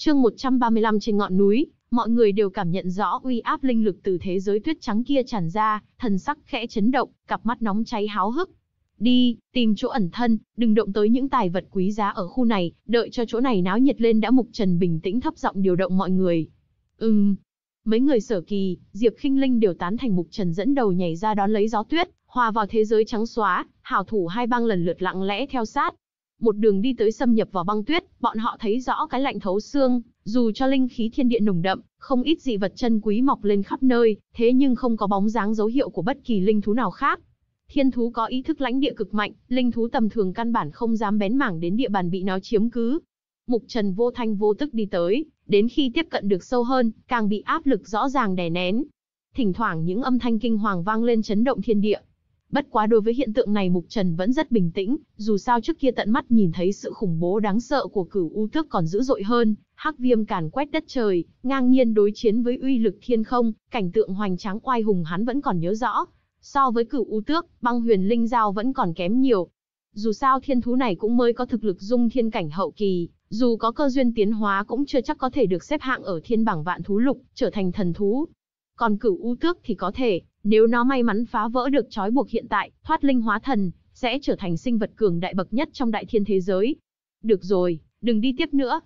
Chương 135 trên ngọn núi, mọi người đều cảm nhận rõ uy áp linh lực từ thế giới tuyết trắng kia tràn ra, thần sắc khẽ chấn động, cặp mắt nóng cháy háo hức. Đi, tìm chỗ ẩn thân, đừng động tới những tài vật quý giá ở khu này, đợi cho chỗ này náo nhiệt lên đã Mục Trần bình tĩnh thấp giọng điều động mọi người. Ừm. Mấy người sở kỳ, Diệp Khinh Linh đều tán thành Mục Trần dẫn đầu nhảy ra đón lấy gió tuyết, hòa vào thế giới trắng xóa, hảo thủ hai băng lần lượt lặng lẽ theo sát, một đường đi tới xâm nhập vào băng tuyết, bọn họ thấy rõ cái lạnh thấu xương, dù cho linh khí thiên địa nồng đậm, không ít dị vật chân quý mọc lên khắp nơi, thế nhưng không có bóng dáng dấu hiệu của bất kỳ linh thú nào khác. Thiên thú có ý thức lãnh địa cực mạnh, linh thú tầm thường căn bản không dám bén mảng đến địa bàn bị nó chiếm cứ. Mục Trần vô thanh vô tức đi tới, đến khi tiếp cận được sâu hơn, càng bị áp lực rõ ràng đè nén. Thỉnh thoảng những âm thanh kinh hoàng vang lên chấn động thiên địa, Bất quá đối với hiện tượng này Mục Trần vẫn rất bình tĩnh, dù sao trước kia tận mắt nhìn thấy sự khủng bố đáng sợ của cửu u tước còn dữ dội hơn, hắc viêm càn quét đất trời, ngang nhiên đối chiến với uy lực thiên không, cảnh tượng hoành tráng oai hùng hắn vẫn còn nhớ rõ. So với cửu u tước, băng huyền linh giao vẫn còn kém nhiều. Dù sao thiên thú này cũng mới có thực lực dung thiên cảnh hậu kỳ, dù có cơ duyên tiến hóa cũng chưa chắc có thể được xếp hạng ở thiên bảng vạn thú lục, trở thành thần thú. Còn cửu u tước thì có thể, nếu nó may mắn phá vỡ được trói buộc hiện tại, thoát linh hóa thần, sẽ trở thành sinh vật cường đại bậc nhất trong đại thiên thế giới. Được rồi, đừng đi tiếp nữa.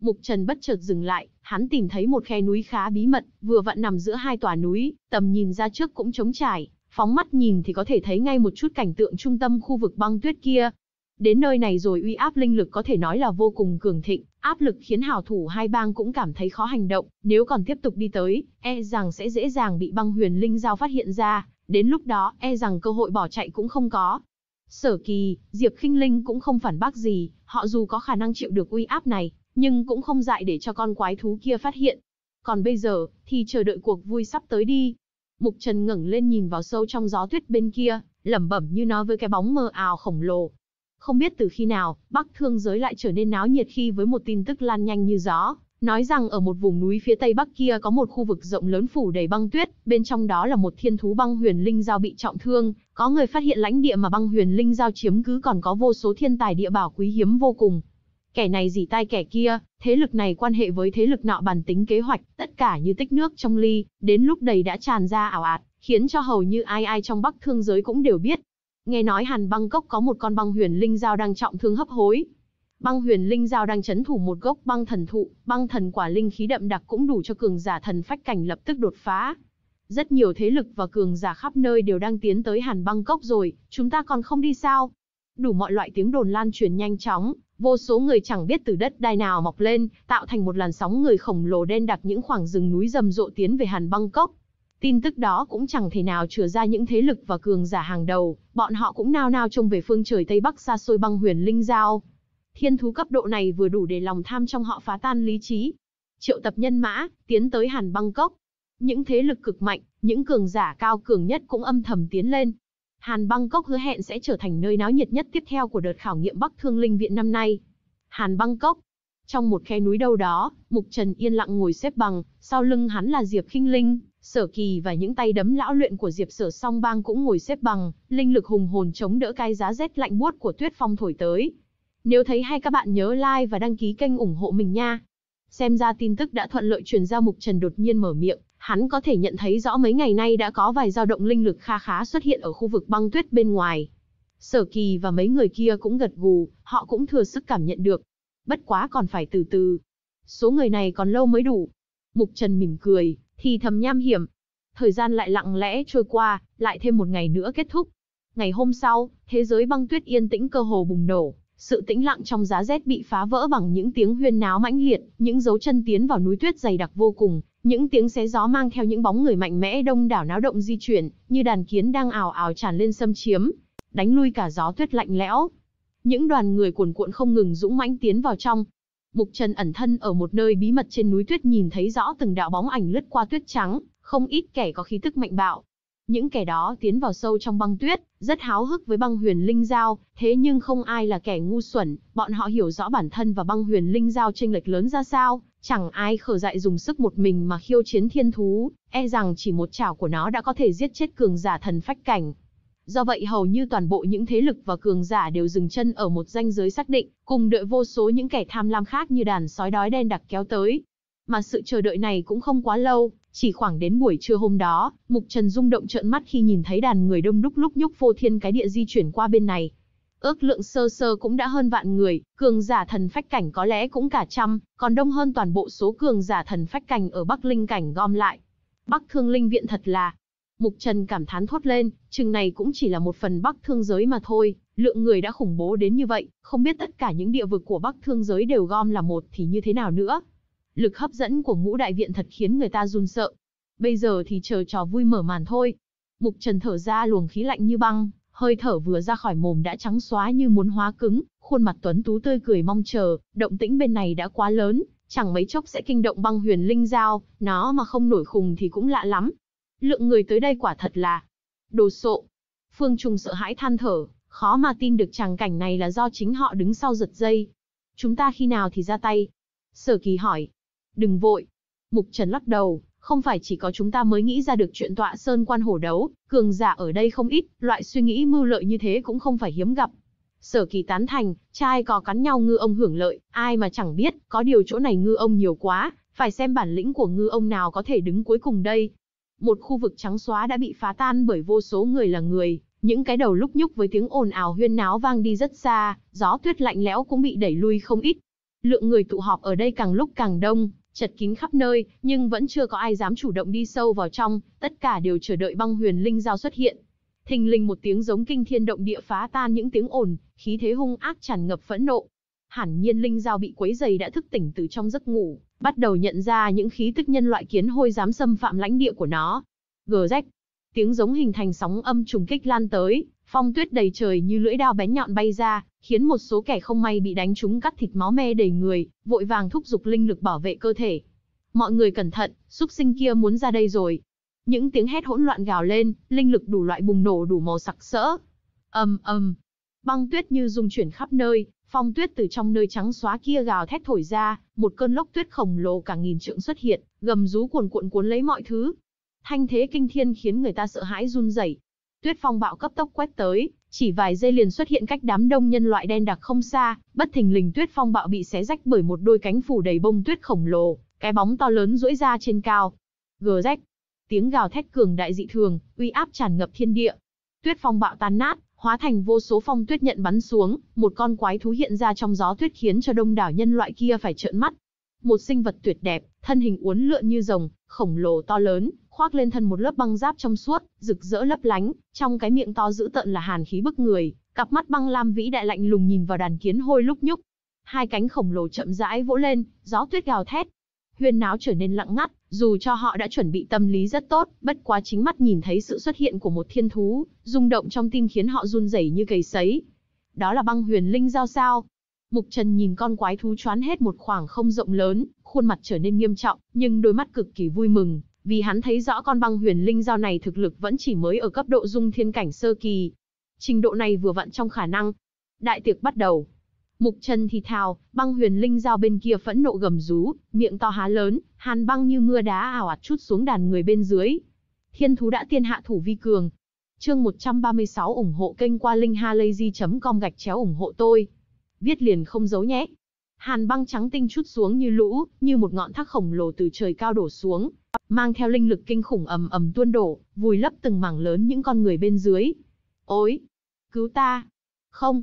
Mục Trần bất chợt dừng lại, hắn tìm thấy một khe núi khá bí mật, vừa vặn nằm giữa hai tòa núi, tầm nhìn ra trước cũng trống trải, phóng mắt nhìn thì có thể thấy ngay một chút cảnh tượng trung tâm khu vực băng tuyết kia. Đến nơi này rồi uy áp linh lực có thể nói là vô cùng cường thịnh, áp lực khiến hảo thủ hai bang cũng cảm thấy khó hành động, nếu còn tiếp tục đi tới, e rằng sẽ dễ dàng bị băng huyền linh giao phát hiện ra, đến lúc đó e rằng cơ hội bỏ chạy cũng không có. Sở kỳ, Diệp khinh Linh cũng không phản bác gì, họ dù có khả năng chịu được uy áp này, nhưng cũng không dại để cho con quái thú kia phát hiện. Còn bây giờ, thì chờ đợi cuộc vui sắp tới đi. Mục Trần ngẩng lên nhìn vào sâu trong gió tuyết bên kia, lẩm bẩm như nói với cái bóng mờ ảo khổng lồ, không biết từ khi nào, Bắc Thương giới lại trở nên náo nhiệt khi với một tin tức lan nhanh như gió, nói rằng ở một vùng núi phía tây bắc kia có một khu vực rộng lớn phủ đầy băng tuyết, bên trong đó là một thiên thú băng huyền linh giao bị trọng thương, có người phát hiện lãnh địa mà băng huyền linh giao chiếm cứ còn có vô số thiên tài địa bảo quý hiếm vô cùng. Kẻ này dỉ tai kẻ kia, thế lực này quan hệ với thế lực nọ bàn tính kế hoạch, tất cả như tích nước trong ly, đến lúc đầy đã tràn ra ảo ạt, khiến cho hầu như ai ai trong Bắc Thương giới cũng đều biết, Nghe nói Hàn Băng Cốc có một con băng huyền linh dao đang trọng thương hấp hối. Băng huyền linh dao đang chấn thủ một gốc băng thần thụ, băng thần quả linh khí đậm đặc cũng đủ cho cường giả thần phách cảnh lập tức đột phá. Rất nhiều thế lực và cường giả khắp nơi đều đang tiến tới Hàn Băng Cốc rồi, chúng ta còn không đi sao? Đủ mọi loại tiếng đồn lan truyền nhanh chóng, vô số người chẳng biết từ đất đai nào mọc lên, tạo thành một làn sóng người khổng lồ đen đặc những khoảng rừng núi rầm rộ tiến về Hàn Băng Cốc. Tin tức đó cũng chẳng thể nào chừa ra những thế lực và cường giả hàng đầu, bọn họ cũng nao nao trông về phương trời Tây Bắc xa xôi băng huyền linh giao. Thiên thú cấp độ này vừa đủ để lòng tham trong họ phá tan lý trí. Triệu tập nhân mã, tiến tới Hàn băng cốc Những thế lực cực mạnh, những cường giả cao cường nhất cũng âm thầm tiến lên. Hàn băng cốc hứa hẹn sẽ trở thành nơi náo nhiệt nhất tiếp theo của đợt khảo nghiệm Bắc Thương Linh Viện năm nay. Hàn băng cốc Trong một khe núi đâu đó, Mục Trần yên lặng ngồi xếp bằng, sau lưng hắn là Diệp Khinh Linh, Sở Kỳ và những tay đấm lão luyện của Diệp Sở Song Bang cũng ngồi xếp bằng, linh lực hùng hồn chống đỡ cái giá rét lạnh buốt của tuyết phong thổi tới. Nếu thấy hay các bạn nhớ like và đăng ký kênh ủng hộ mình nha. Xem ra tin tức đã thuận lợi truyền ra Mục Trần đột nhiên mở miệng, hắn có thể nhận thấy rõ mấy ngày nay đã có vài dao động linh lực kha khá xuất hiện ở khu vực băng tuyết bên ngoài. Sở Kỳ và mấy người kia cũng gật gù, họ cũng thừa sức cảm nhận được. Bất quá còn phải từ từ. Số người này còn lâu mới đủ. Mục Trần mỉm cười, thì thầm nham hiểm. Thời gian lại lặng lẽ trôi qua, lại thêm một ngày nữa kết thúc. Ngày hôm sau, thế giới băng tuyết yên tĩnh cơ hồ bùng nổ, sự tĩnh lặng trong giá rét bị phá vỡ bằng những tiếng huyên náo mãnh liệt, những dấu chân tiến vào núi tuyết dày đặc vô cùng, những tiếng xé gió mang theo những bóng người mạnh mẽ đông đảo náo động di chuyển, như đàn kiến đang ào ào tràn lên xâm chiếm, đánh lui cả gió tuyết lạnh lẽo. Những đoàn người cuồn cuộn không ngừng dũng mãnh tiến vào trong, Mục Trần ẩn thân ở một nơi bí mật trên núi tuyết nhìn thấy rõ từng đạo bóng ảnh lướt qua tuyết trắng, không ít kẻ có khí tức mạnh bạo. Những kẻ đó tiến vào sâu trong băng tuyết, rất háo hức với băng huyền linh giao, thế nhưng không ai là kẻ ngu xuẩn, bọn họ hiểu rõ bản thân và băng huyền linh giao chênh lệch lớn ra sao, chẳng ai khở dại dùng sức một mình mà khiêu chiến thiên thú, e rằng chỉ một chảo của nó đã có thể giết chết cường giả thần phách cảnh. Do vậy hầu như toàn bộ những thế lực và cường giả đều dừng chân ở một ranh giới xác định, cùng đợi vô số những kẻ tham lam khác như đàn sói đói đen đặc kéo tới. Mà sự chờ đợi này cũng không quá lâu, chỉ khoảng đến buổi trưa hôm đó, Mục Trần rung động trợn mắt khi nhìn thấy đàn người đông đúc lúc nhúc vô thiên cái địa di chuyển qua bên này. Ước lượng sơ sơ cũng đã hơn vạn người, cường giả thần phách cảnh có lẽ cũng cả trăm, còn đông hơn toàn bộ số cường giả thần phách cảnh ở Bắc Linh cảnh gom lại. Bắc Thương Linh Viện thật là, Mục Trần cảm thán thốt lên, chừng này cũng chỉ là một phần Bắc Thương giới mà thôi, lượng người đã khủng bố đến như vậy, không biết tất cả những địa vực của Bắc Thương giới đều gom là một thì như thế nào nữa. Lực hấp dẫn của ngũ đại viện thật khiến người ta run sợ. Bây giờ thì chờ trò vui mở màn thôi. Mục Trần thở ra luồng khí lạnh như băng, hơi thở vừa ra khỏi mồm đã trắng xóa như muốn hóa cứng, khuôn mặt tuấn tú tươi cười mong chờ, động tĩnh bên này đã quá lớn, chẳng mấy chốc sẽ kinh động băng huyền linh giao, nó mà không nổi khùng thì cũng lạ lắm, lượng người tới đây quả thật là đồ sộ. Phương Trung sợ hãi than thở, khó mà tin được tràng cảnh này là do chính họ đứng sau giật dây. Chúng ta khi nào thì ra tay? Sở kỳ hỏi. Đừng vội. Mục Trần lắc đầu, không phải chỉ có chúng ta mới nghĩ ra được chuyện tọa sơn quan hổ đấu, cường giả ở đây không ít, loại suy nghĩ mưu lợi như thế cũng không phải hiếm gặp. Sở kỳ tán thành, trai có cắn nhau ngư ông hưởng lợi, ai mà chẳng biết, có điều chỗ này ngư ông nhiều quá, phải xem bản lĩnh của ngư ông nào có thể đứng cuối cùng đây một khu vực trắng xóa đã bị phá tan bởi vô số người là người, những cái đầu lúc nhúc với tiếng ồn ào huyên náo vang đi rất xa, gió tuyết lạnh lẽo cũng bị đẩy lui không ít. Lượng người tụ họp ở đây càng lúc càng đông, chật kín khắp nơi, nhưng vẫn chưa có ai dám chủ động đi sâu vào trong, tất cả đều chờ đợi băng huyền linh giao xuất hiện. Thình lình một tiếng giống kinh thiên động địa phá tan những tiếng ồn, khí thế hung ác tràn ngập phẫn nộ, hẳn nhiên linh giao bị quấy dày đã thức tỉnh từ trong giấc ngủ, bắt đầu nhận ra những khí tức nhân loại kiến hôi dám xâm phạm lãnh địa của nó. Gờ rách, tiếng giống hình thành sóng âm trùng kích lan tới, phong tuyết đầy trời như lưỡi đao bén nhọn bay ra, khiến một số kẻ không may bị đánh trúng cắt thịt máu me đầy người, vội vàng thúc giục linh lực bảo vệ cơ thể. Mọi người cẩn thận, súc sinh kia muốn ra đây rồi. Những tiếng hét hỗn loạn gào lên, linh lực đủ loại bùng nổ đủ màu sặc sỡ. Ầm ầm, băng tuyết như rung chuyển khắp nơi, Phong tuyết từ trong nơi trắng xóa kia gào thét thổi ra, một cơn lốc tuyết khổng lồ cả nghìn trượng xuất hiện, gầm rú cuồn cuộn cuốn lấy mọi thứ. Thanh thế kinh thiên khiến người ta sợ hãi run rẩy. Tuyết phong bạo cấp tốc quét tới, chỉ vài giây liền xuất hiện cách đám đông nhân loại đen đặc không xa, bất thình lình tuyết phong bạo bị xé rách bởi một đôi cánh phủ đầy bông tuyết khổng lồ, cái bóng to lớn duỗi ra trên cao. Gờ rách, tiếng gào thét cường đại dị thường, uy áp tràn ngập thiên địa. Tuyết phong bạo tan nát, hóa thành vô số phong tuyết nhận bắn xuống, một con quái thú hiện ra trong gió tuyết khiến cho đông đảo nhân loại kia phải trợn mắt. Một sinh vật tuyệt đẹp, thân hình uốn lượn như rồng, khổng lồ to lớn, khoác lên thân một lớp băng giáp trong suốt, rực rỡ lấp lánh, trong cái miệng to dữ tợn là hàn khí bức người, cặp mắt băng lam vĩ đại lạnh lùng nhìn vào đàn kiến hôi lúc nhúc. Hai cánh khổng lồ chậm rãi vỗ lên, gió tuyết gào thét, huyên náo trở nên lặng ngắt, dù cho họ đã chuẩn bị tâm lý rất tốt, bất quá chính mắt nhìn thấy sự xuất hiện của một thiên thú, rung động trong tim khiến họ run rẩy như cầy sấy. Đó là băng huyền linh giao sao? Mục Trần nhìn con quái thú choán hết một khoảng không rộng lớn, khuôn mặt trở nên nghiêm trọng, nhưng đôi mắt cực kỳ vui mừng, vì hắn thấy rõ con băng huyền linh giao này thực lực vẫn chỉ mới ở cấp độ dung thiên cảnh sơ kỳ. Trình độ này vừa vặn trong khả năng. Đại tiệc bắt đầu, Mục Trần thì thào, băng huyền linh giao bên kia phẫn nộ gầm rú, miệng to há lớn, hàn băng như mưa đá ảo ạt chút xuống đàn người bên dưới. Thiên thú đã tiên hạ thủ vi cường. Chương 136 ủng hộ kênh qua linkhalazy.com gạch chéo ủng hộ tôi. Viết liền không giấu nhé. Hàn băng trắng tinh chút xuống như lũ, như một ngọn thác khổng lồ từ trời cao đổ xuống, mang theo linh lực kinh khủng ầm ầm tuôn đổ, vùi lấp từng mảng lớn những con người bên dưới. Ôi, cứu ta. Không,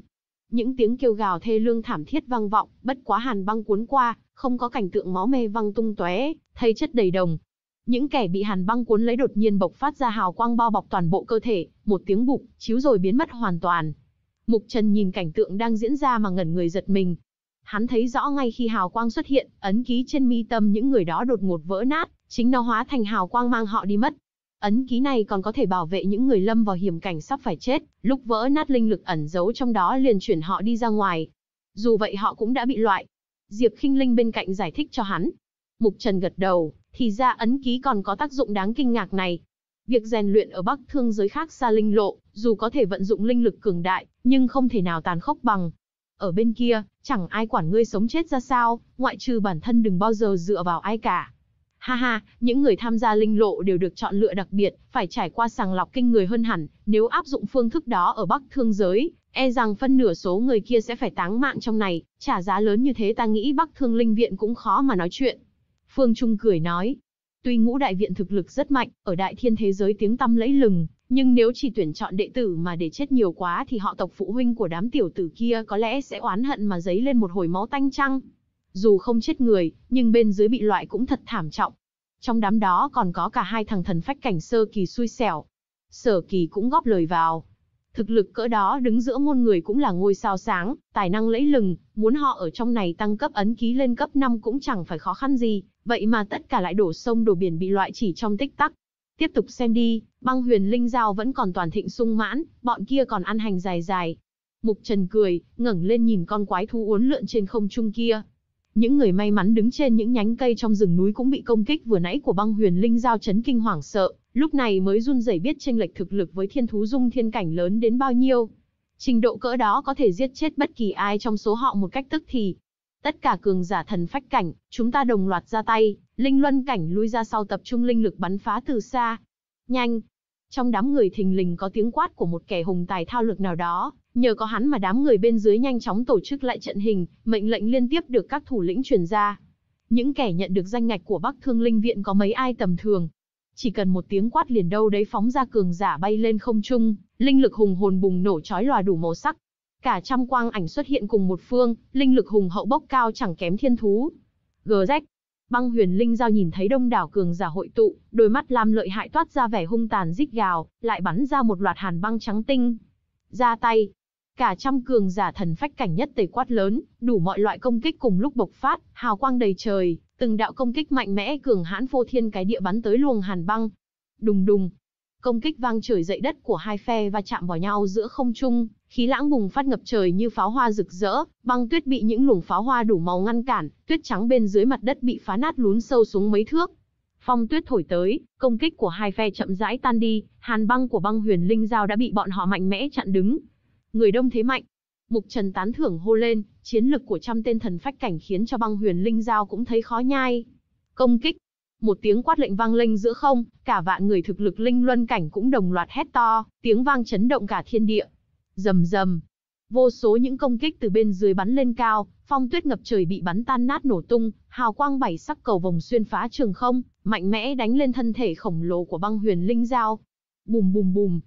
những tiếng kêu gào thê lương thảm thiết vang vọng, bất quá hàn băng cuốn qua, không có cảnh tượng máu me văng tung tóe, thấy chất đầy đồng. Những kẻ bị hàn băng cuốn lấy đột nhiên bộc phát ra hào quang bao bọc toàn bộ cơ thể, một tiếng bụp, chiếu rồi biến mất hoàn toàn. Mục Trần nhìn cảnh tượng đang diễn ra mà ngẩn người giật mình. Hắn thấy rõ ngay khi hào quang xuất hiện, ấn ký trên mi tâm những người đó đột ngột vỡ nát, chính nó hóa thành hào quang mang họ đi mất. Ấn ký này còn có thể bảo vệ những người lâm vào hiểm cảnh sắp phải chết, lúc vỡ nát linh lực ẩn giấu trong đó liền chuyển họ đi ra ngoài. Dù vậy họ cũng đã bị loại. Diệp Khinh Linh bên cạnh giải thích cho hắn. Mục Trần gật đầu, thì ra ấn ký còn có tác dụng đáng kinh ngạc này. Việc rèn luyện ở Bắc Thương giới khác xa linh lộ, dù có thể vận dụng linh lực cường đại, nhưng không thể nào tàn khốc bằng. Ở bên kia, chẳng ai quản ngươi sống chết ra sao, ngoại trừ bản thân đừng bao giờ dựa vào ai cả, Ha ha, những người tham gia linh lộ đều được chọn lựa đặc biệt, phải trải qua sàng lọc kinh người hơn hẳn, nếu áp dụng phương thức đó ở Bắc Thương giới, e rằng phân nửa số người kia sẽ phải táng mạng trong này, trả giá lớn như thế ta nghĩ Bắc Thương Linh Viện cũng khó mà nói chuyện. Phương Trung cười nói, tuy ngũ đại viện thực lực rất mạnh, ở đại thiên thế giới tiếng tăm lẫy lừng, nhưng nếu chỉ tuyển chọn đệ tử mà để chết nhiều quá thì họ tộc phụ huynh của đám tiểu tử kia có lẽ sẽ oán hận mà giấy lên một hồi máu tanh chăng? Dù không chết người, nhưng bên dưới bị loại cũng thật thảm trọng. Trong đám đó còn có cả hai thằng thần phách cảnh sơ kỳ xui xẻo. Sở kỳ cũng góp lời vào. Thực lực cỡ đó đứng giữa môn người cũng là ngôi sao sáng, tài năng lẫy lừng, muốn họ ở trong này tăng cấp ấn ký lên cấp 5 cũng chẳng phải khó khăn gì, vậy mà tất cả lại đổ sông đổ biển bị loại chỉ trong tích tắc. Tiếp tục xem đi, băng huyền linh dao vẫn còn toàn thịnh sung mãn, bọn kia còn ăn hành dài dài. Mục Trần cười, ngẩng lên nhìn con quái thú uốn lượn trên không trung kia, những người may mắn đứng trên những nhánh cây trong rừng núi cũng bị công kích vừa nãy của băng huyền linh giao chấn kinh hoảng sợ, lúc này mới run rẩy biết chênh lệch thực lực với thiên thú dung thiên cảnh lớn đến bao nhiêu. Trình độ cỡ đó có thể giết chết bất kỳ ai trong số họ một cách tức thì. Tất cả cường giả thần phách cảnh, chúng ta đồng loạt ra tay, linh luân cảnh lui ra sau tập trung linh lực bắn phá từ xa. Nhanh! Trong đám người thình lình có tiếng quát của một kẻ hùng tài thao lược nào đó, Nhờ có hắn mà đám người bên dưới nhanh chóng tổ chức lại trận hình, mệnh lệnh liên tiếp được các thủ lĩnh truyền ra. Những kẻ nhận được danh ngạch của Bắc Thương Linh Viện có mấy ai tầm thường. Chỉ cần một tiếng quát liền đâu đấy phóng ra cường giả bay lên không trung, linh lực hùng hồn bùng nổ chói lòa đủ màu sắc. Cả trăm quang ảnh xuất hiện cùng một phương, linh lực hùng hậu bốc cao chẳng kém thiên thú. Gz, băng huyền linh giao nhìn thấy đông đảo cường giả hội tụ, đôi mắt lam lợi hại toát ra vẻ hung tàn rít gào, lại bắn ra một loạt hàn băng trắng tinh. Ra tay, Cả trăm cường giả thần phách cảnh nhất tề quát lớn, đủ mọi loại công kích cùng lúc bộc phát, hào quang đầy trời, từng đạo công kích mạnh mẽ cường hãn vô thiên cái địa bắn tới luồng hàn băng. Đùng đùng, công kích vang trời dậy đất của hai phe va chạm vào nhau giữa không trung, khí lãng bùng phát ngập trời như pháo hoa rực rỡ, băng tuyết bị những luồng pháo hoa đủ màu ngăn cản, tuyết trắng bên dưới mặt đất bị phá nát lún sâu xuống mấy thước. Phong tuyết thổi tới, công kích của hai phe chậm rãi tan đi, hàn băng của băng huyền linh giao đã bị bọn họ mạnh mẽ chặn đứng, Người đông thế mạnh. Mục Trần tán thưởng hô lên, chiến lực của trăm tên thần phách cảnh khiến cho băng huyền linh giao cũng thấy khó nhai. Công kích. Một tiếng quát lệnh vang lên giữa không, cả vạn người thực lực linh luân cảnh cũng đồng loạt hét to, tiếng vang chấn động cả thiên địa. Rầm rầm. Vô số những công kích từ bên dưới bắn lên cao, phong tuyết ngập trời bị bắn tan nát nổ tung, hào quang bảy sắc cầu vòng xuyên phá trường không, mạnh mẽ đánh lên thân thể khổng lồ của băng huyền linh giao. Bùm bùm bùm.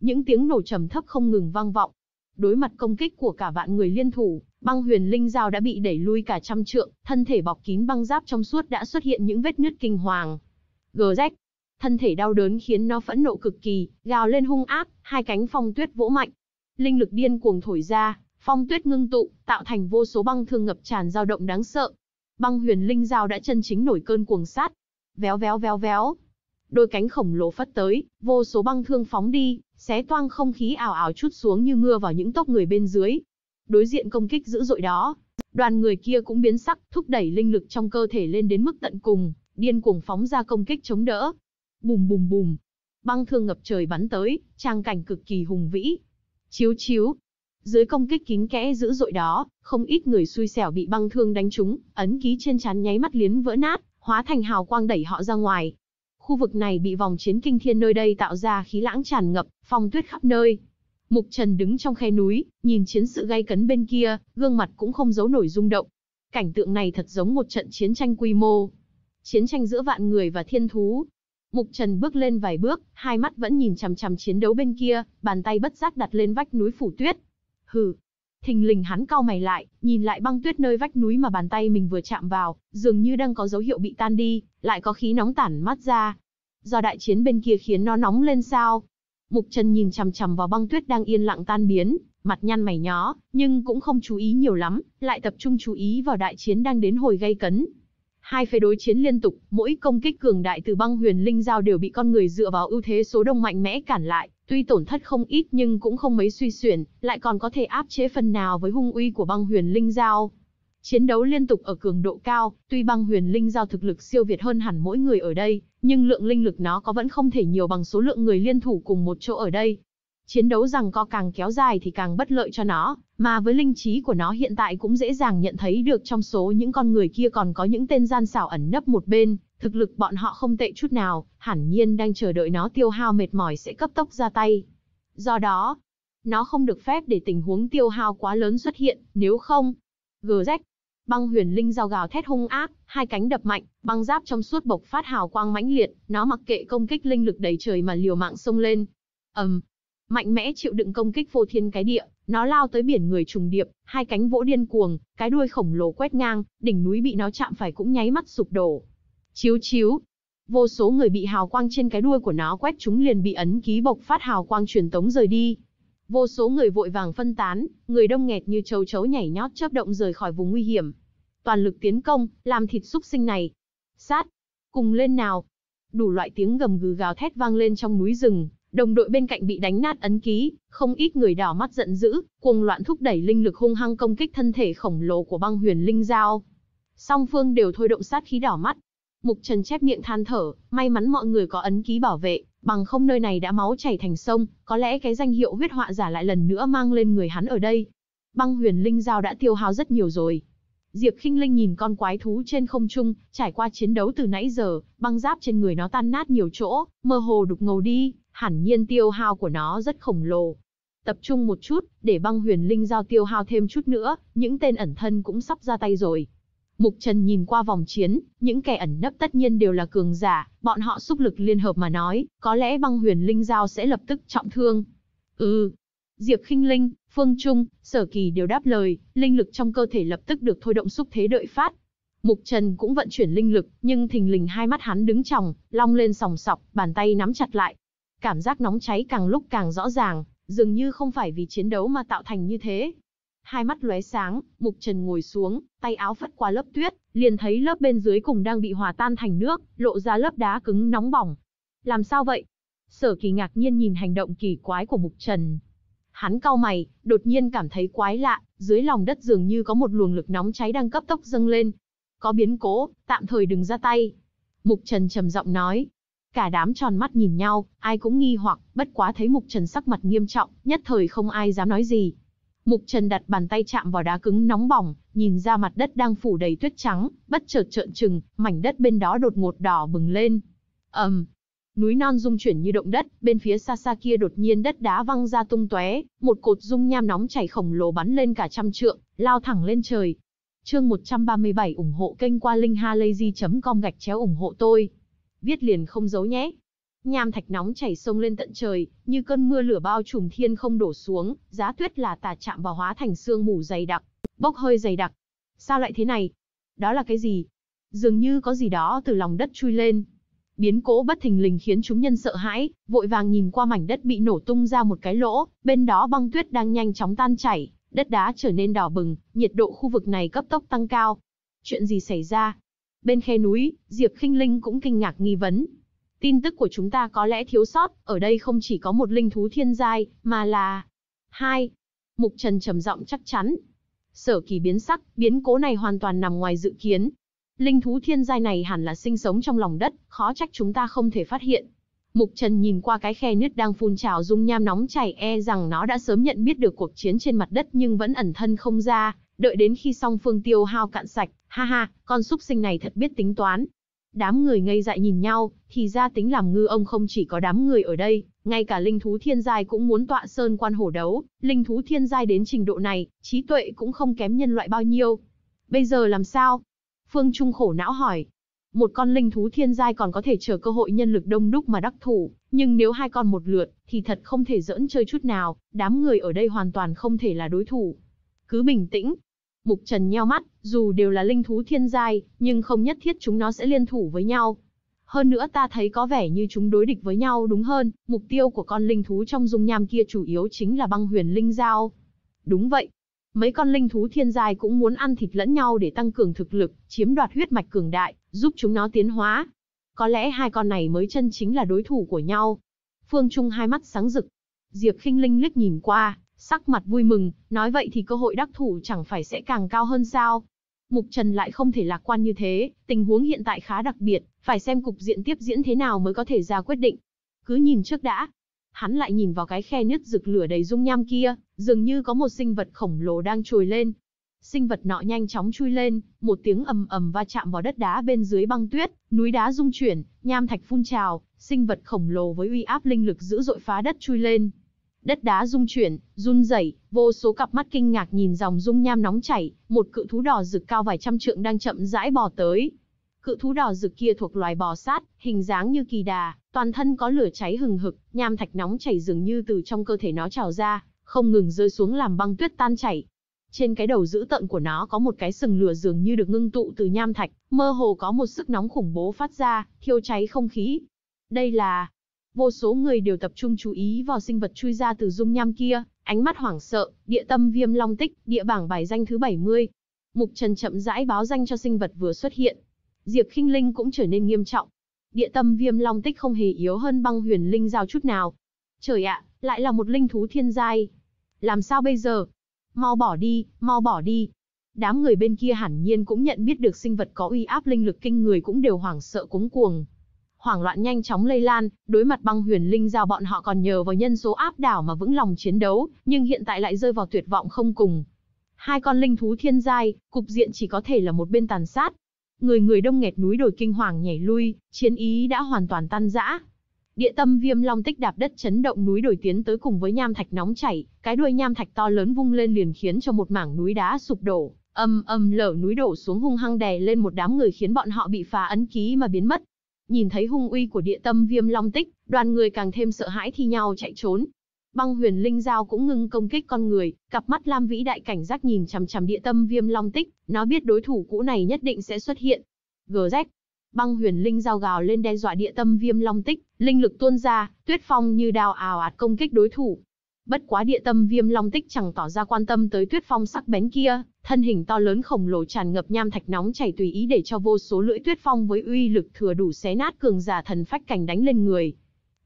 Những tiếng nổ trầm thấp không ngừng vang vọng, Đối mặt công kích của cả vạn người liên thủ, băng huyền linh dao đã bị đẩy lui cả trăm trượng, thân thể bọc kín băng giáp trong suốt đã xuất hiện những vết nứt kinh hoàng. Gờ rách, thân thể đau đớn khiến nó phẫn nộ cực kỳ, gào lên hung ác, hai cánh phong tuyết vỗ mạnh. Linh lực điên cuồng thổi ra, phong tuyết ngưng tụ, tạo thành vô số băng thương ngập tràn dao động đáng sợ. Băng huyền linh dao đã chân chính nổi cơn cuồng sát. Véo véo véo véo. Đôi cánh khổng lồ phất tới, vô số băng thương phóng đi, xé toang không khí ảo ảo chút xuống như mưa vào những tốc người bên dưới. Đối diện công kích dữ dội đó, đoàn người kia cũng biến sắc, thúc đẩy linh lực trong cơ thể lên đến mức tận cùng, điên cuồng phóng ra công kích chống đỡ. Bùm bùm bùm, băng thương ngập trời bắn tới, trang cảnh cực kỳ hùng vĩ. Chiếu chiếu, dưới công kích kín kẽ dữ dội đó, không ít người xui xẻo bị băng thương đánh trúng, ấn ký trên trán nháy mắt liến vỡ nát, hóa thành hào quang đẩy họ ra ngoài. Khu vực này bị vòng chiến kinh thiên nơi đây tạo ra khí lãng tràn ngập, phong tuyết khắp nơi. Mục Trần đứng trong khe núi, nhìn chiến sự gay cấn bên kia, gương mặt cũng không giấu nổi rung động. Cảnh tượng này thật giống một trận chiến tranh quy mô. Chiến tranh giữa vạn người và thiên thú. Mục Trần bước lên vài bước, hai mắt vẫn nhìn chằm chằm chiến đấu bên kia, bàn tay bất giác đặt lên vách núi phủ tuyết. Hừ, Thình lình hắn cau mày lại, nhìn lại băng tuyết nơi vách núi mà bàn tay mình vừa chạm vào, dường như đang có dấu hiệu bị tan đi, lại có khí nóng tản mát ra. Do đại chiến bên kia khiến nó nóng lên sao? Mục Trần nhìn chằm chằm vào băng tuyết đang yên lặng tan biến, mặt nhăn mày nhó, nhưng cũng không chú ý nhiều lắm, lại tập trung chú ý vào đại chiến đang đến hồi gây cấn. Hai phe đối chiến liên tục, mỗi công kích cường đại từ băng huyền linh giao đều bị con người dựa vào ưu thế số đông mạnh mẽ cản lại, Tuy tổn thất không ít nhưng cũng không mấy suy xuyển, lại còn có thể áp chế phần nào với hung uy của băng huyền linh giao. Chiến đấu liên tục ở cường độ cao, tuy băng huyền linh giao thực lực siêu việt hơn hẳn mỗi người ở đây, nhưng lượng linh lực nó có vẫn không thể nhiều bằng số lượng người liên thủ cùng một chỗ ở đây. Chiến đấu rằng co càng kéo dài thì càng bất lợi cho nó, mà với linh trí của nó hiện tại cũng dễ dàng nhận thấy được trong số những con người kia còn có những tên gian xảo ẩn nấp một bên, Thực lực bọn họ không tệ chút nào, hẳn nhiên đang chờ đợi nó tiêu hao mệt mỏi sẽ cấp tốc ra tay. Do đó, nó không được phép để tình huống tiêu hao quá lớn xuất hiện, nếu không, gờ rách. Băng huyền linh dao gào thét hung ác, hai cánh đập mạnh, băng giáp trong suốt bộc phát hào quang mãnh liệt, nó mặc kệ công kích linh lực đầy trời mà liều mạng xông lên. Ầm, um, mạnh mẽ chịu đựng công kích vô thiên cái địa, nó lao tới biển người trùng điệp, hai cánh vỗ điên cuồng, cái đuôi khổng lồ quét ngang, đỉnh núi bị nó chạm phải cũng nháy mắt sụp đổ. Chiếu chiếu. Vô số người bị hào quang trên cái đuôi của nó quét chúng liền bị ấn ký bộc phát hào quang truyền tống rời đi. Vô số người vội vàng phân tán, người đông nghẹt như châu chấu nhảy nhót chớp động rời khỏi vùng nguy hiểm. Toàn lực tiến công, làm thịt súc sinh này. Sát, cùng lên nào. Đủ loại tiếng gầm gừ gào thét vang lên trong núi rừng, đồng đội bên cạnh bị đánh nát ấn ký, không ít người đỏ mắt giận dữ, cuồng loạn thúc đẩy linh lực hung hăng công kích thân thể khổng lồ của băng huyền linh giao. Song phương đều thôi động sát khí đỏ mắt, Mục Trần chép miệng than thở, may mắn mọi người có ấn ký bảo vệ, bằng không nơi này đã máu chảy thành sông, có lẽ cái danh hiệu huyết họa giả lại lần nữa mang lên người hắn ở đây. Băng huyền linh giao đã tiêu hao rất nhiều rồi. Diệp Khinh Linh nhìn con quái thú trên không trung, trải qua chiến đấu từ nãy giờ, băng giáp trên người nó tan nát nhiều chỗ, mơ hồ đục ngầu đi, hẳn nhiên tiêu hao của nó rất khổng lồ. Tập trung một chút, để băng huyền linh giao tiêu hao thêm chút nữa, những tên ẩn thân cũng sắp ra tay rồi. Mục Trần nhìn qua vòng chiến, những kẻ ẩn nấp tất nhiên đều là cường giả, bọn họ xúc lực liên hợp mà nói, có lẽ băng huyền linh giao sẽ lập tức trọng thương. Ừ. Diệp Kinh Linh, Phương Trung, Sở Kỳ đều đáp lời, linh lực trong cơ thể lập tức được thôi động xúc thế đợi phát. Mục Trần cũng vận chuyển linh lực, nhưng thình lình hai mắt hắn đứng tròng, long lên sòng sọc, bàn tay nắm chặt lại. Cảm giác nóng cháy càng lúc càng rõ ràng, dường như không phải vì chiến đấu mà tạo thành như thế, Hai mắt lóe sáng, Mục Trần ngồi xuống, tay áo phất qua lớp tuyết, liền thấy lớp bên dưới cùng đang bị hòa tan thành nước, lộ ra lớp đá cứng nóng bỏng. Làm sao vậy? Sở Kỳ ngạc nhiên nhìn hành động kỳ quái của Mục Trần. Hắn cau mày, đột nhiên cảm thấy quái lạ, dưới lòng đất dường như có một luồng lực nóng cháy đang cấp tốc dâng lên. Có biến cố, tạm thời đừng ra tay. Mục Trần trầm giọng nói. Cả đám tròn mắt nhìn nhau, ai cũng nghi hoặc, bất quá thấy Mục Trần sắc mặt nghiêm trọng, nhất thời không ai dám nói gì, Mục Trần đặt bàn tay chạm vào đá cứng nóng bỏng, nhìn ra mặt đất đang phủ đầy tuyết trắng, bất chợt trợn trừng, mảnh đất bên đó đột ngột đỏ bừng lên. Ầm. Um, núi non rung chuyển như động đất, bên phía xa xa kia đột nhiên đất đá văng ra tung tóe, một cột dung nham nóng chảy khổng lồ bắn lên cả trăm trượng, lao thẳng lên trời. Chương 137 ủng hộ kênh qua linhhalazy.com gạch chéo ủng hộ tôi. Viết liền không giấu nhé. Nham thạch nóng chảy sông lên tận trời, như cơn mưa lửa bao trùm thiên không đổ xuống, giá tuyết là tà chạm vào hóa thành sương mù dày đặc, bốc hơi dày đặc. Sao lại thế này? Đó là cái gì? Dường như có gì đó từ lòng đất chui lên. Biến cố bất thình lình khiến chúng nhân sợ hãi, vội vàng nhìn qua mảnh đất bị nổ tung ra một cái lỗ, bên đó băng tuyết đang nhanh chóng tan chảy, đất đá trở nên đỏ bừng, nhiệt độ khu vực này cấp tốc tăng cao. Chuyện gì xảy ra? Bên khe núi, Diệp Khinh Linh cũng kinh ngạc nghi vấn, tin tức của chúng ta có lẽ thiếu sót, ở đây không chỉ có một linh thú thiên giai, mà là... hai Mục Trần trầm giọng chắc chắn. Sở kỳ biến sắc, biến cố này hoàn toàn nằm ngoài dự kiến. Linh thú thiên giai này hẳn là sinh sống trong lòng đất, khó trách chúng ta không thể phát hiện. Mục Trần nhìn qua cái khe nứt đang phun trào dung nham nóng chảy e rằng nó đã sớm nhận biết được cuộc chiến trên mặt đất nhưng vẫn ẩn thân không ra, đợi đến khi song phương tiêu hao cạn sạch, ha ha, con súc sinh này thật biết tính toán, Đám người ngây dại nhìn nhau, thì ra tính làm ngư ông không chỉ có đám người ở đây, ngay cả linh thú thiên giai cũng muốn tọa sơn quan hổ đấu, linh thú thiên giai đến trình độ này, trí tuệ cũng không kém nhân loại bao nhiêu. Bây giờ làm sao? Phương Trung khổ não hỏi. Một con linh thú thiên giai còn có thể chờ cơ hội nhân lực đông đúc mà đắc thủ, nhưng nếu hai con một lượt, thì thật không thể dỡn chơi chút nào, đám người ở đây hoàn toàn không thể là đối thủ. Cứ bình tĩnh, Mục Trần nheo mắt, dù đều là linh thú thiên giai, nhưng không nhất thiết chúng nó sẽ liên thủ với nhau. Hơn nữa ta thấy có vẻ như chúng đối địch với nhau đúng hơn, mục tiêu của con linh thú trong dung nham kia chủ yếu chính là băng huyền linh giao. Đúng vậy, mấy con linh thú thiên giai cũng muốn ăn thịt lẫn nhau để tăng cường thực lực, chiếm đoạt huyết mạch cường đại, giúp chúng nó tiến hóa. Có lẽ hai con này mới chân chính là đối thủ của nhau. Phương Trung hai mắt sáng rực. Diệp Khinh Linh liếc nhìn qua, sắc mặt vui mừng, nói vậy thì cơ hội đắc thủ chẳng phải sẽ càng cao hơn sao. Mục Trần lại không thể lạc quan như thế, tình huống hiện tại khá đặc biệt, phải xem cục diện tiếp diễn thế nào mới có thể ra quyết định. Cứ nhìn trước đã. Hắn lại nhìn vào cái khe nứt rực lửa đầy dung nham kia, dường như có một sinh vật khổng lồ đang trồi lên. Sinh vật nọ nhanh chóng chui lên, một tiếng ầm ầm va chạm vào đất đá bên dưới băng tuyết, núi đá rung chuyển, nham thạch phun trào, sinh vật khổng lồ với uy áp linh lực dữ dội phá đất chui lên, Đất đá rung chuyển, run rẩy, vô số cặp mắt kinh ngạc nhìn dòng dung nham nóng chảy, một cự thú đỏ rực cao vài trăm trượng đang chậm rãi bò tới. Cự thú đỏ rực kia thuộc loài bò sát, hình dáng như kỳ đà, toàn thân có lửa cháy hừng hực, nham thạch nóng chảy dường như từ trong cơ thể nó trào ra, không ngừng rơi xuống làm băng tuyết tan chảy. Trên cái đầu dữ tợn của nó có một cái sừng lửa dường như được ngưng tụ từ nham thạch, mơ hồ có một sức nóng khủng bố phát ra, thiêu cháy không khí. Đây là Vô số người đều tập trung chú ý vào sinh vật chui ra từ dung nham kia, ánh mắt hoảng sợ, địa tâm viêm long tích, địa bảng bài danh thứ 70. Mục Trần chậm rãi báo danh cho sinh vật vừa xuất hiện. Diệp Khinh Linh cũng trở nên nghiêm trọng. Địa tâm viêm long tích không hề yếu hơn băng huyền linh giao chút nào. Trời ạ, lại là một linh thú thiên giai. Làm sao bây giờ? Mau bỏ đi, mau bỏ đi. Đám người bên kia hẳn nhiên cũng nhận biết được sinh vật có uy áp linh lực kinh người cũng đều hoảng sợ cúng cuồng, hoảng loạn nhanh chóng lây lan, đối mặt băng huyền linh giao bọn họ còn nhờ vào nhân số áp đảo mà vững lòng chiến đấu, nhưng hiện tại lại rơi vào tuyệt vọng không cùng. Hai con linh thú thiên giai, cục diện chỉ có thể là một bên tàn sát. Người người đông nghẹt núi đồi kinh hoàng nhảy lui, chiến ý đã hoàn toàn tan rã. Địa tâm viêm long tích đạp đất chấn động núi đồi tiến tới cùng với nham thạch nóng chảy, cái đuôi nham thạch to lớn vung lên liền khiến cho một mảng núi đá sụp đổ, âm âm lở núi đổ xuống hung hăng đè lên một đám người khiến bọn họ bị phá ấn ký mà biến mất, nhìn thấy hung uy của địa tâm viêm long tích, đoàn người càng thêm sợ hãi thi nhau chạy trốn. Băng huyền linh giao cũng ngưng công kích con người, cặp mắt lam vĩ đại cảnh giác nhìn chằm chằm địa tâm viêm long tích, nó biết đối thủ cũ này nhất định sẽ xuất hiện. Gz, băng huyền linh giao gào lên đe dọa địa tâm viêm long tích, linh lực tuôn ra, tuyết phong như đao ào ạt công kích đối thủ. Bất quá địa tâm viêm long tích chẳng tỏ ra quan tâm tới tuyết phong sắc bén kia, thân hình to lớn khổng lồ tràn ngập nham thạch nóng chảy tùy ý để cho vô số lưỡi tuyết phong với uy lực thừa đủ xé nát cường giả thần phách cảnh đánh lên người.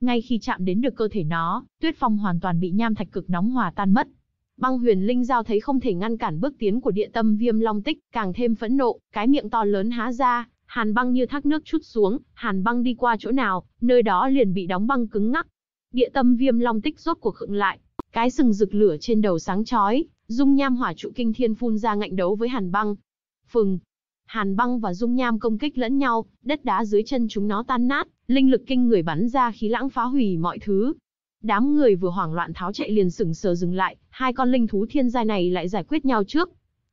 Ngay khi chạm đến được cơ thể nó, tuyết phong hoàn toàn bị nham thạch cực nóng hòa tan mất. Băng huyền linh giao thấy không thể ngăn cản bước tiến của địa tâm viêm long tích, càng thêm phẫn nộ, cái miệng to lớn há ra, hàn băng như thác nước chút xuống, hàn băng đi qua chỗ nào, nơi đó liền bị đóng băng cứng ngắc. Địa tâm viêm long tích rốt cuộc khựng lại, cái sừng rực lửa trên đầu sáng chói, dung nham hỏa trụ kinh thiên phun ra ngạnh đấu với hàn băng. Phừng, hàn băng và dung nham công kích lẫn nhau, đất đá dưới chân chúng nó tan nát, linh lực kinh người bắn ra khí lãng phá hủy mọi thứ. Đám người vừa hoảng loạn tháo chạy liền sững sờ dừng lại, hai con linh thú thiên giai này lại giải quyết nhau trước.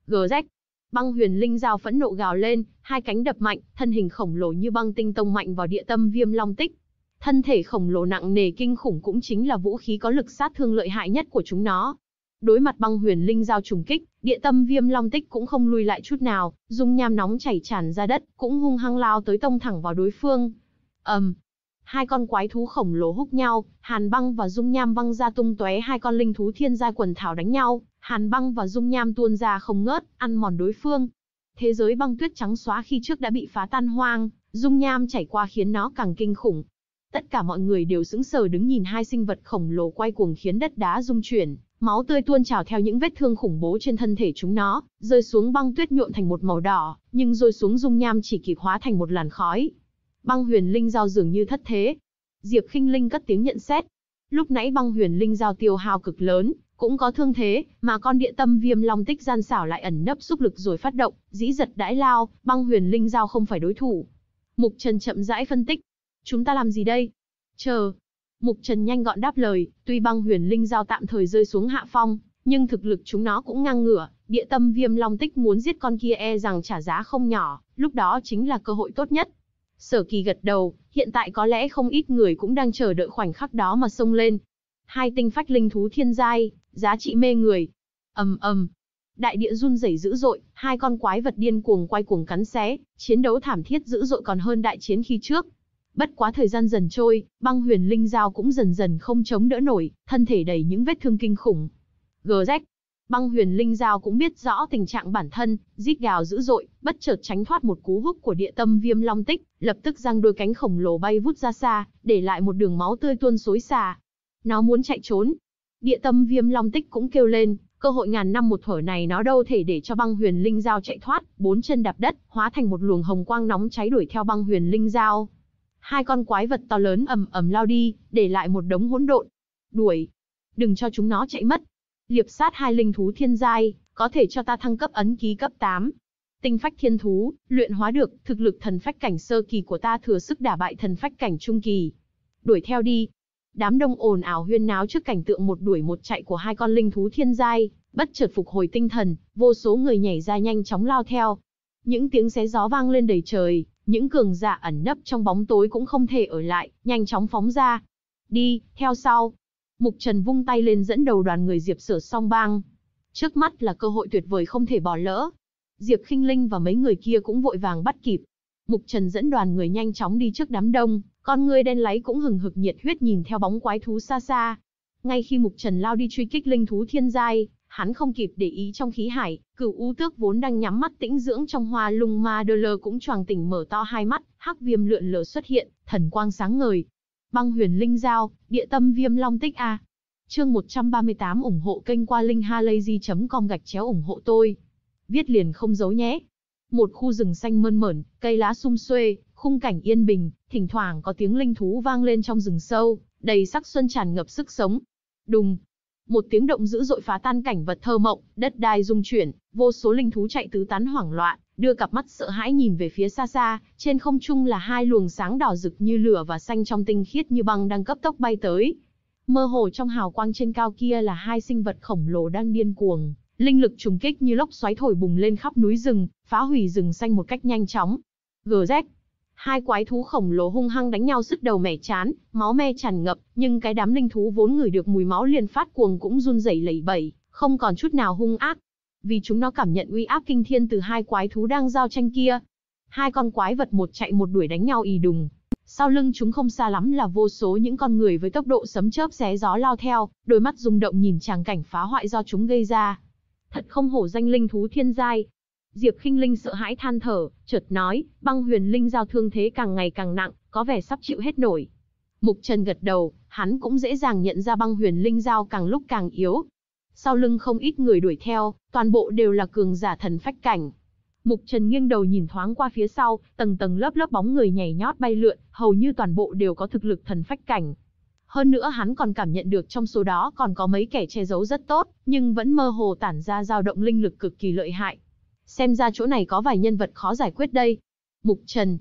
Gờ rách, băng huyền linh dao phẫn nộ gào lên, hai cánh đập mạnh, thân hình khổng lồ như băng tinh tông mạnh vào địa tâm viêm long tích. Thân thể khổng lồ nặng nề kinh khủng cũng chính là vũ khí có lực sát thương lợi hại nhất của chúng nó. Đối mặt băng huyền linh giao trùng kích, địa tâm viêm long tích cũng không lùi lại chút nào, dung nham nóng chảy tràn ra đất, cũng hung hăng lao tới tông thẳng vào đối phương. ầm, um, hai con quái thú khổng lồ húc nhau, hàn băng và dung nham văng ra tung tóe hai con linh thú thiên gia quần thảo đánh nhau, hàn băng và dung nham tuôn ra không ngớt, ăn mòn đối phương. Thế giới băng tuyết trắng xóa khi trước đã bị phá tan hoang, dung nham chảy qua khiến nó càng kinh khủng, Tất cả mọi người đều sững sờ đứng nhìn hai sinh vật khổng lồ quay cuồng khiến đất đá rung chuyển, máu tươi tuôn trào theo những vết thương khủng bố trên thân thể chúng nó, rơi xuống băng tuyết nhuộm thành một màu đỏ, nhưng rơi xuống dung nham chỉ kịp hóa thành một làn khói. Băng huyền linh giao dường như thất thế. Diệp Khinh Linh cất tiếng nhận xét. Lúc nãy băng huyền linh giao tiêu hao cực lớn, cũng có thương thế, mà con địa tâm viêm long tích gian xảo lại ẩn nấp xúc lực rồi phát động, dĩ giật đãi lao, băng huyền linh giao không phải đối thủ. Mục Trần chậm rãi phân tích, Chúng ta làm gì đây? Chờ. Mục Trần nhanh gọn đáp lời, tuy băng huyền linh giao tạm thời rơi xuống hạ phong, nhưng thực lực chúng nó cũng ngang ngửa, địa tâm viêm long tích muốn giết con kia e rằng trả giá không nhỏ, lúc đó chính là cơ hội tốt nhất. Sở kỳ gật đầu, hiện tại có lẽ không ít người cũng đang chờ đợi khoảnh khắc đó mà xông lên. Hai tinh phách linh thú thiên giai, giá trị mê người. ầm ầm, đại địa run rẩy dữ dội, hai con quái vật điên cuồng quay cuồng cắn xé, chiến đấu thảm thiết dữ dội còn hơn đại chiến khi trước, Bất quá thời gian dần trôi, băng huyền linh dao cũng dần dần không chống đỡ nổi, thân thể đầy những vết thương kinh khủng. Gờ rách. Băng huyền linh dao cũng biết rõ tình trạng bản thân, rít gào dữ dội, bất chợt tránh thoát một cú húc của địa tâm viêm long tích, lập tức giang đôi cánh khổng lồ bay vút ra xa, để lại một đường máu tươi tuôn xối xả. Nó muốn chạy trốn. Địa tâm viêm long tích cũng kêu lên, cơ hội ngàn năm một thở này nó đâu thể để cho băng huyền linh dao chạy thoát, bốn chân đạp đất, hóa thành một luồng hồng quang nóng cháy đuổi theo băng huyền linh dao. Hai con quái vật to lớn ầm ầm lao đi, để lại một đống hỗn độn. Đuổi, đừng cho chúng nó chạy mất. Liệp sát hai linh thú thiên giai, có thể cho ta thăng cấp ấn ký cấp 8. Tinh phách thiên thú, luyện hóa được, thực lực thần phách cảnh sơ kỳ của ta thừa sức đả bại thần phách cảnh trung kỳ. Đuổi theo đi. Đám đông ồn ào huyên náo trước cảnh tượng một đuổi một chạy của hai con linh thú thiên giai, bất chợt phục hồi tinh thần, vô số người nhảy ra nhanh chóng lao theo. Những tiếng xé gió vang lên đầy trời, những cường giả ẩn nấp trong bóng tối cũng không thể ở lại, nhanh chóng phóng ra. Đi, theo sau. Mục Trần vung tay lên dẫn đầu đoàn người Diệp Sở song bang. Trước mắt là cơ hội tuyệt vời không thể bỏ lỡ. Diệp Kinh Linh và mấy người kia cũng vội vàng bắt kịp. Mục Trần dẫn đoàn người nhanh chóng đi trước đám đông, con người đen láy cũng hừng hực nhiệt huyết nhìn theo bóng quái thú xa xa. Ngay khi Mục Trần lao đi truy kích linh thú thiên giai, hắn không kịp để ý trong khí hải, cửu u tước vốn đang nhắm mắt tĩnh dưỡng trong hoa lung ma đơ lơ cũng choàng tỉnh mở to hai mắt, hắc viêm lượn lờ xuất hiện, thần quang sáng ngời. Băng huyền linh giao, địa tâm viêm long tích a. À. Chương 138 ủng hộ kênh qua linkhalazy.com gạch chéo ủng hộ tôi. Viết liền không giấu nhé. Một khu rừng xanh mơn mởn, cây lá sum xuê, khung cảnh yên bình, thỉnh thoảng có tiếng linh thú vang lên trong rừng sâu, đầy sắc xuân tràn ngập sức sống. Đùng, một tiếng động dữ dội phá tan cảnh vật thơ mộng, đất đai rung chuyển, vô số linh thú chạy tứ tán hoảng loạn, đưa cặp mắt sợ hãi nhìn về phía xa xa, trên không trung là hai luồng sáng đỏ rực như lửa và xanh trong tinh khiết như băng đang cấp tốc bay tới. Mơ hồ trong hào quang trên cao kia là hai sinh vật khổng lồ đang điên cuồng, linh lực trùng kích như lốc xoáy thổi bùng lên khắp núi rừng, phá hủy rừng xanh một cách nhanh chóng. Gz, Hai quái thú khổng lồ hung hăng đánh nhau sứt đầu mẻ chán, máu me tràn ngập, nhưng cái đám linh thú vốn ngửi được mùi máu liền phát cuồng cũng run rẩy lẩy bẩy, không còn chút nào hung ác. Vì chúng nó cảm nhận uy áp kinh thiên từ hai quái thú đang giao tranh kia. Hai con quái vật một chạy một đuổi đánh nhau ì đùng, sau lưng chúng không xa lắm là vô số những con người với tốc độ sấm chớp xé gió lao theo, đôi mắt rung động nhìn tràng cảnh phá hoại do chúng gây ra. Thật không hổ danh linh thú thiên giai, Diệp Khinh Linh sợ hãi than thở, chợt nói, băng huyền linh giao thương thế càng ngày càng nặng, có vẻ sắp chịu hết nổi. Mục Trần gật đầu, hắn cũng dễ dàng nhận ra băng huyền linh giao càng lúc càng yếu. Sau lưng không ít người đuổi theo, toàn bộ đều là cường giả thần phách cảnh. Mục Trần nghiêng đầu nhìn thoáng qua phía sau, tầng tầng lớp lớp bóng người nhảy nhót bay lượn, hầu như toàn bộ đều có thực lực thần phách cảnh. Hơn nữa hắn còn cảm nhận được trong số đó còn có mấy kẻ che giấu rất tốt, nhưng vẫn mơ hồ tản ra dao động linh lực cực kỳ lợi hại. Xem ra chỗ này có vài nhân vật khó giải quyết đây. Mục Trần.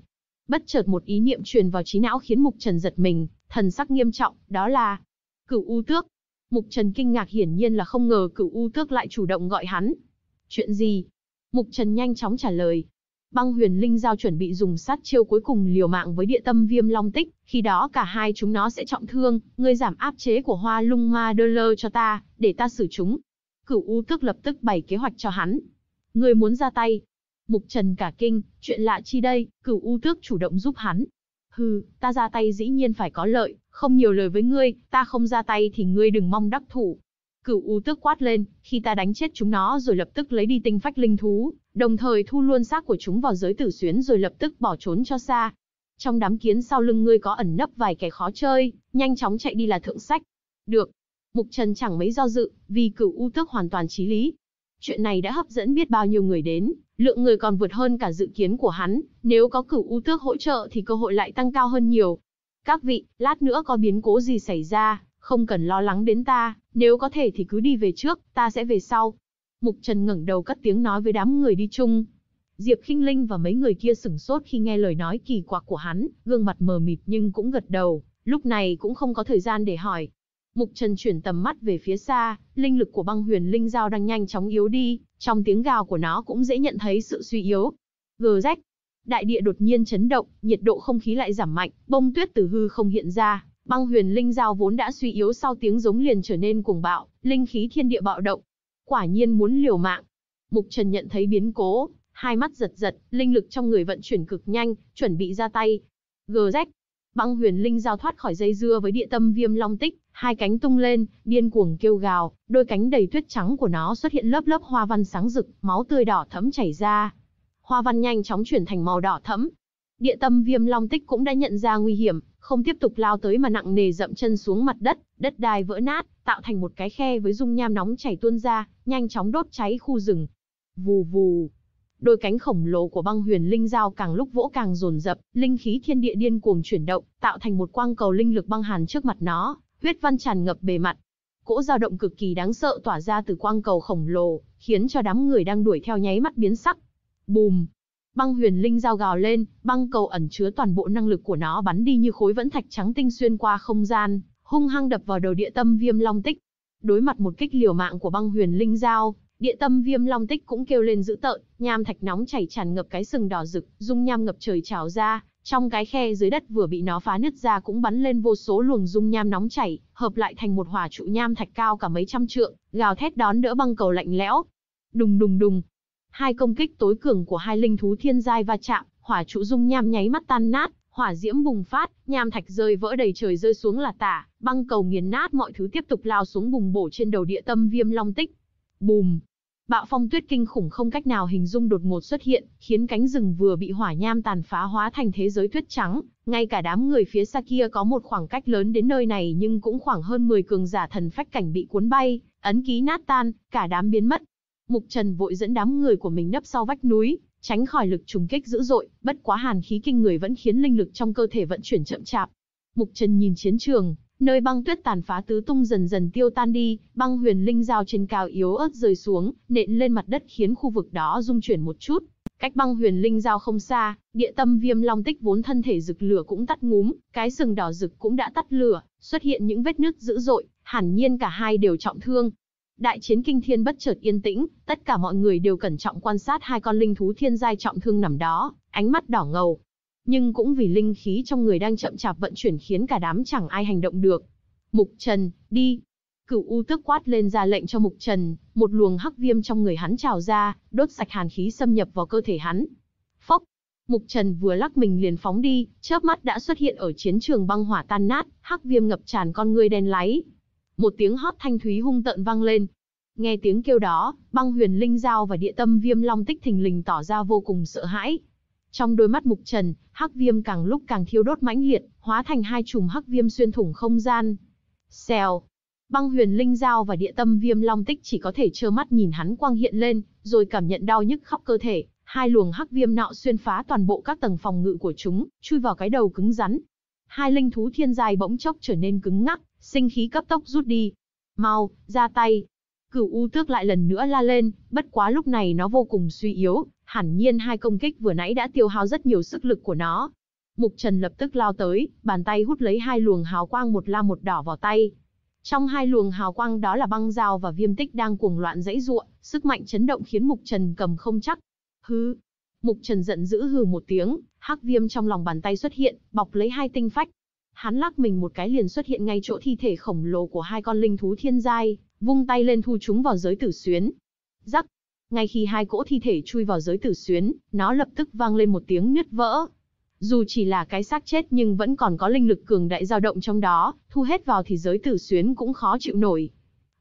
Bất chợt một ý niệm truyền vào trí não khiến Mục Trần giật mình, thần sắc nghiêm trọng, đó là Cửu U Tước. Mục Trần kinh ngạc hiển nhiên là không ngờ Cửu U Tước lại chủ động gọi hắn. Chuyện gì? Mục Trần nhanh chóng trả lời. Băng Huyền Linh giao chuẩn bị dùng sát chiêu cuối cùng liều mạng với Địa Tâm Viêm Long Tích, khi đó cả hai chúng nó sẽ trọng thương, ngươi giảm áp chế của Hoa Lung Ma Đơ Lơ cho ta, để ta xử chúng. Cửu U Tước lập tức bày kế hoạch cho hắn, Ngươi muốn ra tay. Mục Trần cả kinh, chuyện lạ chi đây, cửu U Tước chủ động giúp hắn. Hừ, ta ra tay dĩ nhiên phải có lợi, không nhiều lời với ngươi, ta không ra tay thì ngươi đừng mong đắc thủ. Cửu U Tước quát lên, khi ta đánh chết chúng nó rồi lập tức lấy đi tinh phách linh thú, đồng thời thu luôn xác của chúng vào giới tử xuyến rồi lập tức bỏ trốn cho xa. Trong đám kiến sau lưng ngươi có ẩn nấp vài kẻ khó chơi, nhanh chóng chạy đi là thượng sách. Được. Mục Trần chẳng mấy do dự, vì cửu U Tước hoàn toàn trí lý, Chuyện này đã hấp dẫn biết bao nhiêu người đến, lượng người còn vượt hơn cả dự kiến của hắn, nếu có cửu u tước hỗ trợ thì cơ hội lại tăng cao hơn nhiều. Các vị, lát nữa có biến cố gì xảy ra, không cần lo lắng đến ta, nếu có thể thì cứ đi về trước, ta sẽ về sau. Mục Trần ngẩng đầu cất tiếng nói với đám người đi chung. Diệp Kinh Linh và mấy người kia sửng sốt khi nghe lời nói kỳ quặc của hắn, gương mặt mờ mịt nhưng cũng gật đầu, lúc này cũng không có thời gian để hỏi, Mục Trần chuyển tầm mắt về phía xa, linh lực của băng huyền linh dao đang nhanh chóng yếu đi, trong tiếng gào của nó cũng dễ nhận thấy sự suy yếu. Gờ rách, đại địa đột nhiên chấn động, nhiệt độ không khí lại giảm mạnh, bông tuyết từ hư không hiện ra, băng huyền linh dao vốn đã suy yếu sau tiếng giống liền trở nên cuồng bạo, linh khí thiên địa bạo động. Quả nhiên muốn liều mạng. Mục Trần nhận thấy biến cố, hai mắt giật giật, linh lực trong người vận chuyển cực nhanh, chuẩn bị ra tay. Gờ rách, Băng huyền linh giao thoát khỏi dây dưa với địa tâm viêm long tích, hai cánh tung lên, điên cuồng kêu gào, đôi cánh đầy tuyết trắng của nó xuất hiện lớp lớp hoa văn sáng rực, máu tươi đỏ thẫm chảy ra. Hoa văn nhanh chóng chuyển thành màu đỏ thẫm. Địa tâm viêm long tích cũng đã nhận ra nguy hiểm, không tiếp tục lao tới mà nặng nề dậm chân xuống mặt đất, đất đai vỡ nát, tạo thành một cái khe với dung nham nóng chảy tuôn ra, nhanh chóng đốt cháy khu rừng. Vù vù, đôi cánh khổng lồ của băng huyền linh dao càng lúc vỗ càng dồn dập, linh khí thiên địa điên cuồng chuyển động, tạo thành một quang cầu linh lực băng hàn trước mặt nó, huyết văn tràn ngập bề mặt. Cỗ dao động cực kỳ đáng sợ tỏa ra từ quang cầu khổng lồ, khiến cho đám người đang đuổi theo nháy mắt biến sắc. Bùm! Băng huyền linh dao gào lên, băng cầu ẩn chứa toàn bộ năng lực của nó bắn đi như khối vẫn thạch trắng tinh xuyên qua không gian, hung hăng đập vào đầu địa tâm viêm long tích. Đối mặt một kích liều mạng của băng huyền linh dao, Địa tâm viêm long tích cũng kêu lên dữ tợn, nham thạch nóng chảy tràn ngập cái sừng đỏ rực, dung nham ngập trời trào ra, trong cái khe dưới đất vừa bị nó phá nứt ra cũng bắn lên vô số luồng dung nham nóng chảy, hợp lại thành một hỏa trụ nham thạch cao cả mấy trăm trượng, gào thét đón đỡ băng cầu lạnh lẽo. Đùng đùng đùng. Hai công kích tối cường của hai linh thú thiên giai va chạm, hỏa trụ dung nham nháy mắt tan nát, hỏa diễm bùng phát, nham thạch rơi vỡ đầy trời rơi xuống là tả, băng cầu nghiền nát mọi thứ tiếp tục lao xuống bùng bổ trên đầu địa tâm viêm long tích. Bùm! Bạo phong tuyết kinh khủng không cách nào hình dung đột ngột xuất hiện, khiến cánh rừng vừa bị hỏa nham tàn phá hóa thành thế giới tuyết trắng, ngay cả đám người phía xa kia có một khoảng cách lớn đến nơi này nhưng cũng khoảng hơn 10 cường giả thần phách cảnh bị cuốn bay, ấn ký nát tan, cả đám biến mất. Mục Trần vội dẫn đám người của mình nấp sau vách núi, tránh khỏi lực trùng kích dữ dội, bất quá hàn khí kinh người vẫn khiến linh lực trong cơ thể vận chuyển chậm chạp. Mục Trần nhìn chiến trường, Nơi băng tuyết tàn phá tứ tung dần dần tiêu tan đi, băng huyền linh dao trên cao yếu ớt rơi xuống, nện lên mặt đất khiến khu vực đó rung chuyển một chút. Cách băng huyền linh dao không xa, địa tâm viêm long tích vốn thân thể rực lửa cũng tắt ngúm, cái sừng đỏ rực cũng đã tắt lửa, xuất hiện những vết nứt dữ dội, hẳn nhiên cả hai đều trọng thương. Đại chiến kinh thiên bất chợt yên tĩnh, tất cả mọi người đều cẩn trọng quan sát hai con linh thú thiên giai trọng thương nằm đó, ánh mắt đỏ ngầu, nhưng cũng vì linh khí trong người đang chậm chạp vận chuyển khiến cả đám chẳng ai hành động được. Mục Trần, đi. Cửu U tức quát lên ra lệnh cho Mục Trần, một luồng hắc viêm trong người hắn trào ra, đốt sạch hàn khí xâm nhập vào cơ thể hắn. Phốc, Mục Trần vừa lắc mình liền phóng đi, chớp mắt đã xuất hiện ở chiến trường băng hỏa tan nát, hắc viêm ngập tràn con ngươi đen láy. Một tiếng hót thanh thúy hung tợn vang lên. Nghe tiếng kêu đó, băng huyền linh dao và địa tâm viêm long tích thình lình tỏ ra vô cùng sợ hãi, trong đôi mắt Mục Trần, hắc viêm càng lúc càng thiêu đốt mãnh liệt, hóa thành hai chùm hắc viêm xuyên thủng không gian. Xèo. Băng Huyền Linh Dao và Địa Tâm Viêm Long Tích chỉ có thể trơ mắt nhìn hắn quang hiện lên, rồi cảm nhận đau nhức khóc cơ thể, hai luồng hắc viêm nạo xuyên phá toàn bộ các tầng phòng ngự của chúng, chui vào cái đầu cứng rắn. Hai linh thú thiên giai bỗng chốc trở nên cứng ngắc, sinh khí cấp tốc rút đi. Mau, ra tay, Cửu U Tước lại lần nữa la lên, bất quá lúc này nó vô cùng suy yếu, hẳn nhiên hai công kích vừa nãy đã tiêu hao rất nhiều sức lực của nó. Mục Trần lập tức lao tới, bàn tay hút lấy hai luồng hào quang một la một đỏ vào tay. Trong hai luồng hào quang đó là băng dao và viêm tích đang cuồng loạn dãy ruộng, sức mạnh chấn động khiến Mục Trần cầm không chắc. Hừ! Mục Trần giận dữ hừ một tiếng, hắc viêm trong lòng bàn tay xuất hiện, bọc lấy hai tinh phách. Hắn lắc mình một cái liền xuất hiện ngay chỗ thi thể khổng lồ của hai con linh thú thiên giai, vung tay lên thu chúng vào giới tử xuyến. Rắc! Ngay khi hai cỗ thi thể chui vào giới tử xuyến, nó lập tức vang lên một tiếng nứt vỡ. Dù chỉ là cái xác chết nhưng vẫn còn có linh lực cường đại dao động trong đó, thu hết vào thì giới tử xuyến cũng khó chịu nổi.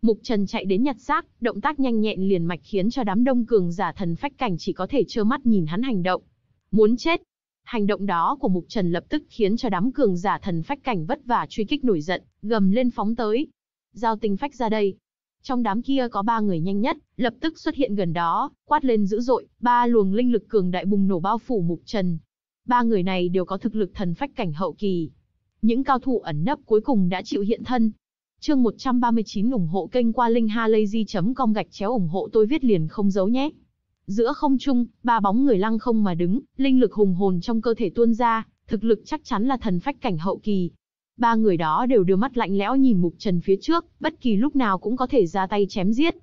Mục Trần chạy đến nhặt xác, động tác nhanh nhẹn liền mạch khiến cho đám đông cường giả thần phách cảnh chỉ có thể trơ mắt nhìn hắn hành động. Muốn chết. Hành động đó của Mục Trần lập tức khiến cho đám cường giả thần phách cảnh vất vả truy kích nổi giận, gầm lên phóng tới. Giao tinh phách ra đây. Trong đám kia có ba người nhanh nhất, lập tức xuất hiện gần đó, quát lên dữ dội, ba luồng linh lực cường đại bùng nổ bao phủ Mục Trần. Ba người này đều có thực lực thần phách cảnh hậu kỳ. Những cao thủ ẩn nấp cuối cùng đã chịu hiện thân. Chương 139 ủng hộ kênh qua linhalazy.com gạch chéo ủng hộ tôi viết liền không giấu nhé. Giữa không trung, ba bóng người lăng không mà đứng, linh lực hùng hồn trong cơ thể tuôn ra, thực lực chắc chắn là thần phách cảnh hậu kỳ, ba người đó đều đưa mắt lạnh lẽo nhìn mục trần phía trước, bất kỳ lúc nào cũng có thể ra tay chém giết.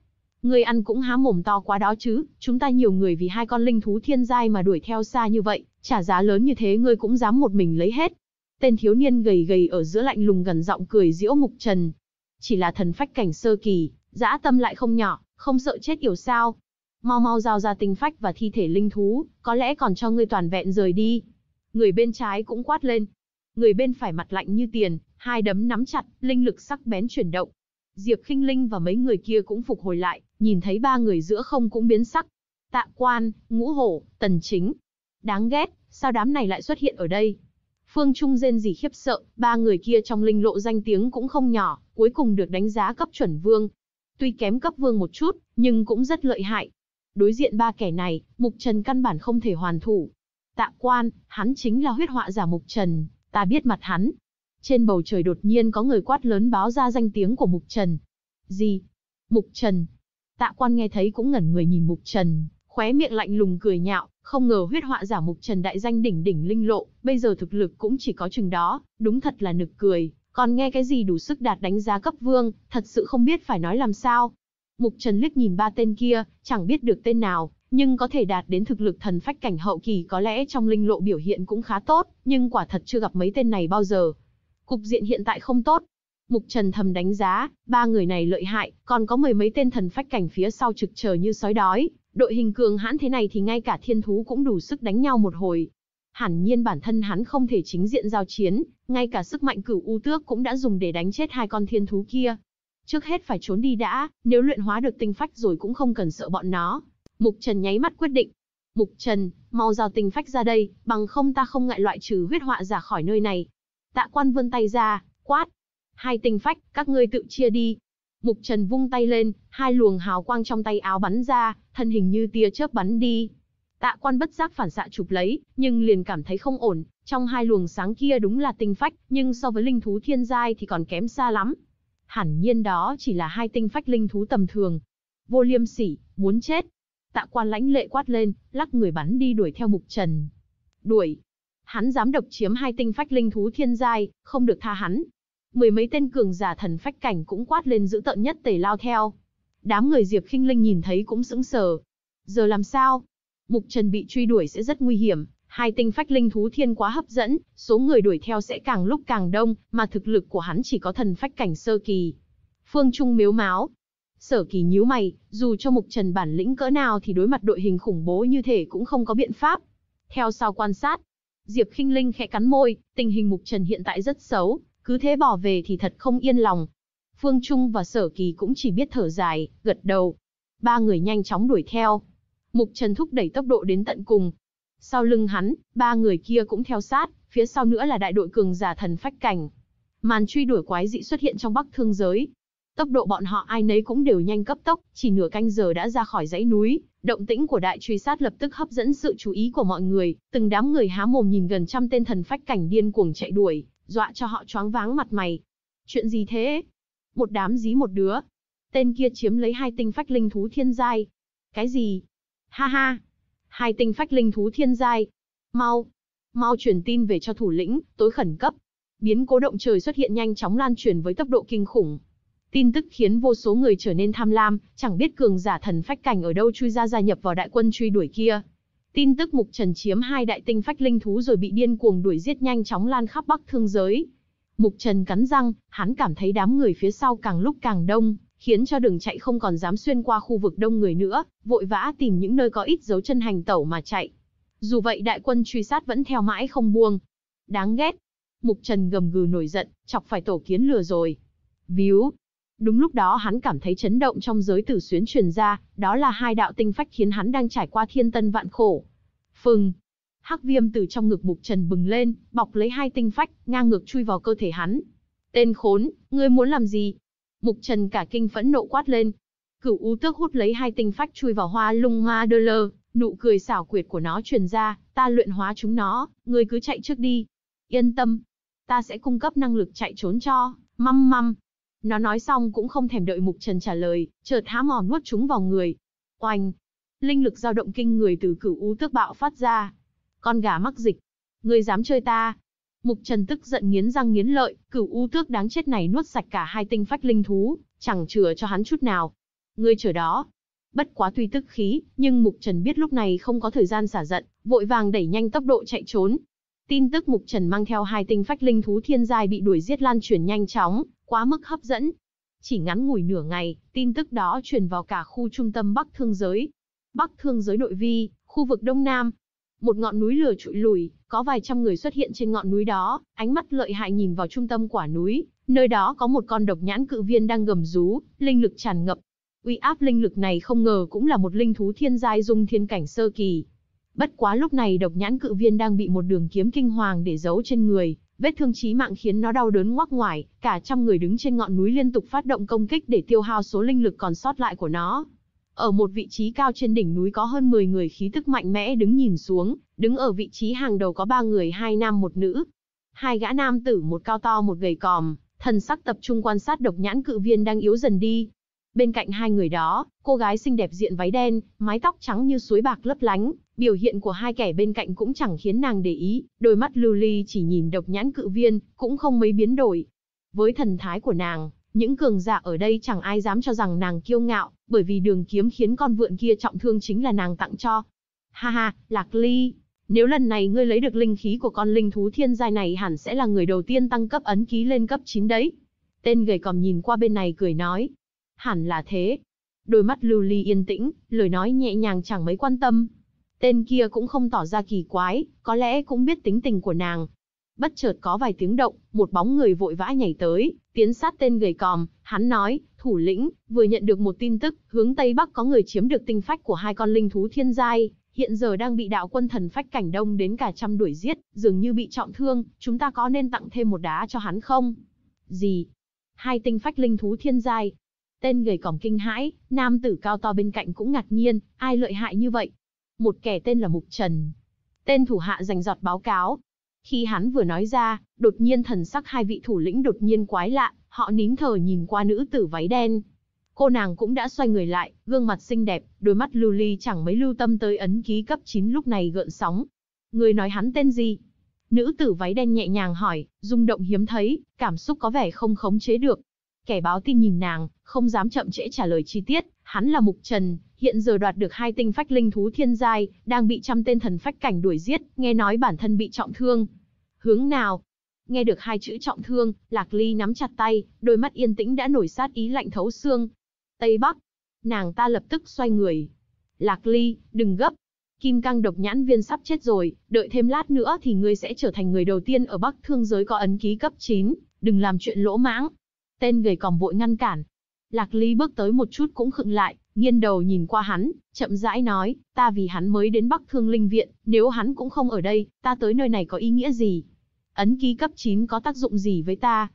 Người ăn cũng há mồm to quá đó chứ, chúng ta nhiều người vì hai con linh thú thiên giai mà đuổi theo xa như vậy, trả giá lớn như thế ngươi cũng dám một mình lấy hết. Tên thiếu niên gầy gầy ở giữa lạnh lùng gần giọng cười diễu mục trần. Chỉ là thần phách cảnh sơ kỳ, dã tâm lại không nhỏ, không sợ chết yểu sao. Mau mau giao ra tinh phách và thi thể linh thú, có lẽ còn cho ngươi toàn vẹn rời đi. Người bên trái cũng quát lên, người bên phải mặt lạnh như tiền, hai đấm nắm chặt, linh lực sắc bén chuyển động. Diệp Khinh Linh và mấy người kia cũng phục hồi lại, nhìn thấy ba người giữa không cũng biến sắc. Tạ Quan, Ngũ Hổ, Tần Chính. Đáng ghét, sao đám này lại xuất hiện ở đây? Phương Trung rên rỉ khiếp sợ, ba người kia trong linh lộ danh tiếng cũng không nhỏ, cuối cùng được đánh giá cấp chuẩn vương. Tuy kém cấp vương một chút, nhưng cũng rất lợi hại. Đối diện ba kẻ này, Mục Trần căn bản không thể hoàn thủ. Tạ Quan, hắn chính là huyết họa giả Mục Trần, Ta biết mặt hắn. Trên bầu trời đột nhiên có người quát lớn báo ra danh tiếng của Mục Trần. Gì? Mục Trần. Tạ quan nghe thấy cũng ngẩn người nhìn Mục Trần, khóe miệng lạnh lùng cười nhạo, không ngờ huyết họa giả Mục Trần đại danh đỉnh đỉnh linh lộ, bây giờ thực lực cũng chỉ có chừng đó, đúng thật là nực cười, còn nghe cái gì đủ sức đạt đánh giá cấp vương, thật sự không biết phải nói làm sao. Mục Trần liếc nhìn ba tên kia, chẳng biết được tên nào, nhưng có thể đạt đến thực lực thần phách cảnh hậu kỳ có lẽ trong linh lộ biểu hiện cũng khá tốt, nhưng quả thật chưa gặp mấy tên này bao giờ. Cục diện hiện tại không tốt. Mục Trần thầm đánh giá, ba người này lợi hại, còn có mười mấy tên thần phách cảnh phía sau trực chờ như sói đói, đội hình cường hãn thế này thì ngay cả thiên thú cũng đủ sức đánh nhau một hồi. Hẳn nhiên bản thân hắn không thể chính diện giao chiến, ngay cả sức mạnh cửu u tước cũng đã dùng để đánh chết hai con thiên thú kia. Trước hết phải trốn đi đã, nếu luyện hóa được tinh phách rồi cũng không cần sợ bọn nó, Mục Trần nháy mắt quyết định. Mục Trần, mau giao tình phách ra đây, bằng không ta không ngại loại trừ huyết họa giả khỏi nơi này. Tạ quan vươn tay ra, quát. Hai tinh phách, các ngươi tự chia đi. Mục Trần vung tay lên, hai luồng hào quang trong tay áo bắn ra, thân hình như tia chớp bắn đi. Tạ quan bất giác phản xạ chụp lấy, nhưng liền cảm thấy không ổn, trong hai luồng sáng kia đúng là tinh phách, nhưng so với linh thú thiên giai thì còn kém xa lắm. Hẳn nhiên đó chỉ là hai tinh phách linh thú tầm thường. Vô liêm sỉ, muốn chết, Tạ quan lãnh lệ quát lên, lắc người bắn đi đuổi theo mục trần. Đuổi! Hắn dám độc chiếm hai tinh phách linh thú thiên giai, không được tha hắn. Mười mấy tên cường giả thần phách cảnh cũng quát lên giữ tợn nhất tề lao theo. Đám người Diệp khinh Linh nhìn thấy cũng sững sờ. Giờ làm sao? Mục Trần bị truy đuổi sẽ rất nguy hiểm, hai tinh phách linh thú thiên quá hấp dẫn, số người đuổi theo sẽ càng lúc càng đông, mà thực lực của hắn chỉ có thần phách cảnh sơ kỳ. Phương Trung miếu máu, Sở kỳ nhíu mày, dù cho Mục Trần bản lĩnh cỡ nào thì đối mặt đội hình khủng bố như thế cũng không có biện pháp. Theo sau quan sát, Diệp Khinh Linh khẽ cắn môi, tình hình Mục Trần hiện tại rất xấu, cứ thế bỏ về thì thật không yên lòng. Phương Trung và Sở Kỳ cũng chỉ biết thở dài, gật đầu. Ba người nhanh chóng đuổi theo. Mục Trần thúc đẩy tốc độ đến tận cùng. Sau lưng hắn, ba người kia cũng theo sát, phía sau nữa là đại đội cường giả thần phách cảnh. Màn truy đuổi quái dị xuất hiện trong Bắc Thương giới, Tốc độ bọn họ ai nấy cũng đều nhanh cấp tốc, chỉ nửa canh giờ đã ra khỏi dãy núi, động tĩnh của đại truy sát lập tức hấp dẫn sự chú ý của mọi người, từng đám người há mồm nhìn gần trăm tên thần phách cảnh điên cuồng chạy đuổi, dọa cho họ choáng váng mặt mày. Chuyện gì thế? Một đám dí một đứa. Tên kia chiếm lấy hai tinh phách linh thú thiên giai. Cái gì? Ha ha! Hai tinh phách linh thú thiên giai. Mau! Mau truyền tin về cho thủ lĩnh, tối khẩn cấp. Biến cố động trời xuất hiện nhanh chóng lan truyền với tốc độ kinh khủng, Tin tức khiến vô số người trở nên tham lam, chẳng biết cường giả thần phách cảnh ở đâu chui ra gia nhập vào đại quân truy đuổi kia. Tin tức Mục Trần chiếm hai đại tinh phách linh thú rồi bị điên cuồng đuổi giết nhanh chóng lan khắp Bắc Thương giới. Mục Trần cắn răng, hắn cảm thấy đám người phía sau càng lúc càng đông, khiến cho đường chạy không còn dám xuyên qua khu vực đông người nữa, vội vã tìm những nơi có ít dấu chân hành tẩu mà chạy. Dù vậy đại quân truy sát vẫn theo mãi không buông. Đáng ghét. Mục Trần gầm gừ nổi giận, chọc phải tổ kiến lừa rồi. Víu, Đúng lúc đó hắn cảm thấy chấn động trong giới tử xuyến truyền ra, đó là hai đạo tinh phách khiến hắn đang trải qua thiên tân vạn khổ. Phừng! Hắc viêm từ trong ngực mục trần bừng lên, bọc lấy hai tinh phách, ngang ngược chui vào cơ thể hắn. Tên khốn, ngươi muốn làm gì? Mục trần cả kinh phẫn nộ quát lên. Cửu u tước hút lấy hai tinh phách chui vào hoa lung ma đơ lơ, nụ cười xảo quyệt của nó truyền ra, ta luyện hóa chúng nó, ngươi cứ chạy trước đi. Yên tâm, ta sẽ cung cấp năng lực chạy trốn cho, măm măm, nó nói xong cũng không thèm đợi Mục Trần trả lời, chợt há mồm nuốt chúng vào người. Oanh! Linh lực dao động kinh người từ cửu u tước bạo phát ra. Con gà mắc dịch. Ngươi dám chơi ta? Mục Trần tức giận nghiến răng nghiến lợi, cửu u tước đáng chết này nuốt sạch cả hai tinh phách linh thú, chẳng chừa cho hắn chút nào. Ngươi chờ đó. Bất quá tuy tức khí, nhưng Mục Trần biết lúc này không có thời gian xả giận, vội vàng đẩy nhanh tốc độ chạy trốn, Tin tức Mục Trần mang theo hai tinh phách linh thú thiên giai bị đuổi giết lan truyền nhanh chóng, quá mức hấp dẫn. Chỉ ngắn ngủi nửa ngày, tin tức đó truyền vào cả khu trung tâm Bắc Thương Giới. Bắc Thương Giới nội vi, khu vực Đông Nam. Một ngọn núi lửa trụi lùi, có vài trăm người xuất hiện trên ngọn núi đó, ánh mắt lợi hại nhìn vào trung tâm quả núi, nơi đó có một con độc nhãn cự viên đang gầm rú, linh lực tràn ngập. Uy áp linh lực này không ngờ cũng là một linh thú thiên giai dung thiên cảnh sơ kỳ, Bất quá lúc này độc nhãn cự viên đang bị một đường kiếm kinh hoàng để giấu trên người, vết thương chí mạng khiến nó đau đớn ngoắc ngoải, cả trăm người đứng trên ngọn núi liên tục phát động công kích để tiêu hao số linh lực còn sót lại của nó. Ở một vị trí cao trên đỉnh núi có hơn 10 người khí tức mạnh mẽ đứng nhìn xuống, đứng ở vị trí hàng đầu có ba người hai nam một nữ. Hai gã nam tử một cao to một gầy còm, thần sắc tập trung quan sát độc nhãn cự viên đang yếu dần đi, Bên cạnh hai người đó, cô gái xinh đẹp diện váy đen, mái tóc trắng như suối bạc lấp lánh, biểu hiện của hai kẻ bên cạnh cũng chẳng khiến nàng để ý, đôi mắt lưu ly chỉ nhìn độc nhãn cự viên, cũng không mấy biến đổi. Với thần thái của nàng, những cường giả ở đây chẳng ai dám cho rằng nàng kiêu ngạo, bởi vì đường kiếm khiến con vượn kia trọng thương chính là nàng tặng cho. Ha ha, Lạc Ly, nếu lần này ngươi lấy được linh khí của con linh thú thiên giai này hẳn sẽ là người đầu tiên tăng cấp ấn ký lên cấp 9 đấy. Tên gầy còm nhìn qua bên này cười nói, hẳn là thế. Đôi mắt lưu ly yên tĩnh, lời nói nhẹ nhàng chẳng mấy quan tâm. Tên kia cũng không tỏ ra kỳ quái, có lẽ cũng biết tính tình của nàng. Bất chợt có vài tiếng động, một bóng người vội vã nhảy tới, tiến sát tên gầy còm, hắn nói, thủ lĩnh, vừa nhận được một tin tức, hướng Tây Bắc có người chiếm được tinh phách của hai con linh thú thiên giai, hiện giờ đang bị đạo quân thần phách cảnh đông đến cả trăm đuổi giết, dường như bị trọng thương, chúng ta có nên tặng thêm một đá cho hắn không? Gì? Hai tinh phách linh thú thiên giai, Tên người còn kinh hãi, nam tử cao to bên cạnh cũng ngạc nhiên, ai lợi hại như vậy? Một kẻ tên là Mục Trần. Tên thủ hạ rành giọt báo cáo. Khi hắn vừa nói ra, đột nhiên thần sắc hai vị thủ lĩnh đột nhiên quái lạ, họ nín thở nhìn qua nữ tử váy đen. Cô nàng cũng đã xoay người lại, gương mặt xinh đẹp, đôi mắt lưu ly chẳng mấy lưu tâm tới ấn ký cấp 9 lúc này gợn sóng. Người nói hắn tên gì? Nữ tử váy đen nhẹ nhàng hỏi, rung động hiếm thấy, cảm xúc có vẻ không khống chế được, Kẻ báo tin nhìn nàng, không dám chậm trễ trả lời chi tiết, hắn là Mục Trần, hiện giờ đoạt được hai tinh phách linh thú thiên giai, đang bị trăm tên thần phách cảnh đuổi giết, nghe nói bản thân bị trọng thương. Hướng nào? Nghe được hai chữ trọng thương, Lạc Ly nắm chặt tay, đôi mắt yên tĩnh đã nổi sát ý lạnh thấu xương. Tây Bắc. Nàng ta lập tức xoay người. Lạc Ly, đừng gấp. Kim căng độc nhãn viên sắp chết rồi, đợi thêm lát nữa thì ngươi sẽ trở thành người đầu tiên ở Bắc Thương giới có ấn ký cấp 9, đừng làm chuyện lỗ mãng. Tên người còn vội ngăn cản. Lạc Ly bước tới một chút cũng khựng lại, nghiêng đầu nhìn qua hắn, chậm rãi nói, ta vì hắn mới đến Bắc Thương Linh Viện, nếu hắn cũng không ở đây, ta tới nơi này có ý nghĩa gì? Ấn ký cấp 9 có tác dụng gì với ta?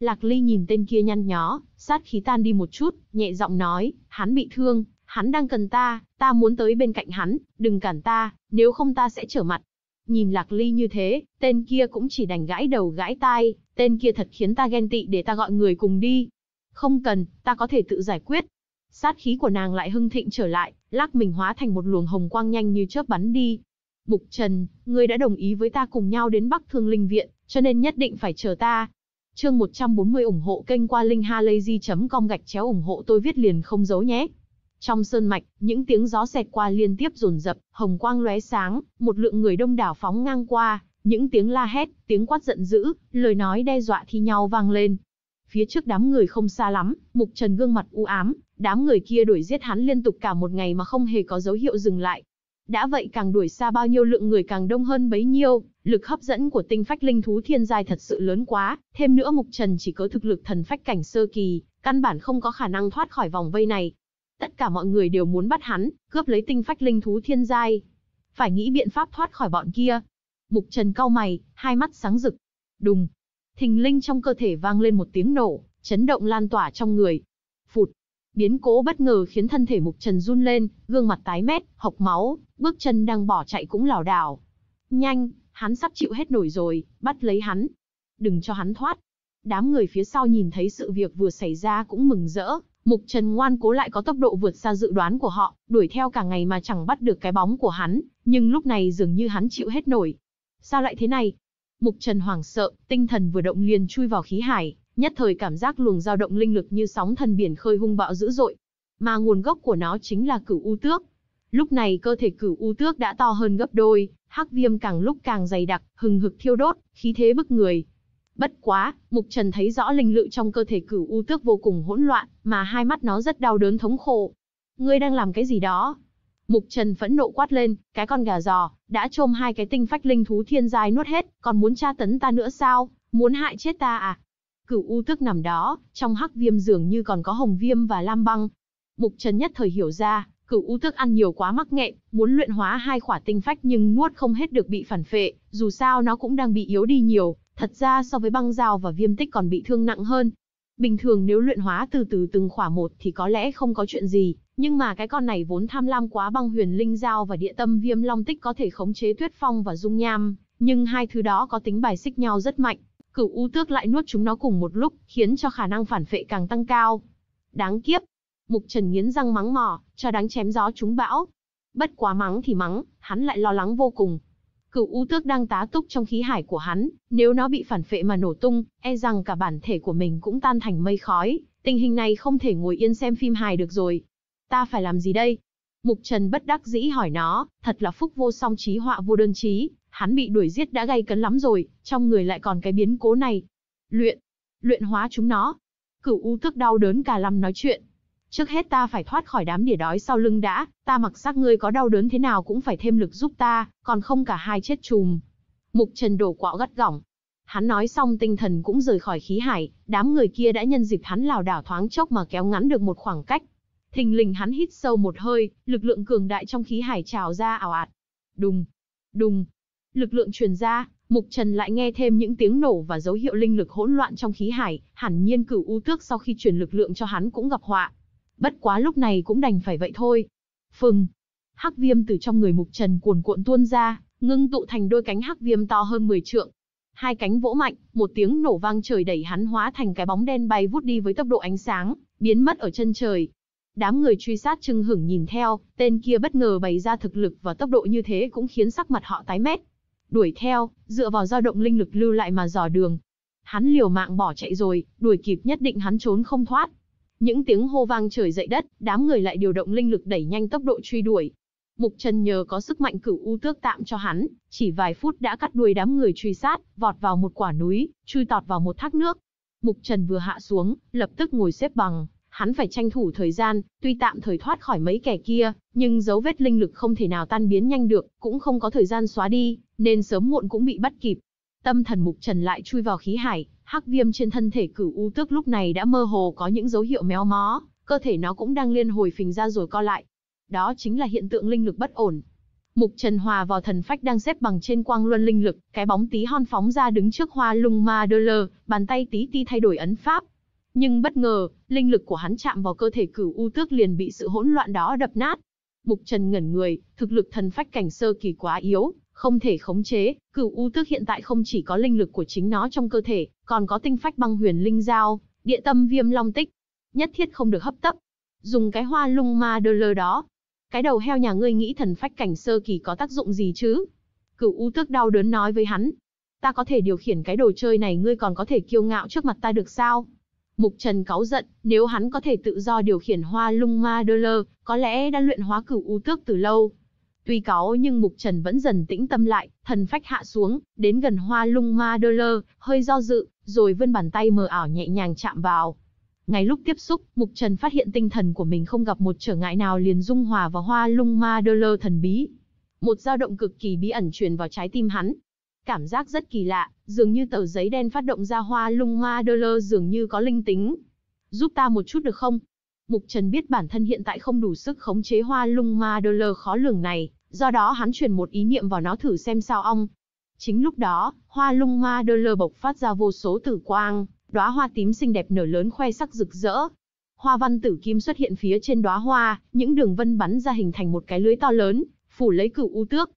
Lạc Ly nhìn tên kia nhăn nhó, sát khí tan đi một chút, nhẹ giọng nói, hắn bị thương, hắn đang cần ta, ta muốn tới bên cạnh hắn, đừng cản ta, nếu không ta sẽ trở mặt. Nhìn Lạc Ly như thế, tên kia cũng chỉ đành gãi đầu gãi tai, Tên kia thật khiến ta ghen tị để ta gọi người cùng đi. Không cần, ta có thể tự giải quyết. Sát khí của nàng lại hưng thịnh trở lại, lắc mình hóa thành một luồng hồng quang nhanh như chớp bắn đi. Mục Trần, ngươi đã đồng ý với ta cùng nhau đến Bắc Thương Linh Viện, cho nên nhất định phải chờ ta. Chương 140 ủng hộ kênh qua linkhalazy.com gạch chéo ủng hộ tôi viết liền không giấu nhé. Trong sơn mạch, những tiếng gió xẹt qua liên tiếp rồn rập, hồng quang lóe sáng, một lượng người đông đảo phóng ngang qua, những tiếng la hét, tiếng quát giận dữ, lời nói đe dọa thi nhau vang lên. Phía trước đám người không xa lắm, Mục Trần gương mặt u ám, đám người kia đuổi giết hắn liên tục cả một ngày mà không hề có dấu hiệu dừng lại. Đã vậy càng đuổi xa bao nhiêu lượng người càng đông hơn bấy nhiêu, lực hấp dẫn của tinh phách linh thú thiên giai thật sự lớn quá, thêm nữa Mục Trần chỉ có thực lực thần phách cảnh sơ kỳ, căn bản không có khả năng thoát khỏi vòng vây này. Tất cả mọi người đều muốn bắt hắn, cướp lấy tinh phách linh thú thiên giai. Phải nghĩ biện pháp thoát khỏi bọn kia, Mục Trần cau mày, hai mắt sáng rực. Đùng. Thình linh trong cơ thể vang lên một tiếng nổ, chấn động lan tỏa trong người. Phụt. Biến cố bất ngờ khiến thân thể Mục Trần run lên, gương mặt tái mét, hộc máu, bước chân đang bỏ chạy cũng lảo đảo. Nhanh, hắn sắp chịu hết nổi rồi, bắt lấy hắn. Đừng cho hắn thoát. Đám người phía sau nhìn thấy sự việc vừa xảy ra cũng mừng rỡ, Mục Trần ngoan cố lại có tốc độ vượt xa dự đoán của họ, đuổi theo cả ngày mà chẳng bắt được cái bóng của hắn, nhưng lúc này dường như hắn chịu hết nổi, Sao lại thế này? Mục Trần hoảng sợ, tinh thần vừa động liền chui vào khí hải, nhất thời cảm giác luồng dao động linh lực như sóng thần biển khơi hung bạo dữ dội. Mà nguồn gốc của nó chính là cửu u tước. Lúc này cơ thể cửu u tước đã to hơn gấp đôi, hắc viêm càng lúc càng dày đặc, hừng hực thiêu đốt, khí thế bức người. Bất quá, Mục Trần thấy rõ linh lực trong cơ thể cửu u tước vô cùng hỗn loạn, mà hai mắt nó rất đau đớn thống khổ. Ngươi đang làm cái gì đó? Mục Trần phẫn nộ quát lên, cái con gà giò, đã trôm hai cái tinh phách linh thú thiên giai nuốt hết, còn muốn tra tấn ta nữa sao, muốn hại chết ta à? Cửu U thức nằm đó, trong hắc viêm dường như còn có hồng viêm và lam băng. Mục Trần nhất thời hiểu ra, cửu U thức ăn nhiều quá mắc nghẹn, muốn luyện hóa hai khỏa tinh phách nhưng nuốt không hết được bị phản phệ, dù sao nó cũng đang bị yếu đi nhiều, thật ra so với băng rào và viêm tích còn bị thương nặng hơn. Bình thường nếu luyện hóa từ từ từng khỏa một thì có lẽ không có chuyện gì, nhưng mà cái con này vốn tham lam quá băng huyền linh dao và địa tâm viêm long tích có thể khống chế tuyết phong và dung nham, nhưng hai thứ đó có tính bài xích nhau rất mạnh. Cửu u tước lại nuốt chúng nó cùng một lúc, khiến cho khả năng phản phệ càng tăng cao. Đáng kiếp. Mục Trần nghiến răng mắng mỏ, cho đáng chém gió chúng bão. Bất quá mắng thì mắng, hắn lại lo lắng vô cùng. Cửu u tước đang tá túc trong khí hải của hắn, nếu nó bị phản phệ mà nổ tung, e rằng cả bản thể của mình cũng tan thành mây khói. Tình hình này không thể ngồi yên xem phim hài được rồi, Ta phải làm gì đây? Mục Trần bất đắc dĩ hỏi nó, thật là phúc vô song trí họa vô đơn trí, hắn bị đuổi giết đã gây cấn lắm rồi, trong người lại còn cái biến cố này. Luyện, luyện hóa chúng nó. Cửu U tức đau đớn cả lắm nói chuyện. Trước hết ta phải thoát khỏi đám đỉa đói sau lưng đã, ta mặc xác ngươi có đau đớn thế nào cũng phải thêm lực giúp ta, còn không cả hai chết chùm. Mục Trần đổ quạo gắt gỏng. Hắn nói xong tinh thần cũng rời khỏi khí hải, đám người kia đã nhân dịp hắn lào đảo thoáng chốc mà kéo ngắn được một khoảng cách Thình lình hắn hít sâu một hơi, lực lượng cường đại trong khí hải trào ra ảo ạt. Đùng, đùng, lực lượng truyền ra, Mục Trần lại nghe thêm những tiếng nổ và dấu hiệu linh lực hỗn loạn trong khí hải, hẳn nhiên cửu u tước sau khi truyền lực lượng cho hắn cũng gặp họa. Bất quá lúc này cũng đành phải vậy thôi. Phừng, hắc viêm từ trong người Mục Trần cuồn cuộn tuôn ra, ngưng tụ thành đôi cánh hắc viêm to hơn 10 trượng. Hai cánh vỗ mạnh, một tiếng nổ vang trời đẩy hắn hóa thành cái bóng đen bay vút đi với tốc độ ánh sáng, biến mất ở chân trời. Đám người truy sát chưng hửng nhìn theo, tên kia bất ngờ bày ra thực lực và tốc độ như thế cũng khiến sắc mặt họ tái mét. Đuổi theo, dựa vào dao động linh lực lưu lại mà dò đường. Hắn liều mạng bỏ chạy rồi, đuổi kịp nhất định hắn trốn không thoát. Những tiếng hô vang trời dậy đất, đám người lại điều động linh lực đẩy nhanh tốc độ truy đuổi. Mục Trần nhờ có sức mạnh cửu u tước tạm cho hắn, chỉ vài phút đã cắt đuôi đám người truy sát, vọt vào một quả núi, chui tọt vào một thác nước. Mục Trần vừa hạ xuống, lập tức ngồi xếp bằng, Hắn phải tranh thủ thời gian, tuy tạm thời thoát khỏi mấy kẻ kia, nhưng dấu vết linh lực không thể nào tan biến nhanh được, cũng không có thời gian xóa đi, nên sớm muộn cũng bị bắt kịp. Tâm thần mục trần lại chui vào khí hải, hắc viêm trên thân thể cửu u tước lúc này đã mơ hồ có những dấu hiệu méo mó, cơ thể nó cũng đang liên hồi phình ra rồi co lại. Đó chính là hiện tượng linh lực bất ổn. Mục Trần Hòa vào thần phách đang xếp bằng trên quang luân linh lực, cái bóng tí hon phóng ra đứng trước hoa lung ma đơ lơ, bàn tay tí ti thay đổi ấn pháp, nhưng bất ngờ, linh lực của hắn chạm vào cơ thể cửu u tước liền bị sự hỗn loạn đó đập nát. Mục Trần ngẩn người, thực lực thần phách cảnh sơ kỳ quá yếu, không thể khống chế, cửu u tước hiện tại không chỉ có linh lực của chính nó trong cơ thể, còn có tinh phách băng huyền linh giao, địa tâm viêm long tích. Nhất thiết không được hấp tấp. Dùng cái hoa lung ma đơ lơ đó. Cái đầu heo nhà ngươi nghĩ thần phách cảnh sơ kỳ có tác dụng gì chứ? Cửu u tước đau đớn nói với hắn. Ta có thể điều khiển cái đồ chơi này ngươi còn có thể kiêu ngạo trước mặt ta được sao? Mục Trần cáu giận, nếu hắn có thể tự do điều khiển hoa lung ma đơ lơ, có lẽ đã luyện hóa cửu u tước từ lâu. Tuy cáu nhưng Mục Trần vẫn dần tĩnh tâm lại, thần phách hạ xuống, đến gần hoa lung ma đơ lơ, hơi do dự, rồi vươn bàn tay mờ ảo nhẹ nhàng chạm vào. Ngay lúc tiếp xúc, Mục Trần phát hiện tinh thần của mình không gặp một trở ngại nào liền dung hòa vào hoa lung ma đơ lơ thần bí. Một dao động cực kỳ bí ẩn truyền vào trái tim hắn, Cảm giác rất kỳ lạ, dường như tờ giấy đen phát động ra hoa lung hoa đơ lơ dường như có linh tính. Giúp ta một chút được không? Mục Trần biết bản thân hiện tại không đủ sức khống chế hoa lung ma đơ lơ khó lường này, do đó hắn truyền một ý niệm vào nó thử xem sao ông. Chính lúc đó, hoa lung ma đơ lơ bộc phát ra vô số tử quang, đóa hoa tím xinh đẹp nở lớn khoe sắc rực rỡ. Hoa văn tử kim xuất hiện phía trên đóa hoa, những đường vân bắn ra hình thành một cái lưới to lớn, phủ lấy cửu u tước.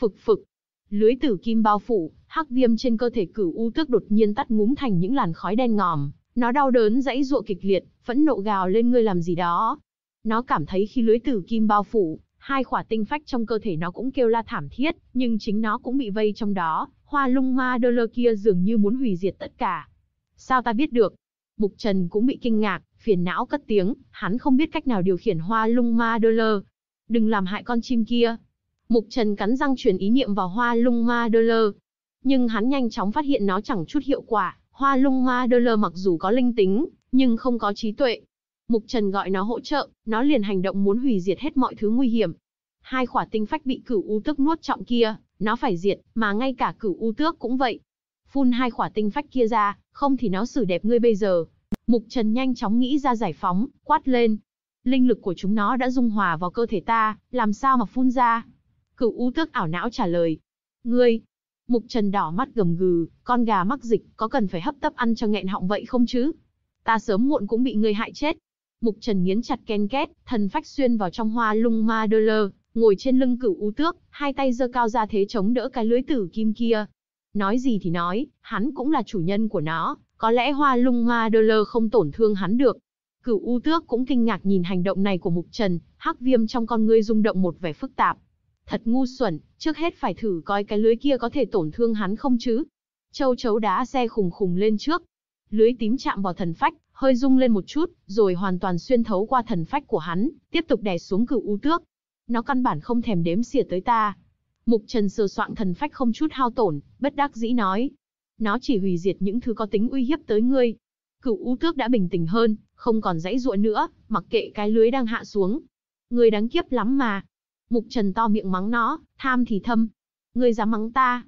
Phực phực, Lưới tử kim bao phủ, hắc viêm trên cơ thể cửu u tức đột nhiên tắt ngúm thành những làn khói đen ngòm. Nó đau đớn dãy dụa kịch liệt, phẫn nộ gào lên ngươi làm gì đó. Nó cảm thấy khi lưới tử kim bao phủ, hai khỏa tinh phách trong cơ thể nó cũng kêu la thảm thiết, nhưng chính nó cũng bị vây trong đó, hoa lung ma đơ lơ kia dường như muốn hủy diệt tất cả. Sao ta biết được? Mục Trần cũng bị kinh ngạc, phiền não cất tiếng, hắn không biết cách nào điều khiển hoa lung ma đơ lơ. Đừng làm hại con chim kia, Mục Trần cắn răng truyền ý niệm vào hoa lung ma đơ lơ. Nhưng hắn nhanh chóng phát hiện nó chẳng chút hiệu quả, hoa lung ma đơ lơ mặc dù có linh tính, nhưng không có trí tuệ. Mục Trần gọi nó hỗ trợ, nó liền hành động muốn hủy diệt hết mọi thứ nguy hiểm. Hai quả tinh phách bị cửu u tước nuốt trọng kia, nó phải diệt, mà ngay cả cửu u tước cũng vậy. Phun hai quả tinh phách kia ra, không thì nó xử đẹp ngươi bây giờ. Mục Trần nhanh chóng nghĩ ra giải phóng, quát lên. Linh lực của chúng nó đã dung hòa vào cơ thể ta, làm sao mà phun ra, Cựu u tước ảo não trả lời. Ngươi, Mục Trần đỏ mắt gầm gừ, con gà mắc dịch, có cần phải hấp tấp ăn cho nghẹn họng vậy không chứ? Ta sớm muộn cũng bị ngươi hại chết. Mục Trần nghiến chặt ken két, thần phách xuyên vào trong hoa lung ma đơ lơ, ngồi trên lưng cửu u tước, hai tay giơ cao ra thế chống đỡ cái lưới tử kim kia. Nói gì thì nói, hắn cũng là chủ nhân của nó, có lẽ hoa lung ma đơ lơ không tổn thương hắn được. Cửu u tước cũng kinh ngạc nhìn hành động này của Mục Trần, hắc viêm trong con ngươi rung động một vẻ phức tạp, Thật ngu xuẩn, trước hết phải thử coi cái lưới kia có thể tổn thương hắn không chứ. Châu chấu đá xe khùng khùng lên trước. Lưới tím chạm vào thần phách, hơi rung lên một chút, rồi hoàn toàn xuyên thấu qua thần phách của hắn, tiếp tục đè xuống cửu u tước. Nó căn bản không thèm đếm xỉa tới ta. Mục Trần sờ soạn thần phách không chút hao tổn, bất đắc dĩ nói. Nó chỉ hủy diệt những thứ có tính uy hiếp tới ngươi. Cửu u tước đã bình tĩnh hơn, không còn dãy ruộng nữa, mặc kệ cái lưới đang hạ xuống. Ngươi đáng kiếp lắm mà. Mục Trần to miệng mắng nó, tham thì thâm. Ngươi dám mắng ta?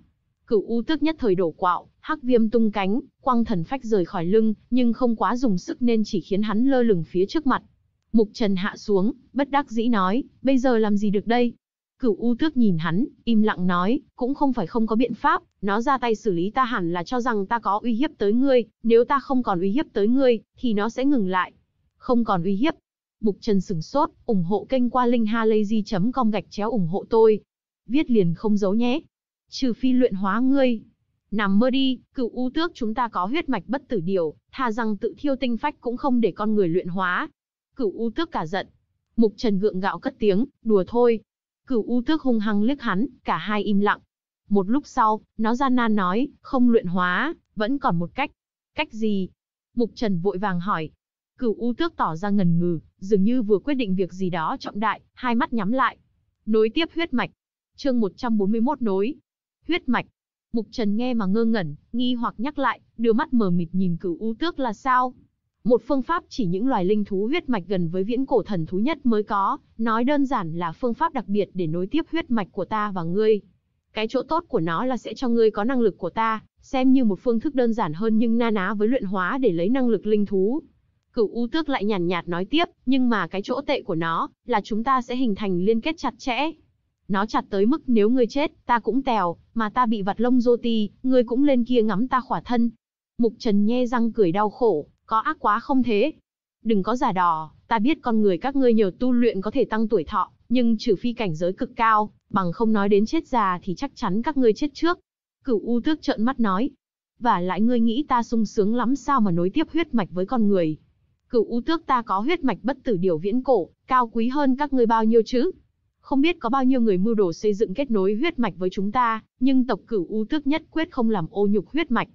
Cửu U tức nhất thời đổ quạo, hắc viêm tung cánh, quang thần phách rời khỏi lưng, nhưng không quá dùng sức nên chỉ khiến hắn lơ lửng phía trước mặt. Mục Trần hạ xuống, bất đắc dĩ nói, bây giờ làm gì được đây? Cửu U tước nhìn hắn, im lặng nói, cũng không phải không có biện pháp, nó ra tay xử lý ta hẳn là cho rằng ta có uy hiếp tới ngươi, nếu ta không còn uy hiếp tới ngươi, thì nó sẽ ngừng lại. Không còn uy hiếp, Mục Trần sửng sốt, ủng hộ kênh qua linkhalazy.com gạch chéo ủng hộ tôi. Viết liền không giấu nhé. Trừ phi luyện hóa ngươi. Nằm mơ đi, cựu u tước chúng ta có huyết mạch bất tử điều, tha rằng tự thiêu tinh phách cũng không để con người luyện hóa. Cựu u tước cả giận. Mục Trần gượng gạo cất tiếng, đùa thôi. Cựu u tước hung hăng liếc hắn, cả hai im lặng. Một lúc sau, nó gian nan nói, không luyện hóa, vẫn còn một cách. Cách gì? Mục Trần vội vàng hỏi, Cửu U Tước tỏ ra ngần ngừ, dường như vừa quyết định việc gì đó trọng đại, hai mắt nhắm lại. Nối tiếp huyết mạch. Chương 141 nối. Huyết mạch. Mục Trần nghe mà ngơ ngẩn, nghi hoặc nhắc lại, đưa mắt mờ mịt nhìn Cửu U Tước là sao? Một phương pháp chỉ những loài linh thú huyết mạch gần với viễn cổ thần thú nhất mới có, nói đơn giản là phương pháp đặc biệt để nối tiếp huyết mạch của ta và ngươi. Cái chỗ tốt của nó là sẽ cho ngươi có năng lực của ta, xem như một phương thức đơn giản hơn nhưng na ná với luyện hóa để lấy năng lực linh thú, Cửu U Tước lại nhàn nhạt nói tiếp, nhưng mà cái chỗ tệ của nó là chúng ta sẽ hình thành liên kết chặt chẽ. Nó chặt tới mức nếu ngươi chết, ta cũng tèo, mà ta bị vặt lông dô ti, ngươi cũng lên kia ngắm ta khỏa thân. Mục Trần nhe răng cười đau khổ, có ác quá không thế. Đừng có giả đò, ta biết con người các ngươi nhờ tu luyện có thể tăng tuổi thọ, nhưng trừ phi cảnh giới cực cao, bằng không nói đến chết già thì chắc chắn các ngươi chết trước. Cửu U Tước trợn mắt nói, và lại ngươi nghĩ ta sung sướng lắm sao mà nối tiếp huyết mạch với con người, cựu u tước ta có huyết mạch bất tử điều viễn cổ, cao quý hơn các ngươi bao nhiêu chứ? Không biết có bao nhiêu người mưu đồ xây dựng kết nối huyết mạch với chúng ta, nhưng tộc cửu u tước nhất quyết không làm ô nhục huyết mạch.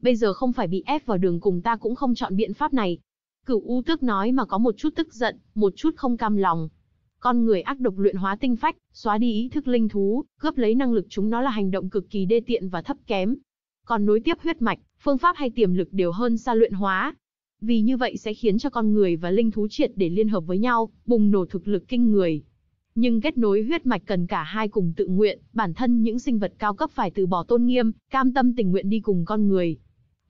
Bây giờ không phải bị ép vào đường cùng ta cũng không chọn biện pháp này. Cửu u tước nói mà có một chút tức giận, một chút không cam lòng. Con người ác độc luyện hóa tinh phách, xóa đi ý thức linh thú, cướp lấy năng lực chúng nó là hành động cực kỳ đê tiện và thấp kém. Còn nối tiếp huyết mạch, phương pháp hay tiềm lực đều hơn xa luyện hóa, vì như vậy sẽ khiến cho con người và linh thú triệt để liên hợp với nhau, bùng nổ thực lực kinh người. Nhưng kết nối huyết mạch cần cả hai cùng tự nguyện, bản thân những sinh vật cao cấp phải từ bỏ tôn nghiêm, cam tâm tình nguyện đi cùng con người.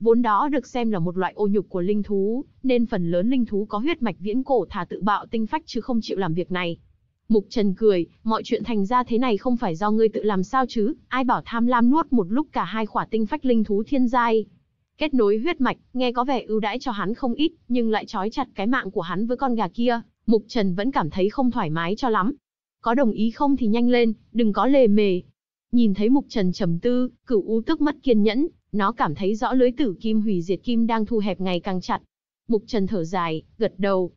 Vốn đó được xem là một loại ô nhục của linh thú, nên phần lớn linh thú có huyết mạch viễn cổ thả tự bạo tinh phách chứ không chịu làm việc này. Mục Trần cười, mọi chuyện thành ra thế này không phải do ngươi tự làm sao chứ, ai bảo tham lam nuốt một lúc cả hai khỏa tinh phách linh thú thiên giai kết nối huyết mạch, nghe có vẻ ưu đãi cho hắn không ít, nhưng lại trói chặt cái mạng của hắn với con gà kia, Mục Trần vẫn cảm thấy không thoải mái cho lắm. Có đồng ý không thì nhanh lên, đừng có lề mề. Nhìn thấy Mục Trần trầm tư, cửu u tức mất kiên nhẫn, nó cảm thấy rõ lưới tử kim hủy diệt kim đang thu hẹp ngày càng chặt. Mục Trần thở dài, gật đầu.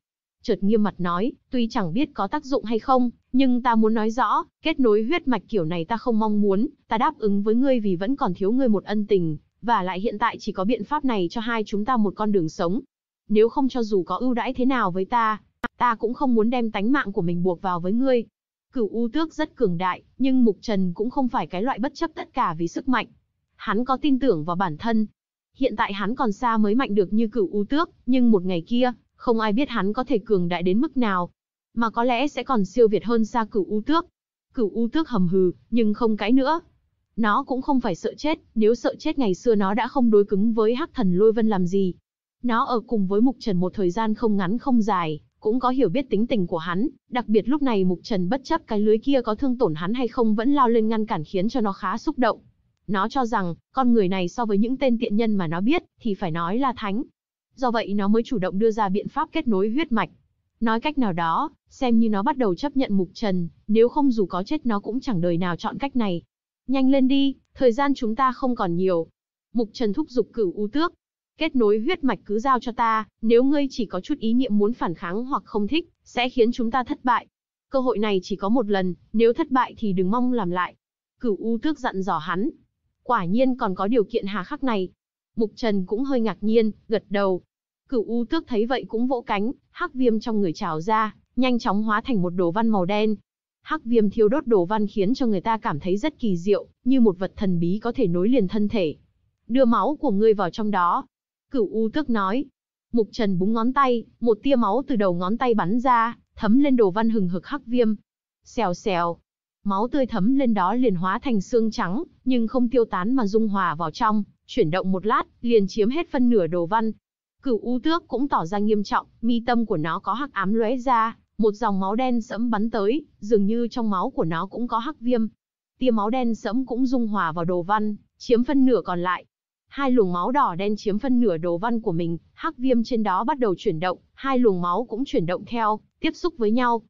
Chợt nghiêm mặt nói, tuy chẳng biết có tác dụng hay không, nhưng ta muốn nói rõ, kết nối huyết mạch kiểu này ta không mong muốn, ta đáp ứng với ngươi vì vẫn còn thiếu ngươi một ân tình, và lại hiện tại chỉ có biện pháp này cho hai chúng ta một con đường sống. Nếu không cho dù có ưu đãi thế nào với ta, ta cũng không muốn đem tánh mạng của mình buộc vào với ngươi. Cửu U Tước rất cường đại, nhưng Mục Trần cũng không phải cái loại bất chấp tất cả vì sức mạnh. Hắn có tin tưởng vào bản thân. Hiện tại hắn còn xa mới mạnh được như Cửu U Tước, nhưng một ngày kia, không ai biết hắn có thể cường đại đến mức nào, mà có lẽ sẽ còn siêu việt hơn xa Cửu U Tước. Cửu U Tước hầm hừ, nhưng không cãi nữa, nó cũng không phải sợ chết, nếu sợ chết ngày xưa nó đã không đối cứng với hắc thần lôi vân làm gì. Nó ở cùng với Mục Trần một thời gian không ngắn không dài, cũng có hiểu biết tính tình của hắn, đặc biệt lúc này Mục Trần bất chấp cái lưới kia có thương tổn hắn hay không vẫn lao lên ngăn cản khiến cho nó khá xúc động. Nó cho rằng, con người này so với những tên tiện nhân mà nó biết, thì phải nói là thánh. Do vậy nó mới chủ động đưa ra biện pháp kết nối huyết mạch. Nói cách nào đó, xem như nó bắt đầu chấp nhận Mục Trần, nếu không dù có chết nó cũng chẳng đời nào chọn cách này, Nhanh lên đi, thời gian chúng ta không còn nhiều. Mục Trần thúc giục cửu u tước. Kết nối huyết mạch cứ giao cho ta, nếu ngươi chỉ có chút ý niệm muốn phản kháng hoặc không thích, sẽ khiến chúng ta thất bại. Cơ hội này chỉ có một lần, nếu thất bại thì đừng mong làm lại. Cửu u tước dặn dò hắn. Quả nhiên còn có điều kiện hà khắc này. Mục Trần cũng hơi ngạc nhiên, gật đầu. Cửu u tước thấy vậy cũng vỗ cánh, hắc viêm trong người trào ra, nhanh chóng hóa thành một đồ văn màu đen, Hắc viêm thiêu đốt đồ văn khiến cho người ta cảm thấy rất kỳ diệu, như một vật thần bí có thể nối liền thân thể. Đưa máu của ngươi vào trong đó. Cửu U tức nói. Mục Trần búng ngón tay, một tia máu từ đầu ngón tay bắn ra, thấm lên đồ văn hừng hực hắc viêm. Xèo xèo. Máu tươi thấm lên đó liền hóa thành xương trắng, nhưng không tiêu tán mà dung hòa vào trong, chuyển động một lát, liền chiếm hết phân nửa đồ văn. Cửu U Tước cũng tỏ ra nghiêm trọng, mi tâm của nó có hắc ám lóe ra, một dòng máu đen sẫm bắn tới, dường như trong máu của nó cũng có hắc viêm. Tia máu đen sẫm cũng dung hòa vào đồ văn, chiếm phân nửa còn lại. Hai luồng máu đỏ đen chiếm phân nửa đồ văn của mình, hắc viêm trên đó bắt đầu chuyển động, hai luồng máu cũng chuyển động theo, tiếp xúc với nhau.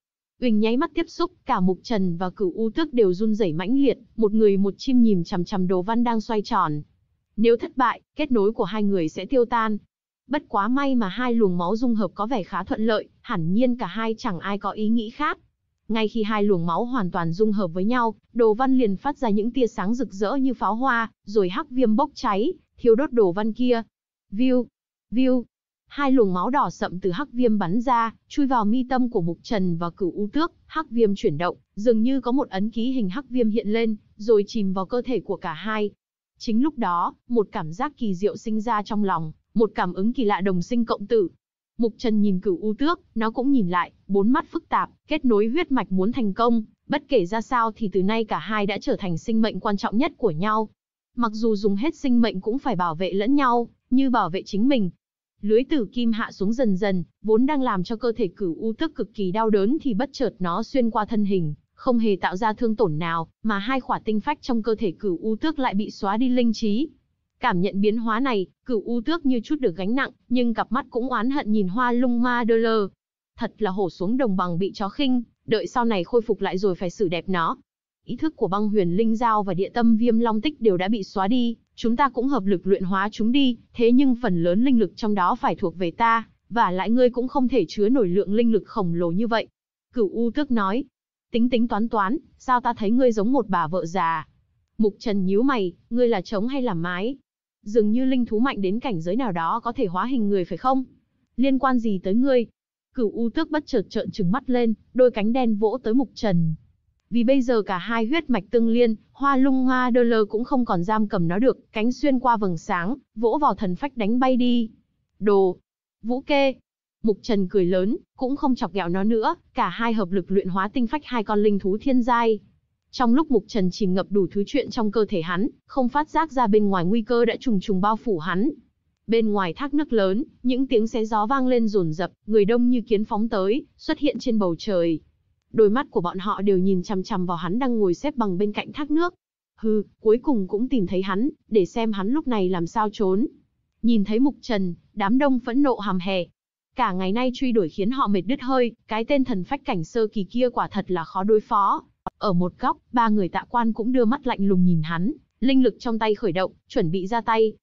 Uỳnh nháy mắt tiếp xúc, cả Mục Trần và Cửu U Tước đều run rẩy mãnh liệt, một người một chim nhìn chằm chằm đồ văn đang xoay tròn. Nếu thất bại, kết nối của hai người sẽ tiêu tan, Bất quá may mà hai luồng máu dung hợp có vẻ khá thuận lợi, hẳn nhiên cả hai chẳng ai có ý nghĩ khác. Ngay khi hai luồng máu hoàn toàn dung hợp với nhau, Đồ Văn liền phát ra những tia sáng rực rỡ như pháo hoa, rồi hắc viêm bốc cháy, thiêu đốt Đồ Văn kia. View, view. Hai luồng máu đỏ sậm từ hắc viêm bắn ra, chui vào mi tâm của Mục Trần và Cửu U Tước, hắc viêm chuyển động, dường như có một ấn ký hình hắc viêm hiện lên, rồi chìm vào cơ thể của cả hai. Chính lúc đó, một cảm giác kỳ diệu sinh ra trong lòng, một cảm ứng kỳ lạ đồng sinh cộng tử. Mục Trần nhìn cửu u tước, nó cũng nhìn lại, bốn mắt phức tạp, kết nối huyết mạch muốn thành công, bất kể ra sao thì từ nay cả hai đã trở thành sinh mệnh quan trọng nhất của nhau. Mặc dù dùng hết sinh mệnh cũng phải bảo vệ lẫn nhau, như bảo vệ chính mình. Lưới tử kim hạ xuống dần dần, vốn đang làm cho cơ thể cửu u tước cực kỳ đau đớn thì bất chợt nó xuyên qua thân hình, không hề tạo ra thương tổn nào, mà hai quả tinh phách trong cơ thể cửu u tước lại bị xóa đi linh trí, Cảm nhận biến hóa này, cửu u tước như chút được gánh nặng, nhưng cặp mắt cũng oán hận nhìn hoa lung ma đơ lơ. Thật là hổ xuống đồng bằng bị chó khinh, đợi sau này khôi phục lại rồi phải xử đẹp nó. Ý thức của băng huyền linh dao và địa tâm viêm long tích đều đã bị xóa đi, chúng ta cũng hợp lực luyện hóa chúng đi, thế nhưng phần lớn linh lực trong đó phải thuộc về ta, và lại ngươi cũng không thể chứa nổi lượng linh lực khổng lồ như vậy. Cửu U tước nói, tính tính toán toán, sao ta thấy ngươi giống một bà vợ già. Mục Trần nhíu mày, ngươi là trống hay là mái? Dường như linh thú mạnh đến cảnh giới nào đó có thể hóa hình người phải không? Liên quan gì tới ngươi? Cửu U Tước bất chợt trợn trừng mắt lên, đôi cánh đen vỗ tới Mục Trần. Vì bây giờ cả hai huyết mạch tương liên, Hoa Lung Hoa Đơ Lơ cũng không còn giam cầm nó được, cánh xuyên qua vầng sáng, vỗ vào thần phách đánh bay đi. Đồ! Vũ kê! Mục Trần cười lớn, cũng không chọc ghẹo nó nữa, cả hai hợp lực luyện hóa tinh phách hai con linh thú thiên giai. Trong lúc Mục Trần chìm ngập đủ thứ chuyện trong cơ thể hắn, không phát giác ra bên ngoài nguy cơ đã trùng trùng bao phủ hắn. Bên ngoài thác nước lớn, những tiếng xé gió vang lên rồn rập, người đông như kiến phóng tới, xuất hiện trên bầu trời. Đôi mắt của bọn họ đều nhìn chằm chằm vào hắn đang ngồi xếp bằng bên cạnh thác nước. Hừ, cuối cùng cũng tìm thấy hắn, để xem hắn lúc này làm sao trốn. Nhìn thấy Mục Trần, đám đông phẫn nộ hàm hè. Cả ngày nay truy đuổi khiến họ mệt đứt hơi, cái tên thần phách cảnh sơ kỳ kia quả thật là khó đối phó. Ở một góc, ba người tạ quan cũng đưa mắt lạnh lùng nhìn hắn, linh lực trong tay khởi động, chuẩn bị ra tay.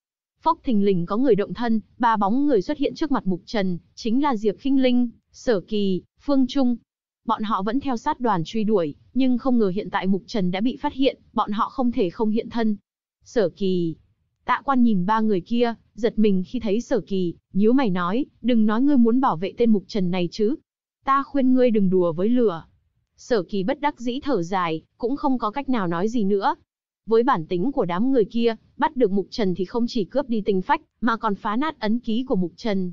Phốc thình lình có người động thân, ba bóng người xuất hiện trước mặt Mục Trần, chính là Diệp khinh Linh, Sở Kỳ, Phương Trung. Bọn họ vẫn theo sát đoàn truy đuổi, nhưng không ngờ hiện tại Mục Trần đã bị phát hiện, bọn họ không thể không hiện thân. Sở Kỳ, Tạ quan nhìn ba người kia, giật mình khi thấy sở kỳ, nhíu mày nói, đừng nói ngươi muốn bảo vệ tên mục trần này chứ. Ta khuyên ngươi đừng đùa với lửa, Sở kỳ bất đắc dĩ thở dài, cũng không có cách nào nói gì nữa. Với bản tính của đám người kia, bắt được Mục Trần thì không chỉ cướp đi tinh phách, mà còn phá nát ấn ký của Mục Trần.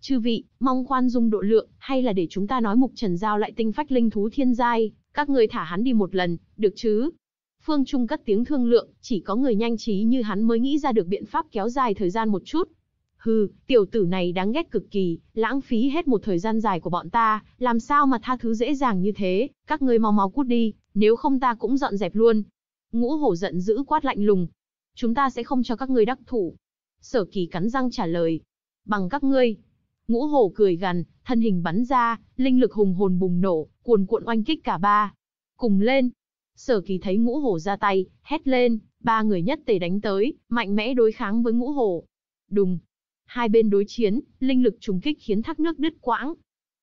Chư vị, mong khoan dung độ lượng, hay là để chúng ta nói Mục Trần giao lại tinh phách linh thú thiên giai, các người thả hắn đi một lần, được chứ? Phương Trung cất tiếng thương lượng, chỉ có người nhanh trí như hắn mới nghĩ ra được biện pháp kéo dài thời gian một chút, Hừ, tiểu tử này đáng ghét cực kỳ, lãng phí hết một thời gian dài của bọn ta, làm sao mà tha thứ dễ dàng như thế, các ngươi mau mau cút đi, nếu không ta cũng dọn dẹp luôn. Ngũ hổ giận dữ quát lạnh lùng. Chúng ta sẽ không cho các ngươi đắc thủ. Sở kỳ cắn răng trả lời. Bằng các ngươi. Ngũ hổ cười gằn, thân hình bắn ra, linh lực hùng hồn bùng nổ, cuồn cuộn oanh kích cả ba. Cùng lên. Sở kỳ thấy ngũ hổ ra tay, hét lên, ba người nhất tề đánh tới, mạnh mẽ đối kháng với ngũ hổ. Đùng, Hai bên đối chiến, linh lực trùng kích khiến thác nước đứt quãng.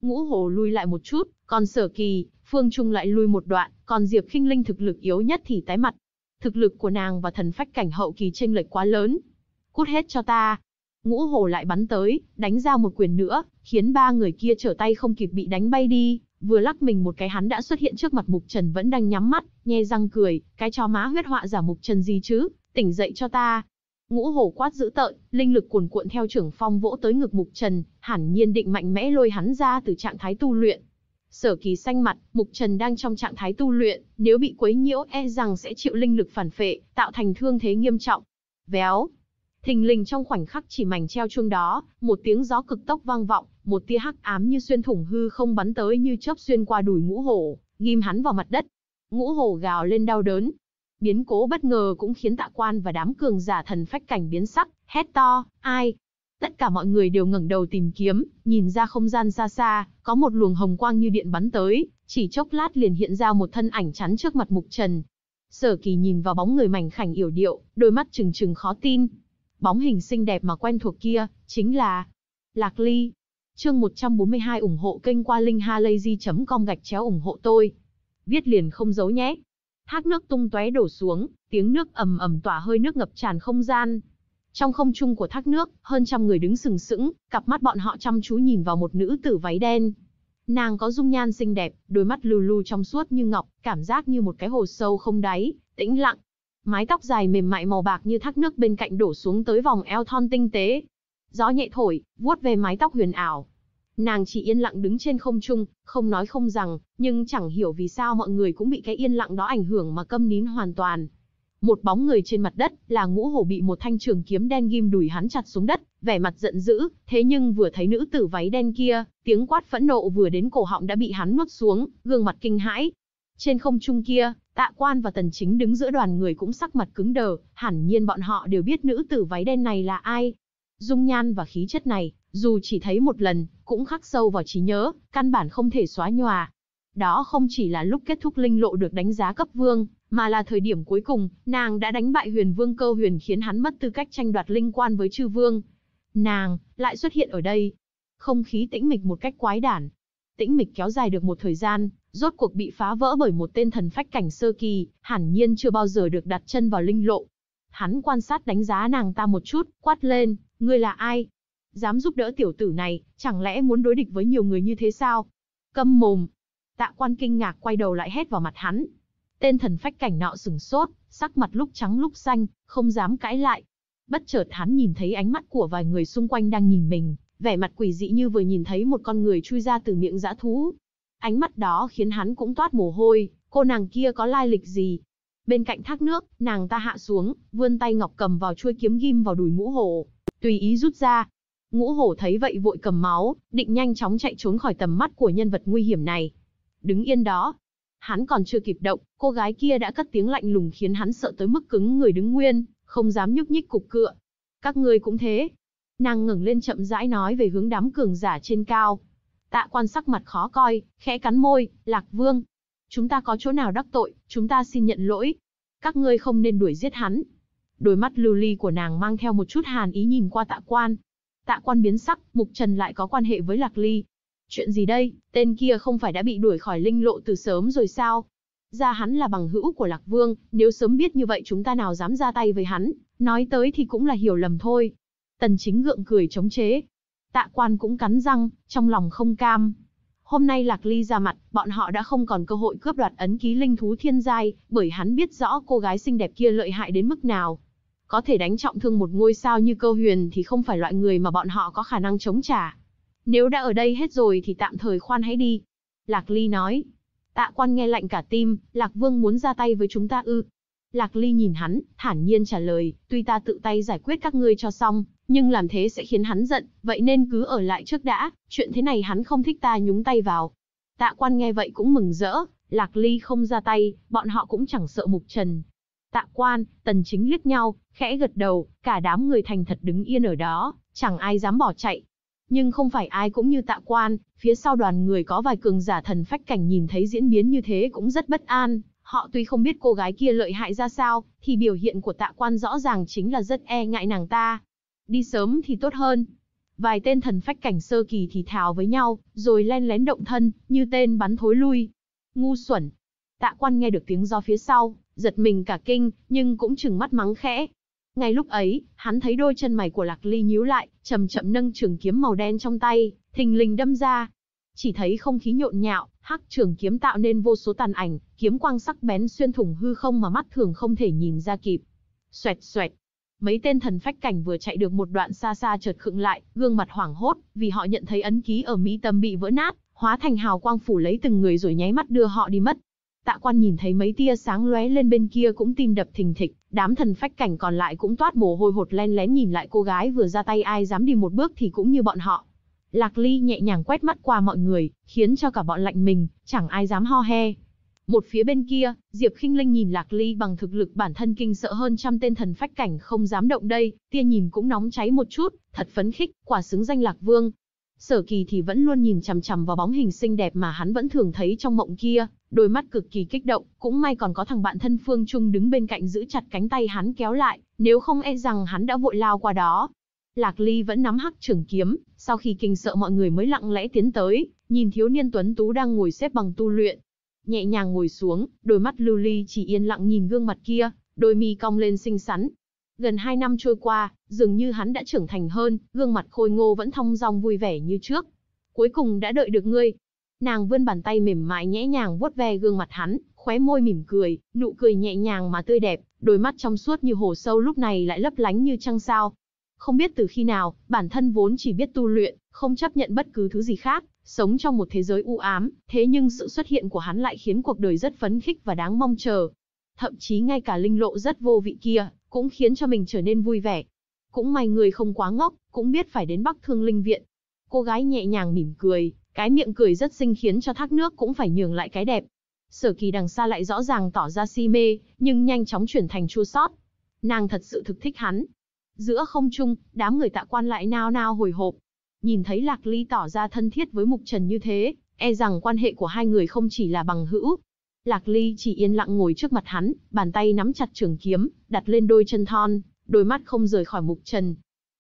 Ngũ hổ lui lại một chút, còn sở kỳ, phương trung lại lui một đoạn, còn diệp khinh linh thực lực yếu nhất thì tái mặt. Thực lực của nàng và thần phách cảnh hậu kỳ chênh lệch quá lớn. Cút hết cho ta. Ngũ hổ lại bắn tới, đánh ra một quyền nữa, khiến ba người kia trở tay không kịp bị đánh bay đi, vừa lắc mình một cái hắn đã xuất hiện trước mặt Mục Trần vẫn đang nhắm mắt, nhe răng cười, cái chó má huyết họa giả Mục Trần gì chứ, tỉnh dậy cho ta. Ngũ hổ quát dữ tợn, linh lực cuồn cuộn theo trưởng phong vỗ tới ngực Mục Trần, hẳn nhiên định mạnh mẽ lôi hắn ra từ trạng thái tu luyện. Sở Kỳ xanh mặt, Mục Trần đang trong trạng thái tu luyện, nếu bị quấy nhiễu e rằng sẽ chịu linh lực phản phệ, tạo thành thương thế nghiêm trọng. Véo. Thình lình trong khoảnh khắc chỉ mảnh treo chuông đó, một tiếng gió cực tốc vang vọng, một tia hắc ám như xuyên thủng hư không bắn tới như chớp xuyên qua đùi ngũ hổ, ghim hắn vào mặt đất. Ngũ hổ gào lên đau đớn, Biến cố bất ngờ cũng khiến tạ quan và đám cường giả thần phách cảnh biến sắc, hét to, ai? Tất cả mọi người đều ngẩng đầu tìm kiếm, nhìn ra không gian xa xa, có một luồng hồng quang như điện bắn tới, chỉ chốc lát liền hiện ra một thân ảnh chắn trước mặt mục trần. Sở kỳ nhìn vào bóng người mảnh khảnh yểu điệu, đôi mắt trừng trừng khó tin. Bóng hình xinh đẹp mà quen thuộc kia, chính là Lạc Ly. Chương 142 ủng hộ kênh qua linkhalazy.com gạch chéo ủng hộ tôi. Viết liền không giấu nhé thác nước tung tóe đổ xuống, tiếng nước ầm ầm tỏa hơi nước ngập tràn không gian. Trong không trung của thác nước, hơn trăm người đứng sừng sững, cặp mắt bọn họ chăm chú nhìn vào một nữ tử váy đen. Nàng có dung nhan xinh đẹp, đôi mắt lưu lưu trong suốt như ngọc, cảm giác như một cái hồ sâu không đáy, tĩnh lặng. Mái tóc dài mềm mại màu bạc như thác nước bên cạnh đổ xuống tới vòng eo thon tinh tế. Gió nhẹ thổi, vuốt về mái tóc huyền ảo, Nàng chỉ yên lặng đứng trên không trung, không nói không rằng, nhưng chẳng hiểu vì sao mọi người cũng bị cái yên lặng đó ảnh hưởng mà câm nín hoàn toàn. Một bóng người trên mặt đất là ngũ hổ bị một thanh trường kiếm đen ghim đùi hắn chặt xuống đất, vẻ mặt giận dữ, thế nhưng vừa thấy nữ tử váy đen kia, tiếng quát phẫn nộ vừa đến cổ họng đã bị hắn nuốt xuống, gương mặt kinh hãi. Trên không trung kia, tạ quan và tần chính đứng giữa đoàn người cũng sắc mặt cứng đờ, hẳn nhiên bọn họ đều biết nữ tử váy đen này là ai. Dung nhan và khí chất này, dù chỉ thấy một lần, cũng khắc sâu vào trí nhớ, căn bản không thể xóa nhòa. Đó không chỉ là lúc kết thúc linh lộ được đánh giá cấp vương, mà là thời điểm cuối cùng, nàng đã đánh bại huyền vương cơ huyền khiến hắn mất tư cách tranh đoạt linh quan với chư vương. Nàng, lại xuất hiện ở đây. Không khí tĩnh mịch một cách quái đản. Tĩnh mịch kéo dài được một thời gian, rốt cuộc bị phá vỡ bởi một tên thần phách cảnh sơ kỳ, hẳn nhiên chưa bao giờ được đặt chân vào linh lộ. Hắn quan sát đánh giá nàng ta một chút, quát lên, ngươi là ai? dám giúp đỡ tiểu tử này, chẳng lẽ muốn đối địch với nhiều người như thế sao? Câm mồm. Tạ quan kinh ngạc quay đầu lại hét vào mặt hắn. Tên thần phách cảnh nọ sừng sốt, sắc mặt lúc trắng lúc xanh, không dám cãi lại. Bất chợt hắn nhìn thấy ánh mắt của vài người xung quanh đang nhìn mình, vẻ mặt quỷ dị như vừa nhìn thấy một con người chui ra từ miệng dã thú. Ánh mắt đó khiến hắn cũng toát mồ hôi, cô nàng kia có lai lịch gì? Bên cạnh thác nước, nàng ta hạ xuống, vươn tay ngọc cầm vào chuôi kiếm ghim vào đùi mũ hổ, tùy ý rút ra, Ngũ hổ thấy vậy vội cầm máu, định nhanh chóng chạy trốn khỏi tầm mắt của nhân vật nguy hiểm này. Đứng yên đó. Hắn còn chưa kịp động, cô gái kia đã cất tiếng lạnh lùng khiến hắn sợ tới mức cứng người đứng nguyên, không dám nhúc nhích cục cựa. Các ngươi cũng thế. Nàng ngẩng lên chậm rãi nói về hướng đám cường giả trên cao. Tạ quan sắc mặt khó coi, khẽ cắn môi, lạc vương. Chúng ta có chỗ nào đắc tội, chúng ta xin nhận lỗi. Các ngươi không nên đuổi giết hắn. Đôi mắt lưu ly của nàng mang theo một chút hàn ý nhìn qua tạ quan, Tạ quan biến sắc, Mục Trần lại có quan hệ với Lạc Ly. Chuyện gì đây, tên kia không phải đã bị đuổi khỏi linh lộ từ sớm rồi sao? Ra hắn là bằng hữu của Lạc Vương, nếu sớm biết như vậy chúng ta nào dám ra tay với hắn, nói tới thì cũng là hiểu lầm thôi. Tần chính gượng cười chống chế. Tạ quan cũng cắn răng, trong lòng không cam. Hôm nay Lạc Ly ra mặt, bọn họ đã không còn cơ hội cướp đoạt ấn ký linh thú thiên giai, bởi hắn biết rõ cô gái xinh đẹp kia lợi hại đến mức nào, có thể đánh trọng thương một ngôi sao như Câu huyền thì không phải loại người mà bọn họ có khả năng chống trả. Nếu đã ở đây hết rồi thì tạm thời khoan hãy đi. Lạc Ly nói. Tạ quan nghe lạnh cả tim, Lạc Vương muốn ra tay với chúng ta ư. Lạc Ly nhìn hắn, thản nhiên trả lời, tuy ta tự tay giải quyết các ngươi cho xong, nhưng làm thế sẽ khiến hắn giận, vậy nên cứ ở lại trước đã, chuyện thế này hắn không thích ta nhúng tay vào. Tạ quan nghe vậy cũng mừng rỡ, Lạc Ly không ra tay, bọn họ cũng chẳng sợ mục trần, Tạ quan, tần chính liếc nhau, khẽ gật đầu, cả đám người thành thật đứng yên ở đó, chẳng ai dám bỏ chạy. Nhưng không phải ai cũng như tạ quan, phía sau đoàn người có vài cường giả thần phách cảnh nhìn thấy diễn biến như thế cũng rất bất an. Họ tuy không biết cô gái kia lợi hại ra sao, thì biểu hiện của tạ quan rõ ràng chính là rất e ngại nàng ta. Đi sớm thì tốt hơn. Vài tên thần phách cảnh sơ kỳ thì thào với nhau, rồi len lén động thân, như tên bắn thối lui. Ngu xuẩn, Tạ quan nghe được tiếng gió phía sau, giật mình cả kinh, nhưng cũng chừng mắt mắng khẽ. Ngay lúc ấy, hắn thấy đôi chân mày của Lạc Ly nhíu lại, chậm chậm nâng trường kiếm màu đen trong tay, thình lình đâm ra. Chỉ thấy không khí nhộn nhạo, hắc trường kiếm tạo nên vô số tàn ảnh, kiếm quang sắc bén xuyên thủng hư không mà mắt thường không thể nhìn ra kịp. Xoẹt xoẹt, mấy tên thần phách cảnh vừa chạy được một đoạn xa xa chợt khựng lại, gương mặt hoảng hốt, vì họ nhận thấy ấn ký ở mỹ tâm bị vỡ nát, hóa thành hào quang phủ lấy từng người rồi nháy mắt đưa họ đi mất. Tạ quan nhìn thấy mấy tia sáng lóe lên bên kia cũng tim đập thình thịch, đám thần phách cảnh còn lại cũng toát mồ hôi hột len lén nhìn lại cô gái vừa ra tay ai dám đi một bước thì cũng như bọn họ. Lạc Ly nhẹ nhàng quét mắt qua mọi người, khiến cho cả bọn lạnh mình, chẳng ai dám ho he. Một phía bên kia, Diệp Khinh Linh nhìn Lạc Ly bằng thực lực bản thân kinh sợ hơn trăm tên thần phách cảnh không dám động đây, tia nhìn cũng nóng cháy một chút, thật phấn khích, quả xứng danh Lạc Vương, Sở Kỳ thì vẫn luôn nhìn chằm chằm vào bóng hình xinh đẹp mà hắn vẫn thường thấy trong mộng kia, đôi mắt cực kỳ kích động, cũng may còn có thằng bạn thân Phương Trung đứng bên cạnh giữ chặt cánh tay hắn kéo lại, nếu không e rằng hắn đã vội lao qua đó. Lạc Ly vẫn nắm hắc trường kiếm, sau khi kinh sợ mọi người mới lặng lẽ tiến tới, nhìn thiếu niên tuấn tú đang ngồi xếp bằng tu luyện. Nhẹ nhàng ngồi xuống, đôi mắt lưu ly chỉ yên lặng nhìn gương mặt kia, đôi mi cong lên xinh xắn, Gần 2 năm trôi qua, dường như hắn đã trưởng thành hơn, gương mặt khôi ngô vẫn thong dong vui vẻ như trước. Cuối cùng đã đợi được ngươi. Nàng vươn bàn tay mềm mại nhẹ nhàng vuốt ve gương mặt hắn, khóe môi mỉm cười, nụ cười nhẹ nhàng mà tươi đẹp, đôi mắt trong suốt như hồ sâu lúc này lại lấp lánh như trăng sao. Không biết từ khi nào, bản thân vốn chỉ biết tu luyện, không chấp nhận bất cứ thứ gì khác, sống trong một thế giới u ám, thế nhưng sự xuất hiện của hắn lại khiến cuộc đời rất phấn khích và đáng mong chờ. Thậm chí ngay cả linh lộ rất vô vị kia cũng khiến cho mình trở nên vui vẻ. Cũng may người không quá ngốc, cũng biết phải đến Bắc Thương Linh Viện. Cô gái nhẹ nhàng mỉm cười, cái miệng cười rất xinh khiến cho thác nước cũng phải nhường lại cái đẹp. Sở kỳ đằng xa lại rõ ràng tỏ ra si mê, nhưng nhanh chóng chuyển thành chua xót. Nàng thật sự thực thích hắn. Giữa không trung, đám người tạ quan lại nao nao hồi hộp. Nhìn thấy Lạc Ly tỏ ra thân thiết với Mục Trần như thế, e rằng quan hệ của hai người không chỉ là bằng hữu, Lạc Ly chỉ yên lặng ngồi trước mặt hắn, bàn tay nắm chặt trường kiếm, đặt lên đôi chân thon, đôi mắt không rời khỏi mục trần.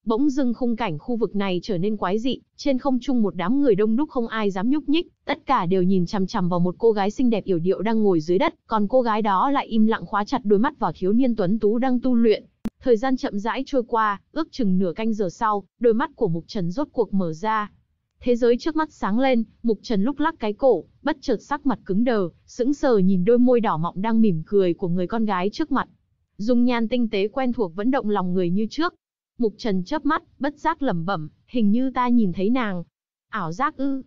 Bỗng dưng khung cảnh khu vực này trở nên quái dị, trên không trung một đám người đông đúc không ai dám nhúc nhích, tất cả đều nhìn chằm chằm vào một cô gái xinh đẹp yểu điệu đang ngồi dưới đất, còn cô gái đó lại im lặng khóa chặt đôi mắt vào thiếu niên tuấn tú đang tu luyện. Thời gian chậm rãi trôi qua, ước chừng nửa canh giờ sau, đôi mắt của Mục Trần rốt cuộc mở ra, Thế giới trước mắt sáng lên, Mục Trần lúc lắc cái cổ, bất chợt sắc mặt cứng đờ, sững sờ nhìn đôi môi đỏ mọng đang mỉm cười của người con gái trước mặt. Dung nhan tinh tế quen thuộc vẫn động lòng người như trước. Mục Trần chớp mắt, bất giác lẩm bẩm, hình như ta nhìn thấy nàng. Ảo giác ư?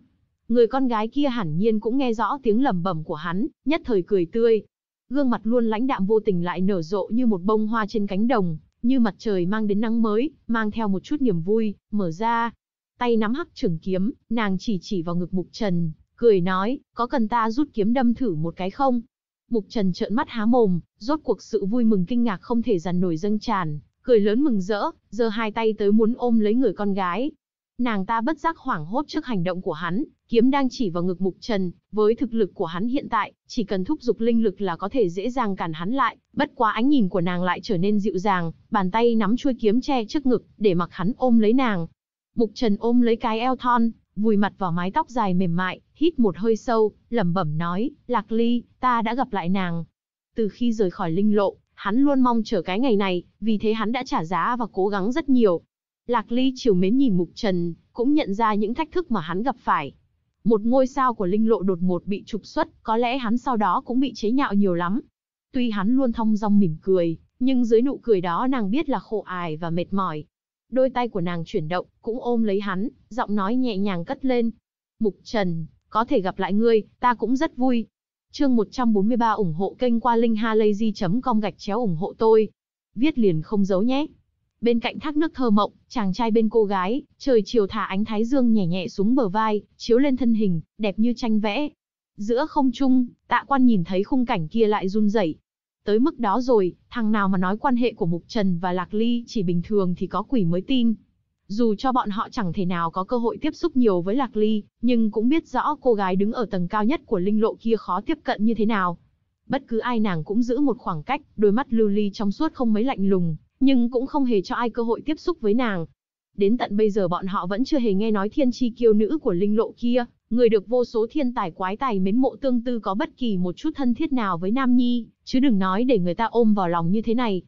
Người con gái kia hẳn nhiên cũng nghe rõ tiếng lẩm bẩm của hắn, nhất thời cười tươi. Gương mặt luôn lãnh đạm vô tình lại nở rộ như một bông hoa trên cánh đồng, như mặt trời mang đến nắng mới, mang theo một chút niềm vui, mở ra, tay nắm hắc trưởng kiếm, nàng chỉ chỉ vào ngực Mục Trần, cười nói, có cần ta rút kiếm đâm thử một cái không? Mục Trần trợn mắt há mồm, rốt cuộc sự vui mừng kinh ngạc không thể dằn nổi dâng tràn, cười lớn mừng rỡ, giơ hai tay tới muốn ôm lấy người con gái. Nàng ta bất giác hoảng hốt trước hành động của hắn, kiếm đang chỉ vào ngực Mục Trần, với thực lực của hắn hiện tại, chỉ cần thúc giục linh lực là có thể dễ dàng cản hắn lại, bất quá ánh nhìn của nàng lại trở nên dịu dàng, bàn tay nắm chuôi kiếm che trước ngực, để mặc hắn ôm lấy nàng, Mục Trần ôm lấy cái eo thon, vùi mặt vào mái tóc dài mềm mại, hít một hơi sâu, lẩm bẩm nói, Lạc Ly, ta đã gặp lại nàng. Từ khi rời khỏi linh lộ, hắn luôn mong chờ cái ngày này, vì thế hắn đã trả giá và cố gắng rất nhiều. Lạc Ly chiều mến nhìn Mục Trần, cũng nhận ra những thách thức mà hắn gặp phải. Một ngôi sao của linh lộ đột ngột bị trục xuất, có lẽ hắn sau đó cũng bị chế nhạo nhiều lắm. Tuy hắn luôn thong dong mỉm cười, nhưng dưới nụ cười đó nàng biết là khổ ải và mệt mỏi, đôi tay của nàng chuyển động, cũng ôm lấy hắn, giọng nói nhẹ nhàng cất lên. Mục Trần, có thể gặp lại ngươi, ta cũng rất vui. Chương 143 ủng hộ kênh qua linhhalazy com gạch chéo ủng hộ tôi. Viết liền không giấu nhé. Bên cạnh thác nước thơ mộng, chàng trai bên cô gái, trời chiều thả ánh thái dương nhẹ nhẹ xuống bờ vai, chiếu lên thân hình, đẹp như tranh vẽ. Giữa không trung, tạ quan nhìn thấy khung cảnh kia lại run rẩy, Tới mức đó rồi, thằng nào mà nói quan hệ của Mục Trần và Lạc Ly chỉ bình thường thì có quỷ mới tin. Dù cho bọn họ chẳng thể nào có cơ hội tiếp xúc nhiều với Lạc Ly, nhưng cũng biết rõ cô gái đứng ở tầng cao nhất của linh lộ kia khó tiếp cận như thế nào. Bất cứ ai nàng cũng giữ một khoảng cách, đôi mắt lưu ly trong suốt không mấy lạnh lùng, nhưng cũng không hề cho ai cơ hội tiếp xúc với nàng. Đến tận bây giờ bọn họ vẫn chưa hề nghe nói thiên tri kiêu nữ của linh lộ kia người được vô số thiên tài quái tài mến mộ tương tư có bất kỳ một chút thân thiết nào với Nam Nhi, chứ đừng nói để người ta ôm vào lòng như thế này.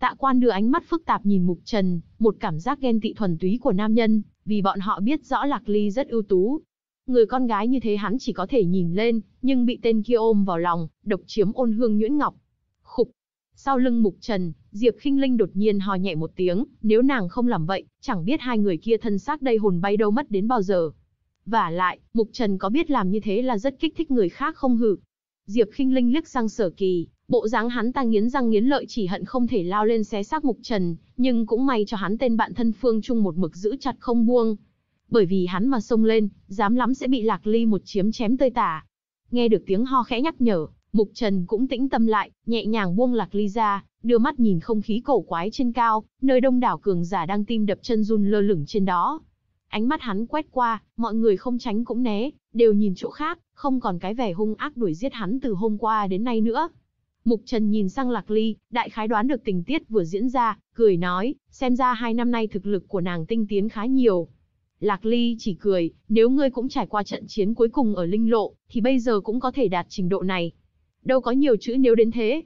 Tạ quan đưa ánh mắt phức tạp nhìn Mục Trần, một cảm giác ghen tị thuần túy của nam nhân, vì bọn họ biết rõ Lạc Ly rất ưu tú. Người con gái như thế hắn chỉ có thể nhìn lên, nhưng bị tên kia ôm vào lòng, độc chiếm ôn hương nhuyễn ngọc. Khục! Sau lưng Mục Trần, Diệp Kinh Linh đột nhiên hò nhẹ một tiếng, nếu nàng không làm vậy, chẳng biết hai người kia thân xác đây hồn bay đâu mất đến bao giờ. Vả lại, Mục Trần có biết làm như thế là rất kích thích người khác không hử? Diệp Kinh Linh liếc sang sở kỳ, bộ dáng hắn ta nghiến răng nghiến lợi chỉ hận không thể lao lên xé xác Mục Trần, nhưng cũng may cho hắn tên bạn thân Phương Trung một mực giữ chặt không buông. Bởi vì hắn mà xông lên, dám lắm sẽ bị lạc ly một chiếm chém tơi tả. Nghe được tiếng ho khẽ nhắc nhở, Mục Trần cũng tĩnh tâm lại, nhẹ nhàng buông lạc ly ra, đưa mắt nhìn không khí cổ quái trên cao, nơi đông đảo cường giả đang tim đập chân run lơ lửng trên đó. Ánh mắt hắn quét qua, mọi người không tránh cũng né, đều nhìn chỗ khác, không còn cái vẻ hung ác đuổi giết hắn từ hôm qua đến nay nữa. Mục Trần nhìn sang Lạc Ly, đại khái đoán được tình tiết vừa diễn ra, cười nói, xem ra hai năm nay thực lực của nàng tinh tiến khá nhiều. Lạc Ly chỉ cười, nếu ngươi cũng trải qua trận chiến cuối cùng ở Linh Lộ, thì bây giờ cũng có thể đạt trình độ này. Đâu có nhiều chữ nếu đến thế.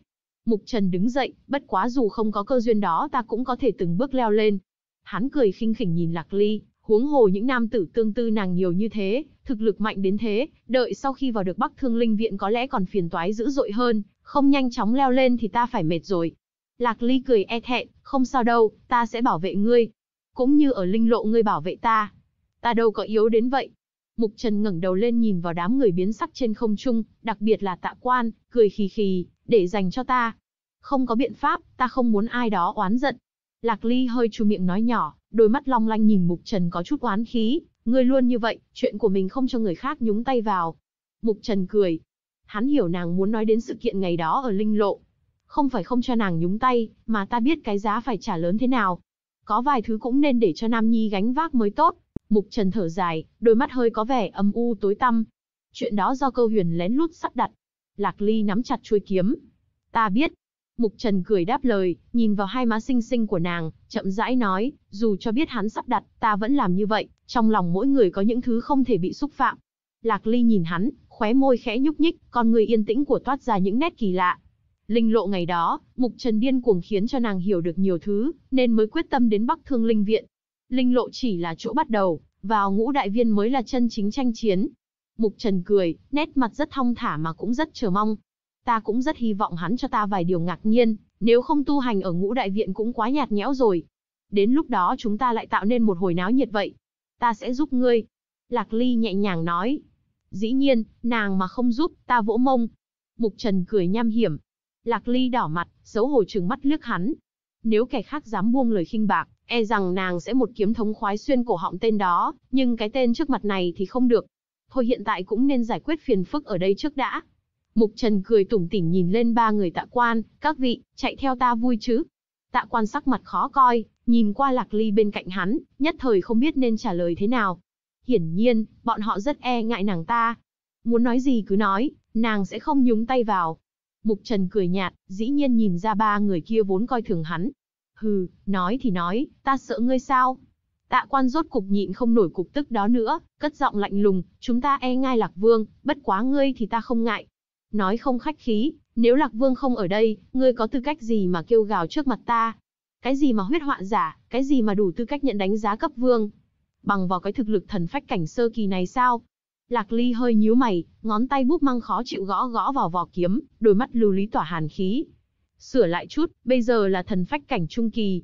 Mục Trần đứng dậy, bất quá dù không có cơ duyên đó ta cũng có thể từng bước leo lên. Hắn cười khinh khỉnh nhìn Lạc Ly, Huống hồ những nam tử tương tư nàng nhiều như thế, thực lực mạnh đến thế, đợi sau khi vào được Bắc Thương Linh Viện có lẽ còn phiền toái dữ dội hơn, không nhanh chóng leo lên thì ta phải mệt rồi. Lạc Ly cười e thẹn, không sao đâu, ta sẽ bảo vệ ngươi. Cũng như ở linh lộ ngươi bảo vệ ta. Ta đâu có yếu đến vậy. Mục Trần ngẩng đầu lên nhìn vào đám người biến sắc trên không trung, đặc biệt là tạ quan, cười khì khì, để dành cho ta. Không có biện pháp, ta không muốn ai đó oán giận. Lạc Ly hơi chu miệng nói nhỏ, đôi mắt long lanh nhìn Mục Trần có chút oán khí, ngươi luôn như vậy, chuyện của mình không cho người khác nhúng tay vào. Mục Trần cười, hắn hiểu nàng muốn nói đến sự kiện ngày đó ở Linh Lộ. Không phải không cho nàng nhúng tay, mà ta biết cái giá phải trả lớn thế nào. Có vài thứ cũng nên để cho Nam Nhi gánh vác mới tốt. Mục Trần thở dài, đôi mắt hơi có vẻ âm u tối tăm. Chuyện đó do câu huyền lén lút sắp đặt. Lạc Ly nắm chặt chuôi kiếm. Ta biết, Mục Trần cười đáp lời, nhìn vào hai má xinh xinh của nàng, chậm rãi nói, dù cho biết hắn sắp đặt, ta vẫn làm như vậy, trong lòng mỗi người có những thứ không thể bị xúc phạm. Lạc Ly nhìn hắn, khóe môi khẽ nhúc nhích, con người yên tĩnh của toát ra những nét kỳ lạ. Linh lộ ngày đó, Mục Trần điên cuồng khiến cho nàng hiểu được nhiều thứ, nên mới quyết tâm đến Bắc Thương Linh Viện. Linh lộ chỉ là chỗ bắt đầu, vào ngũ đại viên mới là chân chính tranh chiến. Mục Trần cười, nét mặt rất thong thả mà cũng rất chờ mong, ta cũng rất hy vọng hắn cho ta vài điều ngạc nhiên, nếu không tu hành ở ngũ đại viện cũng quá nhạt nhẽo rồi. Đến lúc đó chúng ta lại tạo nên một hồi náo nhiệt vậy. Ta sẽ giúp ngươi. Lạc Ly nhẹ nhàng nói. Dĩ nhiên, nàng mà không giúp, ta vỗ mông. Mục Trần cười nham hiểm. Lạc Ly đỏ mặt, xấu hổ trừng mắt liếc hắn. Nếu kẻ khác dám buông lời khinh bạc, e rằng nàng sẽ một kiếm thống khoái xuyên cổ họng tên đó, nhưng cái tên trước mặt này thì không được. Thôi hiện tại cũng nên giải quyết phiền phức ở đây trước đã. Mục Trần cười tủm tỉm nhìn lên ba người tạ quan, các vị, chạy theo ta vui chứ. Tạ quan sắc mặt khó coi, nhìn qua lạc ly bên cạnh hắn, nhất thời không biết nên trả lời thế nào. Hiển nhiên, bọn họ rất e ngại nàng ta. Muốn nói gì cứ nói, nàng sẽ không nhúng tay vào. Mục Trần cười nhạt, dĩ nhiên nhìn ra ba người kia vốn coi thường hắn. Hừ, nói thì nói, ta sợ ngươi sao? Tạ quan rốt cục nhịn không nổi cục tức đó nữa, cất giọng lạnh lùng, chúng ta e ngai lạc vương, bất quá ngươi thì ta không ngại, nói không khách khí, nếu Lạc Vương không ở đây, ngươi có tư cách gì mà kêu gào trước mặt ta? Cái gì mà huyết họa giả, cái gì mà đủ tư cách nhận đánh giá cấp vương? Bằng vào cái thực lực thần phách cảnh sơ kỳ này sao? Lạc Ly hơi nhíu mày, ngón tay búp măng khó chịu gõ gõ vào vỏ kiếm, đôi mắt lưu lý tỏa hàn khí. Sửa lại chút, bây giờ là thần phách cảnh trung kỳ.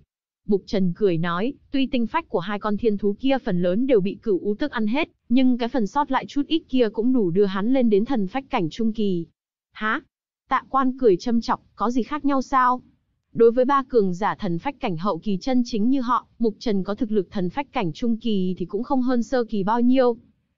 Mục Trần cười nói, tuy tinh phách của hai con thiên thú kia phần lớn đều bị cửu ú tức ăn hết, nhưng cái phần sót lại chút ít kia cũng đủ đưa hắn lên đến thần phách cảnh trung kỳ. Hả? Tạ quan cười châm chọc, có gì khác nhau sao? Đối với ba cường giả thần phách cảnh hậu kỳ chân chính như họ, Mục Trần có thực lực thần phách cảnh trung kỳ thì cũng không hơn sơ kỳ bao nhiêu.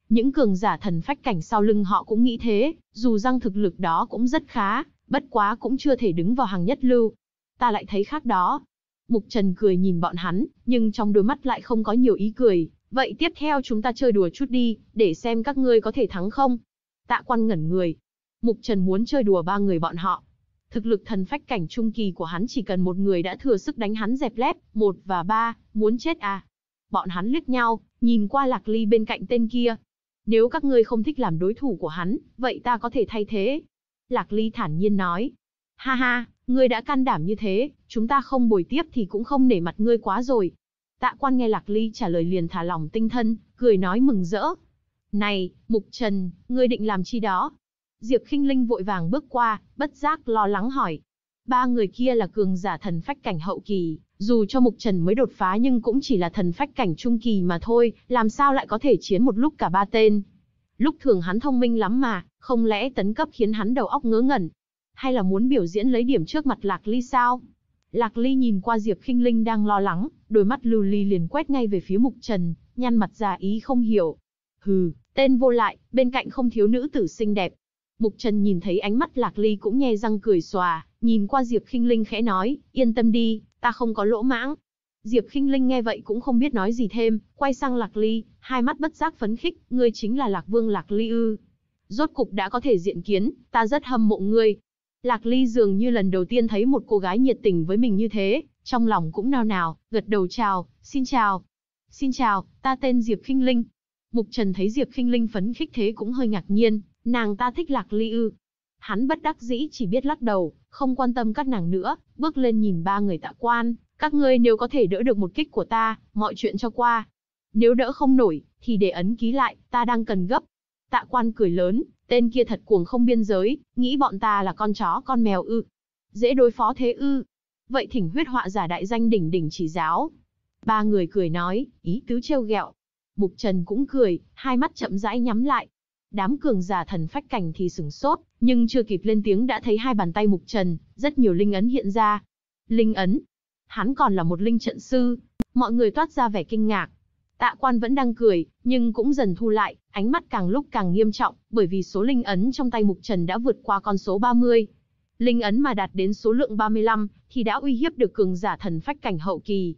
Những cường giả thần phách cảnh sau lưng họ cũng nghĩ thế, dù rằng thực lực đó cũng rất khá, bất quá cũng chưa thể đứng vào hàng nhất lưu. Ta lại thấy khác đó. Mục Trần cười nhìn bọn hắn, nhưng trong đôi mắt lại không có nhiều ý cười. Vậy tiếp theo chúng ta chơi đùa chút đi, để xem các ngươi có thể thắng không. Tạ quan ngẩn người, Mục Trần muốn chơi đùa ba người bọn họ. Thực lực thần phách cảnh trung kỳ của hắn chỉ cần một người đã thừa sức đánh hắn dẹp lép, một và ba, muốn chết à. Bọn hắn liếc nhau, nhìn qua Lạc Ly bên cạnh tên kia. Nếu các ngươi không thích làm đối thủ của hắn, vậy ta có thể thay thế. Lạc Ly thản nhiên nói. Ha ha, ngươi đã can đảm như thế, chúng ta không bồi tiếp thì cũng không nể mặt ngươi quá rồi. Tạ quan nghe Lạc Ly trả lời liền thả lòng tinh thân, cười nói mừng rỡ. Này, Mục Trần, ngươi định làm chi đó, Diệp Khinh Linh vội vàng bước qua, bất giác lo lắng hỏi. Ba người kia là cường giả thần phách cảnh hậu kỳ, dù cho Mục Trần mới đột phá nhưng cũng chỉ là thần phách cảnh trung kỳ mà thôi, làm sao lại có thể chiến một lúc cả ba tên? Lúc thường hắn thông minh lắm mà, không lẽ tấn cấp khiến hắn đầu óc ngớ ngẩn? Hay là muốn biểu diễn lấy điểm trước mặt Lạc Ly sao? Lạc Ly nhìn qua Diệp Khinh Linh đang lo lắng, đôi mắt lưu ly liền quét ngay về phía Mục Trần, nhăn mặt giả ý không hiểu. Hừ, tên vô lại, bên cạnh không thiếu nữ tử xinh đẹp, Mục Trần nhìn thấy ánh mắt Lạc Ly cũng nhe răng cười xòa, nhìn qua Diệp Khinh Linh khẽ nói, yên tâm đi, ta không có lỗ mãng. Diệp Khinh Linh nghe vậy cũng không biết nói gì thêm, quay sang Lạc Ly, hai mắt bất giác phấn khích, ngươi chính là Lạc Vương Lạc Ly ư? Rốt cục đã có thể diện kiến, ta rất hâm mộ ngươi. Lạc Ly dường như lần đầu tiên thấy một cô gái nhiệt tình với mình như thế, trong lòng cũng nao nao, gật đầu chào, xin chào. Xin chào, ta tên Diệp Khinh Linh. Mục Trần thấy Diệp Khinh Linh phấn khích thế cũng hơi ngạc nhiên, Nàng ta thích Lạc Ly ư? Hắn bất đắc dĩ chỉ biết lắc đầu, không quan tâm các nàng nữa, bước lên nhìn ba người tạ quan, các ngươi nếu có thể đỡ được một kích của ta, mọi chuyện cho qua. Nếu đỡ không nổi, thì để ấn ký lại, ta đang cần gấp. Tạ quan cười lớn, tên kia thật cuồng không biên giới, nghĩ bọn ta là con chó con mèo ư. Dễ đối phó thế ư. Vậy thỉnh huyết họa giả đại danh đỉnh đỉnh chỉ giáo. Ba người cười nói, ý tứ trêu ghẹo. Mục Trần cũng cười, hai mắt chậm rãi nhắm lại, Đám cường giả thần phách cảnh thì sửng sốt, nhưng chưa kịp lên tiếng đã thấy hai bàn tay mục trần, rất nhiều linh ấn hiện ra. Linh ấn? Hắn còn là một linh trận sư. Mọi người toát ra vẻ kinh ngạc. Tạ quan vẫn đang cười, nhưng cũng dần thu lại, ánh mắt càng lúc càng nghiêm trọng, bởi vì số linh ấn trong tay mục trần đã vượt qua con số 30. Linh ấn mà đạt đến số lượng 35, thì đã uy hiếp được cường giả thần phách cảnh hậu kỳ.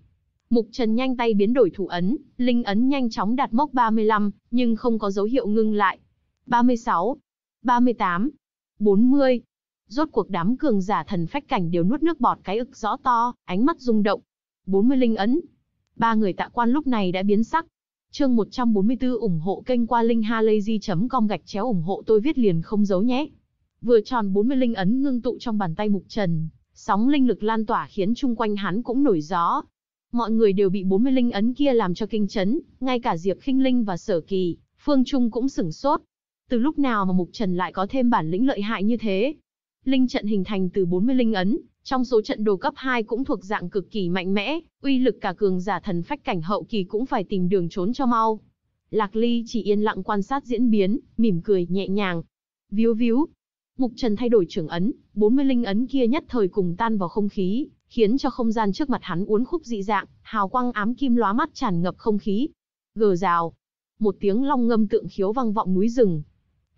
Mục Trần nhanh tay biến đổi thủ ấn, linh ấn nhanh chóng đạt mốc 35, nhưng không có dấu hiệu ngưng lại. 36, 38, 40. Rốt cuộc đám cường giả thần phách cảnh đều nuốt nước bọt cái ực rõ to, ánh mắt rung động. 40 linh ấn. Ba người tạ quan lúc này đã biến sắc. Chương 144 ủng hộ kênh qua linkhalazy.com gạch chéo ủng hộ tôi viết liền không giấu nhé. Vừa tròn 40 linh ấn ngưng tụ trong bàn tay Mục Trần, sóng linh lực lan tỏa khiến chung quanh hắn cũng nổi gió. Mọi người đều bị 40 linh ấn kia làm cho kinh chấn, ngay cả Diệp Khinh Linh và Sở Kỳ, Phương Trung cũng sửng sốt, từ lúc nào mà Mục Trần lại có thêm bản lĩnh lợi hại như thế? Linh trận hình thành từ 40 linh ấn, trong số trận đồ cấp 2 cũng thuộc dạng cực kỳ mạnh mẽ, uy lực cả cường giả thần phách cảnh hậu kỳ cũng phải tìm đường trốn cho mau. Lạc Ly chỉ yên lặng quan sát diễn biến, mỉm cười nhẹ nhàng. Víu víu. Mục Trần thay đổi trưởng ấn, 40 linh ấn kia nhất thời cùng tan vào không khí, khiến cho không gian trước mặt hắn uốn khúc dị dạng, hào quang ám kim lóa mắt tràn ngập không khí. Gờ rào. Một tiếng long ngâm tượng khiếu vang vọng núi rừng,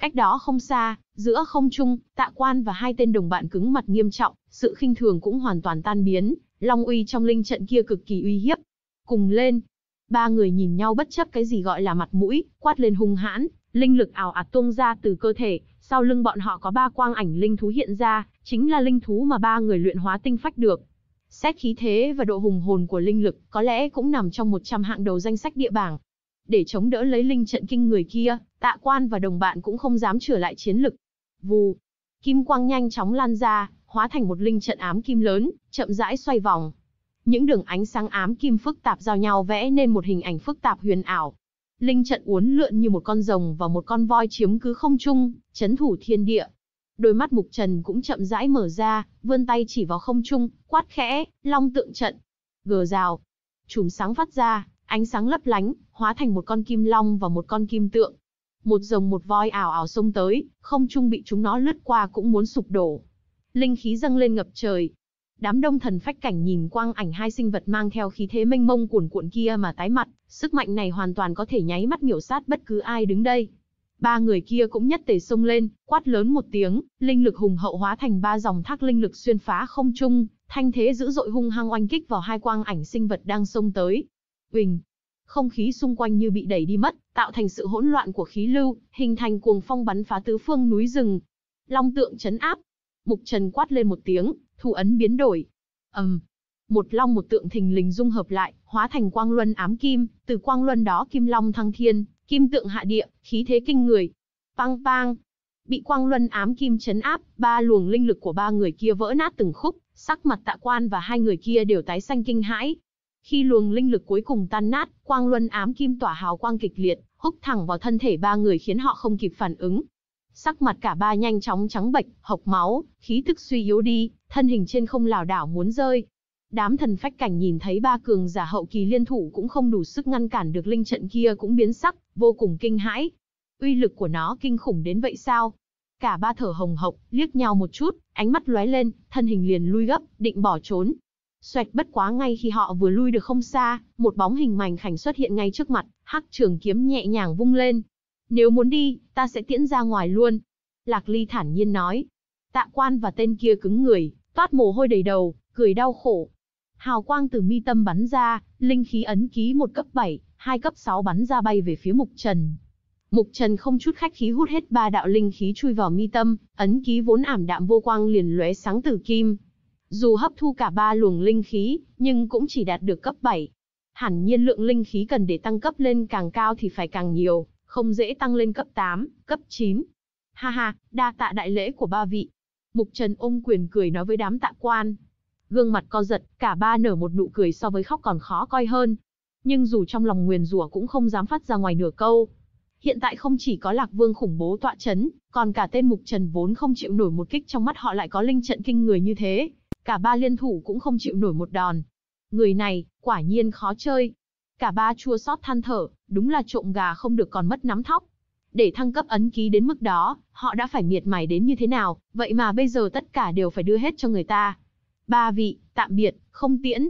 Cách đó không xa, giữa không trung, Tạ Quan và hai tên đồng bạn cứng mặt nghiêm trọng, sự khinh thường cũng hoàn toàn tan biến, long uy trong linh trận kia cực kỳ uy hiếp. Cùng lên, ba người nhìn nhau bất chấp cái gì gọi là mặt mũi, quát lên hung hãn, linh lực ảo ạt tuông ra từ cơ thể, sau lưng bọn họ có ba quang ảnh linh thú hiện ra, chính là linh thú mà ba người luyện hóa tinh phách được. Xét khí thế và độ hùng hồn của linh lực, có lẽ cũng nằm trong 100 hạng đầu danh sách địa bảng. Để chống đỡ lấy linh trận kinh người kia, Tạ Quan và đồng bạn cũng không dám trở lại chiến lực. Vù, kim quang nhanh chóng lan ra, hóa thành một linh trận ám kim lớn, chậm rãi xoay vòng. Những đường ánh sáng ám kim phức tạp giao nhau vẽ nên một hình ảnh phức tạp huyền ảo. Linh trận uốn lượn như một con rồng và một con voi chiếm cứ không trung, chấn thủ thiên địa. Đôi mắt Mục Trần cũng chậm rãi mở ra, vươn tay chỉ vào không trung, quát khẽ, long tượng trận. Gờ rào. Chùm sáng phát ra, ánh sáng lấp lánh, hóa thành một con kim long và một con kim tượng một rồng một voi ảo ảo xông tới, không trung bị chúng nó lướt qua cũng muốn sụp đổ. Linh khí dâng lên ngập trời. Đám đông thần phách cảnh nhìn quang ảnh hai sinh vật mang theo khí thế mênh mông cuồn cuộn kia mà tái mặt, sức mạnh này hoàn toàn có thể nháy mắt miểu sát bất cứ ai đứng đây. Ba người kia cũng nhất tề xông lên, quát lớn một tiếng, linh lực hùng hậu hóa thành ba dòng thác linh lực xuyên phá không trung, thanh thế dữ dội hung hăng oanh kích vào hai quang ảnh sinh vật đang xông tới. quỳnh không khí xung quanh như bị đẩy đi mất, tạo thành sự hỗn loạn của khí lưu, hình thành cuồng phong bắn phá tứ phương núi rừng. Long tượng chấn áp. Mục Trần quát lên một tiếng, thủ ấn biến đổi. Ầm. Um, một long một tượng thình lình dung hợp lại, hóa thành quang luân ám kim, từ quang luân đó kim long thăng thiên, kim tượng hạ địa, khí thế kinh người. Pang pang. Bị quang luân ám kim chấn áp, ba luồng linh lực của ba người kia vỡ nát từng khúc, sắc mặt Tạ Quan và hai người kia đều tái xanh kinh hãi, khi luồng linh lực cuối cùng tan nát, quang luân ám kim tỏa hào quang kịch liệt, húc thẳng vào thân thể ba người khiến họ không kịp phản ứng. Sắc mặt cả ba nhanh chóng trắng bệch, hộc máu, khí tức suy yếu đi, thân hình trên không lảo đảo muốn rơi. Đám thần phách cảnh nhìn thấy ba cường giả hậu kỳ liên thủ cũng không đủ sức ngăn cản được linh trận kia cũng biến sắc, vô cùng kinh hãi. Uy lực của nó kinh khủng đến vậy sao? Cả ba thở hồng hộc, liếc nhau một chút, ánh mắt lóe lên, thân hình liền lui gấp, định bỏ trốn xoẹt bất quá ngay khi họ vừa lui được không xa, một bóng hình mảnh khảnh xuất hiện ngay trước mặt, hắc trường kiếm nhẹ nhàng vung lên. Nếu muốn đi, ta sẽ tiễn ra ngoài luôn. Lạc Ly thản nhiên nói. Tạ quan và tên kia cứng người, toát mồ hôi đầy đầu, cười đau khổ. Hào quang từ mi tâm bắn ra, linh khí ấn ký một cấp 7, hai cấp 6 bắn ra bay về phía Mục Trần. Mục Trần không chút khách khí hút hết ba đạo linh khí chui vào mi tâm, ấn ký vốn ảm đạm vô quang liền lóe sáng từ kim, dù hấp thu cả ba luồng linh khí, nhưng cũng chỉ đạt được cấp 7. Hẳn nhiên lượng linh khí cần để tăng cấp lên càng cao thì phải càng nhiều, không dễ tăng lên cấp 8, cấp 9. Ha ha, đa tạ đại lễ của ba vị. Mục Trần ôm quyền cười nói với đám tạ quan. Gương mặt co giật, cả ba nở một nụ cười so với khóc còn khó coi hơn. Nhưng dù trong lòng nguyền rủa cũng không dám phát ra ngoài nửa câu. Hiện tại không chỉ có Lạc Vương khủng bố tọa chấn, còn cả tên Mục Trần vốn không chịu nổi một kích trong mắt họ lại có linh trận kinh người như thế, Cả ba liên thủ cũng không chịu nổi một đòn. Người này, quả nhiên khó chơi. Cả ba chua xót than thở, đúng là trộm gà không được còn mất nắm thóc. Để thăng cấp ấn ký đến mức đó, họ đã phải miệt mài đến như thế nào, vậy mà bây giờ tất cả đều phải đưa hết cho người ta. Ba vị, tạm biệt, không tiễn.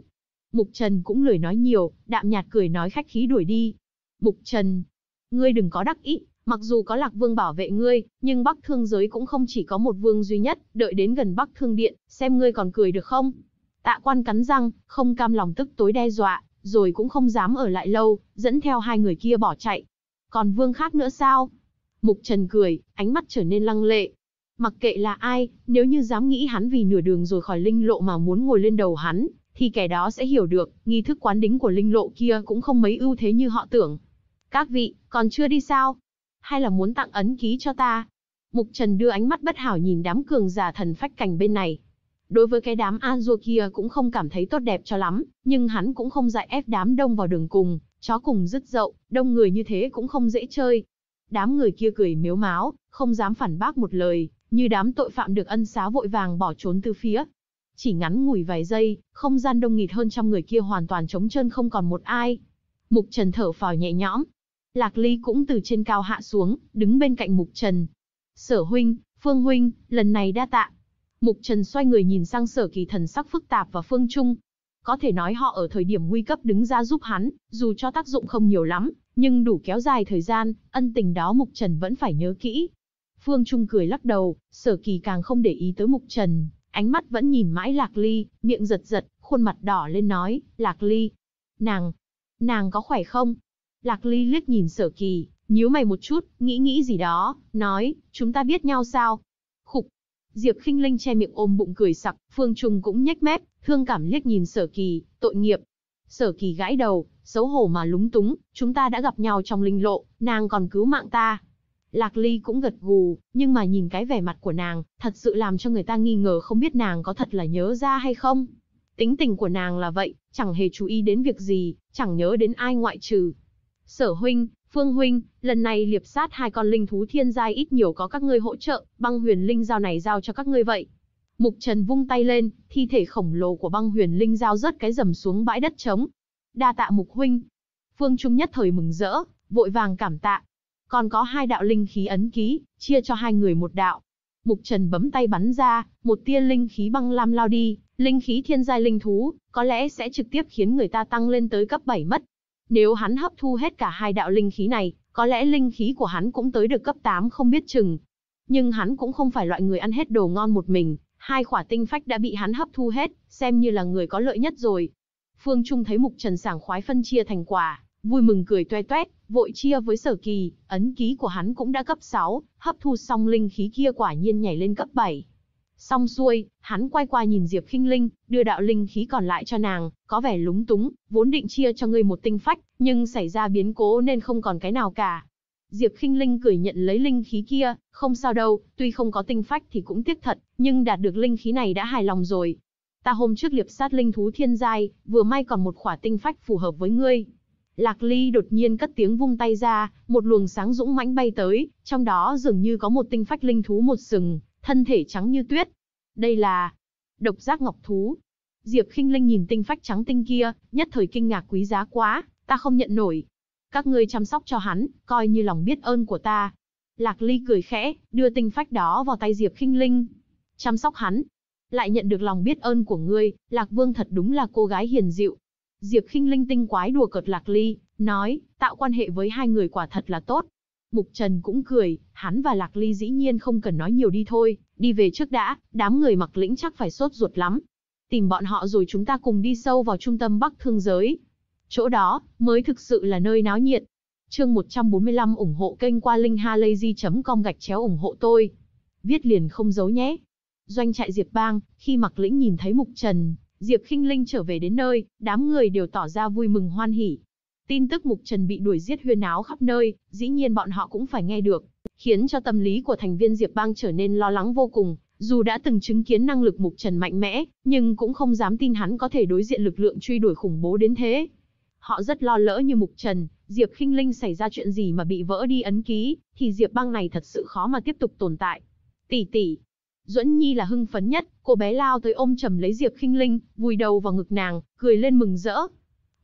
Mục Trần cũng lười nói nhiều, đạm nhạt cười nói khách khí đuổi đi. Mục Trần, ngươi đừng có đắc ý, Mặc dù có Lạc Vương bảo vệ ngươi, nhưng Bắc Thương giới cũng không chỉ có một vương duy nhất, đợi đến gần Bắc Thương điện, xem ngươi còn cười được không? Tạ quan cắn răng, không cam lòng tức tối đe dọa, rồi cũng không dám ở lại lâu, dẫn theo hai người kia bỏ chạy. Còn vương khác nữa sao? Mục Trần cười, ánh mắt trở nên lăng lệ. Mặc kệ là ai, nếu như dám nghĩ hắn vì nửa đường rồi khỏi linh lộ mà muốn ngồi lên đầu hắn, thì kẻ đó sẽ hiểu được, nghi thức quán đính của linh lộ kia cũng không mấy ưu thế như họ tưởng. Các vị, còn chưa đi sao? hay là muốn tặng ấn ký cho ta? Mục Trần đưa ánh mắt bất hảo nhìn đám cường giả thần phách cảnh bên này. Đối với cái đám Azur kia cũng không cảm thấy tốt đẹp cho lắm, nhưng hắn cũng không dại ép đám đông vào đường cùng, chó cùng dứt dậu, đông người như thế cũng không dễ chơi. Đám người kia cười miếu máu, không dám phản bác một lời, như đám tội phạm được ân xá vội vàng bỏ trốn từ phía. Chỉ ngắn ngủi vài giây, không gian đông nghịt hơn trong người kia hoàn toàn trống chân không còn một ai. Mục Trần thở phào nhẹ nhõm, Lạc Ly cũng từ trên cao hạ xuống, đứng bên cạnh Mục Trần. Sở huynh, Phương huynh, lần này đa tạ. Mục Trần xoay người nhìn sang sở kỳ thần sắc phức tạp và Phương Trung. Có thể nói họ ở thời điểm nguy cấp đứng ra giúp hắn, dù cho tác dụng không nhiều lắm, nhưng đủ kéo dài thời gian, ân tình đó Mục Trần vẫn phải nhớ kỹ. Phương Trung cười lắc đầu, sở kỳ càng không để ý tới Mục Trần, ánh mắt vẫn nhìn mãi Lạc Ly, miệng giật giật, khuôn mặt đỏ lên nói, Lạc Ly. Nàng, nàng có khỏe không? Lạc Ly liếc nhìn sở kỳ, nhíu mày một chút, nghĩ nghĩ gì đó, nói, chúng ta biết nhau sao? Khục! Diệp khinh Linh che miệng ôm bụng cười sặc, Phương Trung cũng nhếch mép, thương cảm liếc nhìn sở kỳ, tội nghiệp. Sở kỳ gãi đầu, xấu hổ mà lúng túng, chúng ta đã gặp nhau trong linh lộ, nàng còn cứu mạng ta. Lạc Ly cũng gật gù, nhưng mà nhìn cái vẻ mặt của nàng, thật sự làm cho người ta nghi ngờ không biết nàng có thật là nhớ ra hay không. Tính tình của nàng là vậy, chẳng hề chú ý đến việc gì, chẳng nhớ đến ai ngoại trừ Sở huynh, Phương huynh, lần này liệp sát hai con linh thú thiên giai ít nhiều có các ngươi hỗ trợ, băng huyền linh giao này giao cho các ngươi vậy. Mục Trần vung tay lên, thi thể khổng lồ của băng huyền linh giao rớt cái rầm xuống bãi đất trống. Đa tạ Mục huynh. Phương Trung nhất thời mừng rỡ, vội vàng cảm tạ. Còn có hai đạo linh khí ấn ký, chia cho hai người một đạo. Mục Trần bấm tay bắn ra, một tia linh khí băng lam lao đi, linh khí thiên giai linh thú, có lẽ sẽ trực tiếp khiến người ta tăng lên tới cấp 7 mất, nếu hắn hấp thu hết cả hai đạo linh khí này, có lẽ linh khí của hắn cũng tới được cấp 8 không biết chừng. Nhưng hắn cũng không phải loại người ăn hết đồ ngon một mình, hai khỏa tinh phách đã bị hắn hấp thu hết, xem như là người có lợi nhất rồi. Phương Trung thấy Mục Trần sảng khoái phân chia thành quả, vui mừng cười toe toét, vội chia với Sở Kỳ, ấn ký của hắn cũng đã cấp 6, hấp thu xong linh khí kia quả nhiên nhảy lên cấp 7. Xong xuôi, hắn quay qua nhìn Diệp Khinh Linh, đưa đạo linh khí còn lại cho nàng, có vẻ lúng túng, vốn định chia cho ngươi một tinh phách, nhưng xảy ra biến cố nên không còn cái nào cả. Diệp Khinh Linh cười nhận lấy linh khí kia, không sao đâu, tuy không có tinh phách thì cũng tiếc thật, nhưng đạt được linh khí này đã hài lòng rồi. Ta hôm trước liệp sát linh thú thiên giai, vừa may còn một khỏa tinh phách phù hợp với ngươi. Lạc Ly đột nhiên cất tiếng vung tay ra, một luồng sáng dũng mãnh bay tới, trong đó dường như có một tinh phách linh thú một sừng, thân thể trắng như tuyết. Đây là độc giác ngọc thú. Diệp Khinh Linh nhìn tinh phách trắng tinh kia, nhất thời kinh ngạc quý giá quá, ta không nhận nổi. Các ngươi chăm sóc cho hắn, coi như lòng biết ơn của ta. Lạc Ly cười khẽ, đưa tinh phách đó vào tay Diệp Khinh Linh. Chăm sóc hắn, lại nhận được lòng biết ơn của ngươi, Lạc Vương thật đúng là cô gái hiền dịu. Diệp Khinh Linh tinh quái đùa cợt Lạc Ly, nói, tạo quan hệ với hai người quả thật là tốt, Mục Trần cũng cười, hắn và Lạc Ly dĩ nhiên không cần nói nhiều đi thôi, đi về trước đã, đám người mặc lĩnh chắc phải sốt ruột lắm. Tìm bọn họ rồi chúng ta cùng đi sâu vào trung tâm Bắc Thương Giới. Chỗ đó, mới thực sự là nơi náo nhiệt. Chương 145 ủng hộ kênh qua linkhalazy.com gạch chéo ủng hộ tôi. Viết liền không giấu nhé. Doanh trại Diệp Bang, khi mặc lĩnh nhìn thấy Mục Trần, Diệp Kinh Linh trở về đến nơi, đám người đều tỏ ra vui mừng hoan hỉ, Tin tức Mục Trần bị đuổi giết huyên áo khắp nơi, dĩ nhiên bọn họ cũng phải nghe được, khiến cho tâm lý của thành viên Diệp Bang trở nên lo lắng vô cùng. Dù đã từng chứng kiến năng lực Mục Trần mạnh mẽ, nhưng cũng không dám tin hắn có thể đối diện lực lượng truy đuổi khủng bố đến thế. Họ rất lo lỡ như Mục Trần, Diệp Khinh Linh xảy ra chuyện gì mà bị vỡ đi ấn ký, thì Diệp Bang này thật sự khó mà tiếp tục tồn tại. Tỷ tỷ, Duẫn Nhi là hưng phấn nhất, cô bé lao tới ôm trầm lấy Diệp Khinh Linh, vùi đầu vào ngực nàng, cười lên mừng rỡ.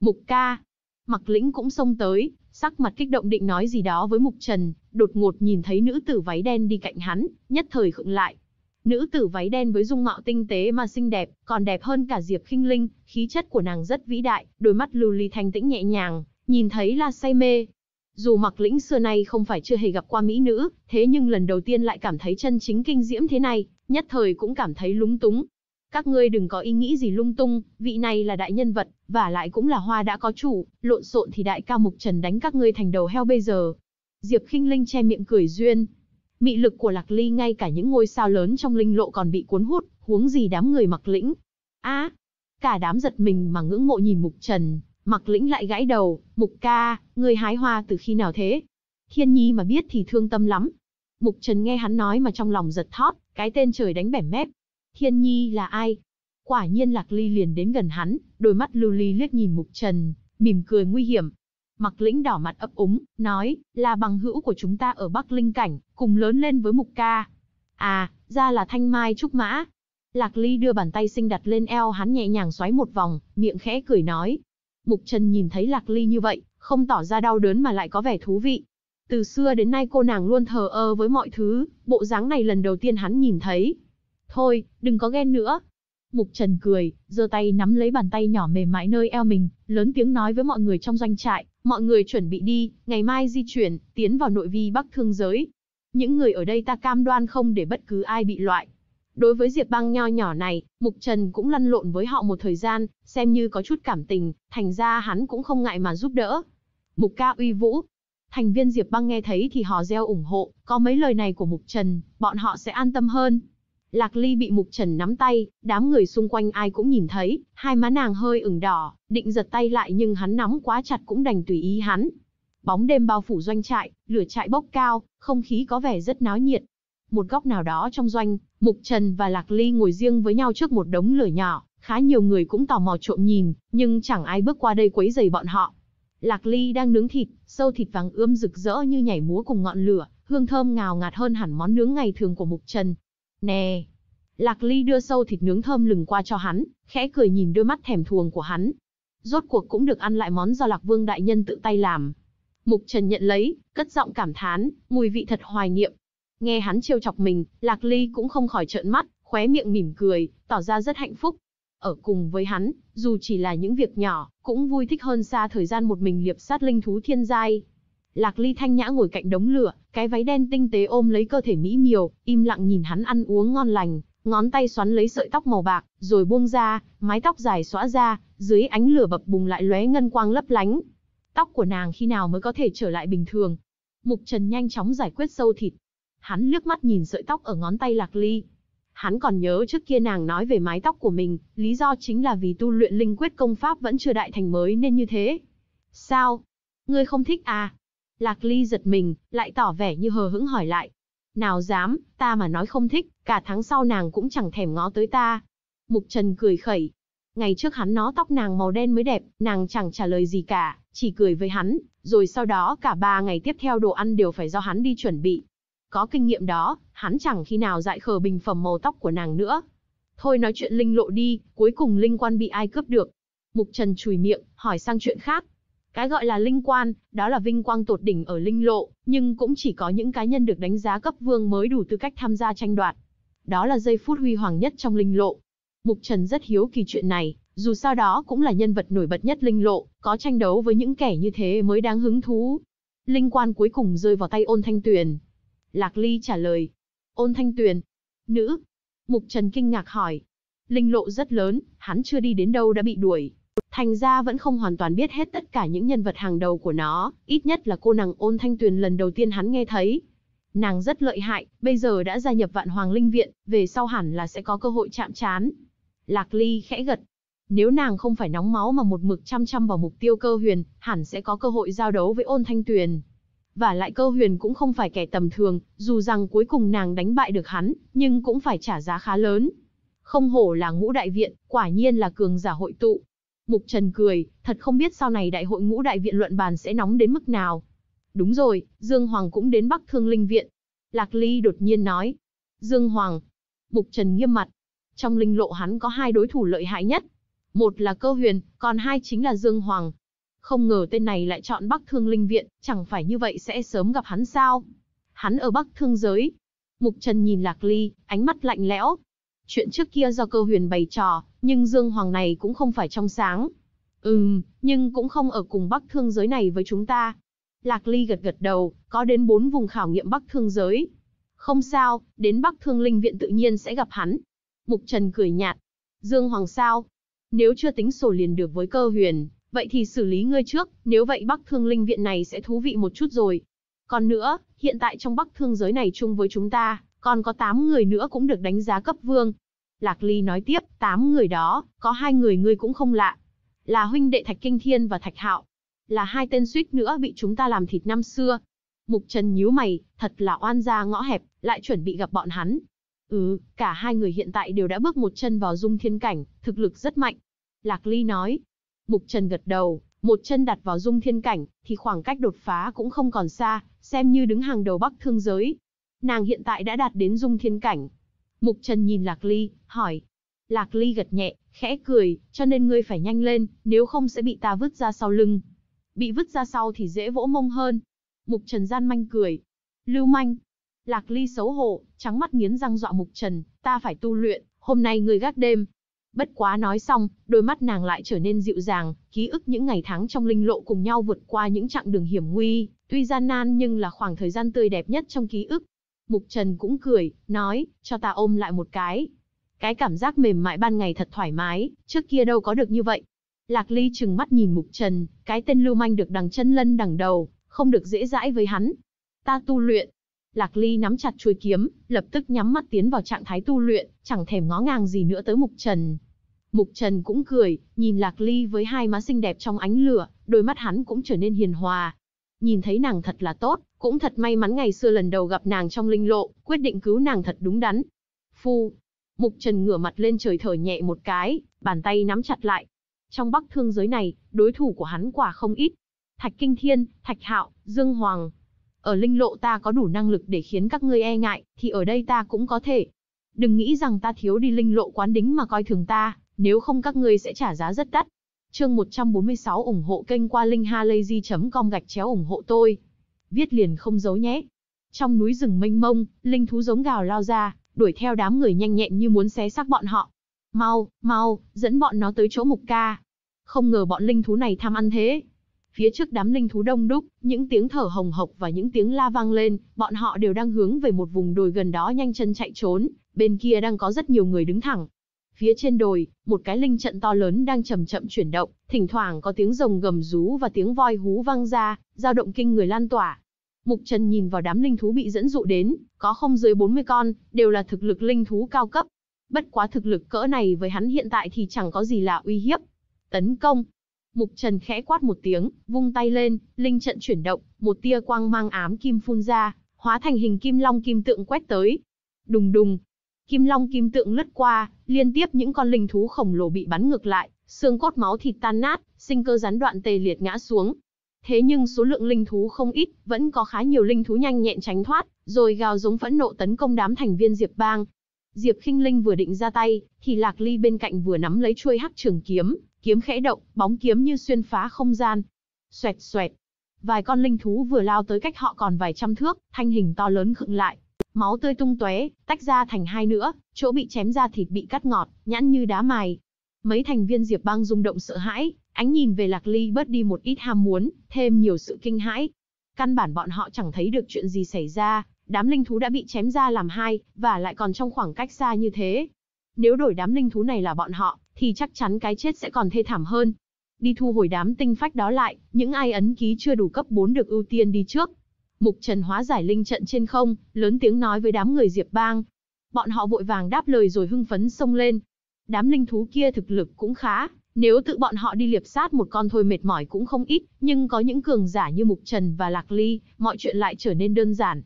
"Mục ca, Mặc lĩnh cũng xông tới, sắc mặt kích động định nói gì đó với Mục Trần, đột ngột nhìn thấy nữ tử váy đen đi cạnh hắn, nhất thời khựng lại. Nữ tử váy đen với dung mạo tinh tế mà xinh đẹp, còn đẹp hơn cả Diệp Khinh Linh, khí chất của nàng rất vĩ đại, đôi mắt lưu ly thanh tĩnh nhẹ nhàng, nhìn thấy là say mê. Dù Mặc Lĩnh xưa nay không phải chưa hề gặp qua mỹ nữ, thế nhưng lần đầu tiên lại cảm thấy chân chính kinh diễm thế này, nhất thời cũng cảm thấy lúng túng, các ngươi đừng có ý nghĩ gì lung tung, vị này là đại nhân vật, và lại cũng là hoa đã có chủ, lộn xộn thì đại ca mục trần đánh các ngươi thành đầu heo bây giờ. Diệp khinh Linh che miệng cười duyên. Mị lực của Lạc Ly ngay cả những ngôi sao lớn trong linh lộ còn bị cuốn hút, huống gì đám người mặc lĩnh. Á, cả đám giật mình mà ngưỡng mộ nhìn mục trần, mặc lĩnh lại gãi đầu, mục ca, người hái hoa từ khi nào thế? Thiên nhi mà biết thì thương tâm lắm. Mục trần nghe hắn nói mà trong lòng giật thót, cái tên trời đánh bẻ mép, Thiên Nhi là ai? Quả nhiên Lạc Ly liền đến gần hắn, đôi mắt lưu ly liếc nhìn Mục Trần, mỉm cười nguy hiểm. Mặc lĩnh đỏ mặt ấp úng, nói, là bằng hữu của chúng ta ở Bắc Linh Cảnh, cùng lớn lên với Mục Ca. À, ra là Thanh Mai Trúc Mã. Lạc Ly đưa bàn tay xinh đặt lên eo hắn nhẹ nhàng xoáy một vòng, miệng khẽ cười nói. Mục Trần nhìn thấy Lạc Ly như vậy, không tỏ ra đau đớn mà lại có vẻ thú vị. Từ xưa đến nay cô nàng luôn thờ ơ với mọi thứ, bộ dáng này lần đầu tiên hắn nhìn thấy, Thôi, đừng có ghen nữa. Mục Trần cười, giơ tay nắm lấy bàn tay nhỏ mềm mại nơi eo mình, lớn tiếng nói với mọi người trong doanh trại, mọi người chuẩn bị đi, ngày mai di chuyển, tiến vào nội vi Bắc Thương giới. Những người ở đây ta cam đoan không để bất cứ ai bị loại. Đối với Diệp Băng nho nhỏ này, Mục Trần cũng lăn lộn với họ một thời gian, xem như có chút cảm tình, thành ra hắn cũng không ngại mà giúp đỡ. Mục ca uy vũ. Thành viên Diệp Băng nghe thấy thì họ reo ủng hộ, có mấy lời này của Mục Trần, bọn họ sẽ an tâm hơn. Lạc Ly bị Mục Trần nắm tay, đám người xung quanh ai cũng nhìn thấy, hai má nàng hơi ửng đỏ, định giật tay lại nhưng hắn nắm quá chặt cũng đành tùy ý hắn. Bóng đêm bao phủ doanh trại, lửa trại bốc cao, không khí có vẻ rất náo nhiệt. Một góc nào đó trong doanh, Mục Trần và Lạc Ly ngồi riêng với nhau trước một đống lửa nhỏ, khá nhiều người cũng tò mò trộm nhìn, nhưng chẳng ai bước qua đây quấy rầy bọn họ. Lạc Ly đang nướng thịt, sâu thịt vàng ươm rực rỡ như nhảy múa cùng ngọn lửa, hương thơm ngào ngạt hơn hẳn món nướng ngày thường của Mục Trần, Nè! Lạc Ly đưa sâu thịt nướng thơm lừng qua cho hắn, khẽ cười nhìn đôi mắt thèm thuồng của hắn. Rốt cuộc cũng được ăn lại món do Lạc Vương đại nhân tự tay làm. Mục Trần nhận lấy, cất giọng cảm thán, mùi vị thật hoài niệm. Nghe hắn trêu chọc mình, Lạc Ly cũng không khỏi trợn mắt, khóe miệng mỉm cười, tỏ ra rất hạnh phúc. Ở cùng với hắn, dù chỉ là những việc nhỏ, cũng vui thích hơn xa thời gian một mình liệp sát linh thú thiên giai. Lạc Ly Thanh Nhã ngồi cạnh đống lửa, cái váy đen tinh tế ôm lấy cơ thể mỹ miều, im lặng nhìn hắn ăn uống ngon lành, ngón tay xoắn lấy sợi tóc màu bạc, rồi buông ra, mái tóc dài xõa ra, dưới ánh lửa bập bùng lại lóe ngân quang lấp lánh. Tóc của nàng khi nào mới có thể trở lại bình thường? Mục Trần nhanh chóng giải quyết sâu thịt. Hắn liếc mắt nhìn sợi tóc ở ngón tay Lạc Ly. Hắn còn nhớ trước kia nàng nói về mái tóc của mình, lý do chính là vì tu luyện linh quyết công pháp vẫn chưa đại thành mới nên như thế. Sao? Ngươi không thích à? Lạc Ly giật mình, lại tỏ vẻ như hờ hững hỏi lại. Nào dám, ta mà nói không thích, cả tháng sau nàng cũng chẳng thèm ngó tới ta. Mục Trần cười khẩy. Ngày trước hắn nó tóc nàng màu đen mới đẹp, nàng chẳng trả lời gì cả, chỉ cười với hắn, rồi sau đó cả ba ngày tiếp theo đồ ăn đều phải do hắn đi chuẩn bị. Có kinh nghiệm đó, hắn chẳng khi nào dại khờ bình phẩm màu tóc của nàng nữa. Thôi nói chuyện Linh lộ đi, cuối cùng Linh quan bị ai cướp được. Mục Trần chùi miệng, hỏi sang chuyện khác, cái gọi là linh quan, đó là vinh quang tột đỉnh ở linh lộ, nhưng cũng chỉ có những cá nhân được đánh giá cấp vương mới đủ tư cách tham gia tranh đoạt. Đó là giây phút huy hoàng nhất trong linh lộ. Mục Trần rất hiếu kỳ chuyện này, dù sao đó cũng là nhân vật nổi bật nhất linh lộ, có tranh đấu với những kẻ như thế mới đáng hứng thú. Linh quan cuối cùng rơi vào tay ôn thanh tuyền. Lạc Ly trả lời. Ôn thanh tuyền. Nữ. Mục Trần kinh ngạc hỏi. Linh lộ rất lớn, hắn chưa đi đến đâu đã bị đuổi thành ra vẫn không hoàn toàn biết hết tất cả những nhân vật hàng đầu của nó, ít nhất là cô nàng ôn thanh tuyền lần đầu tiên hắn nghe thấy. Nàng rất lợi hại, bây giờ đã gia nhập vạn hoàng linh viện, về sau hẳn là sẽ có cơ hội chạm chán. Lạc Ly khẽ gật. Nếu nàng không phải nóng máu mà một mực chăm chăm vào mục tiêu cơ huyền, hẳn sẽ có cơ hội giao đấu với ôn thanh tuyền. Và lại cơ huyền cũng không phải kẻ tầm thường, dù rằng cuối cùng nàng đánh bại được hắn, nhưng cũng phải trả giá khá lớn. Không hổ là ngũ đại viện, quả nhiên là cường giả hội tụ, Mục Trần cười, thật không biết sau này đại hội ngũ đại viện luận bàn sẽ nóng đến mức nào. Đúng rồi, Dương Hoàng cũng đến Bắc Thương Linh Viện. Lạc Ly đột nhiên nói. Dương Hoàng. Mục Trần nghiêm mặt. Trong linh lộ hắn có hai đối thủ lợi hại nhất. Một là cơ huyền, còn hai chính là Dương Hoàng. Không ngờ tên này lại chọn Bắc Thương Linh Viện, chẳng phải như vậy sẽ sớm gặp hắn sao? Hắn ở Bắc Thương Giới. Mục Trần nhìn Lạc Ly, ánh mắt lạnh lẽo, Chuyện trước kia do cơ huyền bày trò, nhưng Dương Hoàng này cũng không phải trong sáng. Ừm, nhưng cũng không ở cùng Bắc Thương giới này với chúng ta. Lạc Ly gật gật đầu, có đến bốn vùng khảo nghiệm Bắc Thương giới. Không sao, đến Bắc Thương Linh Viện tự nhiên sẽ gặp hắn. Mục Trần cười nhạt. Dương Hoàng sao? Nếu chưa tính sổ liền được với cơ huyền, vậy thì xử lý ngươi trước, nếu vậy Bắc Thương Linh Viện này sẽ thú vị một chút rồi. Còn nữa, hiện tại trong Bắc Thương giới này chung với chúng ta, còn có 8 người nữa cũng được đánh giá cấp vương. Lạc Ly nói tiếp, 8 người đó, có hai người ngươi cũng không lạ. Là huynh đệ Thạch Kinh Thiên và Thạch Hạo. Là hai tên suýt nữa bị chúng ta làm thịt năm xưa. Mục Trần nhíu mày, thật là oan gia ngõ hẹp, lại chuẩn bị gặp bọn hắn. Ừ, cả hai người hiện tại đều đã bước một chân vào dung thiên cảnh, thực lực rất mạnh. Lạc Ly nói. Mục Trần gật đầu, một chân đặt vào dung thiên cảnh, thì khoảng cách đột phá cũng không còn xa, xem như đứng hàng đầu bắc thương giới nàng hiện tại đã đạt đến dung thiên cảnh. Mục Trần nhìn Lạc Ly, hỏi. Lạc Ly gật nhẹ, khẽ cười, cho nên ngươi phải nhanh lên, nếu không sẽ bị ta vứt ra sau lưng. Bị vứt ra sau thì dễ vỗ mông hơn. Mục Trần gian manh cười. Lưu manh. Lạc Ly xấu hổ, trắng mắt nghiến răng dọa Mục Trần, ta phải tu luyện, hôm nay ngươi gác đêm. Bất quá nói xong, đôi mắt nàng lại trở nên dịu dàng, ký ức những ngày tháng trong linh lộ cùng nhau vượt qua những chặng đường hiểm nguy, tuy gian nan nhưng là khoảng thời gian tươi đẹp nhất trong ký ức, Mục Trần cũng cười, nói, cho ta ôm lại một cái. Cái cảm giác mềm mại ban ngày thật thoải mái, trước kia đâu có được như vậy. Lạc Ly chừng mắt nhìn Mục Trần, cái tên lưu manh được đằng chân lân đằng đầu, không được dễ dãi với hắn. Ta tu luyện. Lạc Ly nắm chặt chuôi kiếm, lập tức nhắm mắt tiến vào trạng thái tu luyện, chẳng thèm ngó ngàng gì nữa tới Mục Trần. Mục Trần cũng cười, nhìn Lạc Ly với hai má xinh đẹp trong ánh lửa, đôi mắt hắn cũng trở nên hiền hòa, nhìn thấy nàng thật là tốt, cũng thật may mắn ngày xưa lần đầu gặp nàng trong linh lộ, quyết định cứu nàng thật đúng đắn. Phu, Mục Trần ngửa mặt lên trời thở nhẹ một cái, bàn tay nắm chặt lại. Trong Bắc Thương giới này, đối thủ của hắn quả không ít. Thạch Kinh Thiên, Thạch Hạo, Dương Hoàng. Ở linh lộ ta có đủ năng lực để khiến các ngươi e ngại, thì ở đây ta cũng có thể. Đừng nghĩ rằng ta thiếu đi linh lộ quán đính mà coi thường ta, nếu không các ngươi sẽ trả giá rất đắt. Chương 146 ủng hộ kênh qua linhhalazy com gạch chéo ủng hộ tôi. Viết liền không giấu nhé. Trong núi rừng mênh mông, linh thú giống gào lao ra, đuổi theo đám người nhanh nhẹn như muốn xé xác bọn họ. Mau, mau, dẫn bọn nó tới chỗ mục ca. Không ngờ bọn linh thú này tham ăn thế. Phía trước đám linh thú đông đúc, những tiếng thở hồng hộc và những tiếng la vang lên, bọn họ đều đang hướng về một vùng đồi gần đó nhanh chân chạy trốn, bên kia đang có rất nhiều người đứng thẳng, Phía trên đồi, một cái linh trận to lớn đang chậm chậm chuyển động, thỉnh thoảng có tiếng rồng gầm rú và tiếng voi hú vang ra, dao động kinh người lan tỏa. Mục Trần nhìn vào đám linh thú bị dẫn dụ đến, có không dưới 40 con, đều là thực lực linh thú cao cấp. Bất quá thực lực cỡ này với hắn hiện tại thì chẳng có gì là uy hiếp. Tấn công. Mục Trần khẽ quát một tiếng, vung tay lên, linh trận chuyển động, một tia quang mang ám kim phun ra, hóa thành hình kim long kim tượng quét tới. Đùng đùng, Kim long kim tượng lướt qua, liên tiếp những con linh thú khổng lồ bị bắn ngược lại, xương cốt máu thịt tan nát, sinh cơ rắn đoạn tê liệt ngã xuống. Thế nhưng số lượng linh thú không ít, vẫn có khá nhiều linh thú nhanh nhẹn tránh thoát, rồi gào giống phẫn nộ tấn công đám thành viên Diệp Bang. Diệp Khinh Linh vừa định ra tay, thì Lạc Ly bên cạnh vừa nắm lấy chuôi hắc trường kiếm, kiếm khẽ động, bóng kiếm như xuyên phá không gian. Xoẹt xoẹt. Vài con linh thú vừa lao tới cách họ còn vài trăm thước, thanh hình to lớn khựng lại, máu tươi tung tóe, tách ra thành hai nữa, chỗ bị chém ra thịt bị cắt ngọt, nhẵn như đá mài. Mấy thành viên Diệp Bang rung động sợ hãi, ánh nhìn về Lạc Ly bớt đi một ít ham muốn, thêm nhiều sự kinh hãi. Căn bản bọn họ chẳng thấy được chuyện gì xảy ra, đám linh thú đã bị chém ra làm hai, và lại còn trong khoảng cách xa như thế. Nếu đổi đám linh thú này là bọn họ, thì chắc chắn cái chết sẽ còn thê thảm hơn. Đi thu hồi đám tinh phách đó lại, những ai ấn ký chưa đủ cấp 4 được ưu tiên đi trước, Mục Trần hóa giải linh trận trên không, lớn tiếng nói với đám người Diệp Bang. Bọn họ vội vàng đáp lời rồi hưng phấn xông lên. Đám linh thú kia thực lực cũng khá, nếu tự bọn họ đi liệp sát một con thôi mệt mỏi cũng không ít, nhưng có những cường giả như Mục Trần và Lạc Ly, mọi chuyện lại trở nên đơn giản.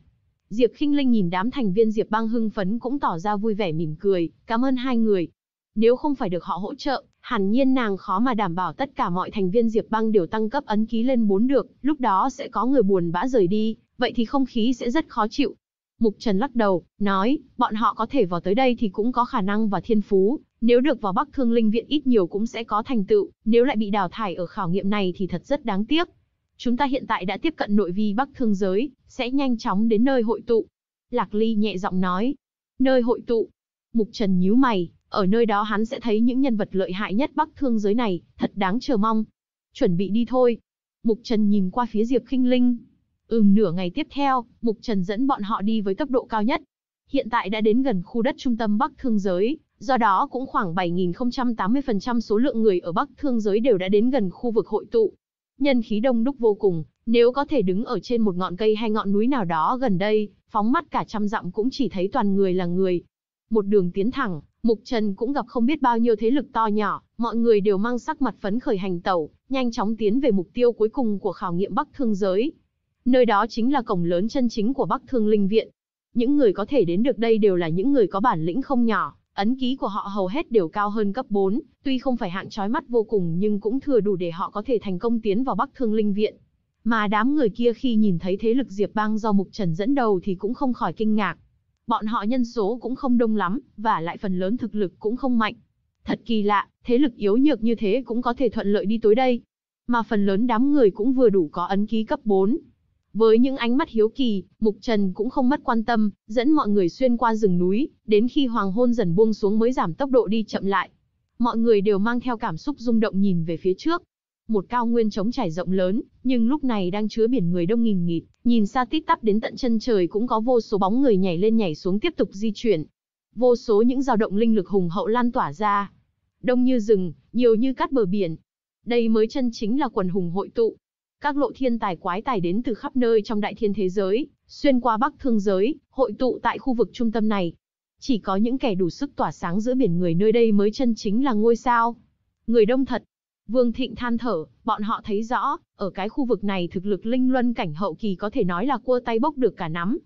Diệp Khinh Linh nhìn đám thành viên Diệp Bang hưng phấn cũng tỏ ra vui vẻ mỉm cười, cảm ơn hai người. Nếu không phải được họ hỗ trợ, hẳn nhiên nàng khó mà đảm bảo tất cả mọi thành viên Diệp Băng đều tăng cấp ấn ký lên 4 được, lúc đó sẽ có người buồn bã rời đi, vậy thì không khí sẽ rất khó chịu. Mục Trần lắc đầu, nói, bọn họ có thể vào tới đây thì cũng có khả năng và thiên phú, nếu được vào Bắc Thương Linh Viện ít nhiều cũng sẽ có thành tựu, nếu lại bị đào thải ở khảo nghiệm này thì thật rất đáng tiếc. Chúng ta hiện tại đã tiếp cận nội vi Bắc Thương giới, sẽ nhanh chóng đến nơi hội tụ. Lạc Ly nhẹ giọng nói, nơi hội tụ. Mục Trần nhíu mày, ở nơi đó hắn sẽ thấy những nhân vật lợi hại nhất Bắc Thương giới này, thật đáng chờ mong. Chuẩn bị đi thôi. Mục Trần nhìn qua phía Diệp Khinh Linh. Ừm nửa ngày tiếp theo, Mục Trần dẫn bọn họ đi với tốc độ cao nhất. Hiện tại đã đến gần khu đất trung tâm Bắc Thương giới, do đó cũng khoảng 7080% số lượng người ở Bắc Thương giới đều đã đến gần khu vực hội tụ. Nhân khí đông đúc vô cùng, nếu có thể đứng ở trên một ngọn cây hay ngọn núi nào đó gần đây, phóng mắt cả trăm dặm cũng chỉ thấy toàn người là người. Một đường tiến thẳng, Mục Trần cũng gặp không biết bao nhiêu thế lực to nhỏ, mọi người đều mang sắc mặt phấn khởi hành tẩu, nhanh chóng tiến về mục tiêu cuối cùng của khảo nghiệm Bắc Thương giới. Nơi đó chính là cổng lớn chân chính của Bắc Thương Linh Viện. Những người có thể đến được đây đều là những người có bản lĩnh không nhỏ, ấn ký của họ hầu hết đều cao hơn cấp 4, tuy không phải hạng chói mắt vô cùng nhưng cũng thừa đủ để họ có thể thành công tiến vào Bắc Thương Linh Viện. Mà đám người kia khi nhìn thấy thế lực Diệp Bang do Mục Trần dẫn đầu thì cũng không khỏi kinh ngạc. Bọn họ nhân số cũng không đông lắm, và lại phần lớn thực lực cũng không mạnh. Thật kỳ lạ, thế lực yếu nhược như thế cũng có thể thuận lợi đi tới đây. Mà phần lớn đám người cũng vừa đủ có ấn ký cấp 4. Với những ánh mắt hiếu kỳ, Mục Trần cũng không mất quan tâm, dẫn mọi người xuyên qua rừng núi, đến khi hoàng hôn dần buông xuống mới giảm tốc độ đi chậm lại. Mọi người đều mang theo cảm xúc rung động nhìn về phía trước. Một cao nguyên trống trải rộng lớn, nhưng lúc này đang chứa biển người đông nghìn nghịt. Nhìn xa tít tắp đến tận chân trời cũng có vô số bóng người nhảy lên nhảy xuống tiếp tục di chuyển. Vô số những dao động linh lực hùng hậu lan tỏa ra. Đông như rừng, nhiều như cát bờ biển. Đây mới chân chính là quần hùng hội tụ. Các lộ thiên tài quái tài đến từ khắp nơi trong đại thiên thế giới, xuyên qua bắc thương giới, hội tụ tại khu vực trung tâm này. Chỉ có những kẻ đủ sức tỏa sáng giữa biển người nơi đây mới chân chính là ngôi sao. Người đông thật, Vương Thịnh than thở, bọn họ thấy rõ, ở cái khu vực này thực lực linh luân cảnh hậu kỳ có thể nói là cua tay bốc được cả nắm.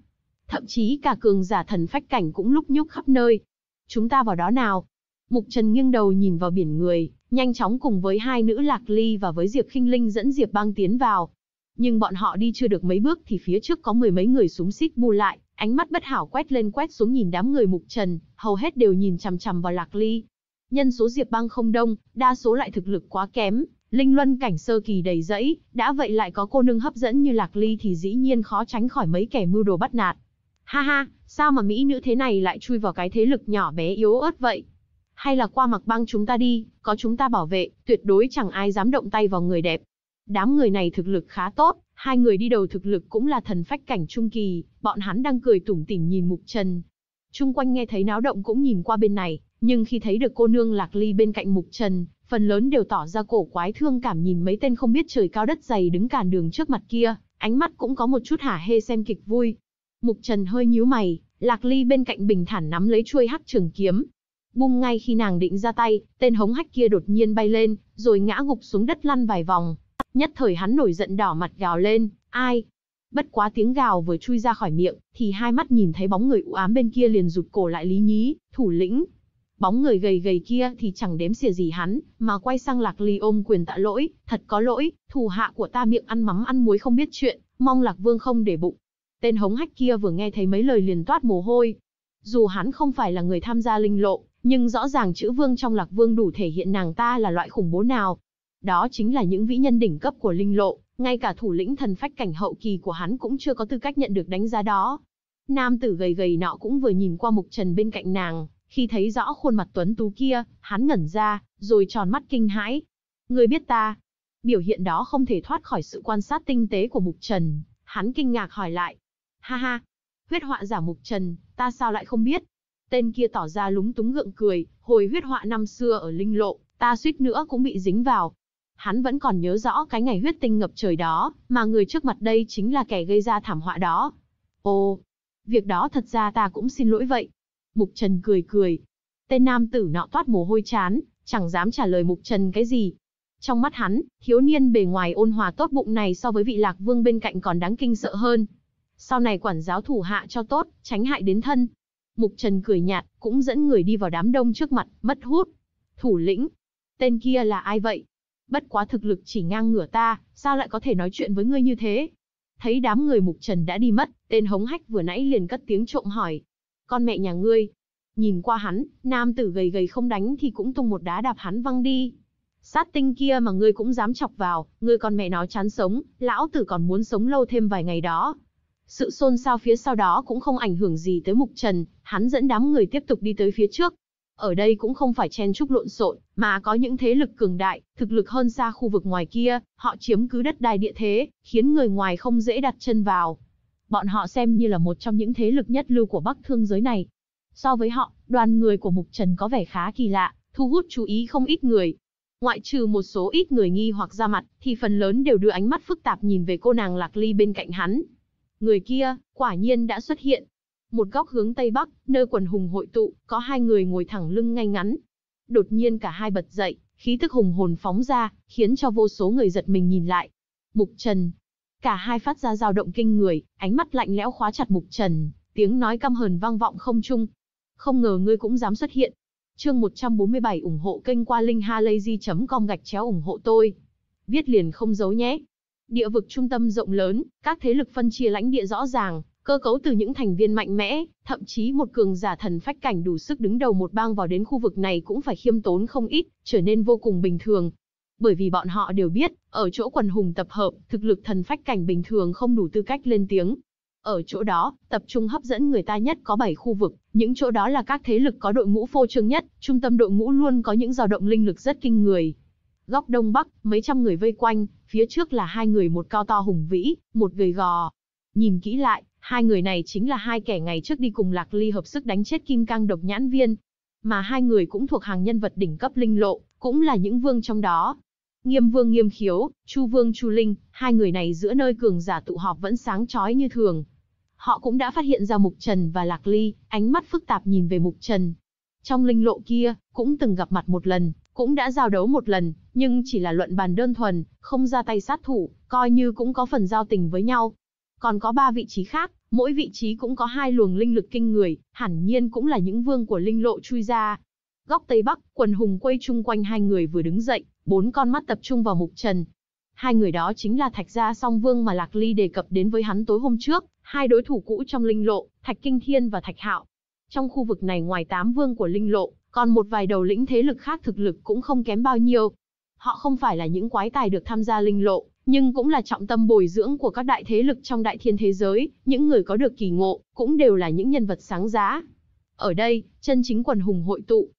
Thậm chí cả cường giả thần phách cảnh cũng lúc nhúc khắp nơi. Chúng ta vào đó nào? Mục Trần nghiêng đầu nhìn vào biển người, nhanh chóng cùng với hai nữ Lạc Ly và với Diệp Khinh Linh dẫn Diệp Bang tiến vào. Nhưng bọn họ đi chưa được mấy bước thì phía trước có mười mấy người súng xít bu lại, ánh mắt bất hảo quét lên quét xuống nhìn đám người Mục Trần, hầu hết đều nhìn chằm chằm vào Lạc Ly, nhân số Diệp Băng không đông, đa số lại thực lực quá kém, linh luân cảnh sơ kỳ đầy dẫy, đã vậy lại có cô nương hấp dẫn như Lạc Ly thì dĩ nhiên khó tránh khỏi mấy kẻ mưu đồ bắt nạt. Ha ha, sao mà mỹ nữ thế này lại chui vào cái thế lực nhỏ bé yếu ớt vậy? Hay là qua mặc băng chúng ta đi, có chúng ta bảo vệ, tuyệt đối chẳng ai dám động tay vào người đẹp. Đám người này thực lực khá tốt, hai người đi đầu thực lực cũng là thần phách cảnh trung kỳ, bọn hắn đang cười tủm tỉm nhìn Mục Trần. Trung quanh nghe thấy náo động cũng nhìn qua bên này, nhưng khi thấy được cô nương Lạc Ly bên cạnh Mục Trần, phần lớn đều tỏ ra cổ quái thương cảm nhìn mấy tên không biết trời cao đất dày đứng cản đường trước mặt kia, ánh mắt cũng có một chút hả hê xem kịch vui. Mục Trần hơi nhíu mày, Lạc Ly bên cạnh bình thản nắm lấy chuôi hắc trường kiếm. Bung ngay khi nàng định ra tay, tên hống hách kia đột nhiên bay lên, rồi ngã gục xuống đất lăn vài vòng. Nhất thời hắn nổi giận đỏ mặt gào lên, ai? Bất quá tiếng gào vừa chui ra khỏi miệng, thì hai mắt nhìn thấy bóng người u ám bên kia liền rụt cổ lại lý nhí, thủ lĩnh, bóng người gầy gầy kia thì chẳng đếm xỉa gì hắn, mà quay sang Lạc Ly ôm quyền tạ lỗi, thật có lỗi, thủ hạ của ta miệng ăn mắm ăn muối không biết chuyện, mong Lạc Vương không để bụng. Tên hống hách kia vừa nghe thấy mấy lời liền toát mồ hôi. Dù hắn không phải là người tham gia linh lộ, nhưng rõ ràng chữ vương trong Lạc Vương đủ thể hiện nàng ta là loại khủng bố nào. Đó chính là những vĩ nhân đỉnh cấp của linh lộ, ngay cả thủ lĩnh thần phách cảnh hậu kỳ của hắn cũng chưa có tư cách nhận được đánh giá đó. Nam tử gầy gầy nọ cũng vừa nhìn qua mục trần bên cạnh nàng, khi thấy rõ khuôn mặt tuấn tú kia, hắn ngẩn ra, rồi tròn mắt kinh hãi. Người biết ta. Biểu hiện đó không thể thoát khỏi sự quan sát tinh tế của Mục Trần. Hắn kinh ngạc hỏi lại. Ha ha, huyết họa giả Mục Trần, ta sao lại không biết? Tên kia tỏ ra lúng túng gượng cười, hồi huyết họa năm xưa ở Linh Lộ, ta suýt nữa cũng bị dính vào. Hắn vẫn còn nhớ rõ cái ngày huyết tinh ngập trời đó, mà người trước mặt đây chính là kẻ gây ra thảm họa đó. Ồ, việc đó thật ra ta cũng xin lỗi vậy. Mục Trần cười cười. Tên nam tử nọ toát mồ hôi chán, chẳng dám trả lời Mục Trần cái gì. Trong mắt hắn, thiếu niên bề ngoài ôn hòa tốt bụng này so với vị lạc vương bên cạnh còn đáng kinh sợ hơn. Sau này quản giáo thủ hạ cho tốt, tránh hại đến thân. Mục Trần cười nhạt, cũng dẫn người đi vào đám đông trước mặt, mất hút. Thủ lĩnh, tên kia là ai vậy? Bất quá thực lực chỉ ngang ngửa ta, sao lại có thể nói chuyện với ngươi như thế? Thấy đám người Mục Trần đã đi mất, tên hống hách vừa nãy liền cất tiếng trộm hỏi, con mẹ nhà ngươi. Nhìn qua hắn, nam tử gầy gầy không đánh thì cũng tung một đá đạp hắn văng đi. Sát tinh kia mà ngươi cũng dám chọc vào, ngươi con mẹ nó chán sống, lão tử còn muốn sống lâu thêm vài ngày đó. Sự xôn xao phía sau đó cũng không ảnh hưởng gì tới mục trần, hắn dẫn đám người tiếp tục đi tới phía trước. Ở đây cũng không phải chen chúc lộn xộn, mà có những thế lực cường đại, thực lực hơn xa khu vực ngoài kia, họ chiếm cứ đất đai địa thế, khiến người ngoài không dễ đặt chân vào bọn họ xem như là một trong những thế lực nhất lưu của Bắc Thương giới này. So với họ, đoàn người của Mục Trần có vẻ khá kỳ lạ, thu hút chú ý không ít người. Ngoại trừ một số ít người nghi hoặc ra mặt, thì phần lớn đều đưa ánh mắt phức tạp nhìn về cô nàng Lạc Ly bên cạnh hắn. Người kia, quả nhiên đã xuất hiện. Một góc hướng Tây Bắc, nơi quần hùng hội tụ, có hai người ngồi thẳng lưng ngay ngắn. Đột nhiên cả hai bật dậy, khí tức hùng hồn phóng ra, khiến cho vô số người giật mình nhìn lại. Mục Trần, Cả hai phát ra dao động kinh người, ánh mắt lạnh lẽo khóa chặt Mục Trần, tiếng nói căm hờn vang vọng không trung. Không ngờ ngươi cũng dám xuất hiện. Chương 147 ủng hộ kênh qua linhhalazy com gạch chéo ủng hộ tôi. Viết liền không giấu nhé. Địa vực trung tâm rộng lớn, các thế lực phân chia lãnh địa rõ ràng, cơ cấu từ những thành viên mạnh mẽ, thậm chí một cường giả thần phách cảnh đủ sức đứng đầu một bang vào đến khu vực này cũng phải khiêm tốn không ít, trở nên vô cùng bình thường, bởi vì bọn họ đều biết, ở chỗ quần hùng tập hợp, thực lực thần phách cảnh bình thường không đủ tư cách lên tiếng. Ở chỗ đó, tập trung hấp dẫn người ta nhất có 7 khu vực, những chỗ đó là các thế lực có đội ngũ phô trương nhất, trung tâm đội ngũ luôn có những dao động linh lực rất kinh người. Góc đông bắc, mấy trăm người vây quanh, phía trước là hai người một cao to hùng vĩ, một gầy gò. Nhìn kỹ lại, hai người này chính là hai kẻ ngày trước đi cùng Lạc Ly hợp sức đánh chết Kim Cang độc nhãn viên. Mà hai người cũng thuộc hàng nhân vật đỉnh cấp linh lộ, cũng là những vương trong đó. Nghiêm Vương Nghiêm Khiếu, Chu Vương Chu Linh, hai người này giữa nơi cường giả tụ họp vẫn sáng chói như thường. Họ cũng đã phát hiện ra Mục Trần và Lạc Ly, ánh mắt phức tạp nhìn về Mục Trần. Trong linh lộ kia, cũng từng gặp mặt một lần, cũng đã giao đấu một lần, nhưng chỉ là luận bàn đơn thuần, không ra tay sát thủ, coi như cũng có phần giao tình với nhau. Còn có ba vị trí khác, mỗi vị trí cũng có hai luồng linh lực kinh người, hẳn nhiên cũng là những vương của linh lộ chui ra, Góc Tây Bắc, quần hùng quay chung quanh hai người vừa đứng dậy, bốn con mắt tập trung vào Mục Trần. Hai người đó chính là Thạch Gia Song Vương mà Lạc Ly đề cập đến với hắn tối hôm trước, hai đối thủ cũ trong linh lộ, Thạch Kinh Thiên và Thạch Hạo. Trong khu vực này ngoài tám vương của linh lộ, còn một vài đầu lĩnh thế lực khác thực lực cũng không kém bao nhiêu. Họ không phải là những quái tài được tham gia linh lộ, nhưng cũng là trọng tâm bồi dưỡng của các đại thế lực trong đại thiên thế giới, những người có được kỳ ngộ, cũng đều là những nhân vật sáng giá. Ở đây, chân chính quần hùng hội tụ,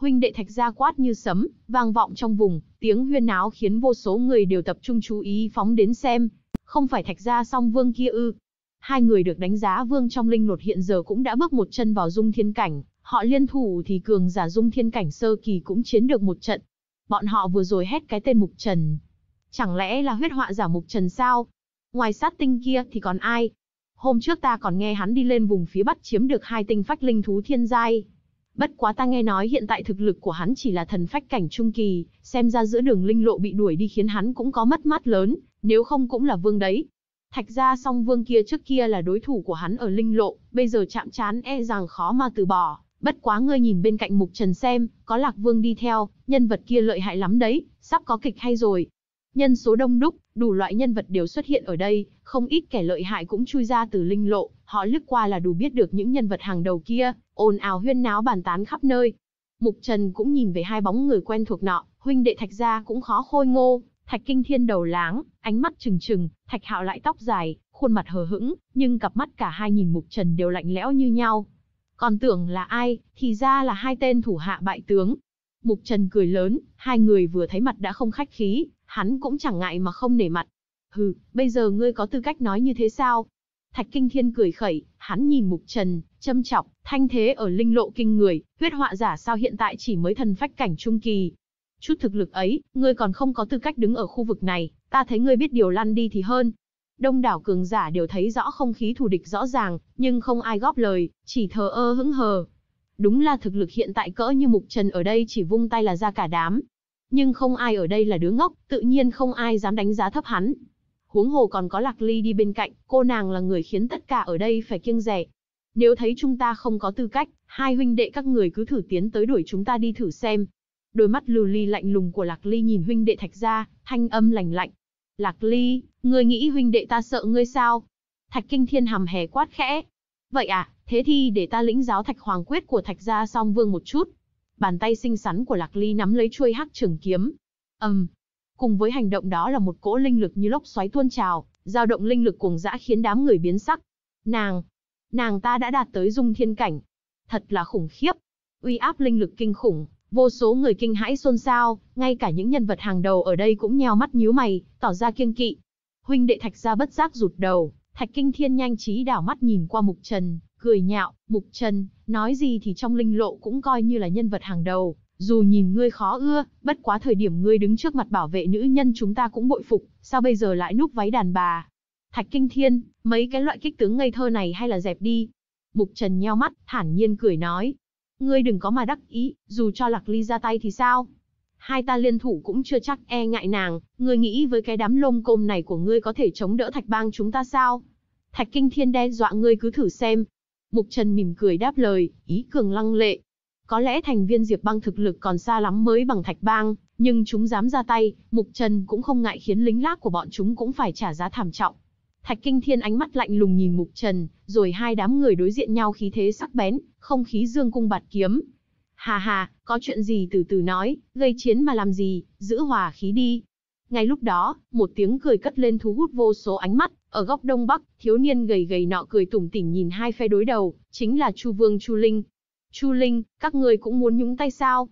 huynh đệ thạch gia quát như sấm, vang vọng trong vùng, tiếng huyên náo khiến vô số người đều tập trung chú ý phóng đến xem, không phải thạch gia song vương kia ư. Hai người được đánh giá vương trong linh lột hiện giờ cũng đã bước một chân vào dung thiên cảnh, họ liên thủ thì cường giả dung thiên cảnh sơ kỳ cũng chiến được một trận. Bọn họ vừa rồi hét cái tên Mục Trần. Chẳng lẽ là huyết họa giả Mục Trần sao? Ngoài sát tinh kia thì còn ai? Hôm trước ta còn nghe hắn đi lên vùng phía Bắc chiếm được hai tinh phách linh thú thiên giai, Bất quá ta nghe nói hiện tại thực lực của hắn chỉ là thần phách cảnh trung kỳ, xem ra giữa đường linh lộ bị đuổi đi khiến hắn cũng có mất mát lớn, nếu không cũng là vương đấy. Thạch ra song vương kia trước kia là đối thủ của hắn ở linh lộ, bây giờ chạm chán e rằng khó mà từ bỏ. Bất quá ngươi nhìn bên cạnh mục trần xem, có lạc vương đi theo, nhân vật kia lợi hại lắm đấy, sắp có kịch hay rồi. Nhân số đông đúc, Đủ loại nhân vật đều xuất hiện ở đây, không ít kẻ lợi hại cũng chui ra từ linh lộ, họ lướt qua là đủ biết được những nhân vật hàng đầu kia, ồn ào huyên náo bàn tán khắp nơi. Mục Trần cũng nhìn về hai bóng người quen thuộc nọ, huynh đệ Thạch gia cũng khó khôi ngô, Thạch Kinh Thiên đầu láng, ánh mắt trừng trừng, Thạch Hạo lại tóc dài, khuôn mặt hờ hững, nhưng cặp mắt cả hai nhìn Mục Trần đều lạnh lẽo như nhau. Còn tưởng là ai, thì ra là hai tên thủ hạ bại tướng. Mục Trần cười lớn, hai người vừa thấy mặt đã không khách khí, hắn cũng chẳng ngại mà không nể mặt. Hừ, bây giờ ngươi có tư cách nói như thế sao? Thạch Kinh Thiên cười khẩy, hắn nhìn Mục Trần, châm chọc, thanh thế ở linh lộ kinh người, huyết họa giả sao hiện tại chỉ mới thần phách cảnh trung kỳ. Chút thực lực ấy, ngươi còn không có tư cách đứng ở khu vực này, ta thấy ngươi biết điều lăn đi thì hơn. Đông đảo cường giả đều thấy rõ không khí thù địch rõ ràng, nhưng không ai góp lời, chỉ thờ ơ hững hờ. Đúng là thực lực hiện tại cỡ như Mục Trần ở đây chỉ vung tay là ra cả đám, nhưng không ai ở đây là đứa ngốc, tự nhiên không ai dám đánh giá thấp hắn. Huống hồ còn có Lạc Ly đi bên cạnh, cô nàng là người khiến tất cả ở đây phải kiêng dè. Nếu thấy chúng ta không có tư cách, hai huynh đệ các người cứ thử tiến tới đuổi chúng ta đi thử xem. Đôi mắt lưu ly lạnh lùng của Lạc Ly nhìn huynh đệ thạch gia, thanh âm lạnh lạnh. Lạc Ly, ngươi nghĩ huynh đệ ta sợ ngươi sao? Thạch Kinh Thiên hầm hè quát khẽ. Vậy à, thế thì để ta lĩnh giáo thạch hoàng quyết của thạch gia song vương một chút, bàn tay xinh xắn của Lạc Ly nắm lấy chuôi hắc trường kiếm. Ầm. Um, cùng với hành động đó là một cỗ linh lực như lốc xoáy tuôn trào, dao động linh lực cuồng dã khiến đám người biến sắc. Nàng, nàng ta đã đạt tới dung thiên cảnh. Thật là khủng khiếp. Uy áp linh lực kinh khủng, vô số người kinh hãi xôn xao, ngay cả những nhân vật hàng đầu ở đây cũng nheo mắt nhíu mày, tỏ ra kiêng kỵ. Huynh đệ Thạch gia bất giác rụt đầu, Thạch Kinh Thiên nhanh trí đảo mắt nhìn qua Mục Trần, cười nhạo, Mục Trần, nói gì thì trong linh lộ cũng coi như là nhân vật hàng đầu, dù nhìn ngươi khó ưa, bất quá thời điểm ngươi đứng trước mặt bảo vệ nữ nhân chúng ta cũng bội phục, sao bây giờ lại núp váy đàn bà? Thạch Kinh Thiên, mấy cái loại kích tướng ngây thơ này hay là dẹp đi? Mục Trần nheo mắt, thản nhiên cười nói. Ngươi đừng có mà đắc ý, dù cho Lạc Ly ra tay thì sao? Hai ta liên thủ cũng chưa chắc e ngại nàng, ngươi nghĩ với cái đám lông côm này của ngươi có thể chống đỡ thạch bang chúng ta sao? Thạch Kinh Thiên đe dọa ngươi cứ thử xem, Mục Trần mỉm cười đáp lời, ý cường lăng lệ. Có lẽ thành viên Diệp Bang thực lực còn xa lắm mới bằng Thạch Bang, nhưng chúng dám ra tay, Mục Trần cũng không ngại khiến lính lác của bọn chúng cũng phải trả giá thảm trọng. Thạch Kinh Thiên ánh mắt lạnh lùng nhìn Mục Trần, rồi hai đám người đối diện nhau khí thế sắc bén, không khí dương cung bạt kiếm. Hà hà, có chuyện gì từ từ nói, gây chiến mà làm gì, giữ hòa khí đi. Ngay lúc đó, một tiếng cười cất lên thu hút vô số ánh mắt, ở góc đông bắc, thiếu niên gầy gầy nọ cười tủm tỉnh nhìn hai phe đối đầu, chính là Chu Vương Chu Linh. "Chu Linh, các ngươi cũng muốn nhúng tay sao?"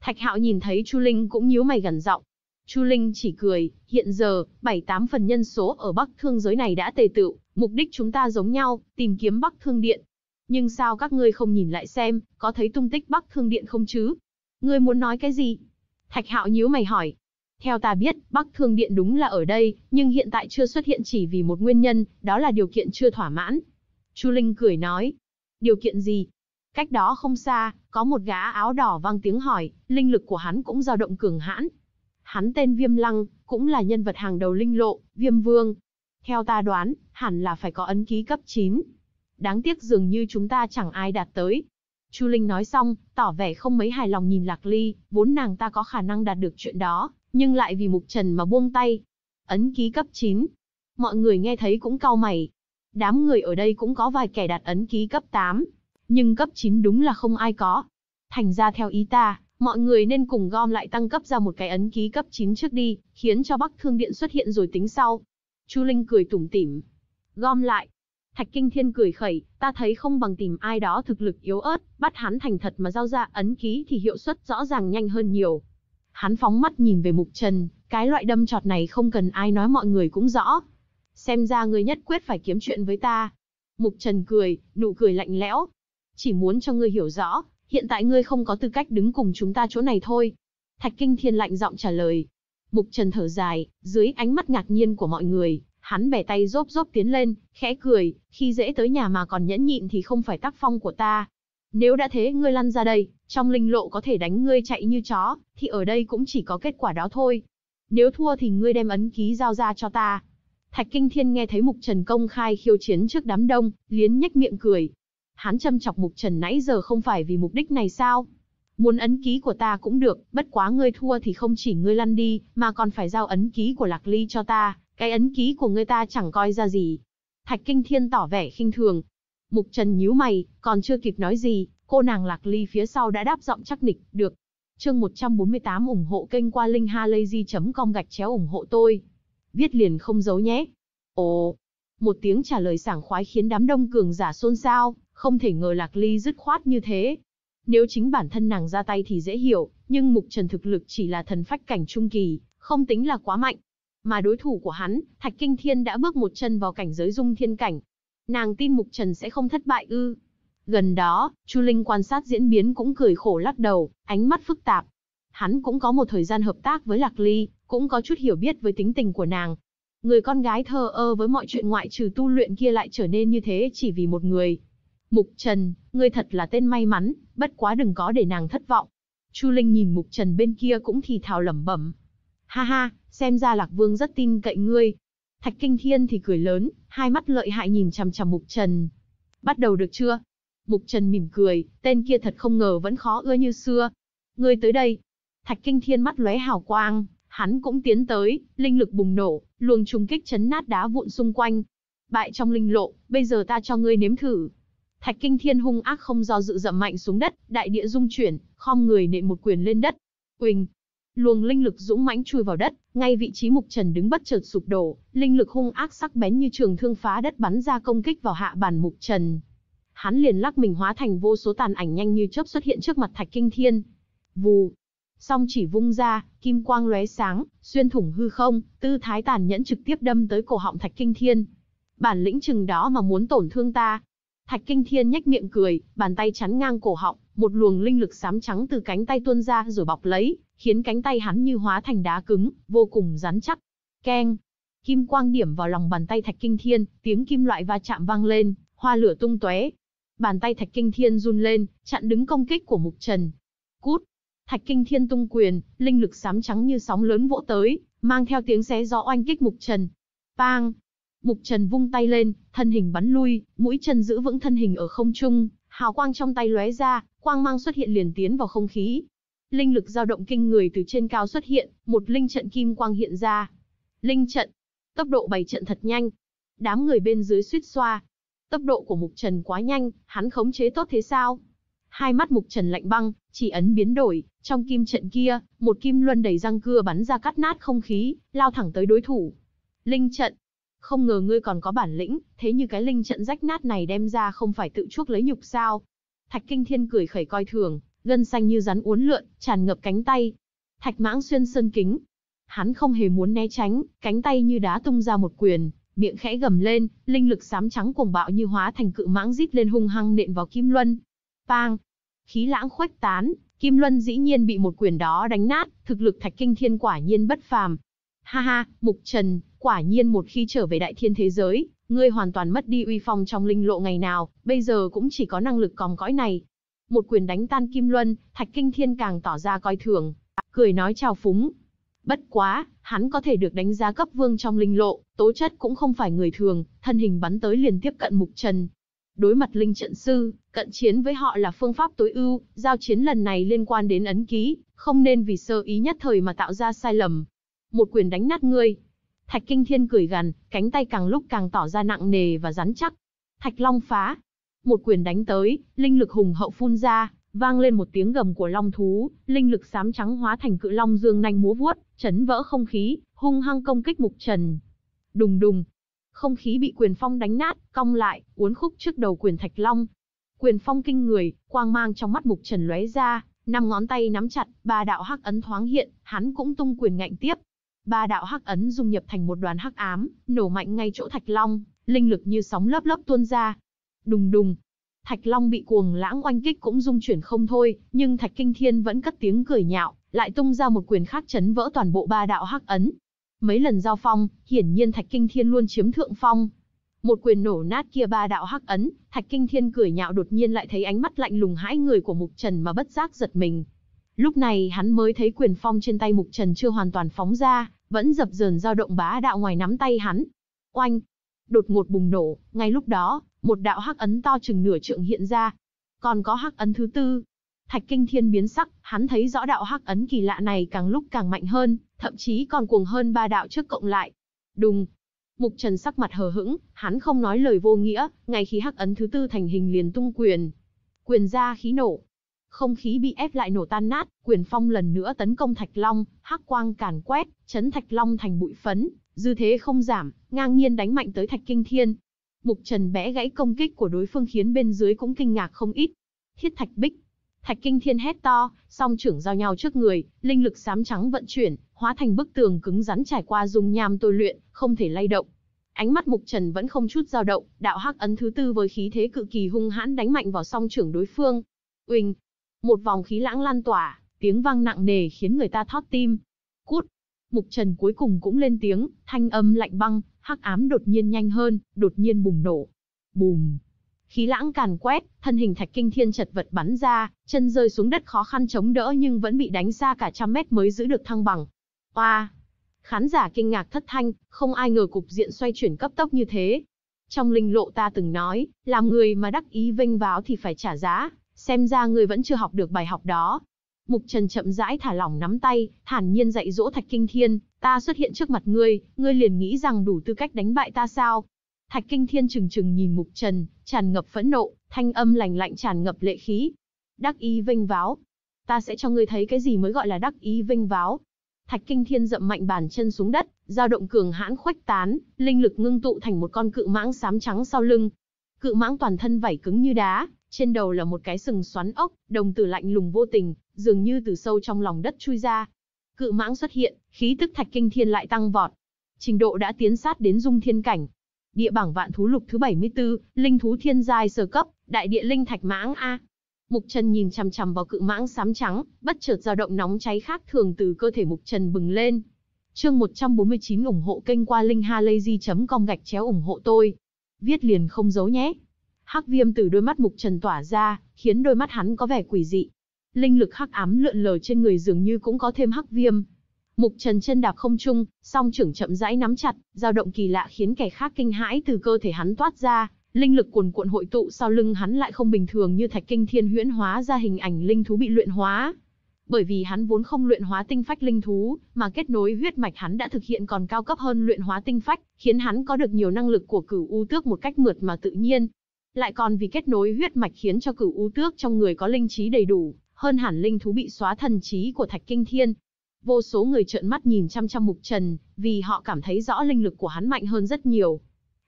Thạch Hạo nhìn thấy Chu Linh cũng nhíu mày gần giọng. Chu Linh chỉ cười, hiện giờ, bảy tám phần nhân số ở Bắc Thương giới này đã tề tựu, mục đích chúng ta giống nhau, tìm kiếm Bắc Thương Điện. Nhưng sao các ngươi không nhìn lại xem, có thấy tung tích Bắc Thương Điện không chứ? Ngươi muốn nói cái gì? Thạch Hạo nhíu mày hỏi, theo ta biết, Bắc Thương Điện đúng là ở đây, nhưng hiện tại chưa xuất hiện chỉ vì một nguyên nhân, đó là điều kiện chưa thỏa mãn. Chu Linh cười nói, điều kiện gì? Cách đó không xa, có một gã áo đỏ vang tiếng hỏi, linh lực của hắn cũng dao động cường hãn. Hắn tên Viêm Lăng, cũng là nhân vật hàng đầu linh lộ, Viêm Vương. Theo ta đoán, hẳn là phải có ấn ký cấp 9. Đáng tiếc dường như chúng ta chẳng ai đạt tới, Chu Linh nói xong, tỏ vẻ không mấy hài lòng nhìn Lạc Ly, vốn nàng ta có khả năng đạt được chuyện đó, nhưng lại vì Mục Trần mà buông tay. Ấn ký cấp 9. Mọi người nghe thấy cũng cau mày. Đám người ở đây cũng có vài kẻ đạt ấn ký cấp 8, nhưng cấp 9 đúng là không ai có. Thành ra theo ý ta, mọi người nên cùng gom lại tăng cấp ra một cái ấn ký cấp 9 trước đi, khiến cho Bắc Thương Điện xuất hiện rồi tính sau. Chu Linh cười tủm tỉm. Gom lại, Thạch Kinh Thiên cười khẩy, ta thấy không bằng tìm ai đó thực lực yếu ớt, bắt hắn thành thật mà giao ra ấn ký thì hiệu suất rõ ràng nhanh hơn nhiều. Hắn phóng mắt nhìn về Mục Trần, cái loại đâm trọt này không cần ai nói mọi người cũng rõ. Xem ra ngươi nhất quyết phải kiếm chuyện với ta. Mục Trần cười, nụ cười lạnh lẽo. Chỉ muốn cho ngươi hiểu rõ, hiện tại ngươi không có tư cách đứng cùng chúng ta chỗ này thôi. Thạch Kinh Thiên lạnh giọng trả lời. Mục Trần thở dài, dưới ánh mắt ngạc nhiên của mọi người, Hắn bẻ tay rốp rốp tiến lên, khẽ cười, khi dễ tới nhà mà còn nhẫn nhịn thì không phải tác phong của ta. Nếu đã thế ngươi lăn ra đây, trong linh lộ có thể đánh ngươi chạy như chó, thì ở đây cũng chỉ có kết quả đó thôi. Nếu thua thì ngươi đem ấn ký giao ra cho ta. Thạch Kinh Thiên nghe thấy Mục Trần công khai khiêu chiến trước đám đông, liến nhếch miệng cười. Hắn châm chọc Mục Trần nãy giờ không phải vì mục đích này sao? Muốn ấn ký của ta cũng được, bất quá ngươi thua thì không chỉ ngươi lăn đi, mà còn phải giao ấn ký của Lạc Ly cho ta, cái ấn ký của người ta chẳng coi ra gì. Thạch Kinh Thiên tỏ vẻ khinh thường. Mục Trần nhíu mày, còn chưa kịp nói gì, cô nàng Lạc Ly phía sau đã đáp giọng chắc nịch, được. Chương 148 ủng hộ kênh qua linkhalazy.com gạch chéo ủng hộ tôi. Viết liền không giấu nhé. Ồ, một tiếng trả lời sảng khoái khiến đám đông cường giả xôn xao, không thể ngờ Lạc Ly dứt khoát như thế. Nếu chính bản thân nàng ra tay thì dễ hiểu, nhưng Mục Trần thực lực chỉ là thần phách cảnh trung kỳ, không tính là quá mạnh mà đối thủ của hắn, Thạch Kinh Thiên đã bước một chân vào cảnh giới dung thiên cảnh. Nàng tin Mục Trần sẽ không thất bại ư? Gần đó, Chu Linh quan sát diễn biến cũng cười khổ lắc đầu, ánh mắt phức tạp. Hắn cũng có một thời gian hợp tác với Lạc Ly, cũng có chút hiểu biết với tính tình của nàng. Người con gái thơ ơ với mọi chuyện ngoại trừ tu luyện kia lại trở nên như thế chỉ vì một người. Mục Trần, ngươi thật là tên may mắn, bất quá đừng có để nàng thất vọng. Chu Linh nhìn Mục Trần bên kia cũng thì thào lẩm bẩm, Ha ha, xem ra Lạc Vương rất tin cậy ngươi. Thạch Kinh Thiên thì cười lớn, hai mắt lợi hại nhìn chằm chằm Mục Trần. Bắt đầu được chưa? Mục Trần mỉm cười, tên kia thật không ngờ vẫn khó ưa như xưa. Ngươi tới đây. Thạch Kinh Thiên mắt lóe hào quang, hắn cũng tiến tới, linh lực bùng nổ, luồng trùng kích chấn nát đá vụn xung quanh. Bại trong linh lộ, bây giờ ta cho ngươi nếm thử. Thạch Kinh Thiên hung ác không do dự dậm mạnh xuống đất, đại địa rung chuyển, khom người nện một quyền lên đất. Quỳnh, Luồng linh lực dũng mãnh chui vào đất, ngay vị trí Mục Trần đứng bất chợt sụp đổ, linh lực hung ác sắc bén như trường thương phá đất bắn ra công kích vào hạ bản Mục Trần. Hắn liền lắc mình hóa thành vô số tàn ảnh nhanh như chớp xuất hiện trước mặt Thạch Kinh Thiên. Vù, song chỉ vung ra, kim quang lóe sáng, xuyên thủng hư không, tư thái tàn nhẫn trực tiếp đâm tới cổ họng Thạch Kinh Thiên. Bản lĩnh chừng đó mà muốn tổn thương ta. Thạch Kinh Thiên nhếch miệng cười, bàn tay chắn ngang cổ họng, một luồng linh lực xám trắng từ cánh tay tuôn ra rồi bọc lấy, khiến cánh tay hắn như hóa thành đá cứng, vô cùng rắn chắc. Keng! Kim quang điểm vào lòng bàn tay Thạch Kinh Thiên, tiếng kim loại va chạm vang lên, hoa lửa tung tóe. Bàn tay Thạch Kinh Thiên run lên, chặn đứng công kích của Mục Trần. Cút! Thạch Kinh Thiên tung quyền, linh lực xám trắng như sóng lớn vỗ tới, mang theo tiếng xé gió oanh kích Mục Trần. Bang! Mục Trần vung tay lên, thân hình bắn lui, mũi chân giữ vững thân hình ở không trung, hào quang trong tay lóe ra, quang mang xuất hiện liền tiến vào không khí, Linh lực dao động kinh người từ trên cao xuất hiện, một linh trận kim quang hiện ra. Linh trận, tốc độ bày trận thật nhanh. Đám người bên dưới suýt xoa. Tốc độ của Mục Trần quá nhanh, hắn khống chế tốt thế sao? Hai mắt Mục Trần lạnh băng, chỉ ấn biến đổi, trong kim trận kia, một kim luân đầy răng cưa bắn ra cắt nát không khí, lao thẳng tới đối thủ. Linh trận, không ngờ ngươi còn có bản lĩnh, thế như cái linh trận rách nát này đem ra không phải tự chuốc lấy nhục sao? Thạch Kinh Thiên cười khẩy coi thường, gân xanh như rắn uốn lượn, tràn ngập cánh tay. Thạch mãng xuyên sơn kính. Hắn không hề muốn né tránh, cánh tay như đá tung ra một quyền, miệng khẽ gầm lên, linh lực xám trắng cuồng bạo như hóa thành cự mãng rít lên hung hăng nện vào Kim Luân. Pang! Khí lãng khuếch tán, Kim Luân dĩ nhiên bị một quyền đó đánh nát, thực lực Thạch Kinh Thiên quả nhiên bất phàm. Ha ha, Mục Trần, quả nhiên một khi trở về đại thiên thế giới, ngươi hoàn toàn mất đi uy phong trong linh lộ ngày nào, bây giờ cũng chỉ có năng lực còng cõi này, một quyền đánh tan Kim Luân, Thạch Kinh Thiên càng tỏ ra coi thường, cười nói chào phúng. Bất quá, hắn có thể được đánh giá cấp vương trong linh lộ, tố chất cũng không phải người thường, thân hình bắn tới liền tiếp cận mục trần. Đối mặt linh trận sư, cận chiến với họ là phương pháp tối ưu, giao chiến lần này liên quan đến ấn ký, không nên vì sơ ý nhất thời mà tạo ra sai lầm. Một quyền đánh nát ngươi. Thạch Kinh Thiên cười gằn, cánh tay càng lúc càng tỏ ra nặng nề và rắn chắc. Thạch Long phá, một quyền đánh tới, linh lực hùng hậu phun ra, vang lên một tiếng gầm của long thú, linh lực xám trắng hóa thành cự long dương nanh múa vuốt, chấn vỡ không khí, hung hăng công kích Mục Trần. Đùng đùng, không khí bị quyền phong đánh nát, cong lại, uốn khúc trước đầu quyền thạch long. Quyền phong kinh người, quang mang trong mắt Mục Trần lóe ra, năm ngón tay nắm chặt, ba đạo hắc ấn thoáng hiện, hắn cũng tung quyền ngạnh tiếp. Ba đạo hắc ấn dung nhập thành một đoàn hắc ám, nổ mạnh ngay chỗ thạch long, linh lực như sóng lớp lớp tuôn ra, Đùng đùng. Thạch Long bị cuồng lãng oanh kích cũng rung chuyển không thôi, nhưng Thạch Kinh Thiên vẫn cất tiếng cười nhạo, lại tung ra một quyền khác chấn vỡ toàn bộ ba đạo hắc ấn. Mấy lần giao phong, hiển nhiên Thạch Kinh Thiên luôn chiếm thượng phong. Một quyền nổ nát kia ba đạo hắc ấn, Thạch Kinh Thiên cười nhạo đột nhiên lại thấy ánh mắt lạnh lùng hãi người của Mục Trần mà bất giác giật mình. Lúc này hắn mới thấy quyền phong trên tay Mục Trần chưa hoàn toàn phóng ra, vẫn dập dờn dao động bá đạo ngoài nắm tay hắn. Oanh! Đột ngột bùng nổ, ngay lúc đó, một đạo hắc ấn to chừng nửa trượng hiện ra. Còn có hắc ấn thứ tư. Thạch Kinh Thiên biến sắc, hắn thấy rõ đạo hắc ấn kỳ lạ này càng lúc càng mạnh hơn, thậm chí còn cuồng hơn ba đạo trước cộng lại. Đùng. Mục Trần sắc mặt hờ hững, hắn không nói lời vô nghĩa, ngay khi hắc ấn thứ tư thành hình liền tung quyền. Quyền ra khí nổ. Không khí bị ép lại nổ tan nát, quyền phong lần nữa tấn công Thạch Long, hắc quang càn quét, chấn Thạch Long thành bụi phấn, dư thế không giảm, ngang nhiên đánh mạnh tới Thạch Kinh Thiên, Mục Trần bẽ gãy công kích của đối phương khiến bên dưới cũng kinh ngạc không ít. Thiết Thạch Bích. Thạch Kinh Thiên hét to, song trưởng giao nhau trước người, linh lực xám trắng vận chuyển, hóa thành bức tường cứng rắn trải qua dung nham tôi luyện, không thể lay động. Ánh mắt Mục Trần vẫn không chút dao động, đạo hắc ấn thứ tư với khí thế cực kỳ hung hãn đánh mạnh vào song trưởng đối phương. Uỳnh, một vòng khí lãng lan tỏa, tiếng vang nặng nề khiến người ta thót tim. Cút, Mục Trần cuối cùng cũng lên tiếng, thanh âm lạnh băng, hắc ám đột nhiên nhanh hơn, đột nhiên bùng nổ. Bùm! Khí lãng càn quét, thân hình thạch kinh thiên chật vật bắn ra, chân rơi xuống đất khó khăn chống đỡ nhưng vẫn bị đánh xa cả trăm mét mới giữ được thăng bằng. Oa! Khán giả kinh ngạc thất thanh, không ai ngờ cục diện xoay chuyển cấp tốc như thế. Trong linh lộ ta từng nói, làm người mà đắc ý vinh váo thì phải trả giá, xem ra người vẫn chưa học được bài học đó, Mục Trần chậm rãi thả lỏng nắm tay, thản nhiên dạy dỗ Thạch Kinh Thiên, ta xuất hiện trước mặt ngươi, ngươi liền nghĩ rằng đủ tư cách đánh bại ta sao? Thạch Kinh Thiên trừng trừng nhìn Mục Trần, tràn ngập phẫn nộ, thanh âm lành lạnh tràn ngập lệ khí. Đắc ý vênh váo. Ta sẽ cho ngươi thấy cái gì mới gọi là đắc ý vênh váo. Thạch Kinh Thiên dậm mạnh bàn chân xuống đất, dao động cường hãn khuếch tán, linh lực ngưng tụ thành một con cự mãng xám trắng sau lưng. Cự mãng toàn thân vảy cứng như đá, trên đầu là một cái sừng xoắn ốc, đồng tử lạnh lùng vô tình, dường như từ sâu trong lòng đất chui ra. Cự mãng xuất hiện, khí tức thạch kinh thiên lại tăng vọt. Trình độ đã tiến sát đến dung thiên cảnh. Địa bảng vạn thú lục thứ 74, linh thú thiên giai sơ cấp, đại địa linh thạch mãng a. Mục Trần nhìn chằm chằm vào cự mãng xám trắng, bất chợt dao động nóng cháy khác thường từ cơ thể Mục Trần bừng lên. Chương 149 ủng hộ kênh qua linkhalazy.com gạch chéo ủng hộ tôi. Viết liền không giấu nhé. Hắc viêm từ đôi mắt Mục Trần tỏa ra, khiến đôi mắt hắn có vẻ quỷ dị, linh lực hắc ám lượn lờ trên người dường như cũng có thêm hắc viêm. Mục Trần chân đạp không trung, song trưởng chậm rãi nắm chặt, dao động kỳ lạ khiến kẻ khác kinh hãi từ cơ thể hắn toát ra, linh lực cuồn cuộn hội tụ sau lưng hắn lại không bình thường như Thạch Kinh Thiên huyễn hóa ra hình ảnh linh thú bị luyện hóa. Bởi vì hắn vốn không luyện hóa tinh phách linh thú, mà kết nối huyết mạch hắn đã thực hiện còn cao cấp hơn luyện hóa tinh phách, khiến hắn có được nhiều năng lực của Cửu U Tước một cách mượt mà tự nhiên. Lại còn vì kết nối huyết mạch khiến cho Cửu U Tước trong người có linh trí đầy đủ, hơn hẳn linh thú bị xóa thần trí của Thạch Kinh Thiên. Vô số người trợn mắt nhìn chăm chăm Mục Trần, vì họ cảm thấy rõ linh lực của hắn mạnh hơn rất nhiều.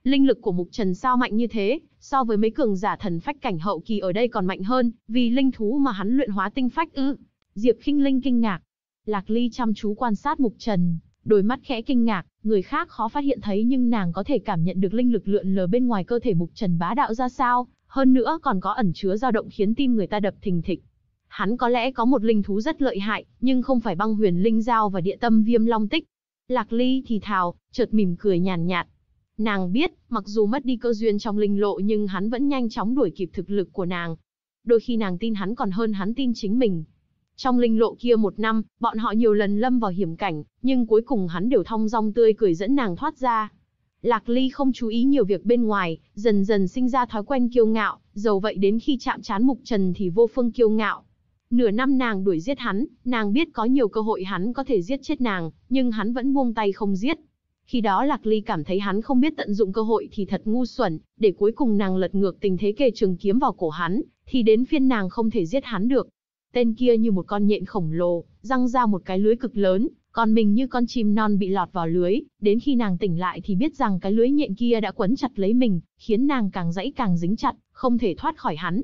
Linh lực của Mục Trần sao mạnh như thế, so với mấy cường giả thần phách cảnh hậu kỳ ở đây còn mạnh hơn, vì linh thú mà hắn luyện hóa tinh phách ư? Diệp Khinh Linh kinh ngạc. Lạc Ly chăm chú quan sát Mục Trần, đôi mắt khẽ kinh ngạc, người khác khó phát hiện thấy nhưng nàng có thể cảm nhận được linh lực lượn lờ bên ngoài cơ thể Mục Trần bá đạo ra sao, hơn nữa còn có ẩn chứa dao động khiến tim người ta đập thình thịch. Hắn có lẽ có một linh thú rất lợi hại, nhưng không phải băng huyền linh giao và địa tâm viêm long tích. Lạc Ly thì thào, chợt mỉm cười nhàn nhạt, Nàng biết, mặc dù mất đi cơ duyên trong linh lộ nhưng hắn vẫn nhanh chóng đuổi kịp thực lực của nàng. Đôi khi nàng tin hắn còn hơn hắn tin chính mình. Trong linh lộ kia một năm, bọn họ nhiều lần lâm vào hiểm cảnh, nhưng cuối cùng hắn đều thong dong tươi cười dẫn nàng thoát ra. Lạc Ly không chú ý nhiều việc bên ngoài, dần dần sinh ra thói quen kiêu ngạo, dầu vậy đến khi chạm trán mục trần thì vô phương kiêu ngạo. Nửa năm nàng đuổi giết hắn, nàng biết có nhiều cơ hội hắn có thể giết chết nàng, nhưng hắn vẫn buông tay không giết. Khi đó Lạc Ly cảm thấy hắn không biết tận dụng cơ hội thì thật ngu xuẩn, để cuối cùng nàng lật ngược tình thế kề trường kiếm vào cổ hắn, thì đến phiên nàng không thể giết hắn được. Tên kia như một con nhện khổng lồ, răng ra một cái lưới cực lớn, còn mình như con chim non bị lọt vào lưới, đến khi nàng tỉnh lại thì biết rằng cái lưới nhện kia đã quấn chặt lấy mình, khiến nàng càng dãy càng dính chặt, không thể thoát khỏi hắn.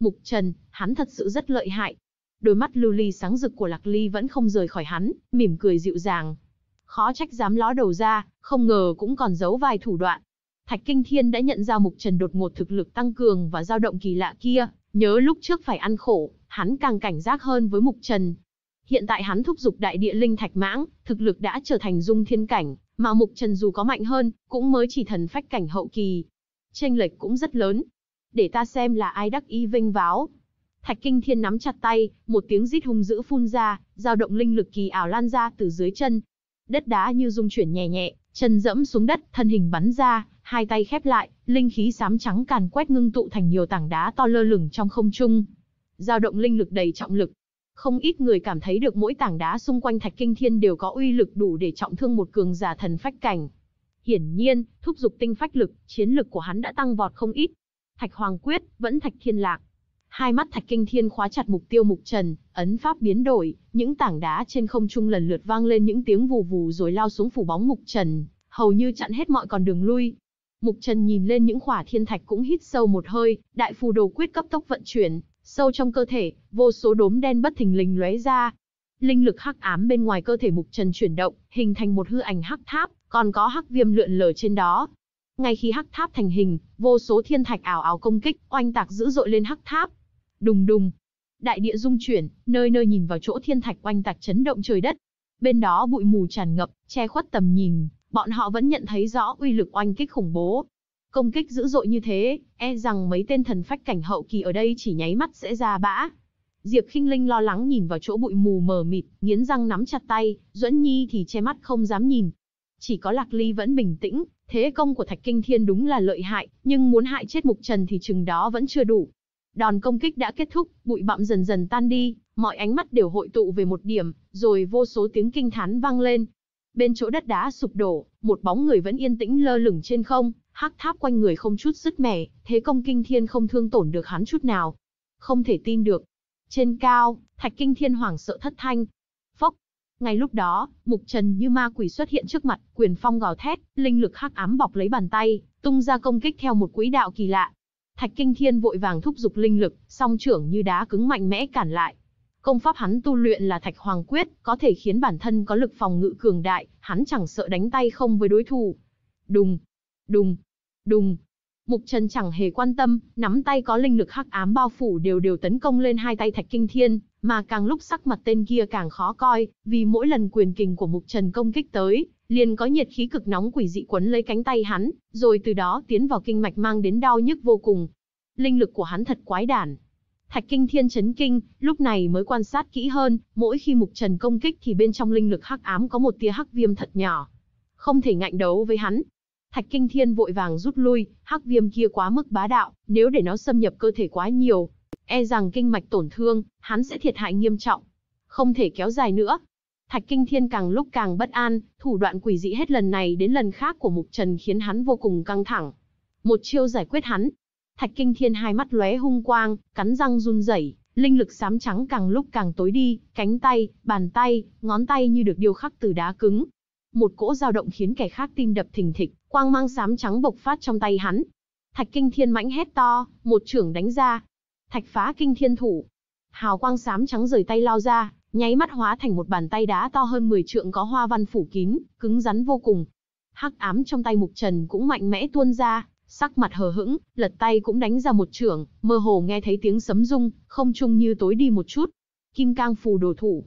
Mục Trần, hắn thật sự rất lợi hại, đôi mắt lưu ly sáng rực của Lạc Ly vẫn không rời khỏi hắn, mỉm cười dịu dàng. Khó trách dám ló đầu ra, không ngờ cũng còn giấu vài thủ đoạn. Thạch Kinh Thiên đã nhận ra Mục Trần đột ngột thực lực tăng cường và dao động kỳ lạ kia, nhớ lúc trước phải ăn khổ, hắn càng cảnh giác hơn với Mục Trần. Hiện tại hắn thúc giục đại địa linh thạch mãng, thực lực đã trở thành dung thiên cảnh, mà Mục Trần dù có mạnh hơn, cũng mới chỉ thần phách cảnh hậu kỳ. tranh lệch cũng rất lớn. Để ta xem là ai đắc ý vinh váo, Thạch Kinh Thiên nắm chặt tay, một tiếng rít hung dữ phun ra, dao động linh lực kỳ ảo lan ra từ dưới chân. Đất đá như rung chuyển nhẹ nhẹ, chân dẫm xuống đất, thân hình bắn ra, hai tay khép lại, linh khí xám trắng càn quét ngưng tụ thành nhiều tảng đá to lơ lửng trong không trung. Dao động linh lực đầy trọng lực. Không ít người cảm thấy được mỗi tảng đá xung quanh Thạch Kinh Thiên đều có uy lực đủ để trọng thương một cường giả thần phách cảnh. Hiển nhiên, thúc giục tinh phách lực, chiến lực của hắn đã tăng vọt không ít. Thạch Hoàng Quyết, vẫn Thạch Thiên Lạc. Hai mắt Thạch Kinh Thiên khóa chặt mục tiêu Mục Trần, ấn pháp biến đổi, những tảng đá trên không trung lần lượt vang lên những tiếng vù vù rồi lao xuống phủ bóng Mục Trần, hầu như chặn hết mọi con đường lui. Mục Trần nhìn lên những khỏa thiên thạch cũng hít sâu một hơi, đại phù đồ quyết cấp tốc vận chuyển, sâu trong cơ thể, vô số đốm đen bất thình lình lóe ra. Linh lực hắc ám bên ngoài cơ thể Mục Trần chuyển động, hình thành một hư ảnh hắc tháp, còn có hắc viêm lượn lờ trên đó. Ngay khi hắc tháp thành hình, vô số thiên thạch ảo ảo công kích, oanh tạc dữ dội lên hắc tháp, Đùng đùng. Đại địa rung chuyển, nơi nơi nhìn vào chỗ thiên thạch oanh tạc chấn động trời đất. Bên đó bụi mù tràn ngập, che khuất tầm nhìn, bọn họ vẫn nhận thấy rõ uy lực oanh kích khủng bố. Công kích dữ dội như thế, e rằng mấy tên thần phách cảnh hậu kỳ ở đây chỉ nháy mắt sẽ ra bã. Diệp Khinh Linh lo lắng nhìn vào chỗ bụi mù mờ mịt, nghiến răng nắm chặt tay, Duẫn Nhi thì che mắt không dám nhìn. Chỉ có Lạc Ly vẫn bình tĩnh, thế công của Thạch Kinh Thiên đúng là lợi hại, nhưng muốn hại chết Mục Trần thì chừng đó vẫn chưa đủ. Đòn công kích đã kết thúc, bụi bặm dần dần tan đi, mọi ánh mắt đều hội tụ về một điểm, rồi vô số tiếng kinh thán vang lên. Bên chỗ đất đá sụp đổ, một bóng người vẫn yên tĩnh lơ lửng trên không, hắc tháp quanh người không chút sứt mẻ, thế công kinh thiên không thương tổn được hắn chút nào. Không thể tin được. Trên cao, thạch kinh thiên hoảng sợ thất thanh. Phốc. Ngay lúc đó, mục trần như ma quỷ xuất hiện trước mặt, quyền phong gào thét, linh lực hắc ám bọc lấy bàn tay, tung ra công kích theo một quỹ đạo kỳ lạ. Thạch Kinh Thiên vội vàng thúc giục linh lực, song trưởng như đá cứng mạnh mẽ cản lại. Công pháp hắn tu luyện là Thạch Hoàng Quyết, có thể khiến bản thân có lực phòng ngự cường đại, hắn chẳng sợ đánh tay không với đối thủ. Đùng, đùng, đùng. Mục Trần chẳng hề quan tâm, nắm tay có linh lực hắc ám bao phủ đều đều tấn công lên hai tay Thạch Kinh Thiên, mà càng lúc sắc mặt tên kia càng khó coi, vì mỗi lần quyền kình của Mục Trần công kích tới, liền có nhiệt khí cực nóng quỷ dị quấn lấy cánh tay hắn, rồi từ đó tiến vào kinh mạch mang đến đau nhức vô cùng. Linh lực của hắn thật quái đản. Thạch Kinh Thiên chấn kinh, lúc này mới quan sát kỹ hơn, mỗi khi Mục Trần công kích thì bên trong linh lực hắc ám có một tia hắc viêm thật nhỏ. Không thể ngạnh đấu với hắn. Thạch Kinh Thiên vội vàng rút lui, hắc viêm kia quá mức bá đạo, nếu để nó xâm nhập cơ thể quá nhiều, e rằng kinh mạch tổn thương, hắn sẽ thiệt hại nghiêm trọng. Không thể kéo dài nữa, Thạch Kinh Thiên càng lúc càng bất an, thủ đoạn quỷ dị hết lần này đến lần khác của Mục Trần khiến hắn vô cùng căng thẳng. Một chiêu giải quyết hắn. Thạch Kinh Thiên hai mắt lóe hung quang, cắn răng run rẩy, linh lực xám trắng càng lúc càng tối đi, cánh tay, bàn tay, ngón tay như được điêu khắc từ đá cứng. Một cỗ dao động khiến kẻ khác tim đập thình thịch, quang mang xám trắng bộc phát trong tay hắn. Thạch Kinh Thiên mãnh hét to, một chưởng đánh ra. Thạch phá Kinh Thiên thủ. Hào quang xám trắng rời tay lao ra, nháy mắt hóa thành một bàn tay đá to hơn 10 trượng có hoa văn phủ kín, cứng rắn vô cùng. Hắc ám trong tay Mục Trần cũng mạnh mẽ tuôn ra, sắc mặt hờ hững, lật tay cũng đánh ra một trượng. mơ hồ nghe thấy tiếng sấm rung, không trung như tối đi một chút. Kim Cang phù đồ thủ.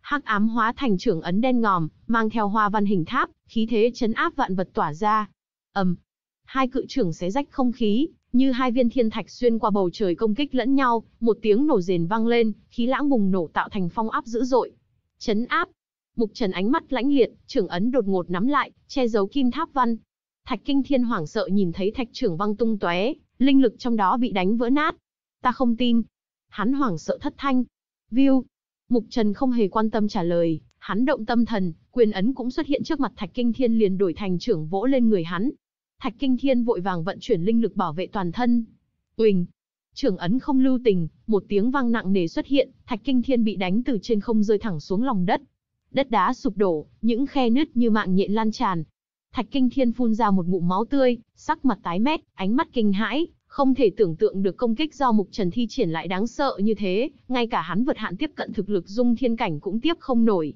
Hắc ám hóa thành trưởng ấn đen ngòm, mang theo hoa văn hình tháp, khí thế chấn áp vạn vật tỏa ra. Ầm. hai cự trưởng xé rách không khí, như hai viên thiên thạch xuyên qua bầu trời công kích lẫn nhau, một tiếng nổ rền vang lên, khí lãng bùng nổ tạo thành phong áp dữ dội. Chấn áp. Mục Trần ánh mắt lãnh liệt, trưởng ấn đột ngột nắm lại, che giấu kim tháp văn. Thạch Kinh Thiên hoảng sợ nhìn thấy thạch trưởng văng tung tóe, linh lực trong đó bị đánh vỡ nát. Ta không tin. Hắn hoảng sợ thất thanh. View. Mục Trần không hề quan tâm trả lời, hắn động tâm thần, quyền ấn cũng xuất hiện trước mặt Thạch Kinh Thiên liền đổi thành trưởng vỗ lên người hắn, Thạch Kinh Thiên vội vàng vận chuyển linh lực bảo vệ toàn thân. Uỳnh! Trưởng ấn không lưu tình, một tiếng vang nặng nề xuất hiện, Thạch Kinh Thiên bị đánh từ trên không rơi thẳng xuống lòng đất. Đất đá sụp đổ, những khe nứt như mạng nhện lan tràn. Thạch Kinh Thiên phun ra một ngụm máu tươi, sắc mặt tái mét, ánh mắt kinh hãi, không thể tưởng tượng được công kích do Mục Trần thi triển lại đáng sợ như thế, ngay cả hắn vượt hạn tiếp cận thực lực dung thiên cảnh cũng tiếp không nổi.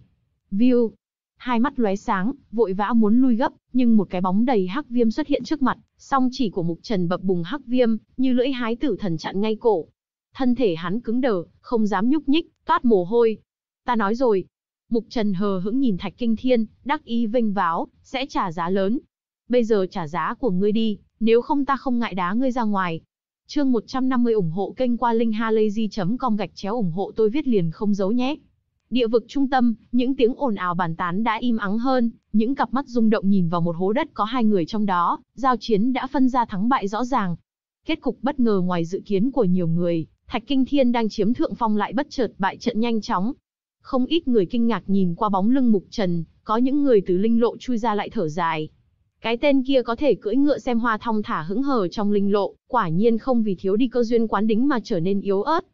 View hai mắt lóe sáng, vội vã muốn lui gấp, nhưng một cái bóng đầy hắc viêm xuất hiện trước mặt, song chỉ của Mục Trần bập bùng hắc viêm, như lưỡi hái tử thần chặn ngay cổ. Thân thể hắn cứng đờ, không dám nhúc nhích, toát mồ hôi. Ta nói rồi. Mục Trần hờ hững nhìn Thạch Kinh Thiên, đắc ý vênh váo, sẽ trả giá lớn. Bây giờ trả giá của ngươi đi, nếu không ta không ngại đá ngươi ra ngoài. Chương 150 ủng hộ kênh qua linhhalazy.com gạch chéo ủng hộ tôi viết liền không giấu nhé. Địa vực trung tâm, những tiếng ồn ào bàn tán đã im ắng hơn, những cặp mắt rung động nhìn vào một hố đất có hai người trong đó, giao chiến đã phân ra thắng bại rõ ràng. Kết cục bất ngờ ngoài dự kiến của nhiều người, Thạch Kinh Thiên đang chiếm thượng phong lại bất chợt bại trận nhanh chóng. Không ít người kinh ngạc nhìn qua bóng lưng Mục Trần, có những người từ linh lộ chui ra lại thở dài. Cái tên kia có thể cưỡi ngựa xem hoa thong thả hững hờ trong linh lộ, quả nhiên không vì thiếu đi cơ duyên quán đính mà trở nên yếu ớt,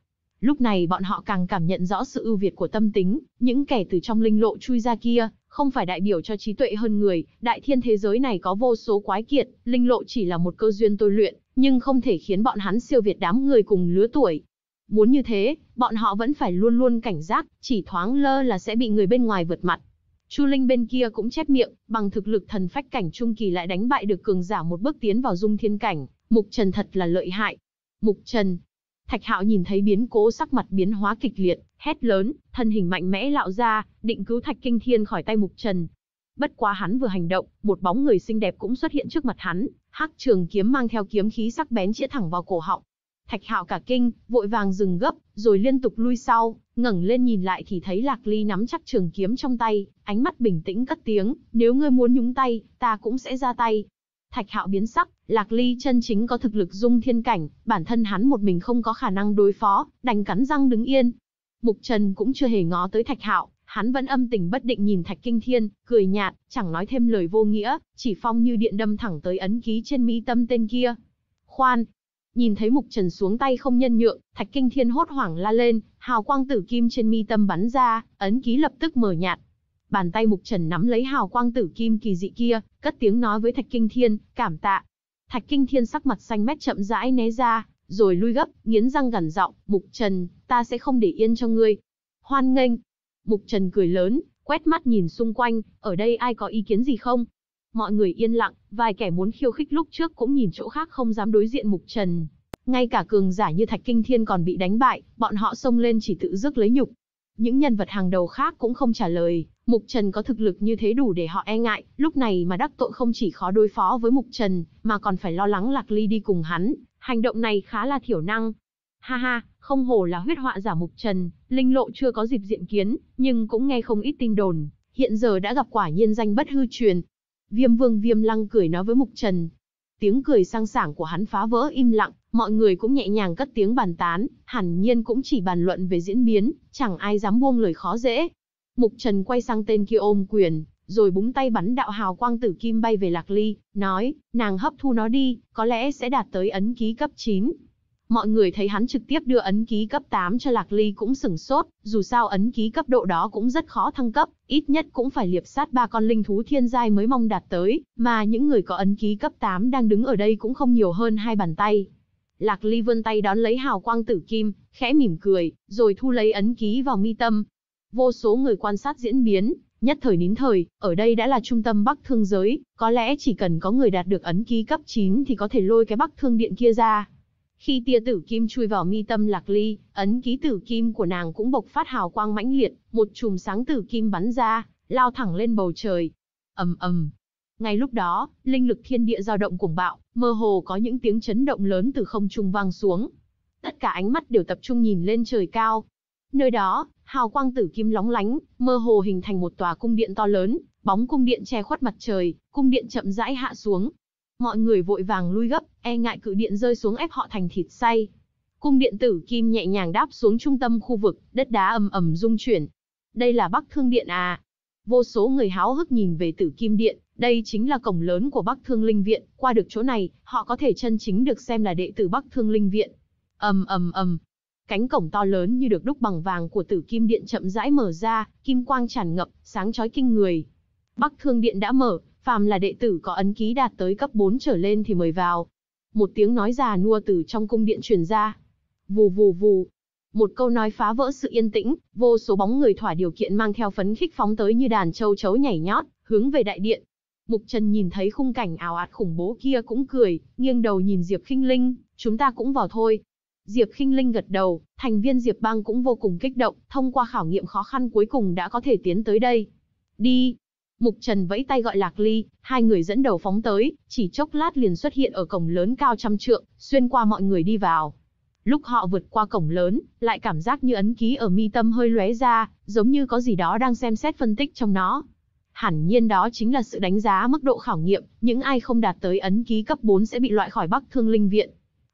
Lúc này bọn họ càng cảm nhận rõ sự ưu việt của tâm tính, những kẻ từ trong linh lộ chui ra kia, không phải đại biểu cho trí tuệ hơn người, đại thiên thế giới này có vô số quái kiệt, linh lộ chỉ là một cơ duyên tôi luyện, nhưng không thể khiến bọn hắn siêu việt đám người cùng lứa tuổi. Muốn như thế, bọn họ vẫn phải luôn luôn cảnh giác, chỉ thoáng lơ là sẽ bị người bên ngoài vượt mặt. Chu Linh bên kia cũng chép miệng, bằng thực lực thần phách cảnh trung kỳ lại đánh bại được cường giả một bước tiến vào dung thiên cảnh, Mục Trần thật là lợi hại. Mục Trần, Thạch Hạo nhìn thấy biến cố sắc mặt biến hóa kịch liệt, hét lớn, thân hình mạnh mẽ lạo ra, định cứu Thạch Kinh Thiên khỏi tay Mục Trần. Bất quá hắn vừa hành động, một bóng người xinh đẹp cũng xuất hiện trước mặt hắn, hắc trường kiếm mang theo kiếm khí sắc bén chĩa thẳng vào cổ họng. Thạch Hạo cả kinh, vội vàng dừng gấp, rồi liên tục lui sau, ngẩng lên nhìn lại thì thấy Lạc Ly nắm chắc trường kiếm trong tay, ánh mắt bình tĩnh cất tiếng, nếu ngươi muốn nhúng tay, ta cũng sẽ ra tay. Thạch Hạo biến sắc, Lạc Ly chân chính có thực lực dung thiên cảnh, bản thân hắn một mình không có khả năng đối phó, đành cắn răng đứng yên. Mục Trần cũng chưa hề ngó tới Thạch Hạo, hắn vẫn âm tình bất định nhìn Thạch Kinh Thiên, cười nhạt, chẳng nói thêm lời vô nghĩa, chỉ phong như điện đâm thẳng tới ấn ký trên mỹ tâm tên kia. Khoan, nhìn thấy Mục Trần xuống tay không nhân nhượng, Thạch Kinh Thiên hốt hoảng la lên, hào quang tử kim trên mi tâm bắn ra, ấn ký lập tức mở nhạt, bàn tay Mục Trần nắm lấy hào quang tử kim kỳ dị kia, cất tiếng nói với Thạch Kinh Thiên, cảm tạ. Thạch Kinh Thiên sắc mặt xanh mét chậm rãi né ra, rồi lui gấp, nghiến răng gằn giọng, "Mục Trần, ta sẽ không để yên cho ngươi." Hoan nghênh. Mục Trần cười lớn, quét mắt nhìn xung quanh, ở đây ai có ý kiến gì không? Mọi người yên lặng, vài kẻ muốn khiêu khích lúc trước cũng nhìn chỗ khác không dám đối diện Mục Trần. Ngay cả cường giả như Thạch Kinh Thiên còn bị đánh bại, bọn họ xông lên chỉ tự rước lấy nhục, những nhân vật hàng đầu khác cũng không trả lời, Mục Trần có thực lực như thế đủ để họ e ngại, lúc này mà đắc tội không chỉ khó đối phó với Mục Trần, mà còn phải lo lắng Lạc Ly đi cùng hắn, hành động này khá là thiểu năng. Ha ha, không hổ là huyết họa giả Mục Trần, linh lộ chưa có dịp diện kiến, nhưng cũng nghe không ít tin đồn, hiện giờ đã gặp quả nhiên danh bất hư truyền. Viêm Vương Viêm Lăng cười nói với Mục Trần, Tiếng cười sang sảng của hắn phá vỡ im lặng, mọi người cũng nhẹ nhàng cất tiếng bàn tán, hẳn nhiên cũng chỉ bàn luận về diễn biến, chẳng ai dám buông lời khó dễ. Mục Trần quay sang tên kia ôm quyền, rồi búng tay bắn đạo hào quang tử kim bay về Lạc Ly, nói, nàng hấp thu nó đi, có lẽ sẽ đạt tới ấn ký cấp 9. Mọi người thấy hắn trực tiếp đưa ấn ký cấp 8 cho Lạc Ly cũng sửng sốt, dù sao ấn ký cấp độ đó cũng rất khó thăng cấp, ít nhất cũng phải liệp sát ba con linh thú thiên giai mới mong đạt tới, mà những người có ấn ký cấp 8 đang đứng ở đây cũng không nhiều hơn hai bàn tay. Lạc Ly vươn tay đón lấy hào quang tử kim, khẽ mỉm cười, rồi thu lấy ấn ký vào mi tâm. Vô số người quan sát diễn biến, nhất thời nín thời, ở đây đã là trung tâm Bắc Thương giới, có lẽ chỉ cần có người đạt được ấn ký cấp 9 thì có thể lôi cái Bắc Thương điện kia ra. Khi tia tử kim chui vào mi tâm Lạc Ly, ấn ký tử kim của nàng cũng bộc phát hào quang mãnh liệt, một chùm sáng tử kim bắn ra, lao thẳng lên bầu trời. Ầm ầm. Ngay lúc đó, linh lực thiên địa dao động cuồng bạo, mơ hồ có những tiếng chấn động lớn từ không trung vang xuống. Tất cả ánh mắt đều tập trung nhìn lên trời cao. Nơi đó, hào quang tử kim lóng lánh, mơ hồ hình thành một tòa cung điện to lớn, bóng cung điện che khuất mặt trời, cung điện chậm rãi hạ xuống, Mọi người vội vàng lui gấp, e ngại cự điện rơi xuống ép họ thành thịt xay. Cung điện tử kim nhẹ nhàng đáp xuống trung tâm khu vực, đất đá ầm ầm rung chuyển. Đây là Bắc Thương Điện à? Vô số người háo hức nhìn về tử kim điện, đây chính là cổng lớn của Bắc Thương Linh Viện, qua được chỗ này, họ có thể chân chính được xem là đệ tử Bắc Thương Linh Viện. Ầm ầm ầm, cánh cổng to lớn như được đúc bằng vàng của Tử Kim Điện chậm rãi mở ra, kim quang tràn ngập, sáng chói kinh người. Bắc Thương Điện đã mở, phàm là đệ tử có ấn ký đạt tới cấp 4 trở lên thì mời vào. Một tiếng nói già nua từ trong cung điện truyền ra. Vù vù vù. Một câu nói phá vỡ sự yên tĩnh, vô số bóng người thỏa điều kiện mang theo phấn khích phóng tới như đàn châu chấu nhảy nhót, hướng về đại điện. Mục Trần nhìn thấy khung cảnh ảo ạt khủng bố kia cũng cười, nghiêng đầu nhìn Diệp Khinh Linh, chúng ta cũng vào thôi. Diệp Khinh Linh gật đầu, thành viên Diệp Bang cũng vô cùng kích động, thông qua khảo nghiệm khó khăn cuối cùng đã có thể tiến tới đây. Đi, Mục Trần vẫy tay gọi Lạc Ly, hai người dẫn đầu phóng tới, chỉ chốc lát liền xuất hiện ở cổng lớn cao trăm trượng, xuyên qua mọi người đi vào. Lúc họ vượt qua cổng lớn, lại cảm giác như ấn ký ở mi tâm hơi lóe ra, giống như có gì đó đang xem xét phân tích trong nó. Hẳn nhiên đó chính là sự đánh giá mức độ khảo nghiệm, những ai không đạt tới ấn ký cấp 4 sẽ bị loại khỏi Bắc Thương Linh Viện.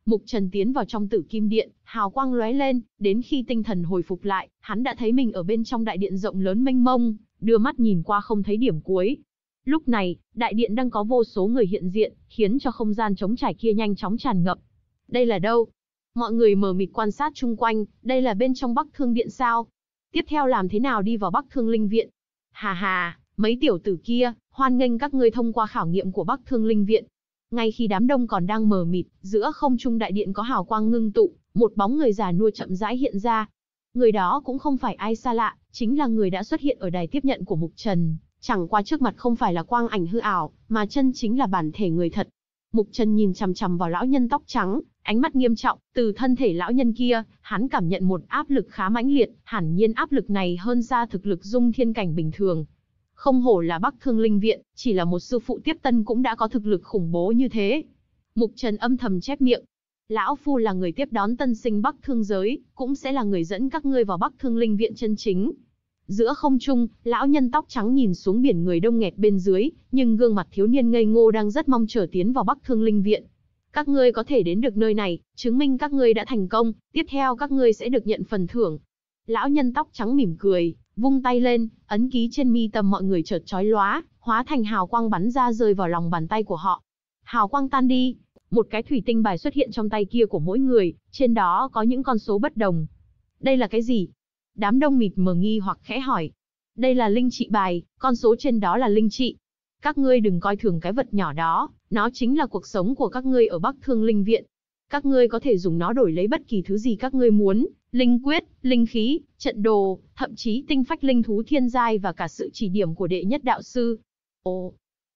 Mục Trần tiến vào trong tử kim điện, hào quang lóe lên, đến khi tinh thần hồi phục lại, hắn đã thấy mình ở bên trong đại điện rộng lớn mênh mông, đưa mắt nhìn qua không thấy điểm cuối. Lúc này, đại điện đang có vô số người hiện diện, khiến cho không gian trống trải kia nhanh chóng tràn ngập. Đây là đâu? Mọi người mờ mịt quan sát chung quanh, đây là bên trong Bắc Thương Điện sao? Tiếp theo làm thế nào đi vào Bắc Thương Linh Viện? Hà hà, mấy tiểu tử kia, hoan nghênh các ngươi thông qua khảo nghiệm của Bắc Thương Linh Viện. Ngay khi đám đông còn đang mờ mịt, giữa không trung đại điện có hào quang ngưng tụ, một bóng người già nua chậm rãi hiện ra. Người đó cũng không phải ai xa lạ, chính là người đã xuất hiện ở đài tiếp nhận của Mục Trần, chẳng qua trước mặt không phải là quang ảnh hư ảo, mà chân chính là bản thể người thật. Mục Trần nhìn chằm chằm vào lão nhân tóc trắng, ánh mắt nghiêm trọng, từ thân thể lão nhân kia, hắn cảm nhận một áp lực khá mãnh liệt, hẳn nhiên áp lực này hơn ra thực lực dung thiên cảnh bình thường. Không hổ là Bắc Thương Linh Viện, chỉ là một sư phụ tiếp tân cũng đã có thực lực khủng bố như thế. Mục Trần âm thầm chép miệng, Lão Phu là người tiếp đón tân sinh Bắc Thương giới, cũng sẽ là người dẫn các ngươi vào Bắc Thương Linh Viện chân chính. Giữa không trung, lão nhân tóc trắng nhìn xuống biển người đông nghẹt bên dưới, nhưng gương mặt thiếu niên ngây ngô đang rất mong chờ tiến vào Bắc Thương Linh Viện. Các ngươi có thể đến được nơi này, chứng minh các ngươi đã thành công, tiếp theo các ngươi sẽ được nhận phần thưởng. Lão nhân tóc trắng mỉm cười, vung tay lên, ấn ký trên mi tâm mọi người chợt chói lóa, hóa thành hào quang bắn ra rơi vào lòng bàn tay của họ. Hào quang tan đi, một cái thủy tinh bài xuất hiện trong tay kia của mỗi người, trên đó có những con số bất đồng. Đây là cái gì? Đám đông mịt mờ nghi hoặc khẽ hỏi. Đây là linh trị bài, con số trên đó là linh trị. Các ngươi đừng coi thường cái vật nhỏ đó, nó chính là cuộc sống của các ngươi ở Bắc Thương Linh Viện. Các ngươi có thể dùng nó đổi lấy bất kỳ thứ gì các ngươi muốn, linh quyết, linh khí, trận đồ, thậm chí tinh phách linh thú thiên giai và cả sự chỉ điểm của đệ nhất đạo sư. Ồ,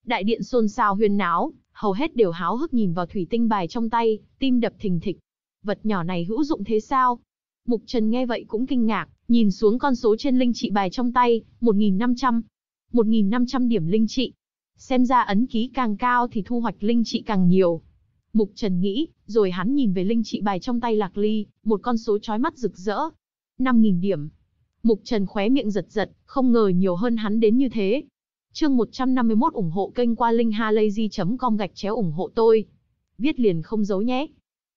đại điện xôn xao huyên náo, hầu hết đều háo hức nhìn vào thủy tinh bài trong tay, tim đập thình thịch. Vật nhỏ này hữu dụng thế sao? Mục Trần nghe vậy cũng kinh ngạc, nhìn xuống con số trên linh trị bài trong tay, 1.500. 1.500 điểm linh trị. Xem ra ấn ký càng cao thì thu hoạch linh trị càng nhiều. Mục Trần nghĩ, rồi hắn nhìn về linh trị bài trong tay Lạc Ly, một con số chói mắt rực rỡ. 5.000 điểm. Mục Trần khóe miệng giật giật, không ngờ nhiều hơn hắn đến như thế. Chương 151 ủng hộ kênh qua linh halazy com gạch chéo ủng hộ tôi. Viết liền không giấu nhé.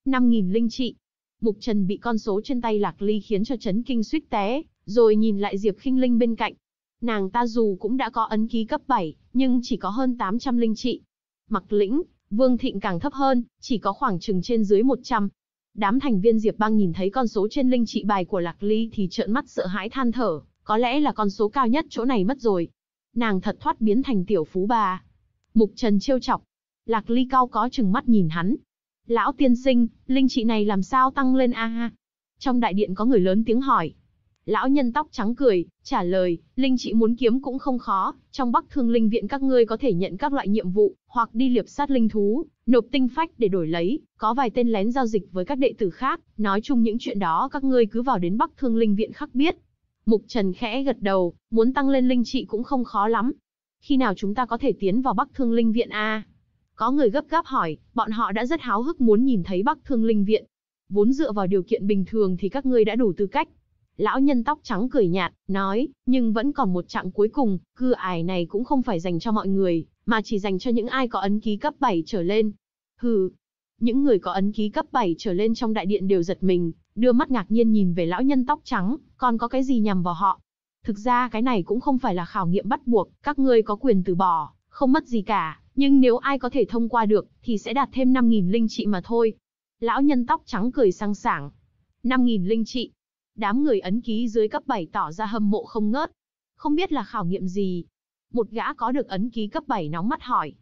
5.000 linh trị. Mục Trần bị con số trên tay lạc ly khiến cho chấn kinh suýt té, rồi nhìn lại Diệp khinh Linh bên cạnh. Nàng ta dù cũng đã có ấn ký cấp 7, nhưng chỉ có hơn 800 linh trị. Mặc lĩnh, Vương Thịnh càng thấp hơn, chỉ có khoảng chừng trên dưới 100. Đám thành viên Diệp Bang nhìn thấy con số trên linh trị bài của Lạc Ly thì trợn mắt sợ hãi than thở, có lẽ là con số cao nhất chỗ này mất rồi nàng thật thoát biến thành tiểu phú bà. Mục Trần trêu chọc. Lạc Ly cao có chừng mắt nhìn hắn. Lão tiên sinh, linh trị này làm sao tăng lên a Trong đại điện có người lớn tiếng hỏi. Lão nhân tóc trắng cười, trả lời, linh trị muốn kiếm cũng không khó, trong Bắc Thương Linh viện các ngươi có thể nhận các loại nhiệm vụ, hoặc đi liệp sát linh thú, nộp tinh phách để đổi lấy, có vài tên lén giao dịch với các đệ tử khác, nói chung những chuyện đó các ngươi cứ vào đến Bắc Thương Linh viện khắc biết, Mục Trần khẽ gật đầu, muốn tăng lên linh trị cũng không khó lắm. Khi nào chúng ta có thể tiến vào Bắc Thương Linh Viện A? Có người gấp gáp hỏi, bọn họ đã rất háo hức muốn nhìn thấy Bắc Thương Linh Viện. Vốn dựa vào điều kiện bình thường thì các ngươi đã đủ tư cách. Lão nhân tóc trắng cười nhạt, nói, nhưng vẫn còn một trạng cuối cùng, cư ải này cũng không phải dành cho mọi người, mà chỉ dành cho những ai có ấn ký cấp 7 trở lên. Hừ, những người có ấn ký cấp 7 trở lên trong đại điện đều giật mình, đưa mắt ngạc nhiên nhìn về lão nhân tóc trắng, còn có cái gì nhằm vào họ. Thực ra cái này cũng không phải là khảo nghiệm bắt buộc, các ngươi có quyền từ bỏ, không mất gì cả, nhưng nếu ai có thể thông qua được, thì sẽ đạt thêm 5.000 linh trị mà thôi. Lão nhân tóc trắng cười sang sảng. 5.000 linh trị. Đám người ấn ký dưới cấp 7 tỏ ra hâm mộ không ngớt. Không biết là khảo nghiệm gì. Một gã có được ấn ký cấp 7 nóng mắt hỏi.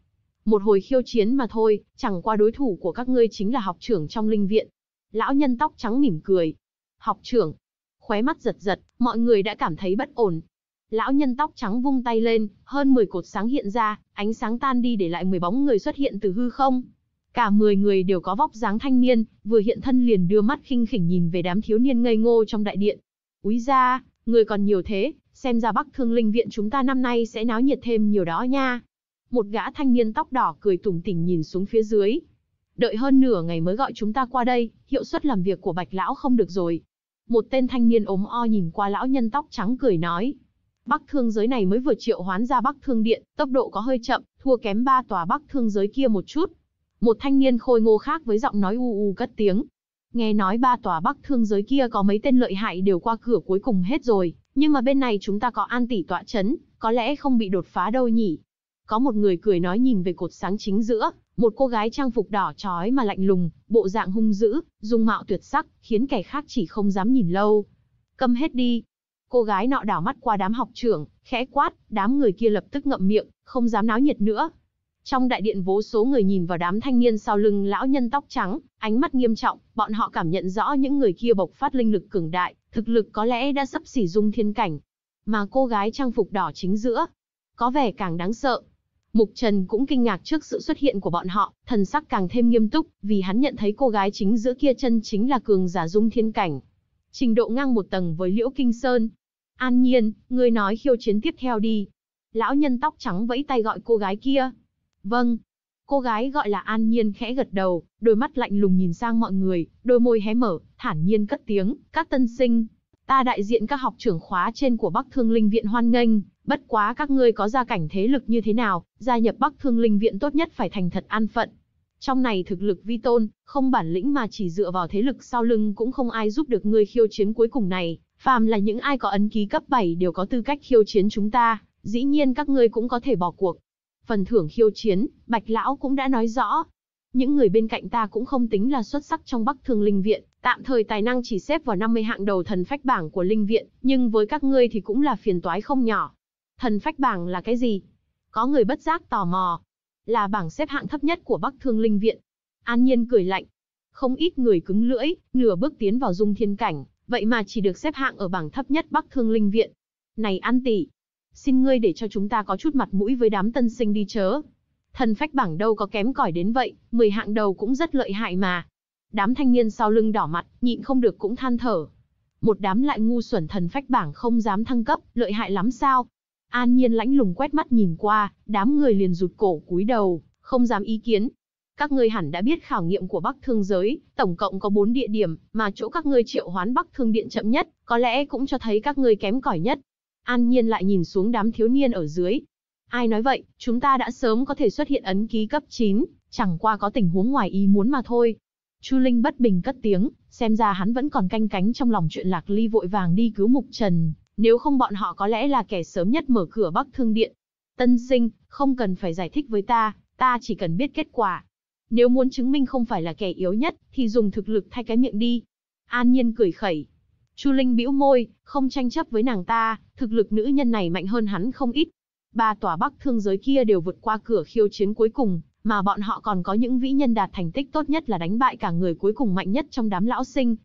Một hồi khiêu chiến mà thôi, chẳng qua đối thủ của các ngươi chính là học trưởng trong linh viện, Lão nhân tóc trắng mỉm cười. Học trưởng. Khóe mắt giật giật, mọi người đã cảm thấy bất ổn. Lão nhân tóc trắng vung tay lên, hơn 10 cột sáng hiện ra, ánh sáng tan đi để lại 10 bóng người xuất hiện từ hư không. Cả 10 người đều có vóc dáng thanh niên, vừa hiện thân liền đưa mắt khinh khỉnh nhìn về đám thiếu niên ngây ngô trong đại điện. Úi ra, người còn nhiều thế, xem ra Bắc Thương Linh Viện chúng ta năm nay sẽ náo nhiệt thêm nhiều đó nha. Một gã thanh niên tóc đỏ cười tủm tỉm nhìn xuống phía dưới, đợi hơn nửa ngày mới gọi chúng ta qua đây, hiệu suất làm việc của Bạch lão không được rồi. Một tên thanh niên ốm o nhìn qua lão nhân tóc trắng cười nói. Bắc thương giới này mới vừa triệu hoán ra Bắc thương điện, tốc độ có hơi chậm, thua kém ba tòa Bắc thương giới kia một chút. Một thanh niên khôi ngô khác với giọng nói u u cất tiếng. Nghe nói ba tòa Bắc thương giới kia có mấy tên lợi hại đều qua cửa cuối cùng hết rồi, nhưng mà bên này chúng ta có an tỷ tọa chấn, có lẽ không bị đột phá đâu nhỉ. Có một người cười nói nhìn về cột sáng chính giữa, một cô gái trang phục đỏ trói mà lạnh lùng, bộ dạng hung dữ, dung mạo tuyệt sắc, khiến kẻ khác chỉ không dám nhìn lâu. Câm hết đi. Cô gái nọ đảo mắt qua đám học trưởng, khẽ quát, đám người kia lập tức ngậm miệng, không dám náo nhiệt nữa. Trong đại điện vô số người nhìn vào đám thanh niên sau lưng lão nhân tóc trắng, ánh mắt nghiêm trọng, bọn họ cảm nhận rõ những người kia bộc phát linh lực cường đại, thực lực có lẽ đã sắp xỉ dung thiên cảnh. Mà cô gái trang phục đỏ chính giữa, có vẻ càng đáng sợ, Mục Trần cũng kinh ngạc trước sự xuất hiện của bọn họ, thần sắc càng thêm nghiêm túc, vì hắn nhận thấy cô gái chính giữa kia chân chính là cường giả dung thiên cảnh. Trình độ ngang một tầng với Liễu Kinh Sơn. An nhiên, người nói khiêu chiến tiếp theo đi. Lão nhân tóc trắng vẫy tay gọi cô gái kia. Vâng. Cô gái gọi là An Nhiên khẽ gật đầu, đôi mắt lạnh lùng nhìn sang mọi người, đôi môi hé mở, thản nhiên cất tiếng, các tân sinh. Ta đại diện các học trưởng khóa trên của Bắc Thương Linh Viện hoan nghênh, Bất quá các ngươi có gia cảnh thế lực như thế nào, gia nhập Bắc Thương Linh Viện tốt nhất phải thành thật an phận. Trong này thực lực vi tôn, không bản lĩnh mà chỉ dựa vào thế lực sau lưng cũng không ai giúp được ngươi khiêu chiến cuối cùng này. Phàm là những ai có ấn ký cấp 7 đều có tư cách khiêu chiến chúng ta, dĩ nhiên các ngươi cũng có thể bỏ cuộc. Phần thưởng khiêu chiến, Bạch Lão cũng đã nói rõ. Những người bên cạnh ta cũng không tính là xuất sắc trong Bắc Thương Linh Viện, tạm thời tài năng chỉ xếp vào 50 hạng đầu thần phách bảng của Linh Viện, nhưng với các ngươi thì cũng là phiền toái không nhỏ. Thần phách bảng là cái gì? Có người bất giác tò mò. Là bảng xếp hạng thấp nhất của Bắc Thương Linh Viện. An Nhiên cười lạnh. Không ít người cứng lưỡi, nửa bước tiến vào dung thiên cảnh, vậy mà chỉ được xếp hạng ở bảng thấp nhất Bắc Thương Linh Viện. Này An tỷ, xin ngươi để cho chúng ta có chút mặt mũi với đám tân sinh đi chớ. Thần phách bảng đâu có kém cỏi đến vậy, 10 hạng đầu cũng rất lợi hại mà. Đám thanh niên sau lưng đỏ mặt, nhịn không được cũng than thở. Một đám lại ngu xuẩn thần phách bảng không dám thăng cấp, lợi hại lắm sao? An Nhiên lãnh lùng quét mắt nhìn qua, đám người liền rụt cổ cúi đầu, không dám ý kiến. Các ngươi hẳn đã biết khảo nghiệm của Bắc Thương giới, tổng cộng có 4 địa điểm, mà chỗ các ngươi triệu hoán Bắc Thương điện chậm nhất, có lẽ cũng cho thấy các ngươi kém cỏi nhất. An Nhiên lại nhìn xuống đám thiếu niên ở dưới. Ai nói vậy, chúng ta đã sớm có thể xuất hiện ấn ký cấp 9, chẳng qua có tình huống ngoài ý muốn mà thôi. Chu Linh bất bình cất tiếng, xem ra hắn vẫn còn canh cánh trong lòng chuyện Lạc Ly vội vàng đi cứu Mục Trần, nếu không bọn họ có lẽ là kẻ sớm nhất mở cửa Bắc Thương Điện. Tân sinh, không cần phải giải thích với ta, ta chỉ cần biết kết quả. Nếu muốn chứng minh không phải là kẻ yếu nhất, thì dùng thực lực thay cái miệng đi. An Nhiên cười khẩy. Chu Linh bĩu môi, không tranh chấp với nàng ta, thực lực nữ nhân này mạnh hơn hắn không ít. Ba tòa Bắc Thương giới kia đều vượt qua cửa khiêu chiến cuối cùng, mà bọn họ còn có những vĩ nhân đạt thành tích tốt nhất là đánh bại cả người cuối cùng mạnh nhất trong đám lão sinh,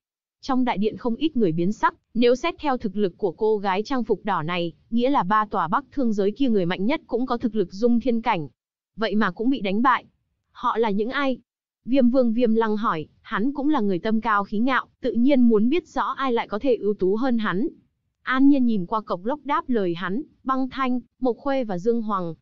trong đại điện không ít người biến sắc, nếu xét theo thực lực của cô gái trang phục đỏ này, nghĩa là ba tòa bắc thương giới kia người mạnh nhất cũng có thực lực dung thiên cảnh. Vậy mà cũng bị đánh bại. Họ là những ai? Viêm vương viêm lăng hỏi, hắn cũng là người tâm cao khí ngạo, tự nhiên muốn biết rõ ai lại có thể ưu tú hơn hắn. An Nhiên nhìn qua cộc lốc đáp lời hắn, băng thanh, mộc khuê và dương hoàng.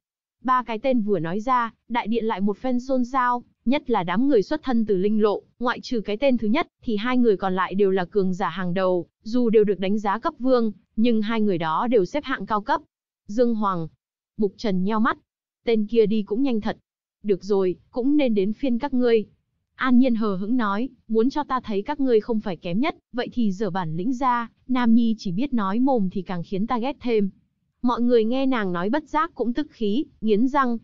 Ba cái tên vừa nói ra, đại điện lại một phen xôn xao, nhất là đám người xuất thân từ linh lộ, ngoại trừ cái tên thứ nhất, thì hai người còn lại đều là cường giả hàng đầu, dù đều được đánh giá cấp vương, nhưng hai người đó đều xếp hạng cao cấp. Dương Hoàng, Mục Trần nheo mắt, tên kia đi cũng nhanh thật. Được rồi, cũng nên đến phiên các ngươi. An Nhiên hờ hững nói, muốn cho ta thấy các ngươi không phải kém nhất, vậy thì dở bản lĩnh ra, Nam Nhi chỉ biết nói mồm thì càng khiến ta ghét thêm. Mọi người nghe nàng nói bất giác cũng tức khí, nghiến răng,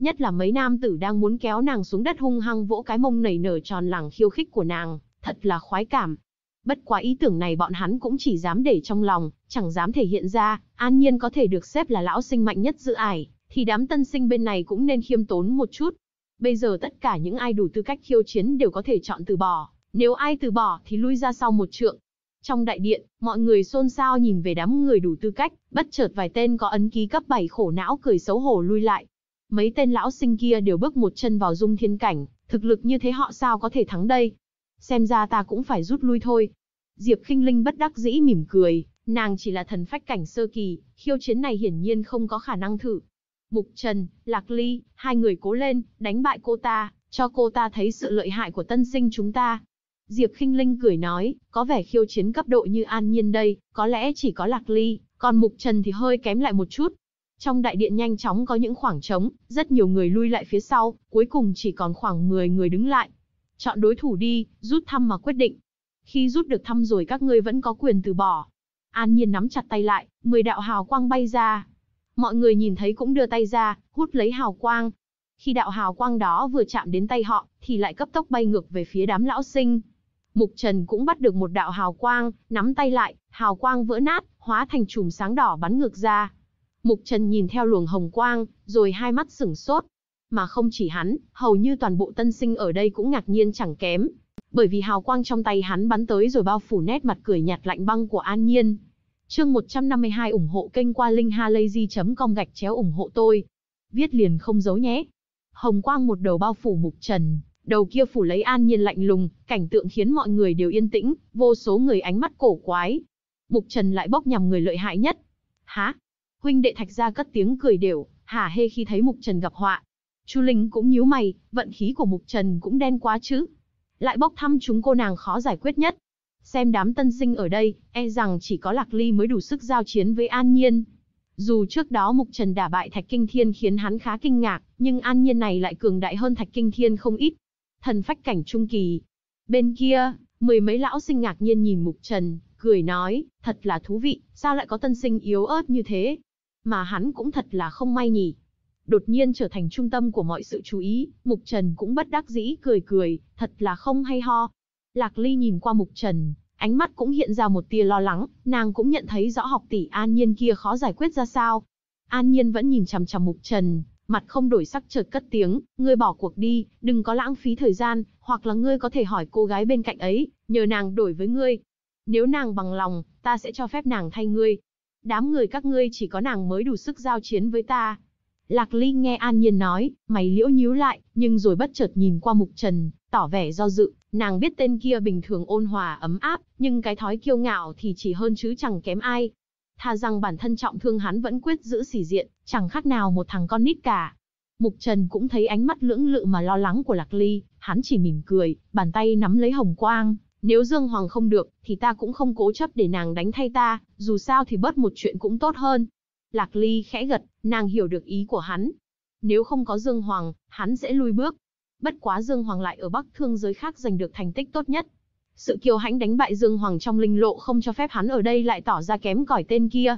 Nhất là mấy nam tử đang muốn kéo nàng xuống đất hung hăng vỗ cái mông nảy nở tròn lẳng khiêu khích của nàng, thật là khoái cảm. Bất quá ý tưởng này bọn hắn cũng chỉ dám để trong lòng, chẳng dám thể hiện ra, an nhiên có thể được xếp là lão sinh mạnh nhất giữ ải, thì đám tân sinh bên này cũng nên khiêm tốn một chút. Bây giờ tất cả những ai đủ tư cách khiêu chiến đều có thể chọn từ bỏ, nếu ai từ bỏ thì lui ra sau một trượng. Trong đại điện, mọi người xôn xao nhìn về đám người đủ tư cách, bất chợt vài tên có ấn ký cấp 7 khổ não cười xấu hổ lui lại, Mấy tên lão sinh kia đều bước một chân vào dung thiên cảnh, thực lực như thế họ sao có thể thắng đây? Xem ra ta cũng phải rút lui thôi. Diệp Kinh Linh bất đắc dĩ mỉm cười, nàng chỉ là thần phách cảnh sơ kỳ, khiêu chiến này hiển nhiên không có khả năng thử. Mục Trần, Lạc Ly, hai người cố lên, đánh bại cô ta, cho cô ta thấy sự lợi hại của tân sinh chúng ta. Diệp Kinh Linh cười nói, có vẻ khiêu chiến cấp độ như an nhiên đây, có lẽ chỉ có Lạc Ly, còn Mục Trần thì hơi kém lại một chút, trong đại điện nhanh chóng có những khoảng trống, rất nhiều người lui lại phía sau, cuối cùng chỉ còn khoảng 10 người đứng lại. Chọn đối thủ đi, rút thăm mà quyết định. Khi rút được thăm rồi các ngươi vẫn có quyền từ bỏ. An Nhiên nắm chặt tay lại, 10 đạo hào quang bay ra. Mọi người nhìn thấy cũng đưa tay ra, hút lấy hào quang. Khi đạo hào quang đó vừa chạm đến tay họ, thì lại cấp tốc bay ngược về phía đám lão sinh. Mục Trần cũng bắt được một đạo hào quang, nắm tay lại, hào quang vỡ nát, hóa thành chùm sáng đỏ bắn ngược ra. Mục Trần nhìn theo luồng hồng quang, rồi hai mắt sửng sốt. Mà không chỉ hắn, hầu như toàn bộ tân sinh ở đây cũng ngạc nhiên chẳng kém. Bởi vì hào quang trong tay hắn bắn tới rồi bao phủ nét mặt cười nhạt lạnh băng của An Nhiên. Chương 152 ủng hộ kênh qua linkhalazy.com gạch chéo ủng hộ tôi. Viết liền không giấu nhé. Hồng quang một đầu bao phủ Mục Trần, đầu kia phủ lấy An Nhiên lạnh lùng, cảnh tượng khiến mọi người đều yên tĩnh, vô số người ánh mắt cổ quái. Mục Trần lại bóc nhằm người lợi hại nhất. Hả, Huynh đệ Thạch gia cất tiếng cười đều, hả hê khi thấy Mục Trần gặp họa. Chu Linh cũng nhíu mày, vận khí của Mục Trần cũng đen quá chứ. Lại bốc thăm chúng cô nàng khó giải quyết nhất. Xem đám tân sinh ở đây, e rằng chỉ có Lạc Ly mới đủ sức giao chiến với An Nhiên. Dù trước đó Mục Trần đả bại Thạch Kinh Thiên khiến hắn khá kinh ngạc, nhưng An Nhiên này lại cường đại hơn Thạch Kinh Thiên không ít. Thần phách cảnh trung kỳ. Bên kia, mười mấy lão sinh ngạc nhiên nhìn Mục Trần, cười nói, thật là thú vị, sao lại có tân sinh yếu ớt như thế? Mà hắn cũng thật là không may nhỉ. Đột nhiên trở thành trung tâm của mọi sự chú ý, Mục Trần cũng bất đắc dĩ cười cười, thật là không hay ho. Lạc Ly nhìn qua Mục Trần, ánh mắt cũng hiện ra một tia lo lắng, nàng cũng nhận thấy rõ học tỷ An Nhiên kia khó giải quyết ra sao. An Nhiên vẫn nhìn chằm chằm Mục Trần, mặt không đổi sắc chợt cất tiếng, ngươi bỏ cuộc đi, đừng có lãng phí thời gian, hoặc là ngươi có thể hỏi cô gái bên cạnh ấy, nhờ nàng đổi với ngươi. Nếu nàng bằng lòng, ta sẽ cho phép nàng thay ngươi đám người các ngươi chỉ có nàng mới đủ sức giao chiến với ta. Lạc Ly nghe An Nhiên nói, mày liễu nhíu lại, nhưng rồi bất chợt nhìn qua Mục Trần, tỏ vẻ do dự, nàng biết tên kia bình thường ôn hòa ấm áp, nhưng cái thói kiêu ngạo thì chỉ hơn chứ chẳng kém ai. Tha rằng bản thân trọng thương hắn vẫn quyết giữ sỉ diện, chẳng khác nào một thằng con nít cả. Mục Trần cũng thấy ánh mắt lưỡng lự mà lo lắng của Lạc Ly, hắn chỉ mỉm cười, bàn tay nắm lấy hồng quang, nếu Dương Hoàng không được, thì ta cũng không cố chấp để nàng đánh thay ta, dù sao thì bớt một chuyện cũng tốt hơn. Lạc Ly khẽ gật, nàng hiểu được ý của hắn. Nếu không có Dương Hoàng, hắn sẽ lui bước. Bất quá Dương Hoàng lại ở Bắc Thương giới khác giành được thành tích tốt nhất. Sự kiêu hãnh đánh bại Dương Hoàng trong linh lộ không cho phép hắn ở đây lại tỏ ra kém cỏi tên kia.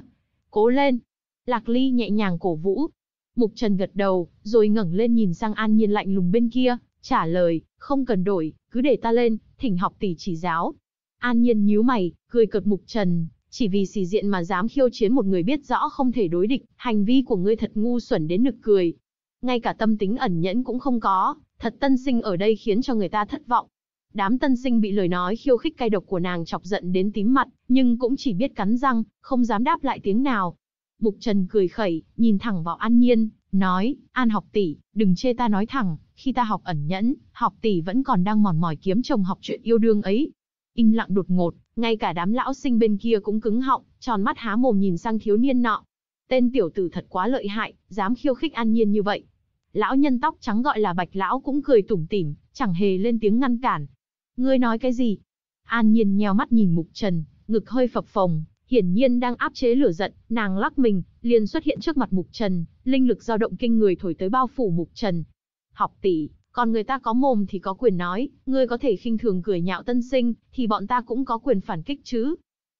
Cố lên! Lạc Ly nhẹ nhàng cổ vũ. Mục Trần gật đầu, rồi ngẩng lên nhìn sang An Nhiên lạnh lùng bên kia, trả lời, không cần đổi, cứ để ta lên, thỉnh học tỷ chỉ giáo. An nhiên nhíu mày, cười cợt mục trần, chỉ vì xì diện mà dám khiêu chiến một người biết rõ không thể đối địch, hành vi của ngươi thật ngu xuẩn đến nực cười. Ngay cả tâm tính ẩn nhẫn cũng không có, thật tân sinh ở đây khiến cho người ta thất vọng. Đám tân sinh bị lời nói khiêu khích cay độc của nàng chọc giận đến tím mặt, nhưng cũng chỉ biết cắn răng, không dám đáp lại tiếng nào. Mục Trần cười khẩy, nhìn thẳng vào An Nhiên, nói, An học tỷ, đừng chê ta nói thẳng, khi ta học ẩn nhẫn, học tỷ vẫn còn đang mòn mỏi kiếm chồng học chuyện yêu đương ấy. Im lặng đột ngột, ngay cả đám lão sinh bên kia cũng cứng họng, tròn mắt há mồm nhìn sang thiếu niên nọ. Tên tiểu tử thật quá lợi hại, dám khiêu khích An Nhiên như vậy. Lão nhân tóc trắng gọi là Bạch lão cũng cười tủm tỉm, chẳng hề lên tiếng ngăn cản. Ngươi nói cái gì? An Nhiên nheo mắt nhìn Mục Trần, ngực hơi phập phồng, hiển nhiên đang áp chế lửa giận, nàng lắc mình, liền xuất hiện trước mặt Mục Trần, linh lực dao động kinh người thổi tới bao phủ mục trần. Học tỷ, còn người ta có mồm thì có quyền nói, ngươi có thể khinh thường cười nhạo tân sinh, thì bọn ta cũng có quyền phản kích chứ.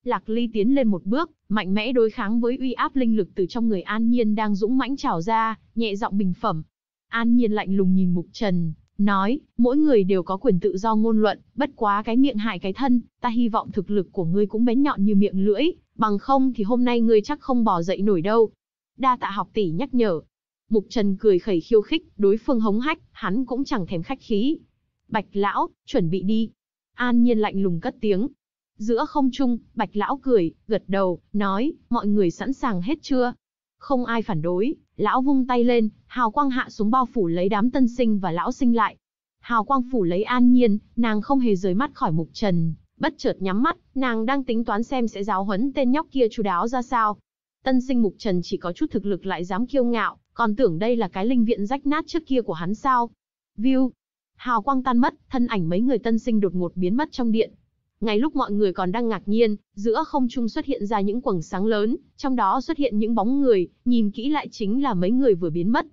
Lạc Ly tiến lên một bước, mạnh mẽ đối kháng với uy áp linh lực từ trong người An Nhiên đang dũng mãnh trào ra, nhẹ giọng bình phẩm. An Nhiên lạnh lùng nhìn Mục Trần, nói, mỗi người đều có quyền tự do ngôn luận, bất quá cái miệng hại cái thân, ta hy vọng thực lực của ngươi cũng bén nhọn như miệng lưỡi, bằng không thì hôm nay ngươi chắc không bỏ dậy nổi đâu đa tạ học tỷ nhắc nhở. Mục Trần cười khẩy khiêu khích, đối phương hống hách, hắn cũng chẳng thèm khách khí. Bạch lão, chuẩn bị đi. An nhiên lạnh lùng cất tiếng. Giữa không trung, bạch lão cười, gật đầu, nói, mọi người sẵn sàng hết chưa? Không ai phản đối, lão vung tay lên, hào quang hạ xuống bao phủ lấy đám tân sinh và lão sinh lại. Hào quang phủ lấy an nhiên, nàng không hề rời mắt khỏi mục trần, bất chợt nhắm mắt, nàng đang tính toán xem sẽ giáo huấn tên nhóc kia chú đáo ra sao, Tân sinh mục trần chỉ có chút thực lực lại dám kiêu ngạo, còn tưởng đây là cái linh viện rách nát trước kia của hắn sao. View. Hào quang tan mất, thân ảnh mấy người tân sinh đột ngột biến mất trong điện. Ngay lúc mọi người còn đang ngạc nhiên, giữa không trung xuất hiện ra những quầng sáng lớn, trong đó xuất hiện những bóng người, nhìn kỹ lại chính là mấy người vừa biến mất.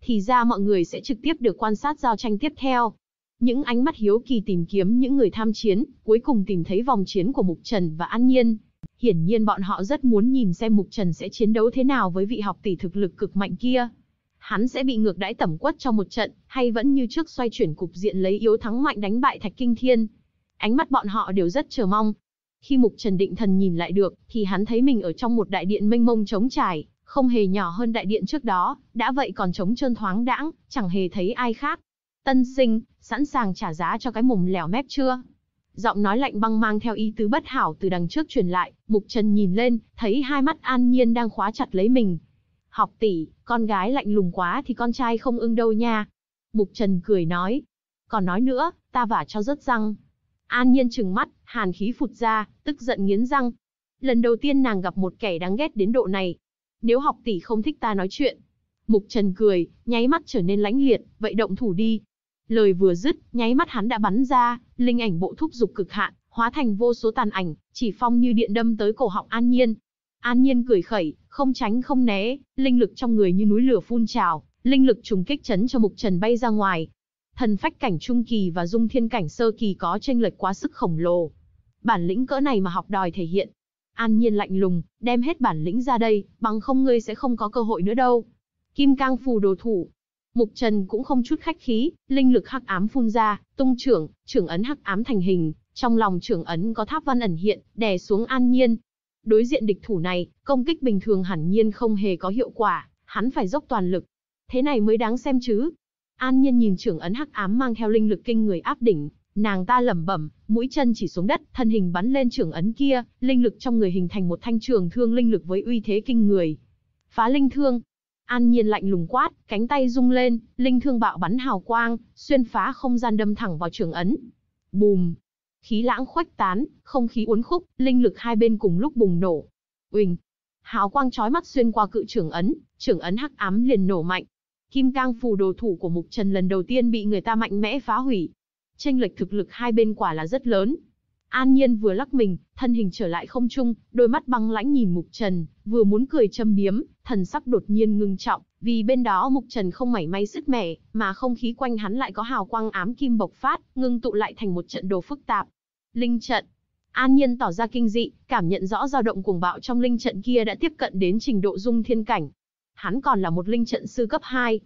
Thì ra mọi người sẽ trực tiếp được quan sát giao tranh tiếp theo. Những ánh mắt hiếu kỳ tìm kiếm những người tham chiến, cuối cùng tìm thấy vòng chiến của Mục Trần và An Nhiên, Hiển nhiên bọn họ rất muốn nhìn xem Mục Trần sẽ chiến đấu thế nào với vị học tỷ thực lực cực mạnh kia. Hắn sẽ bị ngược đãi tẩm quất trong một trận, hay vẫn như trước xoay chuyển cục diện lấy yếu thắng mạnh đánh bại Thạch Kinh Thiên. Ánh mắt bọn họ đều rất chờ mong. Khi Mục Trần định thần nhìn lại được, thì hắn thấy mình ở trong một đại điện mênh mông trống trải, không hề nhỏ hơn đại điện trước đó, đã vậy còn trống trơn thoáng đãng, chẳng hề thấy ai khác. Tân sinh, sẵn sàng trả giá cho cái mồm lẻo mép chưa? giọng nói lạnh băng mang theo ý tứ bất hảo từ đằng trước truyền lại, Mục Trần nhìn lên, thấy hai mắt An Nhiên đang khóa chặt lấy mình. Học tỷ, con gái lạnh lùng quá thì con trai không ưng đâu nha. Mục Trần cười nói. Còn nói nữa, ta vả cho rớt răng. An Nhiên trừng mắt, hàn khí phụt ra, tức giận nghiến răng. Lần đầu tiên nàng gặp một kẻ đáng ghét đến độ này. Nếu học tỷ không thích ta nói chuyện. Mục Trần cười, nháy mắt trở nên lãnh liệt, vậy động thủ đi, Lời vừa dứt, nháy mắt hắn đã bắn ra, linh ảnh bộ thúc dục cực hạn, hóa thành vô số tàn ảnh, chỉ phong như điện đâm tới cổ họng An Nhiên. An Nhiên cười khẩy, không tránh không né, linh lực trong người như núi lửa phun trào, linh lực trùng kích chấn cho Mục Trần bay ra ngoài. Thần phách cảnh trung kỳ và dung thiên cảnh sơ kỳ có chênh lệch quá sức khổng lồ. Bản lĩnh cỡ này mà học đòi thể hiện. An Nhiên lạnh lùng, đem hết bản lĩnh ra đây, bằng không ngươi sẽ không có cơ hội nữa đâu. Kim Cang phù đồ thủ, Mục Trần cũng không chút khách khí, linh lực hắc ám phun ra, tung trưởng, trưởng ấn hắc ám thành hình, trong lòng trưởng ấn có tháp văn ẩn hiện, đè xuống An Nhiên. Đối diện địch thủ này, công kích bình thường hẳn nhiên không hề có hiệu quả, hắn phải dốc toàn lực. Thế này mới đáng xem chứ. An Nhiên nhìn trưởng ấn hắc ám mang theo linh lực kinh người áp đỉnh, nàng ta lẩm bẩm, mũi chân chỉ xuống đất, thân hình bắn lên trưởng ấn kia, linh lực trong người hình thành một thanh trường thương linh lực với uy thế kinh người. Phá linh thương, An Nhiên lạnh lùng quát, cánh tay rung lên, linh thương bạo bắn hào quang, xuyên phá không gian đâm thẳng vào trường ấn. Bùm! Khí lãng khuếch tán, không khí uốn khúc, linh lực hai bên cùng lúc bùng nổ. Uỳnh! Hào quang chói mắt xuyên qua cự trường ấn, trường ấn hắc ám liền nổ mạnh. Kim cang phù đồ thủ của Mục Trần lần đầu tiên bị người ta mạnh mẽ phá hủy. Tranh lệch thực lực hai bên quả là rất lớn, An Nhiên vừa lắc mình, thân hình trở lại không trung, đôi mắt băng lãnh nhìn Mục Trần, vừa muốn cười châm biếm, thần sắc đột nhiên ngưng trọng, vì bên đó Mục Trần không mảy may sứt mẻ, mà không khí quanh hắn lại có hào quang ám kim bộc phát, ngưng tụ lại thành một trận đồ phức tạp. Linh trận. An Nhiên tỏ ra kinh dị, cảm nhận rõ dao động cuồng bạo trong linh trận kia đã tiếp cận đến trình độ dung thiên cảnh. Hắn còn là một linh trận sư cấp 2.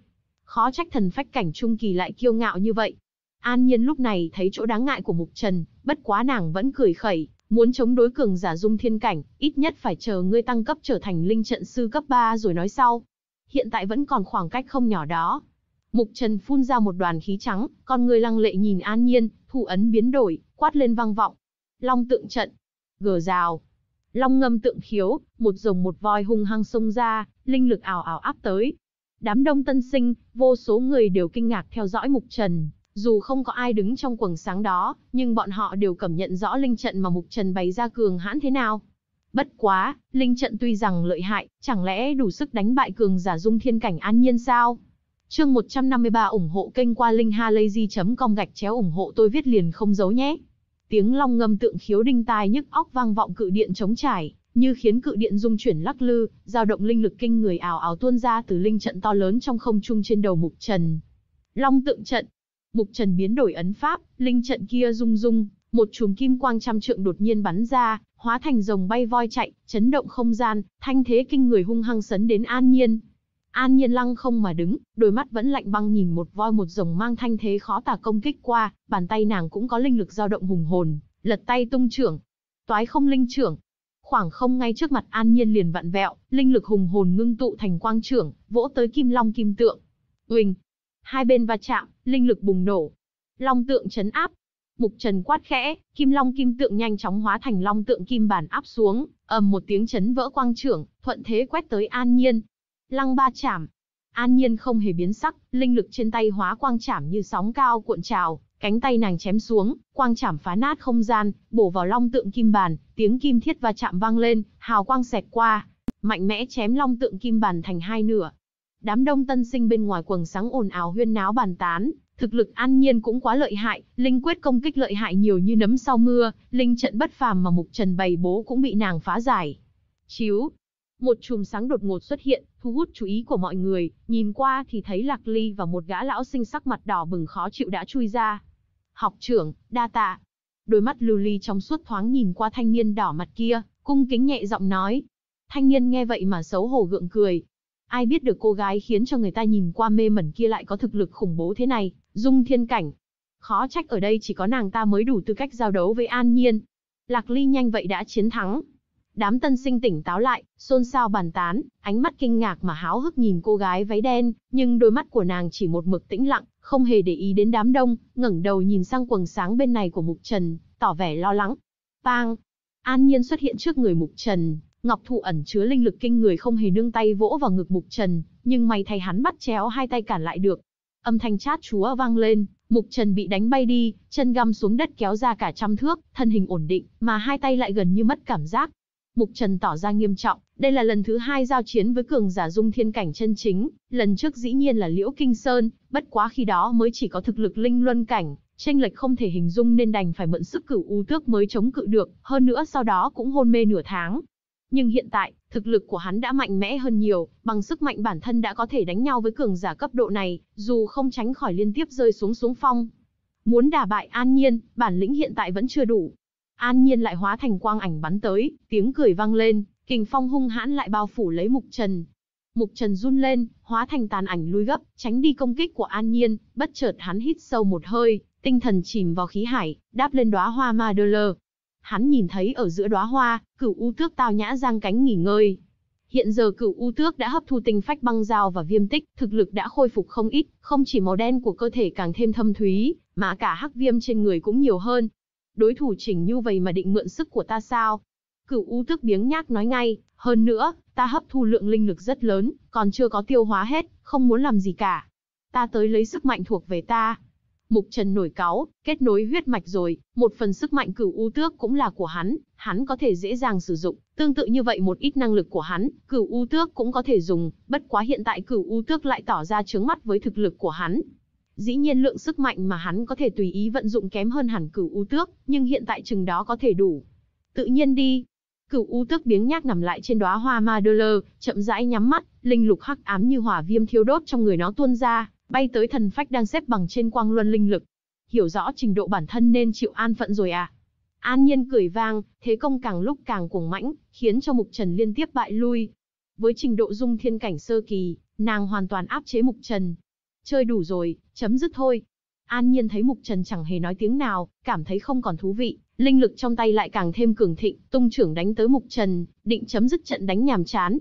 Khó trách thần phách cảnh trung kỳ lại kiêu ngạo như vậy, An Nhiên lúc này thấy chỗ đáng ngại của Mục Trần, bất quá nàng vẫn cười khẩy, muốn chống đối cường giả dung thiên cảnh, ít nhất phải chờ ngươi tăng cấp trở thành linh trận sư cấp 3 rồi nói sau. Hiện tại vẫn còn khoảng cách không nhỏ đó. Mục Trần phun ra một đoàn khí trắng, con người lăng lệ nhìn An Nhiên, thủ ấn biến đổi, quát lên vang vọng. Long tượng trận, gờ rào. Long ngâm tượng khiếu, một rồng một voi hung hăng xông ra, linh lực ảo ảo áp tới. Đám đông tân sinh, vô số người đều kinh ngạc theo dõi Mục Trần, dù không có ai đứng trong quầng sáng đó, nhưng bọn họ đều cảm nhận rõ linh trận mà Mục Trần bày ra cường hãn thế nào. Bất quá, linh trận tuy rằng lợi hại, chẳng lẽ đủ sức đánh bại cường giả dung thiên cảnh an nhiên sao? Chương 153 ủng hộ kênh qua linkhalazy.com gạch chéo ủng hộ tôi viết liền không giấu nhé. Tiếng long ngâm tượng khiếu đinh tai nhức óc vang vọng cự điện chống trải, như khiến cự điện dung chuyển lắc lư, dao động linh lực kinh người ảo ảo tuôn ra từ linh trận to lớn trong không trung trên đầu Mục Trần. Long tượng trận, Mục Trần biến đổi ấn pháp, linh trận kia rung rung, một chùm kim quang trăm trượng đột nhiên bắn ra, hóa thành rồng bay voi chạy, chấn động không gian, thanh thế kinh người hung hăng sấn đến An Nhiên. An Nhiên lăng không mà đứng, đôi mắt vẫn lạnh băng nhìn một voi một rồng mang thanh thế khó tả công kích qua, bàn tay nàng cũng có linh lực dao động hùng hồn, lật tay tung trưởng, toái không linh trưởng. Khoảng không ngay trước mặt An Nhiên liền vặn vẹo, linh lực hùng hồn ngưng tụ thành quang trưởng, vỗ tới Kim Long Kim Tượng. Uỳnh, Hai bên va chạm, linh lực bùng nổ. Long tượng chấn áp. Mục Trần quát khẽ, kim long kim tượng nhanh chóng hóa thành long tượng kim bản áp xuống, ầm một tiếng chấn vỡ quang trưởng, thuận thế quét tới An Nhiên. Lăng ba chạm. An Nhiên không hề biến sắc, linh lực trên tay hóa quang chạm như sóng cao cuộn trào, cánh tay nàng chém xuống, quang chạm phá nát không gian, bổ vào long tượng kim bản, tiếng kim thiết va chạm vang lên, hào quang xẹt qua, mạnh mẽ chém long tượng kim bản thành hai nửa. Đám đông tân sinh bên ngoài quần sáng ồn ào huyên náo bàn tán, thực lực An Nhiên cũng quá lợi hại, linh quyết công kích lợi hại nhiều như nấm sau mưa, linh trận bất phàm mà Mục Trần bày bố cũng bị nàng phá giải. Chiếu, một chùm sáng đột ngột xuất hiện, thu hút chú ý của mọi người, nhìn qua thì thấy Lạc Ly và một gã lão sinh sắc mặt đỏ bừng khó chịu đã chui ra. Học trưởng, đa tạ. Đôi mắt lưu ly trong suốt thoáng nhìn qua thanh niên đỏ mặt kia, cung kính nhẹ giọng nói. Thanh niên nghe vậy mà xấu hổ gượng cười, Ai biết được cô gái khiến cho người ta nhìn qua mê mẩn kia lại có thực lực khủng bố thế này, dung thiên cảnh. Khó trách ở đây chỉ có nàng ta mới đủ tư cách giao đấu với An Nhiên. Lạc Ly nhanh vậy đã chiến thắng. Đám tân sinh tỉnh táo lại, xôn xao bàn tán, ánh mắt kinh ngạc mà háo hức nhìn cô gái váy đen, nhưng đôi mắt của nàng chỉ một mực tĩnh lặng, không hề để ý đến đám đông, ngẩng đầu nhìn sang quần sáng bên này của Mục Trần, tỏ vẻ lo lắng. Bang! An Nhiên xuất hiện trước người Mục Trần, Ngọc thụ ẩn chứa linh lực kinh người không hề nương tay vỗ vào ngực Mục Trần, nhưng may thay hắn bắt chéo hai tay cản lại được. Âm thanh chát chúa vang lên, Mục Trần bị đánh bay đi, chân găm xuống đất kéo ra cả trăm thước, thân hình ổn định, mà hai tay lại gần như mất cảm giác. Mục Trần tỏ ra nghiêm trọng, đây là lần thứ hai giao chiến với cường giả dung thiên cảnh chân chính, lần trước dĩ nhiên là Liễu Kinh Sơn, bất quá khi đó mới chỉ có thực lực linh luân cảnh, tranh lệch không thể hình dung nên đành phải mượn sức cửu u tước mới chống cự được, hơn nữa sau đó cũng hôn mê nửa tháng, nhưng hiện tại, thực lực của hắn đã mạnh mẽ hơn nhiều, bằng sức mạnh bản thân đã có thể đánh nhau với cường giả cấp độ này, dù không tránh khỏi liên tiếp rơi xuống xuống phong. Muốn đả bại An Nhiên, bản lĩnh hiện tại vẫn chưa đủ. An Nhiên lại hóa thành quang ảnh bắn tới, tiếng cười vang lên, kình phong hung hãn lại bao phủ lấy Mục Trần. Mục Trần run lên, hóa thành tàn ảnh lui gấp, tránh đi công kích của An Nhiên, bất chợt hắn hít sâu một hơi, tinh thần chìm vào khí hải, đáp lên đóa hoa ma đơ lơ, Hắn nhìn thấy ở giữa đóa hoa, cửu u tước tao nhã giang cánh nghỉ ngơi. Hiện giờ cửu u tước đã hấp thu tinh phách băng dao và viêm tích, thực lực đã khôi phục không ít, không chỉ màu đen của cơ thể càng thêm thâm thúy, mà cả hắc viêm trên người cũng nhiều hơn. Đối thủ chỉnh như vậy mà định mượn sức của ta sao? Cửu u tước biếng nhác nói ngay, hơn nữa, ta hấp thu lượng linh lực rất lớn, còn chưa có tiêu hóa hết, không muốn làm gì cả. Ta tới lấy sức mạnh thuộc về ta, Mục Trần nổi cáo kết nối huyết mạch rồi, một phần sức mạnh cửu u tước cũng là của hắn, hắn có thể dễ dàng sử dụng, tương tự như vậy một ít năng lực của hắn, cửu u tước cũng có thể dùng, bất quá hiện tại cửu u tước lại tỏ ra chướng mắt với thực lực của hắn. Dĩ nhiên lượng sức mạnh mà hắn có thể tùy ý vận dụng kém hơn hẳn cửu u tước, nhưng hiện tại chừng đó có thể đủ. Tự nhiên đi. Cửu u tước biếng nhác nằm lại trên đóa hoa ma chậm rãi nhắm mắt, linh lục hắc ám như hỏa viêm thiêu đốt trong người nó tuôn ra, bay tới thần phách đang xếp bằng trên quang luân linh lực. Hiểu rõ trình độ bản thân nên chịu an phận rồi à? An Nhiên cười vang, thế công càng lúc càng cuồng mãnh, khiến cho Mục Trần liên tiếp bại lui. Với trình độ dung thiên cảnh sơ kỳ, nàng hoàn toàn áp chế Mục Trần. Chơi đủ rồi, chấm dứt thôi. An Nhiên thấy Mục Trần chẳng hề nói tiếng nào, cảm thấy không còn thú vị, linh lực trong tay lại càng thêm cường thịnh, tung trưởng đánh tới Mục Trần, định chấm dứt trận đánh nhàm chán.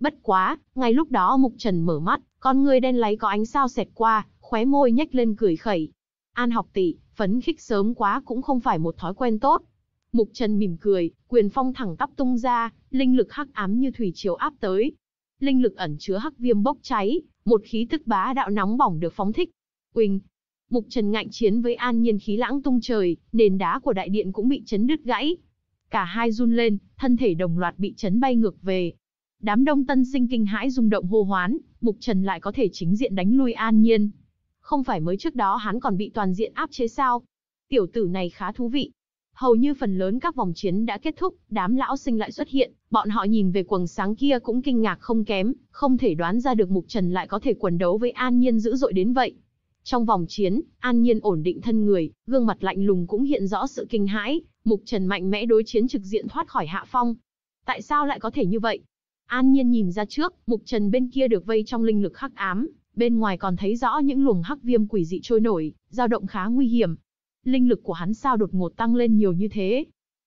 Bất quá, ngay lúc đó Mục Trần mở mắt, con người đen láy có ánh sao xẹt qua, khóe môi nhếch lên cười khẩy. An học tỷ, phấn khích sớm quá cũng không phải một thói quen tốt. Mục Trần mỉm cười, quyền phong thẳng tắp tung ra, linh lực hắc ám như thủy chiều áp tới. Linh lực ẩn chứa hắc viêm bốc cháy, một khí tức bá đạo nóng bỏng được phóng thích. Quỳnh, Mục Trần ngạnh chiến với An Nhiên khí lãng tung trời, nền đá của đại điện cũng bị chấn đứt gãy. Cả hai run lên, thân thể đồng loạt bị chấn bay ngược về. Đám đông tân sinh kinh hãi rung động hô hoán, Mục Trần lại có thể chính diện đánh lui An Nhiên. Không phải mới trước đó hắn còn bị toàn diện áp chế sao? Tiểu tử này khá thú vị. Hầu như phần lớn các vòng chiến đã kết thúc, đám lão sinh lại xuất hiện, bọn họ nhìn về quần sáng kia cũng kinh ngạc không kém, không thể đoán ra được Mục Trần lại có thể quần đấu với An Nhiên dữ dội đến vậy. Trong vòng chiến, An Nhiên ổn định thân người, gương mặt lạnh lùng cũng hiện rõ sự kinh hãi, Mục Trần mạnh mẽ đối chiến trực diện thoát khỏi hạ phong. Tại sao lại có thể như vậy? An Nhiên nhìn ra trước, mục trần bên kia được vây trong linh lực hắc ám, bên ngoài còn thấy rõ những luồng hắc viêm quỷ dị trôi nổi, dao động khá nguy hiểm. Linh lực của hắn sao đột ngột tăng lên nhiều như thế?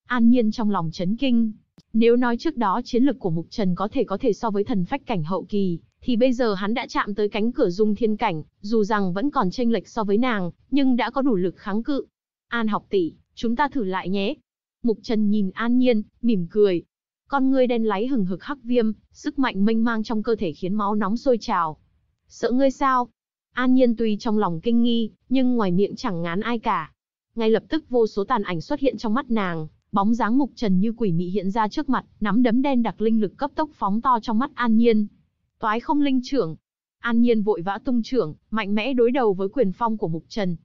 An Nhiên trong lòng chấn kinh. Nếu nói trước đó chiến lực của Mục Trần có thể có thể so với thần phách cảnh hậu kỳ, thì bây giờ hắn đã chạm tới cánh cửa dung thiên cảnh, dù rằng vẫn còn chênh lệch so với nàng, nhưng đã có đủ lực kháng cự. An học tỷ, chúng ta thử lại nhé. Mục Trần nhìn An Nhiên, mỉm cười, con ngươi đen láy hừng hực hắc viêm, sức mạnh mênh mang trong cơ thể khiến máu nóng sôi trào. Sợ ngươi sao? An Nhiên tuy trong lòng kinh nghi, nhưng ngoài miệng chẳng ngán ai cả. Ngay lập tức vô số tàn ảnh xuất hiện trong mắt nàng, bóng dáng mục trần như quỷ mị hiện ra trước mặt, nắm đấm đen đặc linh lực cấp tốc phóng to trong mắt An Nhiên. Toái không linh trưởng. An Nhiên vội vã tung trưởng, mạnh mẽ đối đầu với quyền phong của mục trần.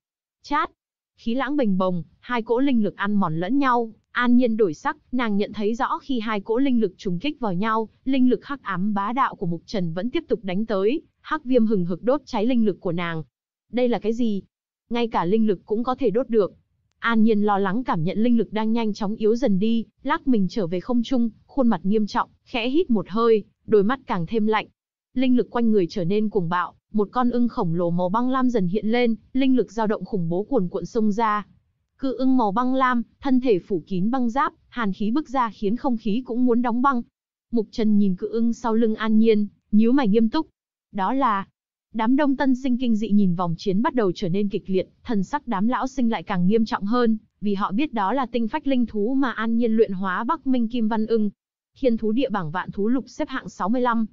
Chát! Khí lãng bình bồng, hai cỗ linh lực ăn mòn lẫn nhau, An nhiên đổi sắc, nàng nhận thấy rõ khi hai cỗ linh lực trùng kích vào nhau, linh lực hắc ám bá đạo của Mục Trần vẫn tiếp tục đánh tới, hắc viêm hừng hực đốt cháy linh lực của nàng. Đây là cái gì? Ngay cả linh lực cũng có thể đốt được. An Nhiên lo lắng cảm nhận linh lực đang nhanh chóng yếu dần đi, lắc mình trở về không trung, khuôn mặt nghiêm trọng, khẽ hít một hơi, đôi mắt càng thêm lạnh. Linh lực quanh người trở nên cuồng bạo, một con ưng khổng lồ màu băng lam dần hiện lên, linh lực dao động khủng bố cuồn cuộn xông ra, Cự ưng màu băng lam, thân thể phủ kín băng giáp, hàn khí bức ra khiến không khí cũng muốn đóng băng. Mục Trần nhìn cự ưng sau lưng an nhiên, nhíu mày nghiêm túc. Đó là... Đám đông tân sinh kinh dị nhìn vòng chiến bắt đầu trở nên kịch liệt, thần sắc đám lão sinh lại càng nghiêm trọng hơn, vì họ biết đó là tinh phách linh thú mà an nhiên luyện hóa Bắc Minh Kim Văn ưng. Thiên thú địa bảng vạn thú lục xếp hạng 65.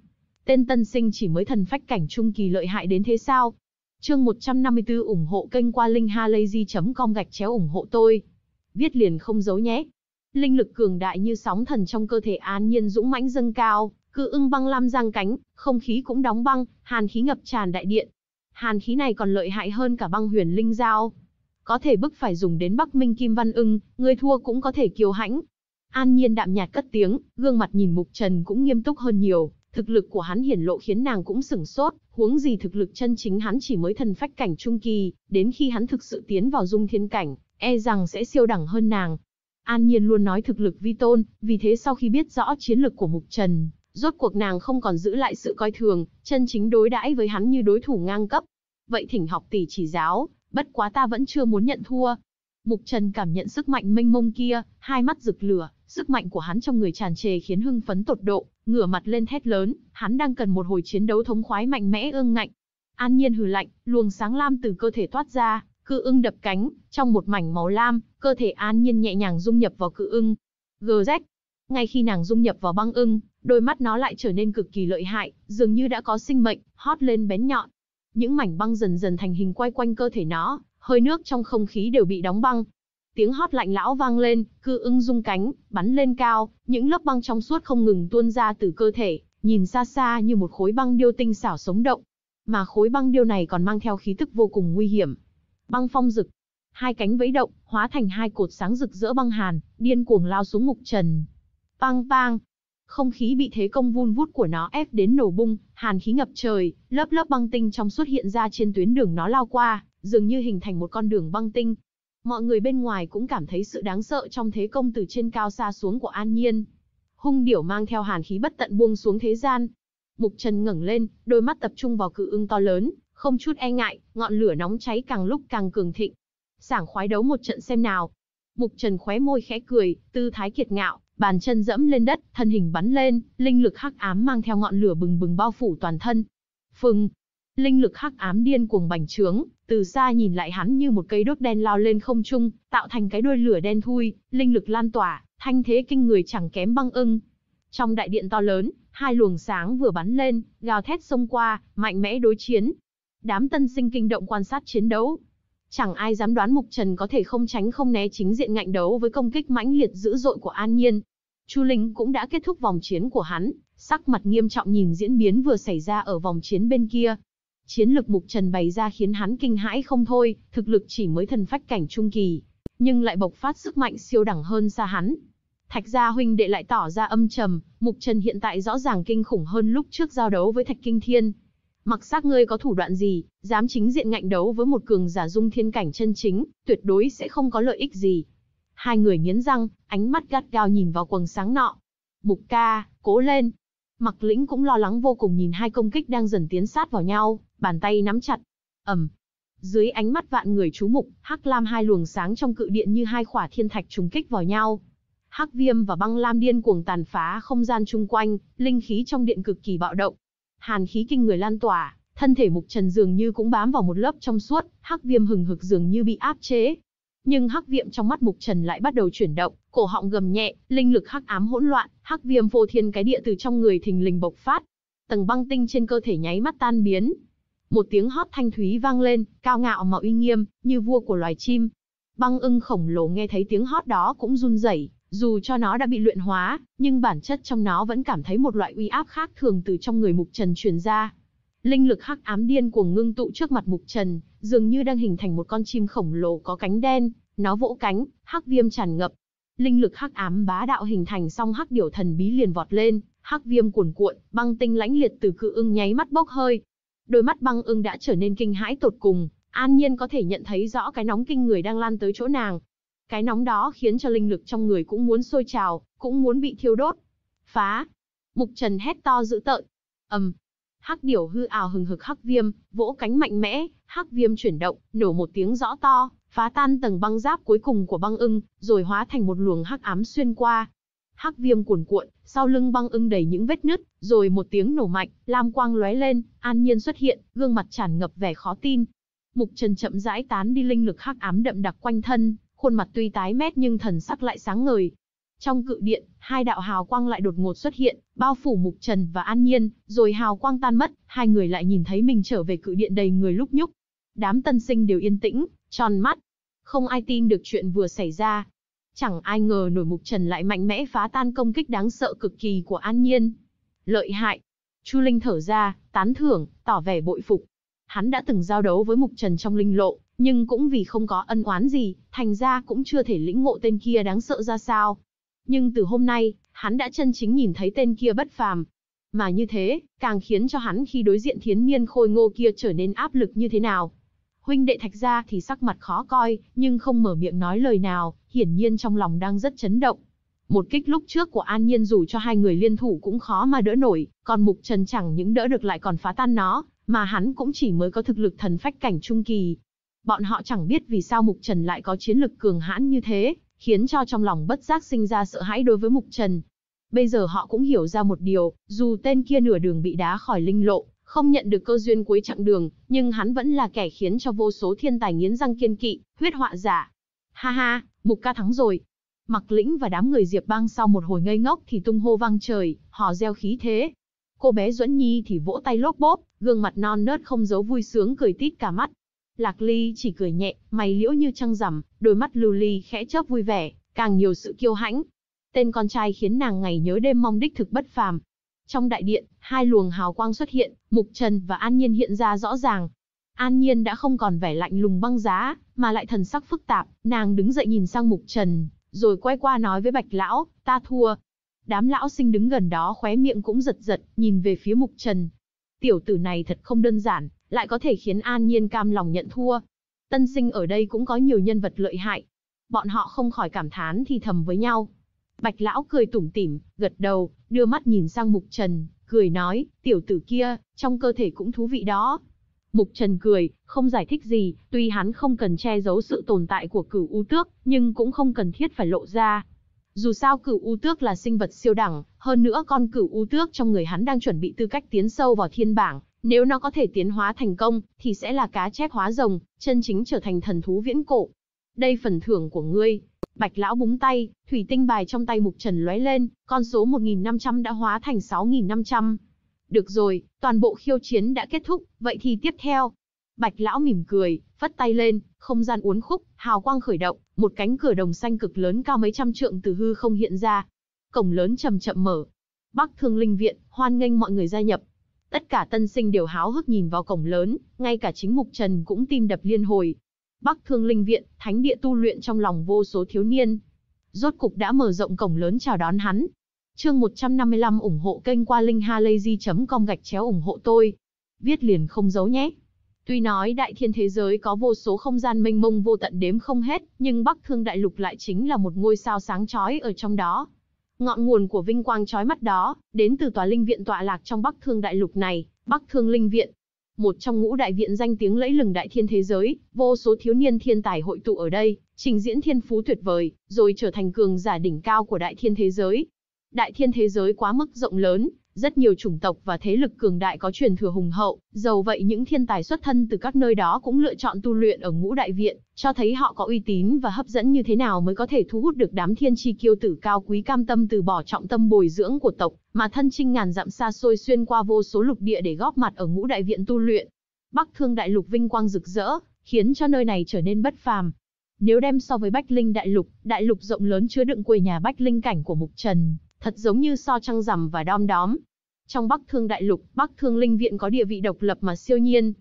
Tên tân sinh chỉ mới thần phách cảnh trung kỳ lợi hại đến thế sao? Chương 154 ủng hộ kênh qua linkhalazy.com gạch chéo ủng hộ tôi. Viết liền không giấu nhé. Linh lực cường đại như sóng thần trong cơ thể An Nhiên dũng mãnh dâng cao, cự ưng băng lam giang cánh, không khí cũng đóng băng, hàn khí ngập tràn đại điện. Hàn khí này còn lợi hại hơn cả băng huyền linh dao. Có thể bức phải dùng đến Bắc Minh Kim Văn Ưng, người thua cũng có thể kiêu hãnh. An Nhiên đạm nhạt cất tiếng, gương mặt nhìn Mục Trần cũng nghiêm túc hơn nhiều. Thực lực của hắn hiển lộ khiến nàng cũng sửng sốt, huống gì thực lực chân chính hắn chỉ mới thần phách cảnh trung kỳ, đến khi hắn thực sự tiến vào dung thiên cảnh, e rằng sẽ siêu đẳng hơn nàng. An Nhiên luôn nói thực lực vi tôn, vì thế sau khi biết rõ chiến lực của Mục Trần, rốt cuộc nàng không còn giữ lại sự coi thường, chân chính đối đãi với hắn như đối thủ ngang cấp. Vậy thỉnh học tỷ chỉ giáo, bất quá ta vẫn chưa muốn nhận thua. Mục Trần cảm nhận sức mạnh mênh mông kia, hai mắt rực lửa, Sức mạnh của hắn trong người tràn trề khiến hưng phấn tột độ, ngửa mặt lên thét lớn, hắn đang cần một hồi chiến đấu thống khoái mạnh mẽ ương ngạnh. An Nhiên hừ lạnh, luồng sáng lam từ cơ thể toát ra, cự ưng đập cánh, trong một mảnh màu lam, cơ thể An Nhiên nhẹ nhàng dung nhập vào cự ưng. Gz. Ngay khi nàng dung nhập vào băng ưng, đôi mắt nó lại trở nên cực kỳ lợi hại, dường như đã có sinh mệnh, hót lên bén nhọn. Những mảnh băng dần dần thành hình quay quanh cơ thể nó, hơi nước trong không khí đều bị đóng băng, tiếng hót lạnh lão vang lên, cự ưng rung cánh, bắn lên cao, những lớp băng trong suốt không ngừng tuôn ra từ cơ thể, nhìn xa xa như một khối băng điêu tinh xảo sống động. Mà khối băng điêu này còn mang theo khí tức vô cùng nguy hiểm. Băng phong rực, hai cánh vẫy động, hóa thành hai cột sáng rực rỡ băng hàn, điên cuồng lao xuống ngục trần. Bang bang, không khí bị thế công vun vút của nó ép đến nổ bung, hàn khí ngập trời, lớp lớp băng tinh trong suốt hiện ra trên tuyến đường nó lao qua, dường như hình thành một con đường băng tinh, mọi người bên ngoài cũng cảm thấy sự đáng sợ trong thế công từ trên cao xa xuống của An Nhiên. Hung điểu mang theo hàn khí bất tận buông xuống thế gian. Mục Trần ngẩng lên, đôi mắt tập trung vào cự ưng to lớn, không chút e ngại, ngọn lửa nóng cháy càng lúc càng cường thịnh. Sảng khoái đấu một trận xem nào. Mục Trần khóe môi khẽ cười, tư thái kiệt ngạo, bàn chân dẫm lên đất, thân hình bắn lên, linh lực hắc ám mang theo ngọn lửa bừng bừng bao phủ toàn thân. Phừng, linh lực hắc ám điên cuồng bành trướng, từ xa nhìn lại hắn như một cây đuốc đen lao lên không trung, tạo thành cái đuôi lửa đen thui, linh lực lan tỏa, thanh thế kinh người chẳng kém băng ưng. Trong đại điện to lớn, hai luồng sáng vừa bắn lên, gào thét xông qua, mạnh mẽ đối chiến. Đám tân sinh kinh động quan sát chiến đấu. Chẳng ai dám đoán Mục Trần có thể không tránh không né chính diện ngạnh đấu với công kích mãnh liệt dữ dội của An Nhiên. Chu Linh cũng đã kết thúc vòng chiến của hắn, sắc mặt nghiêm trọng nhìn diễn biến vừa xảy ra ở vòng chiến bên kia, Chiến lực Mục Trần bày ra khiến hắn kinh hãi không thôi, thực lực chỉ mới thần phách cảnh trung kỳ, nhưng lại bộc phát sức mạnh siêu đẳng hơn xa hắn. Thạch gia huynh đệ lại tỏ ra âm trầm, Mục Trần hiện tại rõ ràng kinh khủng hơn lúc trước giao đấu với Thạch Kinh Thiên. Mặc xác ngươi có thủ đoạn gì, dám chính diện ngạnh đấu với một cường giả dung thiên cảnh chân chính, tuyệt đối sẽ không có lợi ích gì. Hai người nghiến răng, ánh mắt gắt gao nhìn vào quần sáng nọ. Mục ca, cố lên. Mặc lĩnh cũng lo lắng vô cùng nhìn hai công kích đang dần tiến sát vào nhau bàn tay nắm chặt. Ầm. Dưới ánh mắt vạn người chú mục, hắc lam hai luồng sáng trong cự điện như hai quả thiên thạch trùng kích vào nhau. Hắc viêm và băng lam điên cuồng tàn phá không gian chung quanh, linh khí trong điện cực kỳ bạo động. Hàn khí kinh người lan tỏa, thân thể Mục Trần dường như cũng bám vào một lớp trong suốt, hắc viêm hừng hực dường như bị áp chế. Nhưng hắc viêm trong mắt Mục Trần lại bắt đầu chuyển động, cổ họng gầm nhẹ, linh lực hắc ám hỗn loạn, hắc viêm vô thiên cái địa từ trong người thình lình bộc phát. Tầng băng tinh trên cơ thể nháy mắt tan biến, một tiếng hót thanh thúy vang lên, cao ngạo mà uy nghiêm, như vua của loài chim. Băng ưng khổng lồ nghe thấy tiếng hót đó cũng run rẩy, dù cho nó đã bị luyện hóa, nhưng bản chất trong nó vẫn cảm thấy một loại uy áp khác thường từ trong người Mục Trần truyền ra. Linh lực hắc ám điên cuồng ngưng tụ trước mặt Mục Trần, dường như đang hình thành một con chim khổng lồ có cánh đen, nó vỗ cánh, hắc viêm tràn ngập. Linh lực hắc ám bá đạo hình thành xong hắc điểu thần bí liền vọt lên, hắc viêm cuồn cuộn, băng tinh lãnh liệt từ cự ưng nháy mắt bốc hơi, Đôi mắt băng ưng đã trở nên kinh hãi tột cùng, An Nhiên có thể nhận thấy rõ cái nóng kinh người đang lan tới chỗ nàng. Cái nóng đó khiến cho linh lực trong người cũng muốn sôi trào, cũng muốn bị thiêu đốt. Phá! Mục Trần hét to dữ tợn. ầm, Hắc điểu hư ảo hừng hực hắc viêm, vỗ cánh mạnh mẽ, hắc viêm chuyển động, nổ một tiếng rõ to, phá tan tầng băng giáp cuối cùng của băng ưng, rồi hóa thành một luồng hắc ám xuyên qua, hắc viêm cuồn cuộn, sau lưng băng ưng đầy những vết nứt, rồi một tiếng nổ mạnh, lam quang lóe lên, An Nhiên xuất hiện, gương mặt tràn ngập vẻ khó tin. Mục Trần chậm rãi tán đi linh lực hắc ám đậm đặc quanh thân, khuôn mặt tuy tái mét nhưng thần sắc lại sáng ngời. Trong cự điện, hai đạo hào quang lại đột ngột xuất hiện, bao phủ Mục Trần và An Nhiên, rồi hào quang tan mất, hai người lại nhìn thấy mình trở về cự điện đầy người lúc nhúc. Đám tân sinh đều yên tĩnh, tròn mắt. Không ai tin được chuyện vừa xảy ra, Chẳng ai ngờ nổi mục trần lại mạnh mẽ phá tan công kích đáng sợ cực kỳ của An Nhiên. Lợi hại. Chu Linh thở ra, tán thưởng, tỏ vẻ bội phục. Hắn đã từng giao đấu với mục trần trong linh lộ, nhưng cũng vì không có ân oán gì, thành ra cũng chưa thể lĩnh ngộ tên kia đáng sợ ra sao. Nhưng từ hôm nay, hắn đã chân chính nhìn thấy tên kia bất phàm. Mà như thế, càng khiến cho hắn khi đối diện thiến niên khôi ngô kia trở nên áp lực như thế nào. Huynh đệ Thạch gia thì sắc mặt khó coi, nhưng không mở miệng nói lời nào, hiển nhiên trong lòng đang rất chấn động. Một kích lúc trước của An Nhiên dù cho hai người liên thủ cũng khó mà đỡ nổi, còn Mục Trần chẳng những đỡ được lại còn phá tan nó, mà hắn cũng chỉ mới có thực lực thần phách cảnh trung kỳ. Bọn họ chẳng biết vì sao Mục Trần lại có chiến lực cường hãn như thế, khiến cho trong lòng bất giác sinh ra sợ hãi đối với Mục Trần. Bây giờ họ cũng hiểu ra một điều, dù tên kia nửa đường bị đá khỏi linh lộ, không nhận được cơ duyên cuối chặng đường, nhưng hắn vẫn là kẻ khiến cho vô số thiên tài nghiến răng kiên kỵ, huyết họa giả. Ha ha, Mục ca thắng rồi. Mặc Lĩnh và đám người Diệp Bang sau một hồi ngây ngốc thì tung hô vang trời, họ gieo khí thế. Cô bé Duẫn Nhi thì vỗ tay lốp bốp, gương mặt non nớt không giấu vui sướng cười tít cả mắt. Lạc Ly chỉ cười nhẹ, mày liễu như trăng rằm, đôi mắt lưu ly khẽ chớp vui vẻ, càng nhiều sự kiêu hãnh. Tên con trai khiến nàng ngày nhớ đêm mong đích thực bất phàm, trong đại điện, hai luồng hào quang xuất hiện, Mục Trần và An Nhiên hiện ra rõ ràng. An Nhiên đã không còn vẻ lạnh lùng băng giá, mà lại thần sắc phức tạp, nàng đứng dậy nhìn sang Mục Trần, rồi quay qua nói với Bạch Lão, ta thua. Đám lão sinh đứng gần đó khóe miệng cũng giật giật, nhìn về phía Mục Trần. Tiểu tử này thật không đơn giản, lại có thể khiến An Nhiên cam lòng nhận thua. Tân sinh ở đây cũng có nhiều nhân vật lợi hại. Bọn họ không khỏi cảm thán thì thầm với nhau. Bạch lão cười tủm tỉm, gật đầu, đưa mắt nhìn sang Mục Trần, cười nói, tiểu tử kia, trong cơ thể cũng thú vị đó. Mục Trần cười, không giải thích gì, tuy hắn không cần che giấu sự tồn tại của cửu u tước, nhưng cũng không cần thiết phải lộ ra. Dù sao cửu u tước là sinh vật siêu đẳng, hơn nữa con cửu u tước trong người hắn đang chuẩn bị tư cách tiến sâu vào thiên bảng, nếu nó có thể tiến hóa thành công, thì sẽ là cá chép hóa rồng, chân chính trở thành thần thú viễn cổ, đây phần thưởng của ngươi. Bạch lão búng tay, thủy tinh bài trong tay mục trần lóe lên, con số 1.500 đã hóa thành 6.500. Được rồi, toàn bộ khiêu chiến đã kết thúc, vậy thì tiếp theo. Bạch lão mỉm cười, phất tay lên, không gian uốn khúc, hào quang khởi động, một cánh cửa đồng xanh cực lớn cao mấy trăm trượng từ hư không hiện ra. Cổng lớn chậm chậm mở. Bắc Thương Linh Viện, hoan nghênh mọi người gia nhập. Tất cả tân sinh đều háo hức nhìn vào cổng lớn, ngay cả chính Mục Trần cũng tim đập liên hồi, Bắc Thương Linh Viện, thánh địa tu luyện trong lòng vô số thiếu niên. Rốt cục đã mở rộng cổng lớn chào đón hắn. Chương 155 ủng hộ kênh qua linkhalazy.com gạch chéo ủng hộ tôi. Viết liền không giấu nhé. Tuy nói đại thiên thế giới có vô số không gian mênh mông vô tận đếm không hết, nhưng Bắc Thương Đại Lục lại chính là một ngôi sao sáng chói ở trong đó. Ngọn nguồn của vinh quang chói mắt đó, đến từ tòa linh viện tọa lạc trong Bắc Thương Đại Lục này, Bắc Thương Linh Viện, một trong ngũ đại viện danh tiếng lẫy lừng đại thiên thế giới, vô số thiếu niên thiên tài hội tụ ở đây, trình diễn thiên phú tuyệt vời, rồi trở thành cường giả đỉnh cao của đại thiên thế giới. Đại thiên thế giới quá mức rộng lớn, rất nhiều chủng tộc và thế lực cường đại có truyền thừa hùng hậu, dầu vậy những thiên tài xuất thân từ các nơi đó cũng lựa chọn tu luyện ở ngũ đại viện, cho thấy họ có uy tín và hấp dẫn như thế nào mới có thể thu hút được đám thiên tri kiêu tử cao quý cam tâm từ bỏ trọng tâm bồi dưỡng của tộc, mà thân chinh ngàn dặm xa xôi xuyên qua vô số lục địa để góp mặt ở ngũ đại viện tu luyện. Bắc Thương đại lục vinh quang rực rỡ, khiến cho nơi này trở nên bất phàm. Nếu đem so với Bách Linh đại lục, đại lục rộng lớn chứa đựng quê nhà Bách Linh cảnh của Mục Trần, thật giống như so trăng rằm và đom đóm, trong Bắc Thương Đại Lục, Bắc Thương Linh Viện có địa vị độc lập mà siêu nhiên.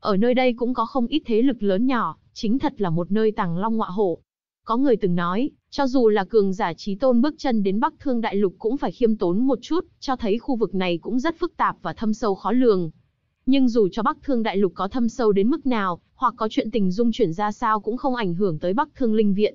Ở nơi đây cũng có không ít thế lực lớn nhỏ, chính thật là một nơi tàng long ngọa hổ. Có người từng nói, cho dù là cường giả trí tôn bước chân đến Bắc Thương Đại Lục cũng phải khiêm tốn một chút, cho thấy khu vực này cũng rất phức tạp và thâm sâu khó lường. Nhưng dù cho Bắc Thương Đại Lục có thâm sâu đến mức nào, hoặc có chuyện tình dung chuyển ra sao cũng không ảnh hưởng tới Bắc Thương Linh Viện.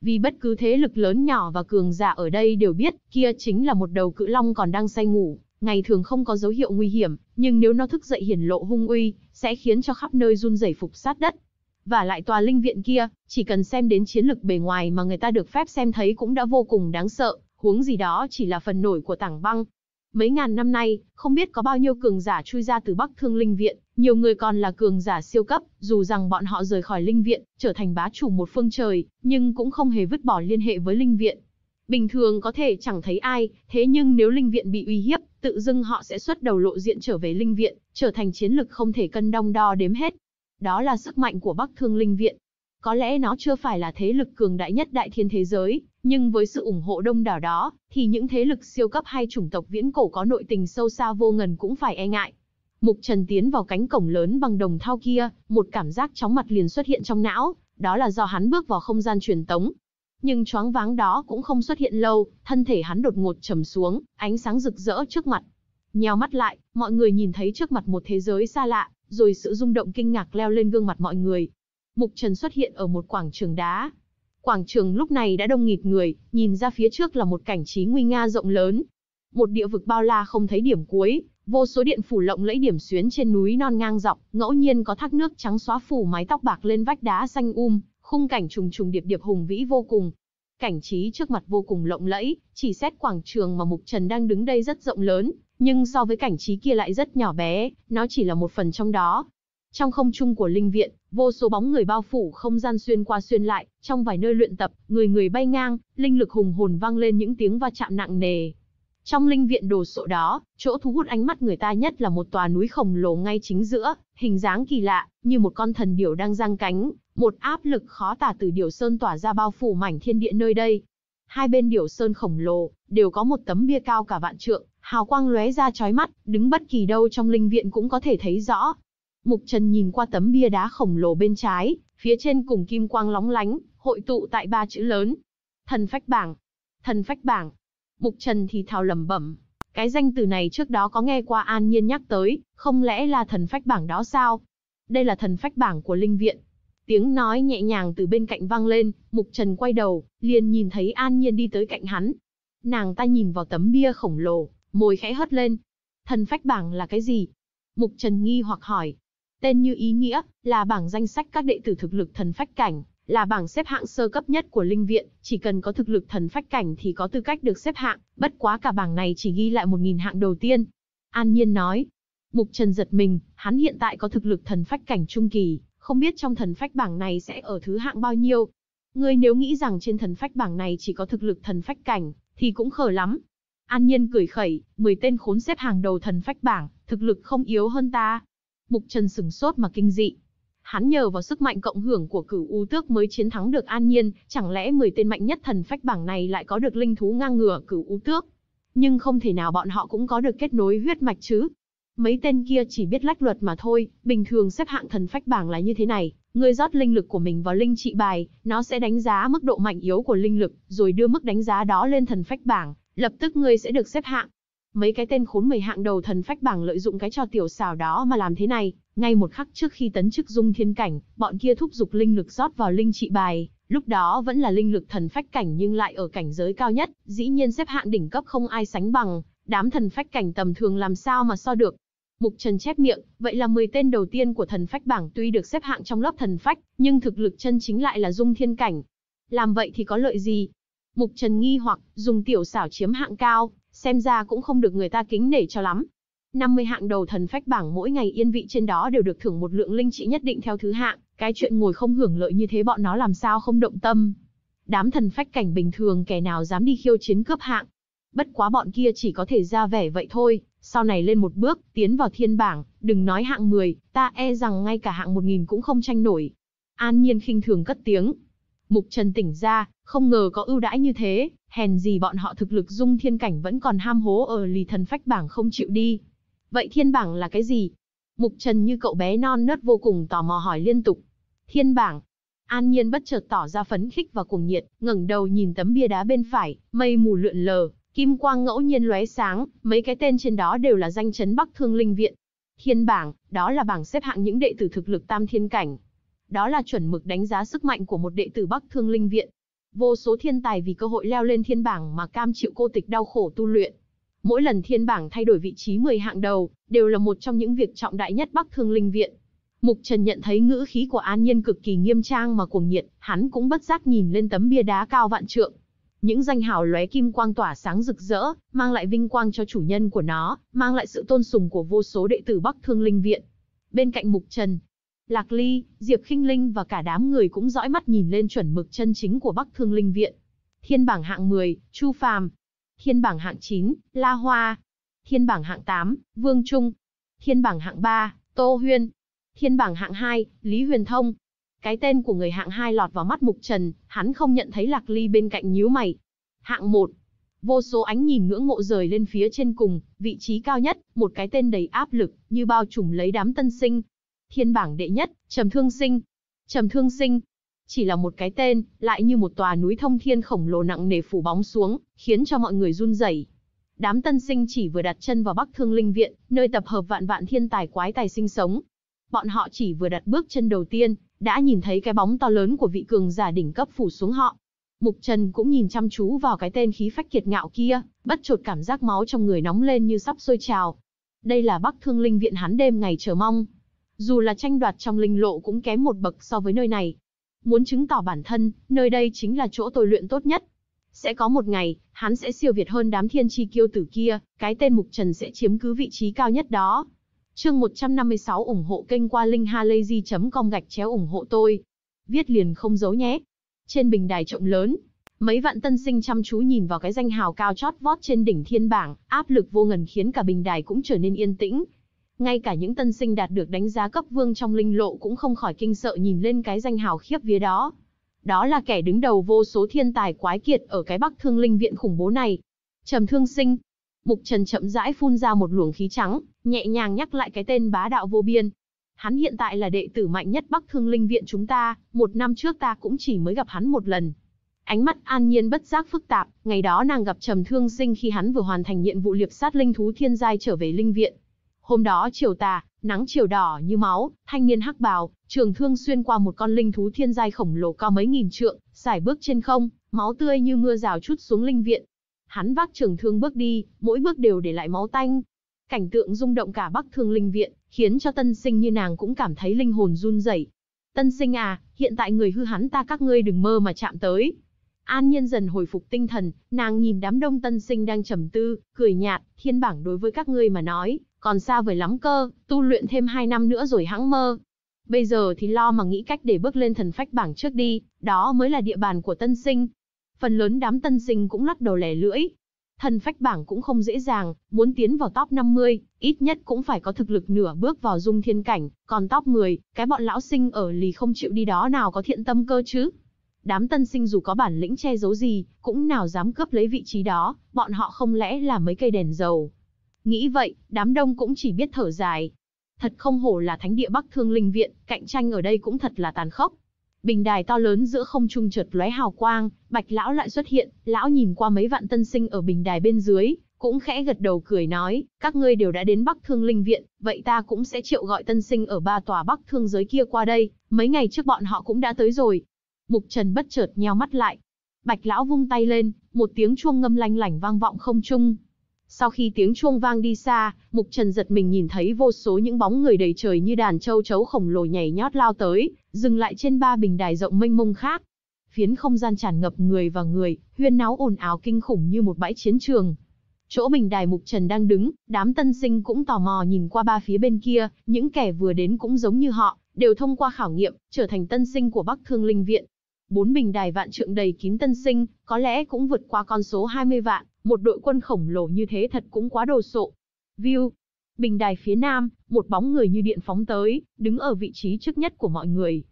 Vì bất cứ thế lực lớn nhỏ và cường giả ở đây đều biết, kia chính là một đầu cự long còn đang say ngủ ngày thường không có dấu hiệu nguy hiểm, nhưng nếu nó thức dậy hiển lộ hung uy, sẽ khiến cho khắp nơi run rẩy phục sát đất. Và lại tòa linh viện kia, chỉ cần xem đến chiến lực bề ngoài mà người ta được phép xem thấy cũng đã vô cùng đáng sợ, huống gì đó chỉ là phần nổi của tảng băng. Mấy ngàn năm nay, không biết có bao nhiêu cường giả chui ra từ Bắc Thương Linh Viện, nhiều người còn là cường giả siêu cấp, dù rằng bọn họ rời khỏi Linh Viện, trở thành bá chủ một phương trời, nhưng cũng không hề vứt bỏ liên hệ với Linh Viện Bình thường có thể chẳng thấy ai, thế nhưng nếu linh viện bị uy hiếp, tự dưng họ sẽ xuất đầu lộ diện trở về linh viện, trở thành chiến lực không thể cân đong đo đếm hết. Đó là sức mạnh của Bắc Thương Linh Viện. Có lẽ nó chưa phải là thế lực cường đại nhất đại thiên thế giới, nhưng với sự ủng hộ đông đảo đó, thì những thế lực siêu cấp hay chủng tộc viễn cổ có nội tình sâu xa vô ngần cũng phải e ngại. Mục Trần tiến vào cánh cổng lớn bằng đồng thau kia, một cảm giác chóng mặt liền xuất hiện trong não, đó là do hắn bước vào không gian truyền tống, nhưng choáng váng đó cũng không xuất hiện lâu, thân thể hắn đột ngột trầm xuống, ánh sáng rực rỡ trước mặt. Nheo mắt lại, mọi người nhìn thấy trước mặt một thế giới xa lạ, rồi sự rung động kinh ngạc leo lên gương mặt mọi người. Mục Trần xuất hiện ở một quảng trường đá. Quảng trường lúc này đã đông nghịt người, nhìn ra phía trước là một cảnh trí nguy nga rộng lớn. Một địa vực bao la không thấy điểm cuối, vô số điện phủ lộng lẫy điểm xuyến trên núi non ngang dọc, ngẫu nhiên có thác nước trắng xóa phủ mái tóc bạc lên vách đá xanh um, khung cảnh trùng trùng điệp điệp hùng vĩ vô cùng. Cảnh trí trước mặt vô cùng lộng lẫy, chỉ xét quảng trường mà Mục Trần đang đứng đây rất rộng lớn, nhưng so với cảnh trí kia lại rất nhỏ bé, nó chỉ là một phần trong đó. Trong không trung của linh viện, vô số bóng người bao phủ không gian xuyên qua xuyên lại, trong vài nơi luyện tập, người người bay ngang, linh lực hùng hồn vang lên những tiếng va chạm nặng nề, trong linh viện đồ sộ đó, chỗ thu hút ánh mắt người ta nhất là một tòa núi khổng lồ ngay chính giữa, hình dáng kỳ lạ, như một con thần điểu đang giang cánh, một áp lực khó tả từ điểu sơn tỏa ra bao phủ mảnh thiên địa nơi đây. Hai bên điểu sơn khổng lồ, đều có một tấm bia cao cả vạn trượng, hào quang lóe ra chói mắt, đứng bất kỳ đâu trong linh viện cũng có thể thấy rõ. Mục Trần nhìn qua tấm bia đá khổng lồ bên trái, phía trên cùng kim quang lóng lánh, hội tụ tại ba chữ lớn. Thần phách bảng. Thần phách bảng. Mục Trần thì thào lẩm bẩm. Cái danh từ này trước đó có nghe qua An Nhiên nhắc tới, không lẽ là thần phách bảng đó sao? Đây là thần phách bảng của linh viện. Tiếng nói nhẹ nhàng từ bên cạnh vang lên, Mục Trần quay đầu, liền nhìn thấy An Nhiên đi tới cạnh hắn. Nàng ta nhìn vào tấm bia khổng lồ, môi khẽ hất lên. Thần phách bảng là cái gì? Mục Trần nghi hoặc hỏi. Tên như ý nghĩa, là bảng danh sách các đệ tử thực lực thần phách cảnh là bảng xếp hạng sơ cấp nhất của linh viện, chỉ cần có thực lực thần phách cảnh thì có tư cách được xếp hạng, bất quá cả bảng này chỉ ghi lại 1000 hạng đầu tiên. An Nhiên nói. Mục Trần giật mình, hắn hiện tại có thực lực thần phách cảnh trung kỳ, không biết trong thần phách bảng này sẽ ở thứ hạng bao nhiêu. Ngươi nếu nghĩ rằng trên thần phách bảng này chỉ có thực lực thần phách cảnh, thì cũng khờ lắm. An Nhiên cười khẩy, 10 tên khốn xếp hàng đầu thần phách bảng, thực lực không yếu hơn ta. Mục Trần sửng sốt mà kinh dị, Hắn nhờ vào sức mạnh cộng hưởng của cửu u tước mới chiến thắng được An Nhiên, chẳng lẽ 10 tên mạnh nhất thần phách bảng này lại có được linh thú ngang ngửa cửu u tước? Nhưng không thể nào bọn họ cũng có được kết nối huyết mạch chứ. Mấy tên kia chỉ biết lách luật mà thôi, bình thường xếp hạng thần phách bảng là như thế này, người rót linh lực của mình vào linh trị bài, nó sẽ đánh giá mức độ mạnh yếu của linh lực, rồi đưa mức đánh giá đó lên thần phách bảng, lập tức ngươi sẽ được xếp hạng. Mấy cái tên khốn mười hạng đầu thần phách bảng lợi dụng cái trò tiểu xảo đó mà làm thế này, ngay một khắc trước khi tấn chức dung thiên cảnh, bọn kia thúc giục linh lực rót vào linh trị bài, lúc đó vẫn là linh lực thần phách cảnh nhưng lại ở cảnh giới cao nhất, dĩ nhiên xếp hạng đỉnh cấp không ai sánh bằng, đám thần phách cảnh tầm thường làm sao mà so được. Mục Trần chép miệng, vậy là 10 tên đầu tiên của thần phách bảng tuy được xếp hạng trong lớp thần phách, nhưng thực lực chân chính lại là dung thiên cảnh. Làm vậy thì có lợi gì? Mục Trần nghi hoặc, dùng tiểu xảo chiếm hạng cao, xem ra cũng không được người ta kính nể cho lắm, 50 hạng đầu thần phách bảng mỗi ngày yên vị trên đó đều được thưởng một lượng linh trị nhất định theo thứ hạng, cái chuyện ngồi không hưởng lợi như thế bọn nó làm sao không động tâm. Đám thần phách cảnh bình thường kẻ nào dám đi khiêu chiến cấp hạng. Bất quá bọn kia chỉ có thể ra vẻ vậy thôi, sau này lên một bước, tiến vào thiên bảng, đừng nói hạng 10, ta e rằng ngay cả hạng 1000 cũng không tranh nổi. An Nhiên khinh thường cất tiếng. Mục Trần tỉnh ra, không ngờ có ưu đãi như thế, hèn gì bọn họ thực lực dung thiên cảnh vẫn còn ham hố ở lì thần phách bảng không chịu đi, Vậy thiên bảng là cái gì? Mục Trần như cậu bé non nớt vô cùng tò mò hỏi liên tục. Thiên bảng. An Nhiên bất chợt tỏ ra phấn khích và cuồng nhiệt, ngẩng đầu nhìn tấm bia đá bên phải, mây mù lượn lờ, kim quang ngẫu nhiên lóe sáng, mấy cái tên trên đó đều là danh chấn Bắc Thương Linh Viện. Thiên bảng, đó là bảng xếp hạng những đệ tử thực lực tam thiên cảnh. Đó là chuẩn mực đánh giá sức mạnh của một đệ tử Bắc Thương Linh Viện. Vô số thiên tài vì cơ hội leo lên thiên bảng mà cam chịu cô tịch đau khổ tu luyện, Mỗi lần thiên bảng thay đổi vị trí 10 hạng đầu, đều là một trong những việc trọng đại nhất Bắc Thương Linh Viện. Mục Trần nhận thấy ngữ khí của An Nhiên cực kỳ nghiêm trang mà cuồng nhiệt, hắn cũng bất giác nhìn lên tấm bia đá cao vạn trượng. Những danh hào lóe kim quang tỏa sáng rực rỡ, mang lại vinh quang cho chủ nhân của nó, mang lại sự tôn sùng của vô số đệ tử Bắc Thương Linh Viện. Bên cạnh Mục Trần, Lạc Ly, Diệp Khinh Linh và cả đám người cũng dõi mắt nhìn lên chuẩn mực chân chính của Bắc Thương Linh Viện. Thiên bảng hạng 10, Chu Phàm, Thiên bảng hạng 9, La Hoa. Thiên bảng hạng 8, Vương Trung. Thiên bảng hạng 3, Tô Huyên. Thiên bảng hạng 2, Lý Huyền Thông. Cái tên của người hạng 2 lọt vào mắt Mục Trần, hắn không nhận thấy Lạc Ly bên cạnh nhíu mày. Hạng 1. Vô số ánh nhìn ngưỡng mộ rời lên phía trên cùng, vị trí cao nhất, một cái tên đầy áp lực, như bao trùm lấy đám tân sinh. Thiên bảng đệ nhất, Trầm Thương Sinh. Trầm Thương Sinh, chỉ là một cái tên, lại như một tòa núi thông thiên khổng lồ nặng nề phủ bóng xuống, khiến cho mọi người run rẩy. Đám tân sinh chỉ vừa đặt chân vào Bắc Thương Linh Viện, nơi tập hợp vạn vạn thiên tài quái tài sinh sống. Bọn họ chỉ vừa đặt bước chân đầu tiên, đã nhìn thấy cái bóng to lớn của vị cường giả đỉnh cấp phủ xuống họ. Mục Trần cũng nhìn chăm chú vào cái tên khí phách kiệt ngạo kia, bất chột cảm giác máu trong người nóng lên như sắp sôi trào. Đây là Bắc Thương Linh Viện hắn đêm ngày chờ mong. Dù là tranh đoạt trong linh lộ cũng kém một bậc so với nơi này, Muốn chứng tỏ bản thân, nơi đây chính là chỗ tôi luyện tốt nhất. Sẽ có một ngày, hắn sẽ siêu việt hơn đám thiên chi kiêu tử kia, cái tên Mục Trần sẽ chiếm cứ vị trí cao nhất đó. Chương 156 ủng hộ kênh qua linkhalazy.com gạch chéo ủng hộ tôi. Viết liền không giấu nhé. Trên bình đài trọng lớn, mấy vạn tân sinh chăm chú nhìn vào cái danh hào cao chót vót trên đỉnh thiên bảng, áp lực vô ngần khiến cả bình đài cũng trở nên yên tĩnh, ngay cả những tân sinh đạt được đánh giá cấp vương trong linh lộ cũng không khỏi kinh sợ nhìn lên cái danh hào khiếp vía đó. Đó là kẻ đứng đầu vô số thiên tài quái kiệt ở cái bắc thương linh viện khủng bố này. Trầm thương sinh. Mục Trần chậm rãi phun ra một luồng khí trắng, nhẹ nhàng nhắc lại cái tên bá đạo vô biên. Hắn hiện tại là đệ tử mạnh nhất Bắc Thương Linh Viện chúng ta, một năm trước ta cũng chỉ mới gặp hắn một lần. Ánh mắt an nhiên bất giác phức tạp, ngày đó nàng gặp Trầm Thương Sinh khi hắn vừa hoàn thành nhiệm vụ liệp sát linh thú thiên giai trở về linh viện. Hôm đó chiều tà, nắng chiều đỏ như máu, thanh niên hắc bào, trường thương xuyên qua một con linh thú thiên giai khổng lồ cao mấy nghìn trượng, xài bước trên không, máu tươi như mưa rào chút xuống linh viện. Hắn vác trường thương bước đi, mỗi bước đều để lại máu tanh. Cảnh tượng rung động cả Bắc Thương Linh viện, khiến cho tân sinh như nàng cũng cảm thấy linh hồn run rẩy. Tân sinh à, hiện tại người hư hắn ta các ngươi đừng mơ mà chạm tới. An Nhiên dần hồi phục tinh thần, nàng nhìn đám đông tân sinh đang trầm tư, cười nhạt, thiên bảng đối với các ngươi mà nói, còn xa vời lắm cơ, tu luyện thêm 2 năm nữa rồi hẵng mơ. Bây giờ thì lo mà nghĩ cách để bước lên thần phách bảng trước đi, đó mới là địa bàn của tân sinh. Phần lớn đám tân sinh cũng lắc đầu lẻ lưỡi. Thần phách bảng cũng không dễ dàng, muốn tiến vào top 50, ít nhất cũng phải có thực lực nửa bước vào dung thiên cảnh, còn top 10, cái bọn lão sinh ở lì không chịu đi đó nào có thiện tâm cơ chứ đám tân sinh dù có bản lĩnh che giấu gì, cũng nào dám cướp lấy vị trí đó, bọn họ không lẽ là mấy cây đèn dầu, Nghĩ vậy, đám đông cũng chỉ biết thở dài. Thật không hổ là thánh địa Bắc Thương Linh Viện, cạnh tranh ở đây cũng thật là tàn khốc. Bình đài to lớn giữa không trung chợt lóe hào quang, Bạch lão lại xuất hiện, lão nhìn qua mấy vạn tân sinh ở bình đài bên dưới, cũng khẽ gật đầu cười nói, các ngươi đều đã đến Bắc Thương Linh Viện, vậy ta cũng sẽ triệu gọi tân sinh ở ba tòa Bắc Thương giới kia qua đây, mấy ngày trước bọn họ cũng đã tới rồi. Mục Trần bất chợt nheo mắt lại. Bạch lão vung tay lên, một tiếng chuông ngâm lanh lảnh vang vọng không trung, sau khi tiếng chuông vang đi xa, Mục Trần giật mình nhìn thấy vô số những bóng người đầy trời như đàn châu chấu khổng lồ nhảy nhót lao tới, dừng lại trên ba bình đài rộng mênh mông khác. Phiến không gian tràn ngập người và người, huyên náo ồn ào kinh khủng như một bãi chiến trường. Chỗ bình đài Mục Trần đang đứng, đám tân sinh cũng tò mò nhìn qua ba phía bên kia, những kẻ vừa đến cũng giống như họ, đều thông qua khảo nghiệm, trở thành tân sinh của Bắc Thương Linh Viện, bốn bình đài vạn trượng đầy kín tân sinh, có lẽ cũng vượt qua con số 20 vạn, một đội quân khổng lồ như thế thật cũng quá đồ sộ. View Bình đài phía nam, một bóng người như điện phóng tới, đứng ở vị trí trước nhất của mọi người.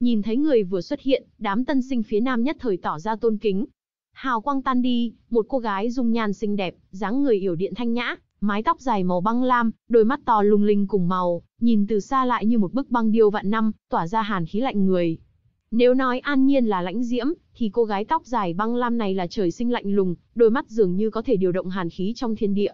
Nhìn thấy người vừa xuất hiện, đám tân sinh phía nam nhất thời tỏ ra tôn kính. Hào quang tan đi, một cô gái dung nhan xinh đẹp, dáng người yểu điện thanh nhã, mái tóc dài màu băng lam, đôi mắt to lung linh cùng màu, nhìn từ xa lại như một bức băng điêu vạn năm, tỏa ra hàn khí lạnh người. Nếu nói An Nhiên là lãnh diễm, thì cô gái tóc dài băng lam này là trời sinh lạnh lùng, đôi mắt dường như có thể điều động hàn khí trong thiên địa.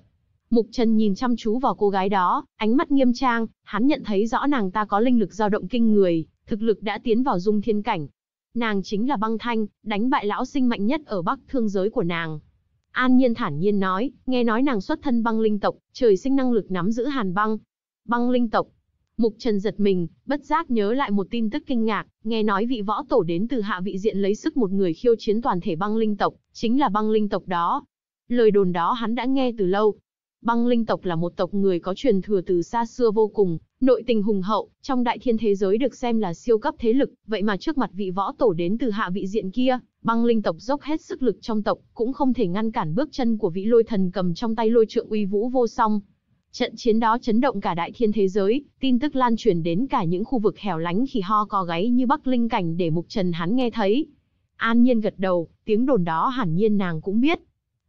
Mục Trần nhìn chăm chú vào cô gái đó, ánh mắt nghiêm trang, hắn nhận thấy rõ nàng ta có linh lực dao động kinh người, thực lực đã tiến vào dung thiên cảnh. Nàng chính là băng thanh, đánh bại lão sinh mạnh nhất ở bắc thương giới của nàng. An Nhiên thản nhiên nói, nghe nói nàng xuất thân băng linh tộc, trời sinh năng lực nắm giữ hàn băng. Băng linh tộc, Mục Trần giật mình, bất giác nhớ lại một tin tức kinh ngạc, nghe nói vị võ tổ đến từ hạ vị diện lấy sức một người khiêu chiến toàn thể băng linh tộc, chính là băng linh tộc đó. Lời đồn đó hắn đã nghe từ lâu. Băng linh tộc là một tộc người có truyền thừa từ xa xưa vô cùng, nội tình hùng hậu, trong đại thiên thế giới được xem là siêu cấp thế lực, vậy mà trước mặt vị võ tổ đến từ hạ vị diện kia, băng linh tộc dốc hết sức lực trong tộc, cũng không thể ngăn cản bước chân của vị lôi thần cầm trong tay lôi trượng uy vũ vô song, Trận chiến đó chấn động cả đại thiên thế giới, tin tức lan truyền đến cả những khu vực hẻo lánh khi ho co gáy như Bắc Linh Cảnh để Mục Trần hắn nghe thấy. An Nhiên gật đầu, tiếng đồn đó hẳn nhiên nàng cũng biết.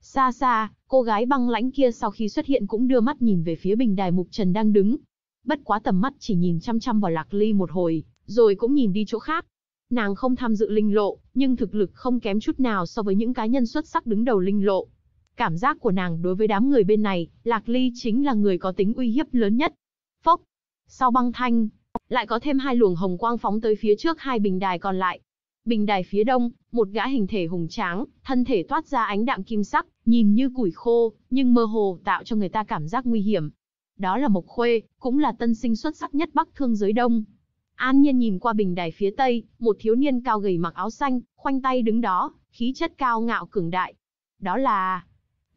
Xa xa, cô gái băng lãnh kia sau khi xuất hiện cũng đưa mắt nhìn về phía bình đài Mục Trần đang đứng. Bất quá tầm mắt chỉ nhìn chăm chăm vào Lạc Ly một hồi, rồi cũng nhìn đi chỗ khác. Nàng không tham dự linh lộ, nhưng thực lực không kém chút nào so với những cá nhân xuất sắc đứng đầu linh lộ. Cảm giác của nàng đối với đám người bên này, Lạc Ly chính là người có tính uy hiếp lớn nhất. Phốc! Sau băng thanh, lại có thêm hai luồng hồng quang phóng tới phía trước hai bình đài còn lại. Bình đài phía đông, một gã hình thể hùng tráng, thân thể toát ra ánh đạm kim sắc, nhìn như củi khô, nhưng mơ hồ tạo cho người ta cảm giác nguy hiểm. Đó là Mộc Khuê, cũng là tân sinh xuất sắc nhất Bắc Thương giới đông. An Nhiên nhìn qua bình đài phía tây, một thiếu niên cao gầy mặc áo xanh, khoanh tay đứng đó, khí chất cao ngạo cường đại. Đó là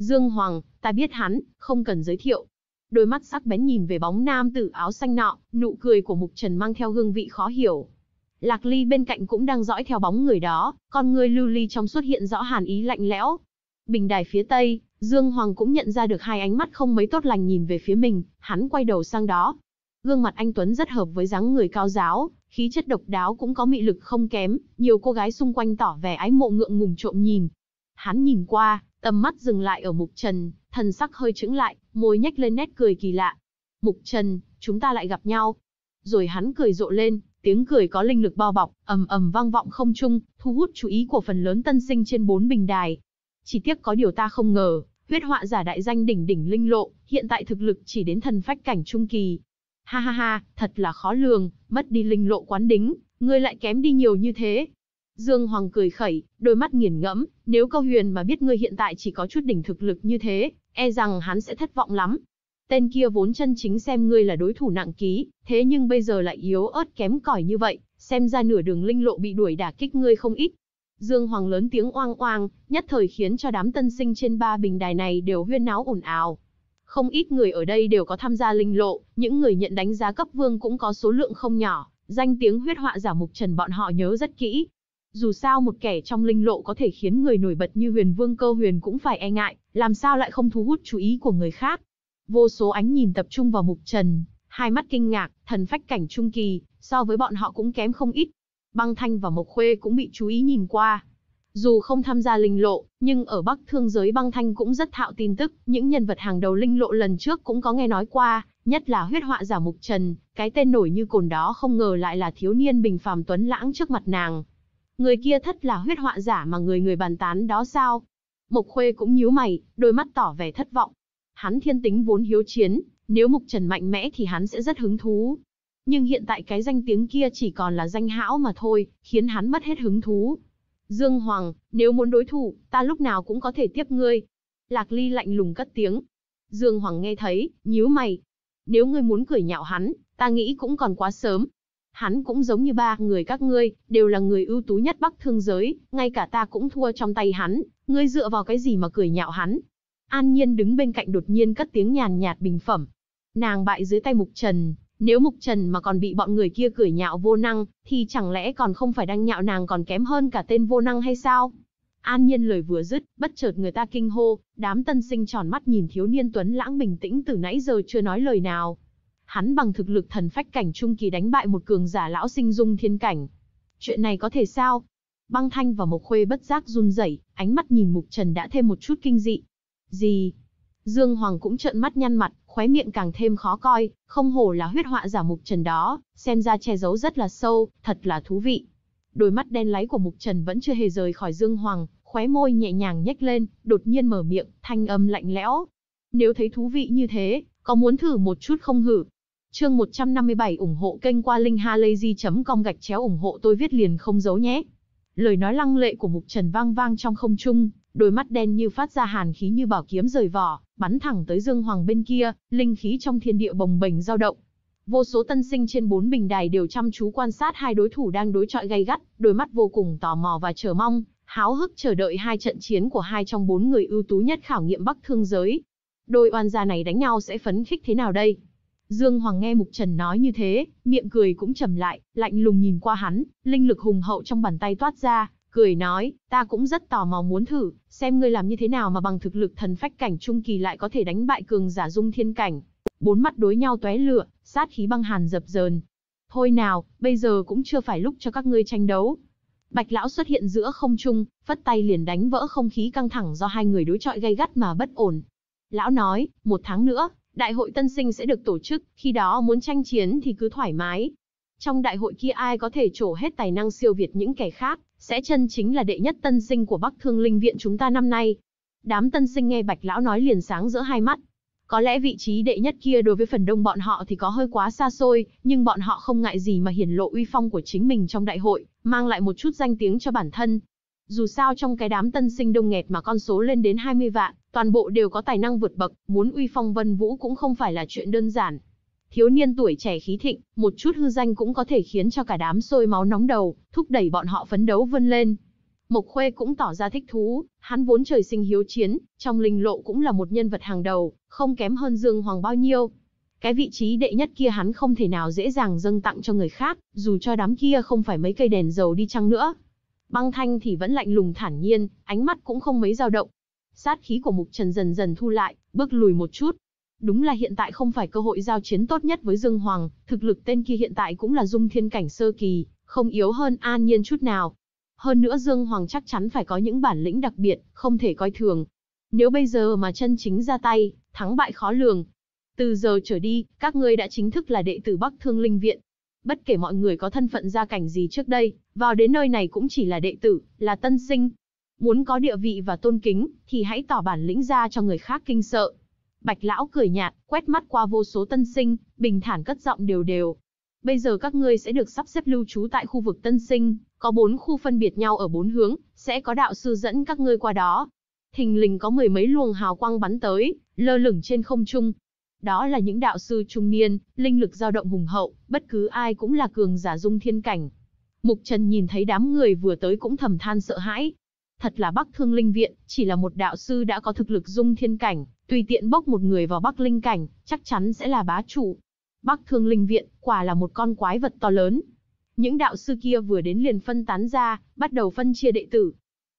Dương Hoàng, ta biết hắn, không cần giới thiệu. Đôi mắt sắc bén nhìn về bóng nam tử áo xanh nọ, nụ cười của Mục Trần mang theo hương vị khó hiểu. Lạc Ly bên cạnh cũng đang dõi theo bóng người đó, con người lưu ly trong xuất hiện rõ hàn ý lạnh lẽo. Bình đài phía tây, Dương Hoàng cũng nhận ra được hai ánh mắt không mấy tốt lành nhìn về phía mình, hắn quay đầu sang đó. Gương mặt anh Tuấn rất hợp với dáng người cao giáo, khí chất độc đáo cũng có mị lực không kém, nhiều cô gái xung quanh tỏ vẻ ái mộ ngượng ngùng trộm nhìn. Hắn nhìn qua, Tầm mắt dừng lại ở Mục Trần, thần sắc hơi chững lại, môi nhếch lên nét cười kỳ lạ. Mục Trần, chúng ta lại gặp nhau. Rồi hắn cười rộ lên, tiếng cười có linh lực bao bọc, ầm ầm vang vọng không trung, thu hút chú ý của phần lớn tân sinh trên bốn bình đài. Chỉ tiếc có điều ta không ngờ, huyết họa giả đại danh đỉnh đỉnh linh lộ, hiện tại thực lực chỉ đến thần phách cảnh trung kỳ. Ha ha ha, thật là khó lường, mất đi linh lộ quán đính, ngươi lại kém đi nhiều như thế, Dương Hoàng cười khẩy, đôi mắt nghiền ngẫm, nếu Cao huyền mà biết ngươi hiện tại chỉ có chút đỉnh thực lực như thế, e rằng hắn sẽ thất vọng lắm. Tên kia vốn chân chính xem ngươi là đối thủ nặng ký, thế nhưng bây giờ lại yếu ớt kém cỏi như vậy, xem ra nửa đường linh lộ bị đuổi đả kích ngươi không ít. Dương Hoàng lớn tiếng oang oang, nhất thời khiến cho đám tân sinh trên ba bình đài này đều huyên náo ồn ào. Không ít người ở đây đều có tham gia linh lộ, những người nhận đánh giá cấp vương cũng có số lượng không nhỏ, danh tiếng huyết họa giả mục trần bọn họ nhớ rất kỹ, dù sao một kẻ trong linh lộ có thể khiến người nổi bật như huyền vương cơ huyền cũng phải e ngại, làm sao lại không thu hút chú ý của người khác. Vô số ánh nhìn tập trung vào mục trần, hai mắt kinh ngạc, thần phách cảnh trung kỳ, so với bọn họ cũng kém không ít. Băng thanh và mộc khuê cũng bị chú ý nhìn qua. Dù không tham gia linh lộ, nhưng ở Bắc Thương giới băng thanh cũng rất thạo tin tức, những nhân vật hàng đầu linh lộ lần trước cũng có nghe nói qua, nhất là huyết họa giả Mục Trần, cái tên nổi như cồn đó không ngờ lại là thiếu niên bình phàm tuấn lãng trước mặt nàng, Người kia thất là huyết họa giả mà người người bàn tán đó sao? Mộc Khuê cũng nhíu mày, đôi mắt tỏ vẻ thất vọng. Hắn thiên tính vốn hiếu chiến, nếu Mộc Trần mạnh mẽ thì hắn sẽ rất hứng thú. Nhưng hiện tại cái danh tiếng kia chỉ còn là danh hão mà thôi, khiến hắn mất hết hứng thú. Dương Hoàng, nếu muốn đối thủ, ta lúc nào cũng có thể tiếp ngươi. Lạc Ly lạnh lùng cất tiếng. Dương Hoàng nghe thấy, nhíu mày. Nếu ngươi muốn cười nhạo hắn, ta nghĩ cũng còn quá sớm, hắn cũng giống như ba người các ngươi, đều là người ưu tú nhất Bắc Thương giới, ngay cả ta cũng thua trong tay hắn, ngươi dựa vào cái gì mà cười nhạo hắn? An Nhiên đứng bên cạnh đột nhiên cất tiếng nhàn nhạt bình phẩm. Nàng bại dưới tay Mục Trần, nếu Mục Trần mà còn bị bọn người kia cười nhạo vô năng, thì chẳng lẽ còn không phải đang nhạo nàng còn kém hơn cả tên vô năng hay sao? An Nhiên lời vừa dứt, bất chợt người ta kinh hô, đám tân sinh tròn mắt nhìn thiếu niên Tuấn Lãng bình tĩnh từ nãy giờ chưa nói lời nào, hắn bằng thực lực thần phách cảnh trung kỳ đánh bại một cường giả lão sinh dung thiên cảnh. Chuyện này có thể sao? Băng Thanh và Mộc Khuê bất giác run rẩy, ánh mắt nhìn Mục Trần đã thêm một chút kinh dị. Gì? Dương Hoàng cũng trợn mắt nhăn mặt, khóe miệng càng thêm khó coi, không hổ là huyết họa giả Mục Trần đó, xem ra che giấu rất là sâu, thật là thú vị. Đôi mắt đen láy của Mục Trần vẫn chưa hề rời khỏi Dương Hoàng, khóe môi nhẹ nhàng nhếch lên, đột nhiên mở miệng, thanh âm lạnh lẽo. Nếu thấy thú vị như thế, có muốn thử một chút không hử? Chương 157 ủng hộ kênh qua linkhalazy.com gạch chéo ủng hộ tôi viết liền không giấu nhé. Lời nói lăng lệ của Mục Trần vang vang trong không trung, đôi mắt đen như phát ra hàn khí như bảo kiếm rời vỏ, bắn thẳng tới Dương Hoàng bên kia, linh khí trong thiên địa bồng bềnh dao động. Vô số tân sinh trên bốn bình đài đều chăm chú quan sát hai đối thủ đang đối chọi gay gắt, đôi mắt vô cùng tò mò và chờ mong, háo hức chờ đợi hai trận chiến của hai trong bốn người ưu tú nhất khảo nghiệm Bắc Thương giới. Đôi oan gia này đánh nhau sẽ phấn khích thế nào đây? Dương Hoàng nghe Mục Trần nói như thế, miệng cười cũng trầm lại, lạnh lùng nhìn qua hắn, linh lực hùng hậu trong bàn tay toát ra, cười nói, ta cũng rất tò mò muốn thử, xem ngươi làm như thế nào mà bằng thực lực thần phách cảnh trung kỳ lại có thể đánh bại cường giả dung thiên cảnh. Bốn mắt đối nhau tóe lửa, sát khí băng hàn dập dờn. Thôi nào, bây giờ cũng chưa phải lúc cho các ngươi tranh đấu. Bạch lão xuất hiện giữa không trung, phất tay liền đánh vỡ không khí căng thẳng do hai người đối chọi gay gắt mà bất ổn. Lão nói, một tháng nữa, đại hội tân sinh sẽ được tổ chức, khi đó muốn tranh chiến thì cứ thoải mái. Trong đại hội kia ai có thể trổ hết tài năng siêu việt những kẻ khác, sẽ chân chính là đệ nhất tân sinh của Bắc Thương Linh Viện chúng ta năm nay. Đám tân sinh nghe Bạch Lão nói liền sáng giữa hai mắt. Có lẽ vị trí đệ nhất kia đối với phần đông bọn họ thì có hơi quá xa xôi, nhưng bọn họ không ngại gì mà hiển lộ uy phong của chính mình trong đại hội, mang lại một chút danh tiếng cho bản thân, dù sao trong cái đám tân sinh đông nghẹt mà con số lên đến 20 vạn, toàn bộ đều có tài năng vượt bậc, muốn uy phong vân vũ cũng không phải là chuyện đơn giản. Thiếu niên tuổi trẻ khí thịnh, một chút hư danh cũng có thể khiến cho cả đám sôi máu nóng đầu, thúc đẩy bọn họ phấn đấu vươn lên. Mộc Khuê cũng tỏ ra thích thú, hắn vốn trời sinh hiếu chiến, trong linh lộ cũng là một nhân vật hàng đầu, không kém hơn Dương Hoàng bao nhiêu. Cái vị trí đệ nhất kia hắn không thể nào dễ dàng dâng tặng cho người khác, dù cho đám kia không phải mấy cây đèn dầu đi chăng nữa. Băng Thanh thì vẫn lạnh lùng thản nhiên, ánh mắt cũng không mấy dao động. Sát khí của Mục Trần dần dần thu lại, bước lùi một chút. Đúng là hiện tại không phải cơ hội giao chiến tốt nhất với Dương Hoàng, thực lực tên kia hiện tại cũng là dung thiên cảnh sơ kỳ, không yếu hơn An Nhiên chút nào. Hơn nữa Dương Hoàng chắc chắn phải có những bản lĩnh đặc biệt, không thể coi thường. Nếu bây giờ mà chân chính ra tay, thắng bại khó lường. Từ giờ trở đi, các ngươi đã chính thức là đệ tử Bắc Thương Linh Viện. Bất kể mọi người có thân phận gia cảnh gì trước đây, vào đến nơi này cũng chỉ là đệ tử, là tân sinh. Muốn có địa vị và tôn kính, thì hãy tỏ bản lĩnh ra cho người khác kinh sợ. Bạch lão cười nhạt, quét mắt qua vô số tân sinh, bình thản cất giọng đều đều. Bây giờ các ngươi sẽ được sắp xếp lưu trú tại khu vực tân sinh, có bốn khu phân biệt nhau ở bốn hướng, sẽ có đạo sư dẫn các ngươi qua đó. Thình lình có mười mấy luồng hào quang bắn tới, lơ lửng trên không trung. Đó là những đạo sư trung niên, linh lực dao động hùng hậu, bất cứ ai cũng là cường giả dung thiên cảnh, Mục Trần nhìn thấy đám người vừa tới cũng thầm than sợ hãi. Thật là Bắc Thương Linh Viện, chỉ là một đạo sư đã có thực lực dung thiên cảnh, tùy tiện bốc một người vào Bắc Linh Cảnh, chắc chắn sẽ là bá chủ. Bắc Thương Linh Viện, quả là một con quái vật to lớn. Những đạo sư kia vừa đến liền phân tán ra, bắt đầu phân chia đệ tử.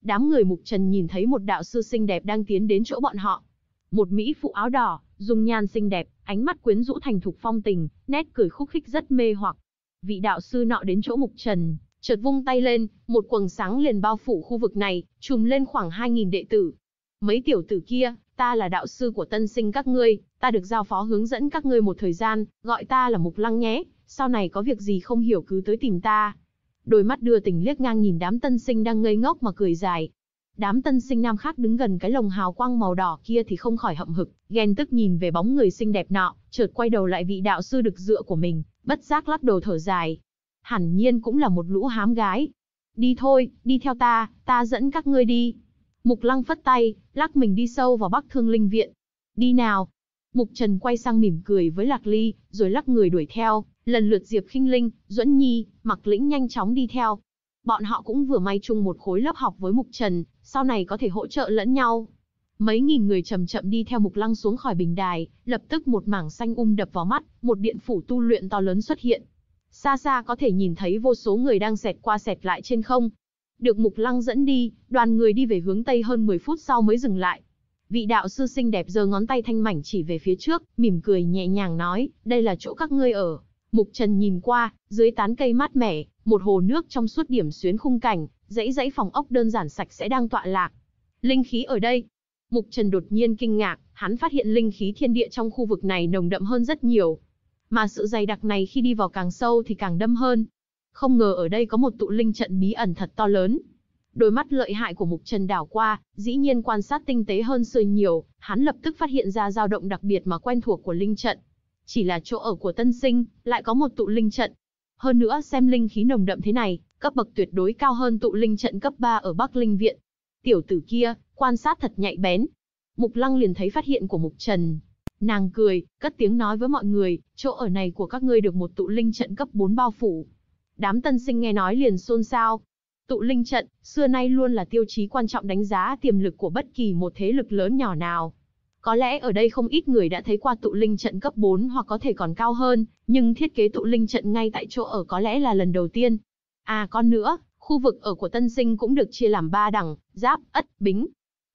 Đám người Mục Trần nhìn thấy một đạo sư xinh đẹp đang tiến đến chỗ bọn họ. Một Mỹ phụ áo đỏ, dung nhan xinh đẹp, ánh mắt quyến rũ thành thục phong tình, nét cười khúc khích rất mê hoặc vị đạo sư nọ đến chỗ mục trần, chợt vung tay lên, một quầng sáng liền bao phủ khu vực này, trùm lên khoảng 2.000 đệ tử. Mấy tiểu tử kia, ta là đạo sư của tân sinh các ngươi, ta được giao phó hướng dẫn các ngươi một thời gian, gọi ta là mục lăng nhé, sau này có việc gì không hiểu cứ tới tìm ta. Đôi mắt đưa tình liếc ngang nhìn đám tân sinh đang ngây ngốc mà cười dài. Đám tân sinh nam khác đứng gần cái lồng hào quang màu đỏ kia thì không khỏi hậm hực, ghen tức nhìn về bóng người xinh đẹp nọ, chợt quay đầu lại vị đạo sư được dựa của mình, bất giác lắc đầu thở dài. Hẳn nhiên cũng là một lũ hám gái. Đi thôi, đi theo ta, ta dẫn các ngươi đi. Mục lăng phất tay, lắc mình đi sâu vào bắc thương linh viện. Đi nào. Mục Trần quay sang mỉm cười với Lạc Ly, rồi lắc người đuổi theo, lần lượt Diệp Khinh Linh, Duẫn Nhi, Mặc Lĩnh nhanh chóng đi theo. Bọn họ cũng vừa may chung một khối lớp học với Mục Trần, sau này có thể hỗ trợ lẫn nhau. Mấy nghìn người chậm chậm đi theo mục lăng xuống khỏi bình đài, lập tức một mảng xanh um đập vào mắt, một điện phủ tu luyện to lớn xuất hiện. Xa xa có thể nhìn thấy vô số người đang xẹt qua xẹt lại trên không. Được mục lăng dẫn đi, đoàn người đi về hướng Tây hơn 10 phút sau mới dừng lại. Vị đạo sư xinh đẹp giơ ngón tay thanh mảnh chỉ về phía trước, mỉm cười nhẹ nhàng nói, đây là chỗ các ngươi ở. Mục Trần nhìn qua, dưới tán cây mát mẻ, một hồ nước trong suốt điểm xuyến khung cảnh, dãy dãy phòng ốc đơn giản sạch sẽ đang tọa lạc. Linh khí ở đây, Mục Trần đột nhiên kinh ngạc, hắn phát hiện linh khí thiên địa trong khu vực này nồng đậm hơn rất nhiều. Mà sự dày đặc này khi đi vào càng sâu thì càng đâm hơn. Không ngờ ở đây có một tụ linh trận bí ẩn thật to lớn. Đôi mắt lợi hại của Mục Trần đảo qua, dĩ nhiên quan sát tinh tế hơn xưa nhiều, hắn lập tức phát hiện ra dao động đặc biệt mà quen thuộc của linh trận. Chỉ là chỗ ở của tân sinh, lại có một tụ linh trận. Hơn nữa xem linh khí nồng đậm thế này, cấp bậc tuyệt đối cao hơn tụ linh trận cấp 3 ở Bắc Linh Viện. Tiểu tử kia, quan sát thật nhạy bén. Mục Lăng liền thấy phát hiện của Mục Trần. Nàng cười, cất tiếng nói với mọi người, chỗ ở này của các ngươi được một tụ linh trận cấp 4 bao phủ. Đám tân sinh nghe nói liền xôn xao. Tụ linh trận, xưa nay luôn là tiêu chí quan trọng đánh giá tiềm lực của bất kỳ một thế lực lớn nhỏ nào. Có lẽ ở đây không ít người đã thấy qua tụ linh trận cấp 4 hoặc có thể còn cao hơn, nhưng thiết kế tụ linh trận ngay tại chỗ ở có lẽ là lần đầu tiên. À con nữa, Khu vực ở của tân sinh cũng được chia làm ba đẳng, giáp, ất, bính.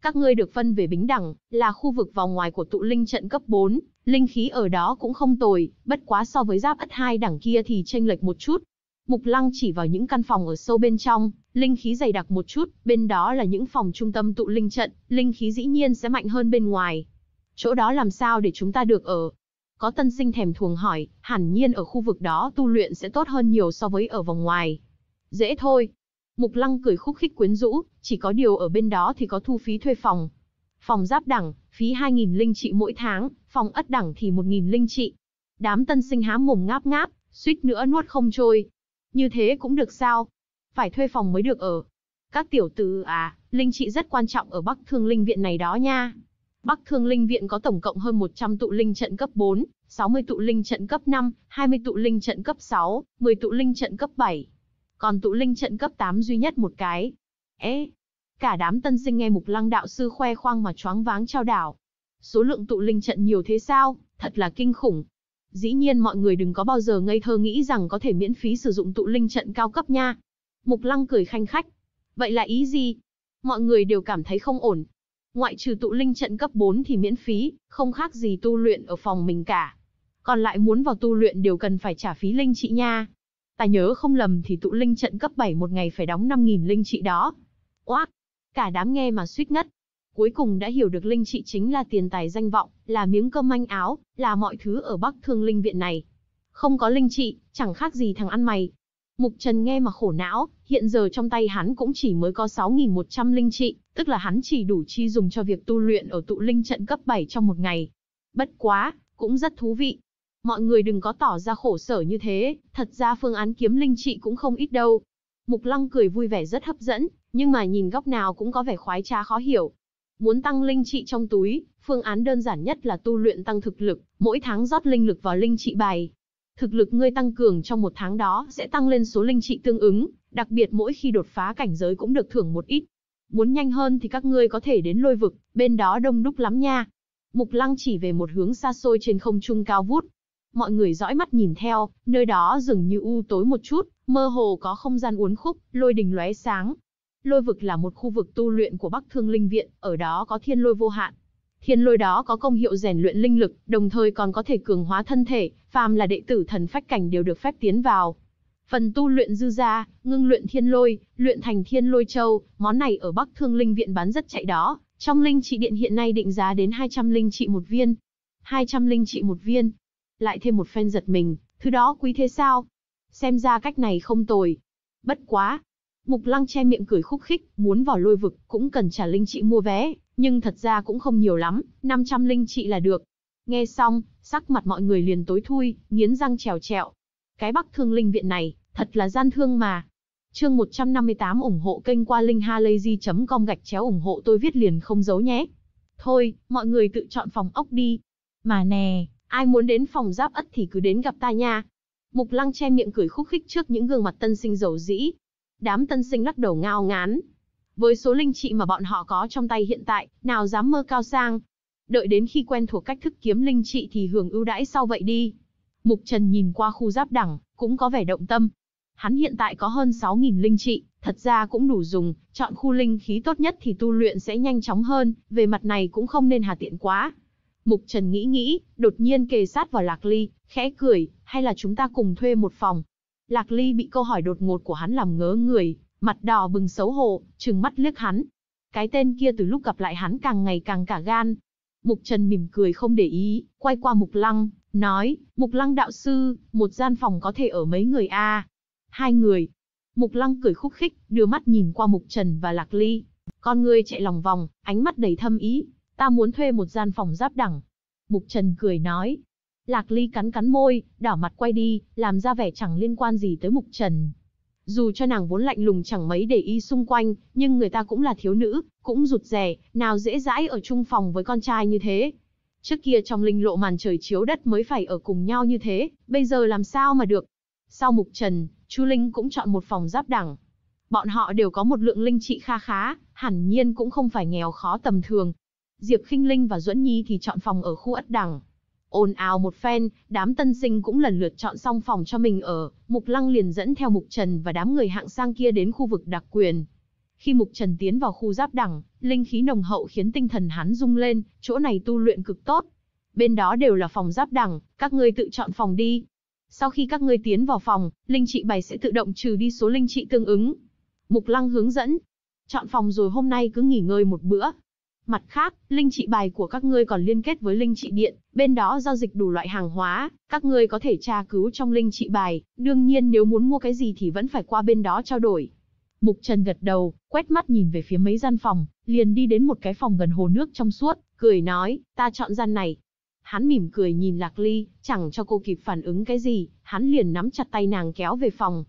Các ngươi được phân về bính đẳng, là khu vực vào ngoài của tụ linh trận cấp 4, linh khí ở đó cũng không tồi, bất quá so với giáp ất hai đẳng kia thì chênh lệch một chút. Mục Lăng chỉ vào những căn phòng ở sâu bên trong, linh khí dày đặc một chút, bên đó là những phòng trung tâm tụ linh trận, linh khí dĩ nhiên sẽ mạnh hơn bên ngoài. Chỗ đó làm sao để chúng ta được ở? Có tân sinh thèm thuồng hỏi, hẳn nhiên ở khu vực đó tu luyện sẽ tốt hơn nhiều so với ở vòng ngoài. Dễ thôi, Mục Lăng cười khúc khích quyến rũ, chỉ có điều ở bên đó thì có thu phí thuê phòng. Phòng giáp đẳng, phí 2.000 linh trị mỗi tháng, phòng ất đẳng thì 1.000 linh trị. Đám tân sinh há mồm ngáp ngáp, suýt nữa nuốt không trôi. Như thế cũng được sao? Phải thuê phòng mới được ở. Các tiểu tử à, linh trị rất quan trọng ở Bắc Thương Linh Viện này đó nha. Bắc Thương Linh Viện có tổng cộng hơn 100 tụ linh trận cấp 4, 60 tụ linh trận cấp 5, 20 tụ linh trận cấp 6, 10 tụ linh trận cấp 7, còn tụ linh trận cấp 8 duy nhất một cái. Ê! Cả đám tân sinh nghe mục lăng đạo sư khoe khoang mà choáng váng trao đảo. Số lượng tụ linh trận nhiều thế sao, thật là kinh khủng. Dĩ nhiên mọi người đừng có bao giờ ngây thơ nghĩ rằng có thể miễn phí sử dụng tụ linh trận cao cấp nha. Mục lăng cười khanh khách. Vậy là ý gì? Mọi người đều cảm thấy không ổn. Ngoại trừ tụ linh trận cấp 4 thì miễn phí, không khác gì tu luyện ở phòng mình cả. Còn lại muốn vào tu luyện đều cần phải trả phí linh trị nha. Ta nhớ không lầm thì tụ linh trận cấp 7 một ngày phải đóng 5.000 linh trị đó. Oác! Cả đám nghe mà suýt ngất. Cuối cùng đã hiểu được linh trị chính là tiền tài danh vọng, là miếng cơm manh áo, là mọi thứ ở Bắc Thương Linh Viện này. Không có linh trị, chẳng khác gì thằng ăn mày. Mục Trần nghe mà khổ não, hiện giờ trong tay hắn cũng chỉ mới có 6.100 linh trị, tức là hắn chỉ đủ chi dùng cho việc tu luyện ở tụ linh trận cấp 7 trong một ngày. Bất quá, cũng rất thú vị, mọi người đừng có tỏ ra khổ sở như thế, thật ra phương án kiếm linh trị cũng không ít đâu. Mục Lăng cười vui vẻ rất hấp dẫn, nhưng mà nhìn góc nào cũng có vẻ khoái trá khó hiểu. Muốn tăng linh trị trong túi, phương án đơn giản nhất là tu luyện tăng thực lực, mỗi tháng rót linh lực vào linh trị bài. Thực lực ngươi tăng cường trong một tháng đó sẽ tăng lên số linh trị tương ứng, đặc biệt mỗi khi đột phá cảnh giới cũng được thưởng một ít. Muốn nhanh hơn thì các ngươi có thể đến lôi vực, bên đó đông đúc lắm nha. Mục Lăng chỉ về một hướng xa xôi trên không trung cao vút, mọi người dõi mắt nhìn theo, nơi đó dường như u tối một chút, mơ hồ có không gian uốn khúc, lôi đình lóe sáng. Lôi vực là một khu vực tu luyện của Bắc Thương Linh Viện, ở đó có thiên lôi vô hạn. Thiên lôi đó có công hiệu rèn luyện linh lực, đồng thời còn có thể cường hóa thân thể, phàm là đệ tử thần phách cảnh đều được phép tiến vào. Phần tu luyện dư ra, ngưng luyện thiên lôi, luyện thành thiên lôi châu, món này ở Bắc Thương Linh Viện bán rất chạy đó, trong linh trị điện hiện nay định giá đến 200 linh trị một viên. 200 linh trị một viên, lại thêm một phen giật mình, thứ đó quý thế sao? Xem ra cách này không tồi. Bất quá. Mục lăng che miệng cười khúc khích, muốn vào lôi vực, cũng cần trả linh trị mua vé, nhưng thật ra cũng không nhiều lắm, 500 linh trị là được. Nghe xong, sắc mặt mọi người liền tối thui, nghiến răng trèo trẹo. Cái bắc thương linh viện này, thật là gian thương mà. Chương 158 ủng hộ kênh qua linhhalazy.com gạch chéo ủng hộ tôi viết liền không giấu nhé. Thôi, mọi người tự chọn phòng ốc đi. Mà nè, Ai muốn đến phòng giáp ất thì cứ đến gặp ta nha. Mục lăng che miệng cười khúc khích trước những gương mặt tân sinh giàu dĩ. Đám tân sinh lắc đầu ngao ngán. Với số linh trị mà bọn họ có trong tay hiện tại, nào dám mơ cao sang. Đợi đến khi quen thuộc cách thức kiếm linh trị thì hưởng ưu đãi sau vậy đi. Mục Trần nhìn qua khu giáp đẳng, cũng có vẻ động tâm. Hắn hiện tại có hơn 6.000 linh trị, thật ra cũng đủ dùng, chọn khu linh khí tốt nhất thì tu luyện sẽ nhanh chóng hơn, về mặt này cũng không nên hà tiện quá. Mục Trần nghĩ nghĩ, đột nhiên kề sát vào Lạc Ly, khẽ cười, hay là chúng ta cùng thuê một phòng. Lạc Ly bị câu hỏi đột ngột của hắn làm ngớ người, mặt đỏ bừng xấu hổ, trừng mắt liếc hắn. Cái tên kia từ lúc gặp lại hắn càng ngày càng cả gan. Mục Trần mỉm cười không để ý, quay qua Mục Lăng, nói, Mục Lăng đạo sư, một gian phòng có thể ở mấy người a? Hai người. Mục Lăng cười khúc khích, đưa mắt nhìn qua Mục Trần và Lạc Ly. Con người chạy lòng vòng, ánh mắt đầy thâm ý, ta muốn thuê một gian phòng giáp đẳng. Mục Trần cười nói. Lạc Ly cắn cắn môi, đỏ mặt quay đi, làm ra vẻ chẳng liên quan gì tới Mục Trần. Dù cho nàng vốn lạnh lùng chẳng mấy để ý xung quanh, nhưng người ta cũng là thiếu nữ, cũng rụt rè, nào dễ dãi ở chung phòng với con trai như thế. Trước kia trong linh lộ màn trời chiếu đất mới phải ở cùng nhau như thế, bây giờ làm sao mà được. Sau Mục Trần, Chu Linh cũng chọn một phòng giáp đẳng. Bọn họ đều có một lượng linh trị kha khá, hẳn nhiên cũng không phải nghèo khó tầm thường, Diệp Khinh Linh và Duẫn Nhi thì chọn phòng ở khu ất đẳng. Ồn ào một phen, đám tân sinh cũng lần lượt chọn xong phòng cho mình ở, Mục Lăng liền dẫn theo Mục Trần và đám người hạng sang kia đến khu vực đặc quyền. Khi Mục Trần tiến vào khu giáp đẳng, linh khí nồng hậu khiến tinh thần hắn rung lên, chỗ này tu luyện cực tốt. Bên đó đều là phòng giáp đẳng, các ngươi tự chọn phòng đi. Sau khi các ngươi tiến vào phòng, linh trị bài sẽ tự động trừ đi số linh trị tương ứng. Mục Lăng hướng dẫn. Chọn phòng rồi hôm nay cứ nghỉ ngơi một bữa, Mặt khác, linh trị bài của các ngươi còn liên kết với linh trị điện, bên đó giao dịch đủ loại hàng hóa, các ngươi có thể tra cứu trong linh trị bài, đương nhiên nếu muốn mua cái gì thì vẫn phải qua bên đó trao đổi. Mục Trần gật đầu, quét mắt nhìn về phía mấy gian phòng, liền đi đến một cái phòng gần hồ nước trong suốt, cười nói, ta chọn gian này. Hắn mỉm cười nhìn Lạc Ly, chẳng cho cô kịp phản ứng cái gì, hắn liền nắm chặt tay nàng kéo về phòng.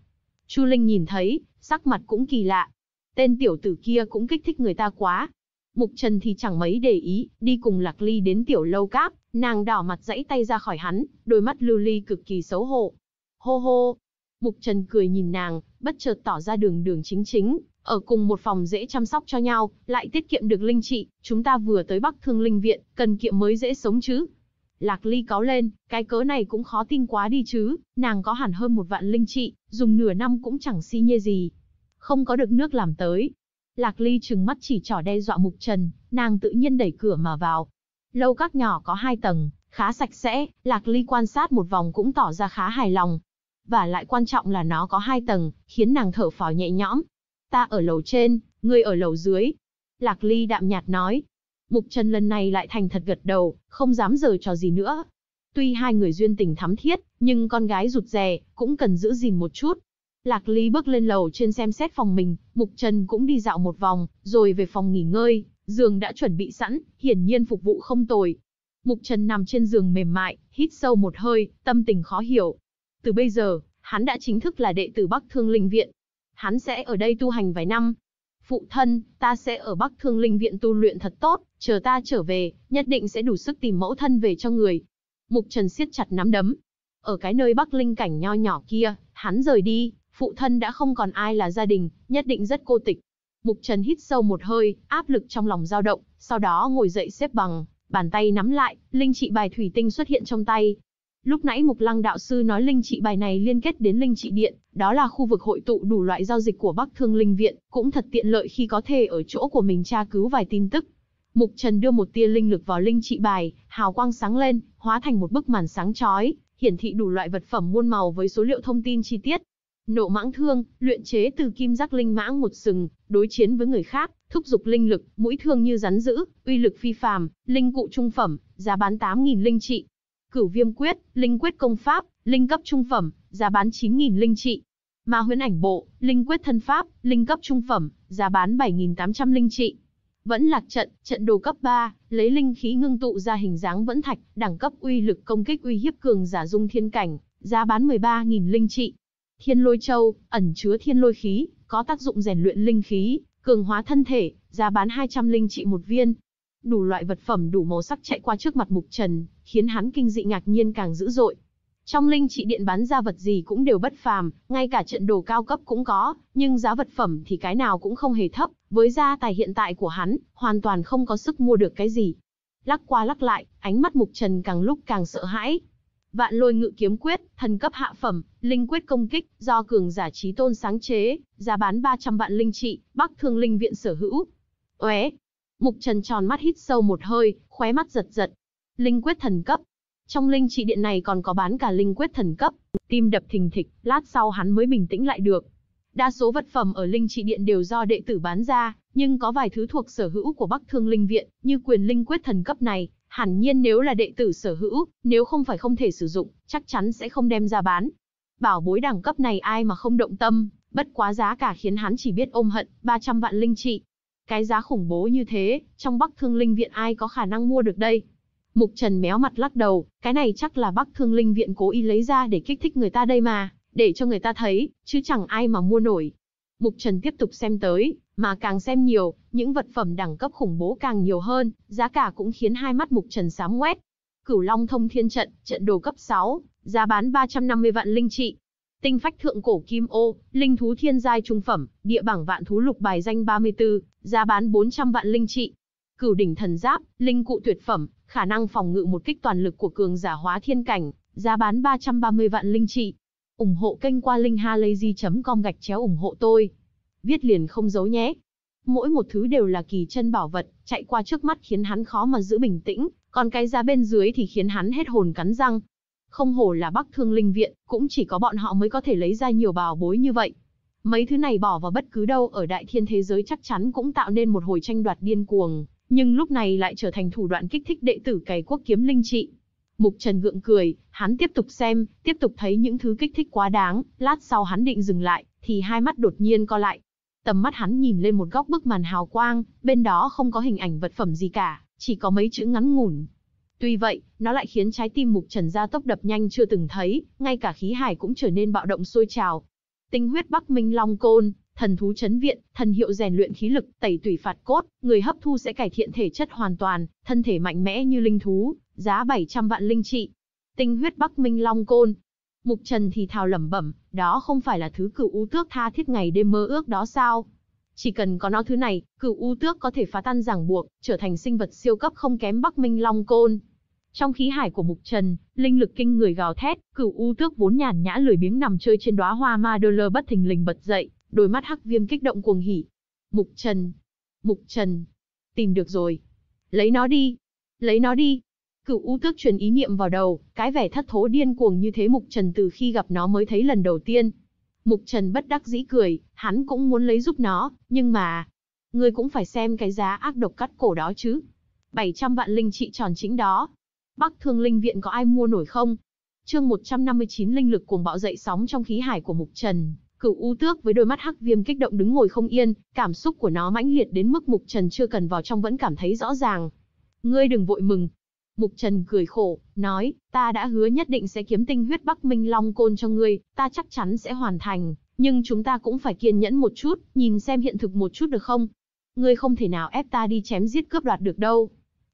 Chu Linh nhìn thấy, sắc mặt cũng kỳ lạ. Tên tiểu tử kia cũng kích thích người ta quá, Mục Trần thì chẳng mấy để ý, đi cùng Lạc Ly đến tiểu lâu cáp, nàng đỏ mặt dãy tay ra khỏi hắn, đôi mắt lưu ly cực kỳ xấu hổ. Hô hô! Mục Trần cười nhìn nàng, bất chợt tỏ ra đường đường chính chính, ở cùng một phòng dễ chăm sóc cho nhau, lại tiết kiệm được linh trị, chúng ta vừa tới Bắc Thương Linh Viện, cần kiệm mới dễ sống chứ. Lạc Ly cáo lên, cái cớ này cũng khó tin quá đi chứ, nàng có hẳn hơn một vạn linh trị, dùng nửa năm cũng chẳng si nhê gì. Không có được nước làm tới, Lạc Ly trừng mắt chỉ trỏ đe dọa Mục Trần, nàng tự nhiên đẩy cửa mà vào. Lâu các nhỏ có hai tầng, khá sạch sẽ, Lạc Ly quan sát một vòng cũng tỏ ra khá hài lòng. Và lại quan trọng là nó có hai tầng, khiến nàng thở phào nhẹ nhõm. Ta ở lầu trên, ngươi ở lầu dưới. Lạc Ly đạm nhạt nói. Mục Trần lần này lại thành thật gật đầu, không dám rời trò gì nữa. Tuy hai người duyên tình thắm thiết, nhưng con gái rụt rè, cũng cần giữ gìn một chút. Lạc Ly bước lên lầu trên xem xét phòng mình, Mục Trần cũng đi dạo một vòng, rồi về phòng nghỉ ngơi, giường đã chuẩn bị sẵn, hiển nhiên phục vụ không tồi. Mục Trần nằm trên giường mềm mại, hít sâu một hơi, tâm tình khó hiểu. Từ bây giờ, hắn đã chính thức là đệ tử Bắc Thương Linh Viện. Hắn sẽ ở đây tu hành vài năm. Phụ thân, ta sẽ ở Bắc Thương Linh Viện tu luyện thật tốt, chờ ta trở về, nhất định sẽ đủ sức tìm mẫu thân về cho người. Mục Trần siết chặt nắm đấm. Ở cái nơi Bắc Linh cảnh nho nhỏ kia, hắn rời đi, phụ thân đã không còn ai là gia đình, nhất định rất cô tịch. Mục Trần hít sâu một hơi, áp lực trong lòng dao động, sau đó ngồi dậy xếp bằng, bàn tay nắm lại, linh trị bài thủy tinh xuất hiện trong tay. Lúc nãy Mục Lăng đạo sư nói linh trị bài này liên kết đến linh trị điện, đó là khu vực hội tụ đủ loại giao dịch của Bắc Thương Linh Viện, cũng thật tiện lợi khi có thể ở chỗ của mình tra cứu vài tin tức. Mục Trần đưa một tia linh lực vào linh trị bài, hào quang sáng lên, hóa thành một bức màn sáng chói, hiển thị đủ loại vật phẩm muôn màu với số liệu thông tin chi tiết. Nộ mãng thương, luyện chế từ kim giác linh mãng một sừng, đối chiến với người khác, thúc giục linh lực, mũi thương như rắn dữ, uy lực phi phàm, linh cụ trung phẩm, giá bán 8.000 linh trị. Cửu viêm quyết, linh quyết công pháp, linh cấp trung phẩm, giá bán 9.000 linh trị. Ma huyễn ảnh bộ, linh quyết thân pháp, linh cấp trung phẩm, giá bán 7.800 linh trị. Vẫn lạc trận, trận đồ cấp 3, lấy linh khí ngưng tụ ra hình dáng vẫn thạch, đẳng cấp uy lực công kích uy hiếp cường giả dung thiên cảnh, giá bán 13.000 linh trị. Thiên lôi châu, ẩn chứa thiên lôi khí, có tác dụng rèn luyện linh khí, cường hóa thân thể, giá bán 200 linh trị một viên. Đủ loại vật phẩm đủ màu sắc chạy qua trước mặt Mục Trần, khiến hắn kinh dị ngạc nhiên càng dữ dội. Trong linh trị điện bán ra vật gì cũng đều bất phàm, ngay cả trận đồ cao cấp cũng có, nhưng giá vật phẩm thì cái nào cũng không hề thấp, với gia tài hiện tại của hắn, hoàn toàn không có sức mua được cái gì. Lắc qua lắc lại, ánh mắt Mục Trần càng lúc càng sợ hãi, Vạn lôi ngự kiếm quyết, thần cấp hạ phẩm, linh quyết công kích, do cường giả trí tôn sáng chế, giá bán 300 vạn linh trị, bắc thương linh viện sở hữu. Óe! Mục trần tròn mắt hít sâu một hơi, khóe mắt giật giật. Linh quyết thần cấp. Trong linh trị điện này còn có bán cả linh quyết thần cấp. Tim đập thình thịch, lát sau hắn mới bình tĩnh lại được. Đa số vật phẩm ở linh trị điện đều do đệ tử bán ra, nhưng có vài thứ thuộc sở hữu của Bắc Thương Linh Viện, như quyền linh quyết thần cấp này, Hẳn nhiên nếu là đệ tử sở hữu, nếu không phải không thể sử dụng, chắc chắn sẽ không đem ra bán. Bảo bối đẳng cấp này ai mà không động tâm, bất quá giá cả khiến hắn chỉ biết ôm hận, 300 vạn linh trị. Cái giá khủng bố như thế, trong Bắc Thương Linh Viện ai có khả năng mua được đây? Mục Trần méo mặt lắc đầu, cái này chắc là Bắc Thương Linh Viện cố ý lấy ra để kích thích người ta đây mà, để cho người ta thấy, chứ chẳng ai mà mua nổi. Mục Trần tiếp tục xem tới, mà càng xem nhiều, những vật phẩm đẳng cấp khủng bố càng nhiều hơn, giá cả cũng khiến hai mắt Mục Trần sám ngoét. Cửu Long Thông Thiên Trận, trận đồ cấp 6, giá bán 350 vạn linh trị. Tinh phách thượng cổ kim ô, linh thú thiên giai trung phẩm, địa bảng vạn thú lục bài danh 34, giá bán 400 vạn linh trị. Cửu đỉnh thần giáp, linh cụ tuyệt phẩm, khả năng phòng ngự một kích toàn lực của cường giả hóa thiên cảnh, giá bán 330 vạn linh trị ủng hộ kênh qua linkhalazy.com gạch chéo ủng hộ tôi. Viết liền không giấu nhé. Mỗi một thứ đều là kỳ chân bảo vật, chạy qua trước mắt khiến hắn khó mà giữ bình tĩnh, còn cái giá bên dưới thì khiến hắn hết hồn cắn răng. Không hổ là Bắc Thương Linh Viện, cũng chỉ có bọn họ mới có thể lấy ra nhiều bảo bối như vậy. Mấy thứ này bỏ vào bất cứ đâu ở đại thiên thế giới chắc chắn cũng tạo nên một hồi tranh đoạt điên cuồng, nhưng lúc này lại trở thành thủ đoạn kích thích đệ tử cày quốc kiếm linh trị. Mục Trần gượng cười, hắn tiếp tục xem, tiếp tục thấy những thứ kích thích quá đáng, lát sau hắn định dừng lại, thì hai mắt đột nhiên co lại. Tầm mắt hắn nhìn lên một góc bức màn hào quang, bên đó không có hình ảnh vật phẩm gì cả, chỉ có mấy chữ ngắn ngủn. Tuy vậy, nó lại khiến trái tim Mục Trần ra tốc đập nhanh chưa từng thấy, ngay cả khí hải cũng trở nên bạo động sôi trào. Tinh huyết Bắc Minh Long Côn, thần thú chấn viện, thần hiệu rèn luyện khí lực, tẩy tủy phạt cốt, người hấp thu sẽ cải thiện thể chất hoàn toàn, thân thể mạnh mẽ như linh thú, giá 700 vạn linh trị. Tinh huyết Bắc Minh Long Côn. Mục Trần thì thào lẩm bẩm, đó không phải là thứ cửu u tước tha thiết ngày đêm mơ ước đó sao? Chỉ cần có nó thứ này, cửu u tước có thể phá tan ràng buộc, trở thành sinh vật siêu cấp không kém Bắc Minh Long Côn. Trong khí hải của Mục Trần, linh lực kinh người gào thét, cửu u tước vốn nhàn nhã lười biếng nằm chơi trên đóa hoa ma đơ lơ bất thình lình bật dậy, đôi mắt hắc viêm kích động cuồng hỉ. Mục Trần, Mục Trần, tìm được rồi. Lấy nó đi, lấy nó đi. Cựu u tước truyền ý niệm vào đầu, cái vẻ thất thố điên cuồng như thế Mục Trần từ khi gặp nó mới thấy lần đầu tiên. Mục Trần bất đắc dĩ cười, hắn cũng muốn lấy giúp nó, nhưng mà... Ngươi cũng phải xem cái giá ác độc cắt cổ đó chứ. 700 vạn linh trị tròn chính đó. Bắc thương linh viện có ai mua nổi không? chương 159 linh lực cuồng bạo dậy sóng trong khí hải của Mục Trần. Cựu U Tước với đôi mắt hắc viêm kích động đứng ngồi không yên, cảm xúc của nó mãnh liệt đến mức Mục Trần chưa cần vào trong vẫn cảm thấy rõ ràng. Ngươi đừng vội mừng, Mục Trần cười khổ, nói, ta đã hứa nhất định sẽ kiếm tinh huyết Bắc Minh Long Côn cho ngươi, ta chắc chắn sẽ hoàn thành, nhưng chúng ta cũng phải kiên nhẫn một chút, nhìn xem hiện thực một chút được không? Ngươi không thể nào ép ta đi chém giết cướp đoạt được đâu.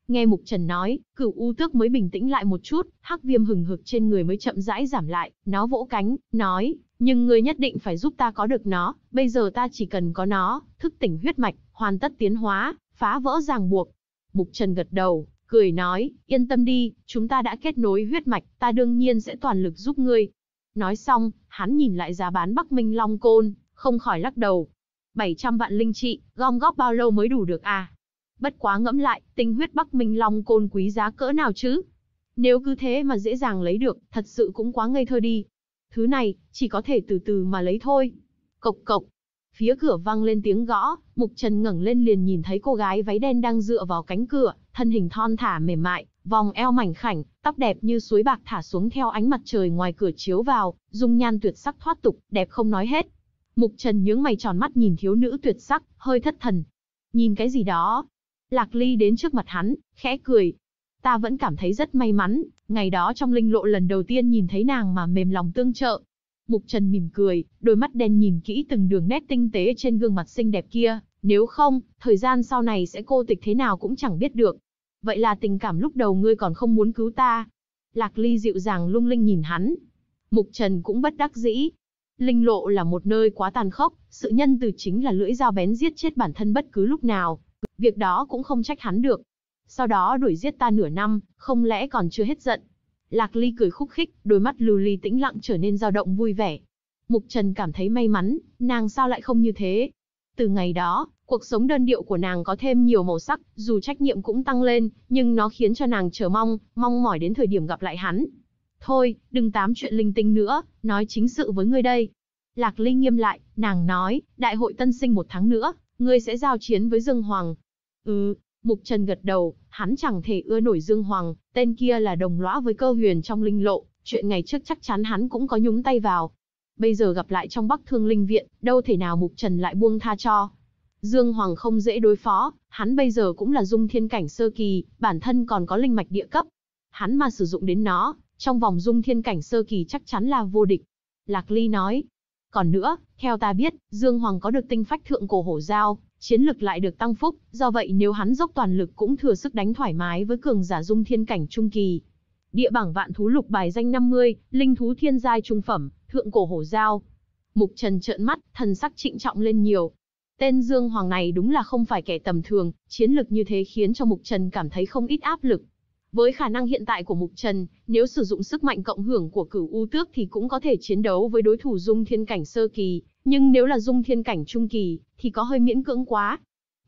Nghe Mục Trần nói, cửu U Tước mới bình tĩnh lại một chút, hắc viêm hừng hực trên người mới chậm rãi giảm lại, nó vỗ cánh, nói, nhưng ngươi nhất định phải giúp ta có được nó, bây giờ ta chỉ cần có nó, thức tỉnh huyết mạch, hoàn tất tiến hóa, phá vỡ ràng buộc. Mục Trần gật đầu, cười nói, yên tâm đi, chúng ta đã kết nối huyết mạch, ta đương nhiên sẽ toàn lực giúp ngươi. Nói xong, hắn nhìn lại giá bán Bắc Minh Long Côn, không khỏi lắc đầu. 700 vạn linh trị, gom góp bao lâu mới đủ được à? Bất quá ngẫm lại, tinh huyết Bắc Minh Long Côn quý giá cỡ nào chứ? Nếu cứ thế mà dễ dàng lấy được, thật sự cũng quá ngây thơ đi. Thứ này, chỉ có thể từ từ mà lấy thôi. Cộc cộc, Phía cửa vang lên tiếng gõ, Mục Trần ngẩng lên liền nhìn thấy cô gái váy đen đang dựa vào cánh cửa, thân hình thon thả mềm mại, vòng eo mảnh khảnh, tóc đẹp như suối bạc thả xuống theo ánh mặt trời ngoài cửa chiếu vào, dung nhan tuyệt sắc thoát tục, đẹp không nói hết. Mục Trần nhướng mày tròn mắt nhìn thiếu nữ tuyệt sắc, hơi thất thần. Nhìn cái gì đó? Lạc Ly đến trước mặt hắn, khẽ cười. Ta vẫn cảm thấy rất may mắn, ngày đó trong linh lộ lần đầu tiên nhìn thấy nàng mà mềm lòng tương trợ, Mục Trần mỉm cười, đôi mắt đen nhìn kỹ từng đường nét tinh tế trên gương mặt xinh đẹp kia, nếu không, thời gian sau này sẽ cô tịch thế nào cũng chẳng biết được. Vậy là tình cảm lúc đầu ngươi còn không muốn cứu ta. Lạc Ly dịu dàng lung linh nhìn hắn. Mục Trần cũng bất đắc dĩ. Linh lộ là một nơi quá tàn khốc, sự nhân từ chính là lưỡi dao bén giết chết bản thân bất cứ lúc nào. Việc đó cũng không trách hắn được. Sau đó đuổi giết ta nửa năm, không lẽ còn chưa hết giận. Lạc Ly cười khúc khích, đôi mắt lưu ly tĩnh lặng trở nên dao động vui vẻ. Mục Trần cảm thấy may mắn, nàng sao lại không như thế? Từ ngày đó, cuộc sống đơn điệu của nàng có thêm nhiều màu sắc, dù trách nhiệm cũng tăng lên, nhưng nó khiến cho nàng chờ mong, mong mỏi đến thời điểm gặp lại hắn. Thôi, đừng tám chuyện linh tinh nữa, nói chính sự với ngươi đây. Lạc Ly nghiêm lại, nàng nói, đại hội tân sinh một tháng nữa, ngươi sẽ giao chiến với Dương Hoàng. Ừ, Mục Trần gật đầu, hắn chẳng thể ưa nổi Dương Hoàng, tên kia là đồng lõa với cơ huyền trong linh lộ, chuyện ngày trước chắc chắn hắn cũng có nhúng tay vào. Bây giờ gặp lại trong Bắc Thương Linh Viện, đâu thể nào Mục Trần lại buông tha cho. Dương Hoàng không dễ đối phó, hắn bây giờ cũng là dung thiên cảnh sơ kỳ, bản thân còn có linh mạch địa cấp. Hắn mà sử dụng đến nó, trong vòng dung thiên cảnh sơ kỳ chắc chắn là vô địch. Lạc Ly nói. Còn nữa, theo ta biết, Dương Hoàng có được tinh phách thượng cổ hổ giao, chiến lực lại được tăng phúc, do vậy nếu hắn dốc toàn lực cũng thừa sức đánh thoải mái với cường giả dung thiên cảnh trung kỳ. Địa bảng vạn thú lục bài danh 50, linh thú thiên giai trung phẩm, thượng cổ hổ giao. Mục Trần trợn mắt, thần sắc trịnh trọng lên nhiều. Tên Dương Hoàng này đúng là không phải kẻ tầm thường, chiến lực như thế khiến cho Mục Trần cảm thấy không ít áp lực. Với khả năng hiện tại của Mục Trần, nếu sử dụng sức mạnh cộng hưởng của cửu U Tước thì cũng có thể chiến đấu với đối thủ dung thiên cảnh sơ kỳ, nhưng nếu là dung thiên cảnh trung kỳ, thì có hơi miễn cưỡng quá.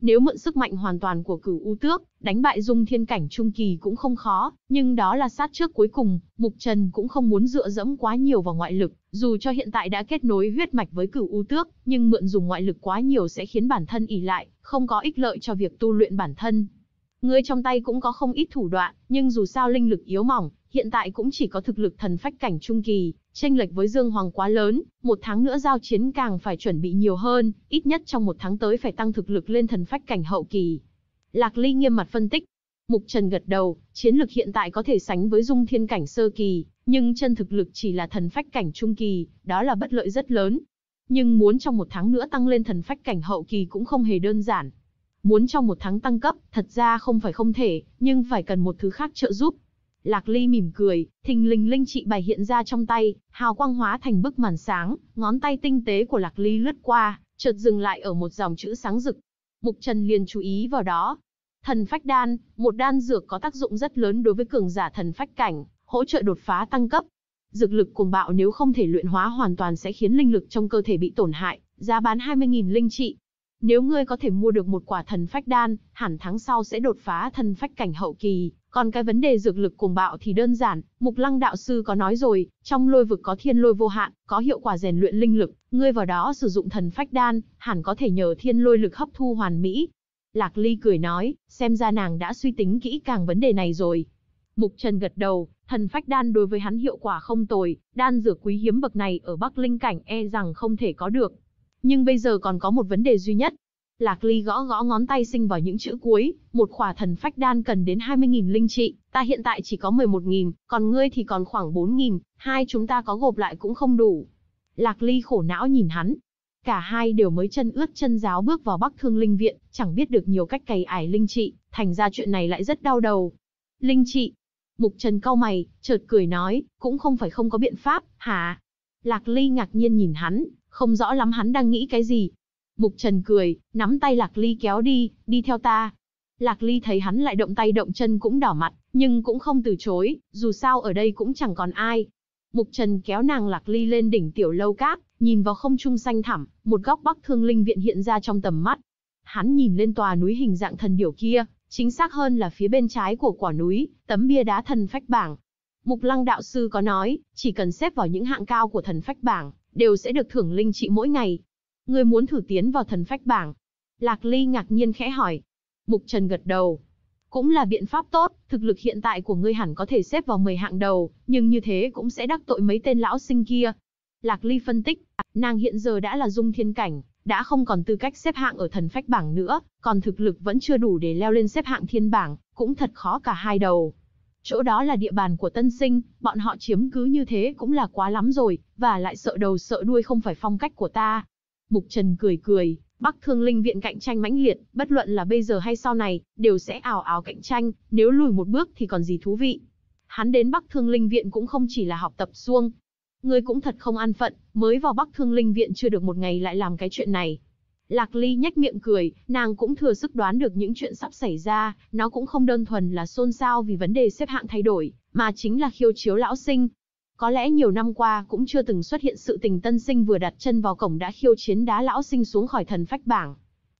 Nếu mượn sức mạnh hoàn toàn của cửu U Tước, đánh bại dung thiên cảnh trung kỳ cũng không khó, nhưng đó là sát trước cuối cùng, Mục Trần cũng không muốn dựa dẫm quá nhiều vào ngoại lực, dù cho hiện tại đã kết nối huyết mạch với cửu U Tước, nhưng mượn dùng ngoại lực quá nhiều sẽ khiến bản thân ỉ lại, không có ích lợi cho việc tu luyện bản thân. Ngươi trong tay cũng có không ít thủ đoạn, nhưng dù sao linh lực yếu mỏng, hiện tại cũng chỉ có thực lực thần phách cảnh trung kỳ, tranh lệch với Dương Hoàng quá lớn, một tháng nữa giao chiến càng phải chuẩn bị nhiều hơn, ít nhất trong một tháng tới phải tăng thực lực lên thần phách cảnh hậu kỳ. Lạc Ly nghiêm mặt phân tích. Mục Trần gật đầu, chiến lực hiện tại có thể sánh với dung thiên cảnh sơ kỳ, nhưng chân thực lực chỉ là thần phách cảnh trung kỳ, đó là bất lợi rất lớn. Nhưng muốn trong một tháng nữa tăng lên thần phách cảnh hậu kỳ cũng không hề đơn giản, Muốn trong một tháng tăng cấp, thật ra không phải không thể, nhưng phải cần một thứ khác trợ giúp. Lạc Ly mỉm cười, thình lình linh trị bài hiện ra trong tay, hào quang hóa thành bức màn sáng, ngón tay tinh tế của Lạc Ly lướt qua, chợt dừng lại ở một dòng chữ sáng rực. Mục Trần liền chú ý vào đó. Thần phách đan, một đan dược có tác dụng rất lớn đối với cường giả thần phách cảnh, hỗ trợ đột phá tăng cấp. Dược lực cuồng bạo nếu không thể luyện hóa hoàn toàn sẽ khiến linh lực trong cơ thể bị tổn hại, giá bán 20.000 linh trị. Nếu ngươi có thể mua được một quả thần phách đan, hẳn tháng sau sẽ đột phá thần phách cảnh hậu kỳ. Còn cái vấn đề dược lực cùng bạo thì đơn giản, Mục Lăng đạo sư có nói rồi, trong lôi vực có thiên lôi vô hạn, có hiệu quả rèn luyện linh lực, ngươi vào đó sử dụng thần phách đan, hẳn có thể nhờ thiên lôi lực hấp thu hoàn mỹ. Lạc Ly cười nói, xem ra nàng đã suy tính kỹ càng vấn đề này rồi. Mục Trần gật đầu, thần phách đan đối với hắn hiệu quả không tồi, đan dược quý hiếm bậc này ở Bắc Linh cảnh e rằng không thể có được, nhưng bây giờ còn có một vấn đề duy nhất. Lạc Ly gõ gõ ngón tay sinh vào những chữ cuối, một khỏa thần phách đan cần đến 20.000 linh trị, ta hiện tại chỉ có 11.000, còn ngươi thì còn khoảng 4.000, hai chúng ta có gộp lại cũng không đủ. Lạc Ly khổ não nhìn hắn. Cả hai đều mới chân ướt chân giáo bước vào Bắc Thương Linh Viện, chẳng biết được nhiều cách cày ải linh trị, thành ra chuyện này lại rất đau đầu. Linh trị. Mục Trần cau mày, chợt cười nói, cũng không phải không có biện pháp, hả? Lạc Ly ngạc nhiên nhìn hắn, không rõ lắm hắn đang nghĩ cái gì. Mục Trần cười, nắm tay Lạc Ly kéo đi, đi theo ta. Lạc Ly thấy hắn lại động tay động chân cũng đỏ mặt, nhưng cũng không từ chối, dù sao ở đây cũng chẳng còn ai. Mục Trần kéo nàng Lạc Ly lên đỉnh tiểu lâu cát, nhìn vào không trung xanh thẳm, một góc Bắc Thương Linh Viện hiện ra trong tầm mắt. Hắn nhìn lên tòa núi hình dạng thần điểu kia, chính xác hơn là phía bên trái của quả núi, tấm bia đá thần phách bảng. Mục Lăng đạo sư có nói, chỉ cần xếp vào những hạng cao của thần phách bảng, đều sẽ được thưởng linh trị mỗi ngày. Ngươi muốn thử tiến vào thần phách bảng. Lạc Ly ngạc nhiên khẽ hỏi. Mục Trần gật đầu. Cũng là biện pháp tốt, thực lực hiện tại của ngươi hẳn có thể xếp vào 10 hạng đầu, nhưng như thế cũng sẽ đắc tội mấy tên lão sinh kia. Lạc Ly phân tích, nàng hiện giờ đã là dung thiên cảnh, đã không còn tư cách xếp hạng ở thần phách bảng nữa, còn thực lực vẫn chưa đủ để leo lên xếp hạng thiên bảng, cũng thật khó cả hai đầu chỗ đó là địa bàn của tân sinh, bọn họ chiếm cứ như thế cũng là quá lắm rồi, và lại sợ đầu sợ đuôi không phải phong cách của ta. Mục Trần cười cười, Bắc Thương Linh Viện cạnh tranh mãnh liệt, bất luận là bây giờ hay sau này, đều sẽ ảo ảo cạnh tranh, nếu lùi một bước thì còn gì thú vị. Hắn đến Bắc Thương Linh Viện cũng không chỉ là học tập xuông. Ngươi cũng thật không an phận, mới vào Bắc Thương Linh Viện chưa được một ngày lại làm cái chuyện này, Lạc Ly nhếch miệng cười, nàng cũng thừa sức đoán được những chuyện sắp xảy ra, nó cũng không đơn thuần là xôn xao vì vấn đề xếp hạng thay đổi, mà chính là khiêu chiếu lão sinh. Có lẽ nhiều năm qua cũng chưa từng xuất hiện sự tình tân sinh vừa đặt chân vào cổng đã khiêu chiến đá lão sinh xuống khỏi thần phách bảng.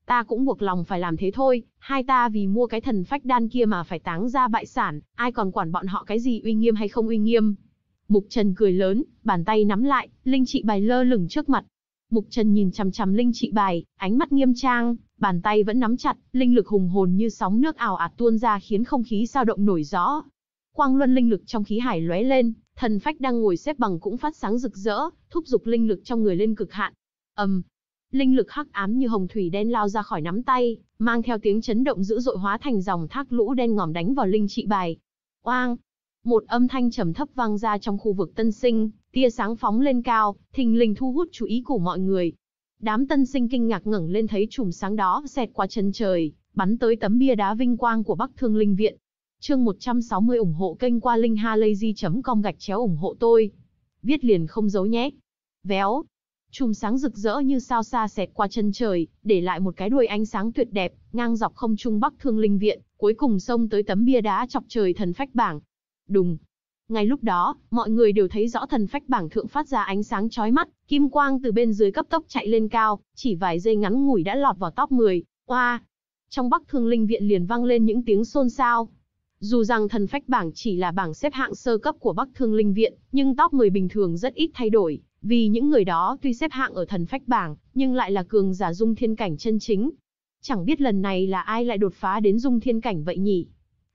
Ta cũng buộc lòng phải làm thế thôi, hai ta vì mua cái thần phách đan kia mà phải táng ra bại sản, ai còn quản bọn họ cái gì uy nghiêm hay không uy nghiêm. Mục Trần cười lớn, bàn tay nắm lại, linh trị bài lơ lửng trước mặt, Mục Trần nhìn chằm chằm linh trị bài, ánh mắt nghiêm trang, bàn tay vẫn nắm chặt, linh lực hùng hồn như sóng nước ảo ạt tuôn ra khiến không khí dao động nổi rõ. Quang luân linh lực trong khí hải lóe lên, thần phách đang ngồi xếp bằng cũng phát sáng rực rỡ, thúc giục linh lực trong người lên cực hạn. Ầm, um, linh lực hắc ám như hồng thủy đen lao ra khỏi nắm tay, mang theo tiếng chấn động dữ dội hóa thành dòng thác lũ đen ngòm đánh vào linh trị bài. Oang, một âm thanh trầm thấp vang ra trong khu vực tân sinh, tia sáng phóng lên cao, thình lình thu hút chú ý của mọi người. Đám tân sinh kinh ngạc ngẩng lên thấy chùm sáng đó xẹt qua chân trời, bắn tới tấm bia đá vinh quang của Bắc Thương Linh Viện. Chương 160 ủng hộ kênh qua linkhalazy.com gạch chéo ủng hộ tôi. Viết liền không giấu nhé. Véo. Chùm sáng rực rỡ như sao xa xẹt qua chân trời, để lại một cái đuôi ánh sáng tuyệt đẹp, ngang dọc không trung Bắc Thương Linh Viện, cuối cùng xông tới tấm bia đá chọc trời thần phách bảng, đùng. Ngay lúc đó, mọi người đều thấy rõ thần phách bảng thượng phát ra ánh sáng chói mắt, kim quang từ bên dưới cấp tốc chạy lên cao, chỉ vài giây ngắn ngủi đã lọt vào top 10. Oa! Trong Bắc Thương Linh viện liền vang lên những tiếng xôn xao. Dù rằng thần phách bảng chỉ là bảng xếp hạng sơ cấp của Bắc Thương Linh viện, nhưng top 10 bình thường rất ít thay đổi, vì những người đó tuy xếp hạng ở thần phách bảng, nhưng lại là cường giả dung thiên cảnh chân chính. Chẳng biết lần này là ai lại đột phá đến dung thiên cảnh vậy nhỉ?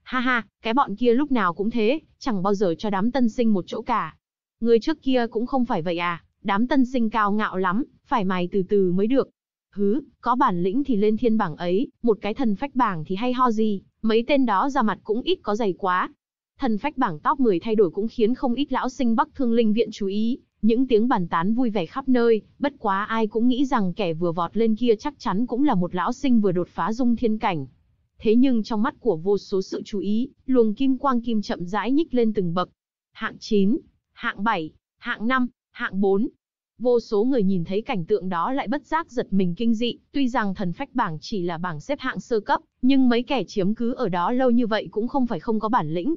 Ha ha, cái bọn kia lúc nào cũng thế, chẳng bao giờ cho đám tân sinh một chỗ cả. Người trước kia cũng không phải vậy à, đám tân sinh cao ngạo lắm, phải mài từ từ mới được. Hứ, có bản lĩnh thì lên thiên bảng ấy, một cái thần phách bảng thì hay ho gì, mấy tên đó ra mặt cũng ít có dày quá. Thần phách bảng top 10 thay đổi cũng khiến không ít lão sinh Bắc Thương Linh Viện chú ý, những tiếng bàn tán vui vẻ khắp nơi, bất quá ai cũng nghĩ rằng kẻ vừa vọt lên kia chắc chắn cũng là một lão sinh vừa đột phá dung thiên cảnh, Thế nhưng trong mắt của vô số sự chú ý, luồng kim quang kim chậm rãi nhích lên từng bậc. Hạng 9, hạng 7, hạng 5, hạng 4. Vô số người nhìn thấy cảnh tượng đó lại bất giác giật mình kinh dị, tuy rằng thần phách bảng chỉ là bảng xếp hạng sơ cấp, nhưng mấy kẻ chiếm cứ ở đó lâu như vậy cũng không phải không có bản lĩnh.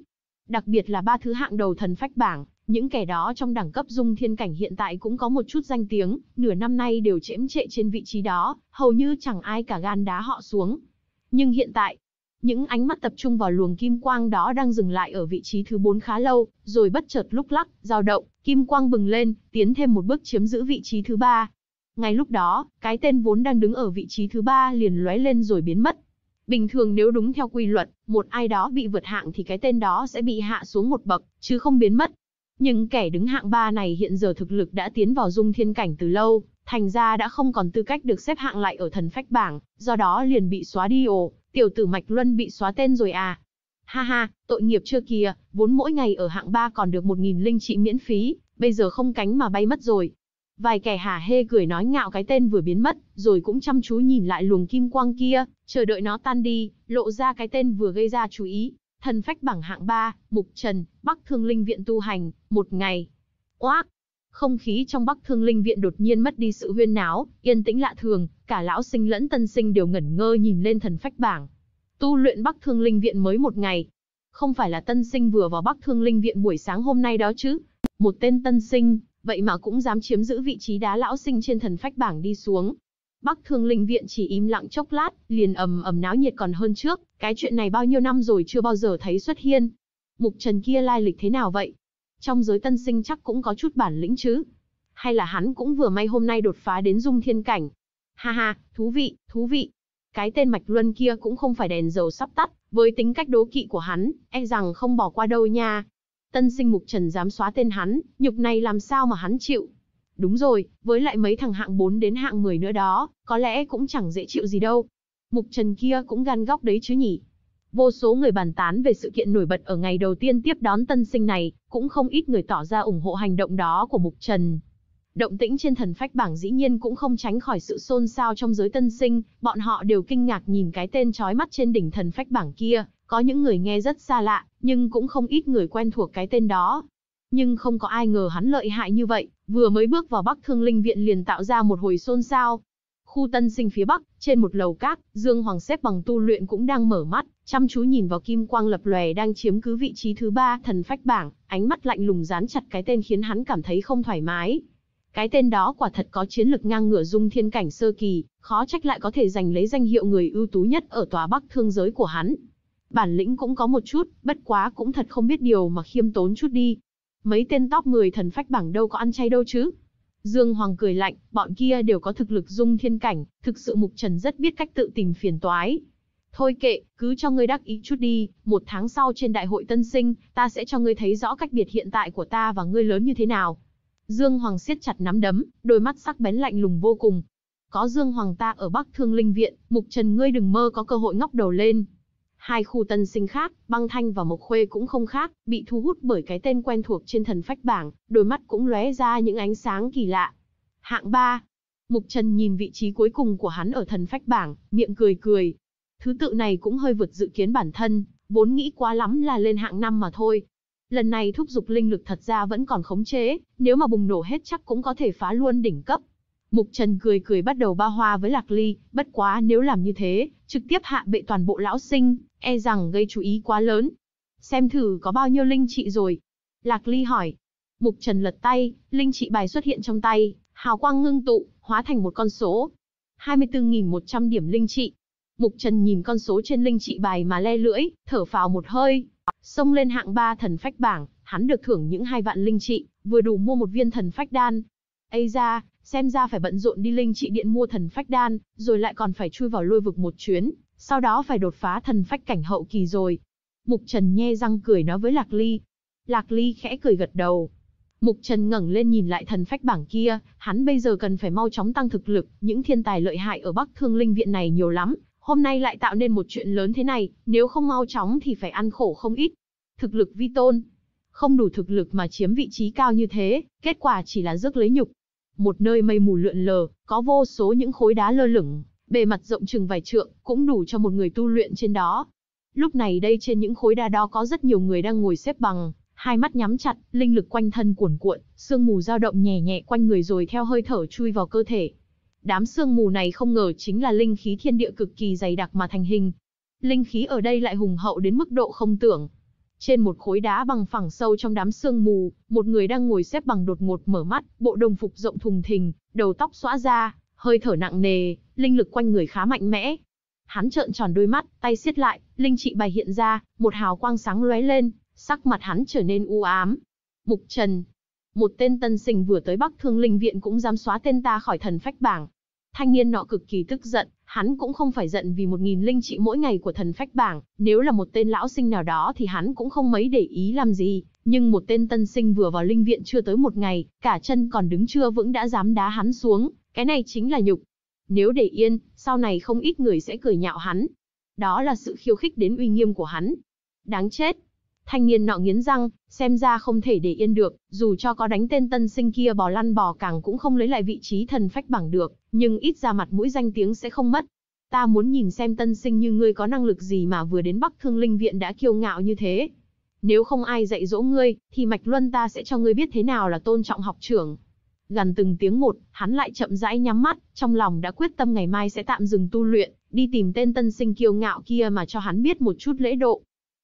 Đặc biệt là ba thứ hạng đầu thần phách bảng, những kẻ đó trong đẳng cấp dung thiên cảnh hiện tại cũng có một chút danh tiếng, nửa năm nay đều chễm trệ trên vị trí đó, hầu như chẳng ai cả gan đá họ xuống, nhưng hiện tại, những ánh mắt tập trung vào luồng kim quang đó đang dừng lại ở vị trí thứ 4 khá lâu, rồi bất chợt lúc lắc, dao động, kim quang bừng lên, tiến thêm một bước chiếm giữ vị trí thứ 3. Ngay lúc đó, cái tên vốn đang đứng ở vị trí thứ 3 liền lóe lên rồi biến mất. Bình thường nếu đúng theo quy luật, một ai đó bị vượt hạng thì cái tên đó sẽ bị hạ xuống một bậc, chứ không biến mất. Nhưng kẻ đứng hạng 3 này hiện giờ thực lực đã tiến vào dung thiên cảnh từ lâu, thành ra đã không còn tư cách được xếp hạng lại ở thần phách bảng, do đó liền bị xóa đi ồ, tiểu tử Mạch Luân bị xóa tên rồi à. Ha ha, tội nghiệp chưa kìa, vốn mỗi ngày ở hạng 3 còn được 1.000 linh trị miễn phí, bây giờ không cánh mà bay mất rồi. Vài kẻ hả hê cười nói ngạo cái tên vừa biến mất, rồi cũng chăm chú nhìn lại luồng kim quang kia, chờ đợi nó tan đi, lộ ra cái tên vừa gây ra chú ý. Thần phách bảng hạng 3, Mục Trần, Bắc Thương Linh Viện tu hành, một ngày. Oác, không khí trong Bắc Thương Linh Viện đột nhiên mất đi sự huyên náo, yên tĩnh lạ thường, cả lão sinh lẫn tân sinh đều ngẩn ngơ nhìn lên thần phách bảng. Tu luyện Bắc Thương Linh Viện mới một ngày. Không phải là tân sinh vừa vào Bắc Thương Linh Viện buổi sáng hôm nay đó chứ. Một tên tân sinh, vậy mà cũng dám chiếm giữ vị trí đá lão sinh trên thần phách bảng đi xuống. Bắc Thương Linh Viện chỉ im lặng chốc lát, liền ầm ầm náo nhiệt còn hơn trước, cái chuyện này bao nhiêu năm rồi chưa bao giờ thấy xuất hiện. Mục Trần kia lai lịch thế nào vậy? trong giới tân sinh chắc cũng có chút bản lĩnh chứ. Hay là hắn cũng vừa may hôm nay đột phá đến dung thiên cảnh. Ha ha, thú vị, thú vị. Cái tên Mạch Luân kia cũng không phải đèn dầu sắp tắt, với tính cách đố kỵ của hắn, e rằng không bỏ qua đâu nha. Tân sinh mục trần dám xóa tên hắn, nhục này làm sao mà hắn chịu. Đúng rồi, với lại mấy thằng hạng 4 đến hạng 10 nữa đó, có lẽ cũng chẳng dễ chịu gì đâu. Mục trần kia cũng gan góc đấy chứ nhỉ. Vô số người bàn tán về sự kiện nổi bật ở ngày đầu tiên tiếp đón tân sinh này, cũng không ít người tỏ ra ủng hộ hành động đó của Mục Trần. Động tĩnh trên thần phách bảng dĩ nhiên cũng không tránh khỏi sự xôn xao trong giới tân sinh, bọn họ đều kinh ngạc nhìn cái tên chói mắt trên đỉnh thần phách bảng kia, có những người nghe rất xa lạ, nhưng cũng không ít người quen thuộc cái tên đó. Nhưng không có ai ngờ hắn lợi hại như vậy, vừa mới bước vào Bắc Thương Linh Viện liền tạo ra một hồi xôn xao, khu tân sinh phía bắc, trên một lầu cát, Dương Hoàng xếp bằng tu luyện cũng đang mở mắt, chăm chú nhìn vào kim quang lập lòe đang chiếm cứ vị trí thứ ba thần phách bảng, ánh mắt lạnh lùng dán chặt cái tên khiến hắn cảm thấy không thoải mái. Cái tên đó quả thật có chiến lực ngang ngửa dung thiên cảnh sơ kỳ, khó trách lại có thể giành lấy danh hiệu người ưu tú nhất ở tòa bắc thương giới của hắn. Bản lĩnh cũng có một chút, bất quá cũng thật không biết điều mà khiêm tốn chút đi. Mấy tên Top người thần phách bảng đâu có ăn chay đâu chứ Dương Hoàng cười lạnh, bọn kia đều có thực lực dung thiên cảnh, thực sự Mục Trần rất biết cách tự tìm phiền toái. Thôi kệ, cứ cho ngươi đắc ý chút đi, một tháng sau trên đại hội tân sinh, ta sẽ cho ngươi thấy rõ cách biệt hiện tại của ta và ngươi lớn như thế nào. Dương Hoàng siết chặt nắm đấm, đôi mắt sắc bén lạnh lùng vô cùng. Có Dương Hoàng ta ở Bắc Thương Linh Viện, Mục Trần ngươi đừng mơ có cơ hội ngóc đầu lên, Hai khu tân sinh khác, băng thanh và mộc khuê cũng không khác, bị thu hút bởi cái tên quen thuộc trên thần phách bảng, đôi mắt cũng lóe ra những ánh sáng kỳ lạ. Hạng 3. Mục Trần nhìn vị trí cuối cùng của hắn ở thần phách bảng, miệng cười cười. Thứ tự này cũng hơi vượt dự kiến bản thân, vốn nghĩ quá lắm là lên hạng 5 mà thôi. Lần này thúc dục linh lực thật ra vẫn còn khống chế, nếu mà bùng nổ hết chắc cũng có thể phá luôn đỉnh cấp. Mục Trần cười cười bắt đầu ba hoa với Lạc Ly, bất quá nếu làm như thế, trực tiếp hạ bệ toàn bộ lão sinh, e rằng gây chú ý quá lớn. Xem thử có bao nhiêu linh trị rồi. Lạc Ly hỏi. Mục Trần lật tay, linh trị bài xuất hiện trong tay, hào quang ngưng tụ, hóa thành một con số. 24.100 điểm linh trị. Mục Trần nhìn con số trên linh trị bài mà le lưỡi, thở phào một hơi. Xông lên hạng ba thần phách bảng, hắn được thưởng những hai vạn linh trị, vừa đủ mua một viên thần phách đan. Ây ra, xem ra phải bận rộn đi linh trị điện mua thần phách đan, rồi lại còn phải chui vào lôi vực một chuyến, sau đó phải đột phá thần phách cảnh hậu kỳ rồi. Mục Trần nhe răng cười nói với Lạc Ly. Lạc Ly khẽ cười gật đầu. Mục Trần ngẩng lên nhìn lại thần phách bảng kia, hắn bây giờ cần phải mau chóng tăng thực lực, những thiên tài lợi hại ở Bắc Thương Linh Viện này nhiều lắm, hôm nay lại tạo nên một chuyện lớn thế này, nếu không mau chóng thì phải ăn khổ không ít. Thực lực vi tôn, không đủ thực lực mà chiếm vị trí cao như thế, kết quả chỉ là rước lấy nhục. Một nơi mây mù lượn lờ, có vô số những khối đá lơ lửng, bề mặt rộng chừng vài trượng, cũng đủ cho một người tu luyện trên đó. Lúc này đây trên những khối đá đó có rất nhiều người đang ngồi xếp bằng, hai mắt nhắm chặt, linh lực quanh thân cuồn cuộn, sương mù dao động nhẹ nhẹ quanh người rồi theo hơi thở chui vào cơ thể. Đám sương mù này không ngờ chính là linh khí thiên địa cực kỳ dày đặc mà thành hình. Linh khí ở đây lại hùng hậu đến mức độ không tưởng, trên một khối đá bằng phẳng sâu trong đám sương mù, một người đang ngồi xếp bằng đột ngột mở mắt, bộ đồng phục rộng thùng thình, đầu tóc xõa ra, hơi thở nặng nề, linh lực quanh người khá mạnh mẽ. Hắn trợn tròn đôi mắt, tay siết lại, linh trị bài hiện ra, một hào quang sáng lóe lên, sắc mặt hắn trở nên u ám. Mục Trần, một tên tân sinh vừa tới Bắc Thương Linh Viện cũng dám xóa tên ta khỏi thần phách bảng. Thanh niên nọ cực kỳ tức giận, Hắn cũng không phải giận vì một nghìn linh trị mỗi ngày của thần phách bảng, nếu là một tên lão sinh nào đó thì hắn cũng không mấy để ý làm gì, nhưng một tên tân sinh vừa vào linh viện chưa tới một ngày, cả chân còn đứng chưa vững đã dám đá hắn xuống, cái này chính là nhục. Nếu để yên, sau này không ít người sẽ cười nhạo hắn. Đó là sự khiêu khích đến uy nghiêm của hắn. Đáng chết, Thanh niên nọ nghiến răng, xem ra không thể để yên được, dù cho có đánh tên tân sinh kia bò lăn bò càng cũng không lấy lại vị trí thần phách bảng được, nhưng ít ra mặt mũi danh tiếng sẽ không mất. Ta muốn nhìn xem tân sinh như ngươi có năng lực gì mà vừa đến Bắc Thương Linh Viện đã kiêu ngạo như thế. Nếu không ai dạy dỗ ngươi, thì Mạch Luân ta sẽ cho ngươi biết thế nào là tôn trọng học trưởng. Gần từng tiếng một, hắn lại chậm rãi nhắm mắt, trong lòng đã quyết tâm ngày mai sẽ tạm dừng tu luyện, đi tìm tên tân sinh kiêu ngạo kia mà cho hắn biết một chút lễ độ,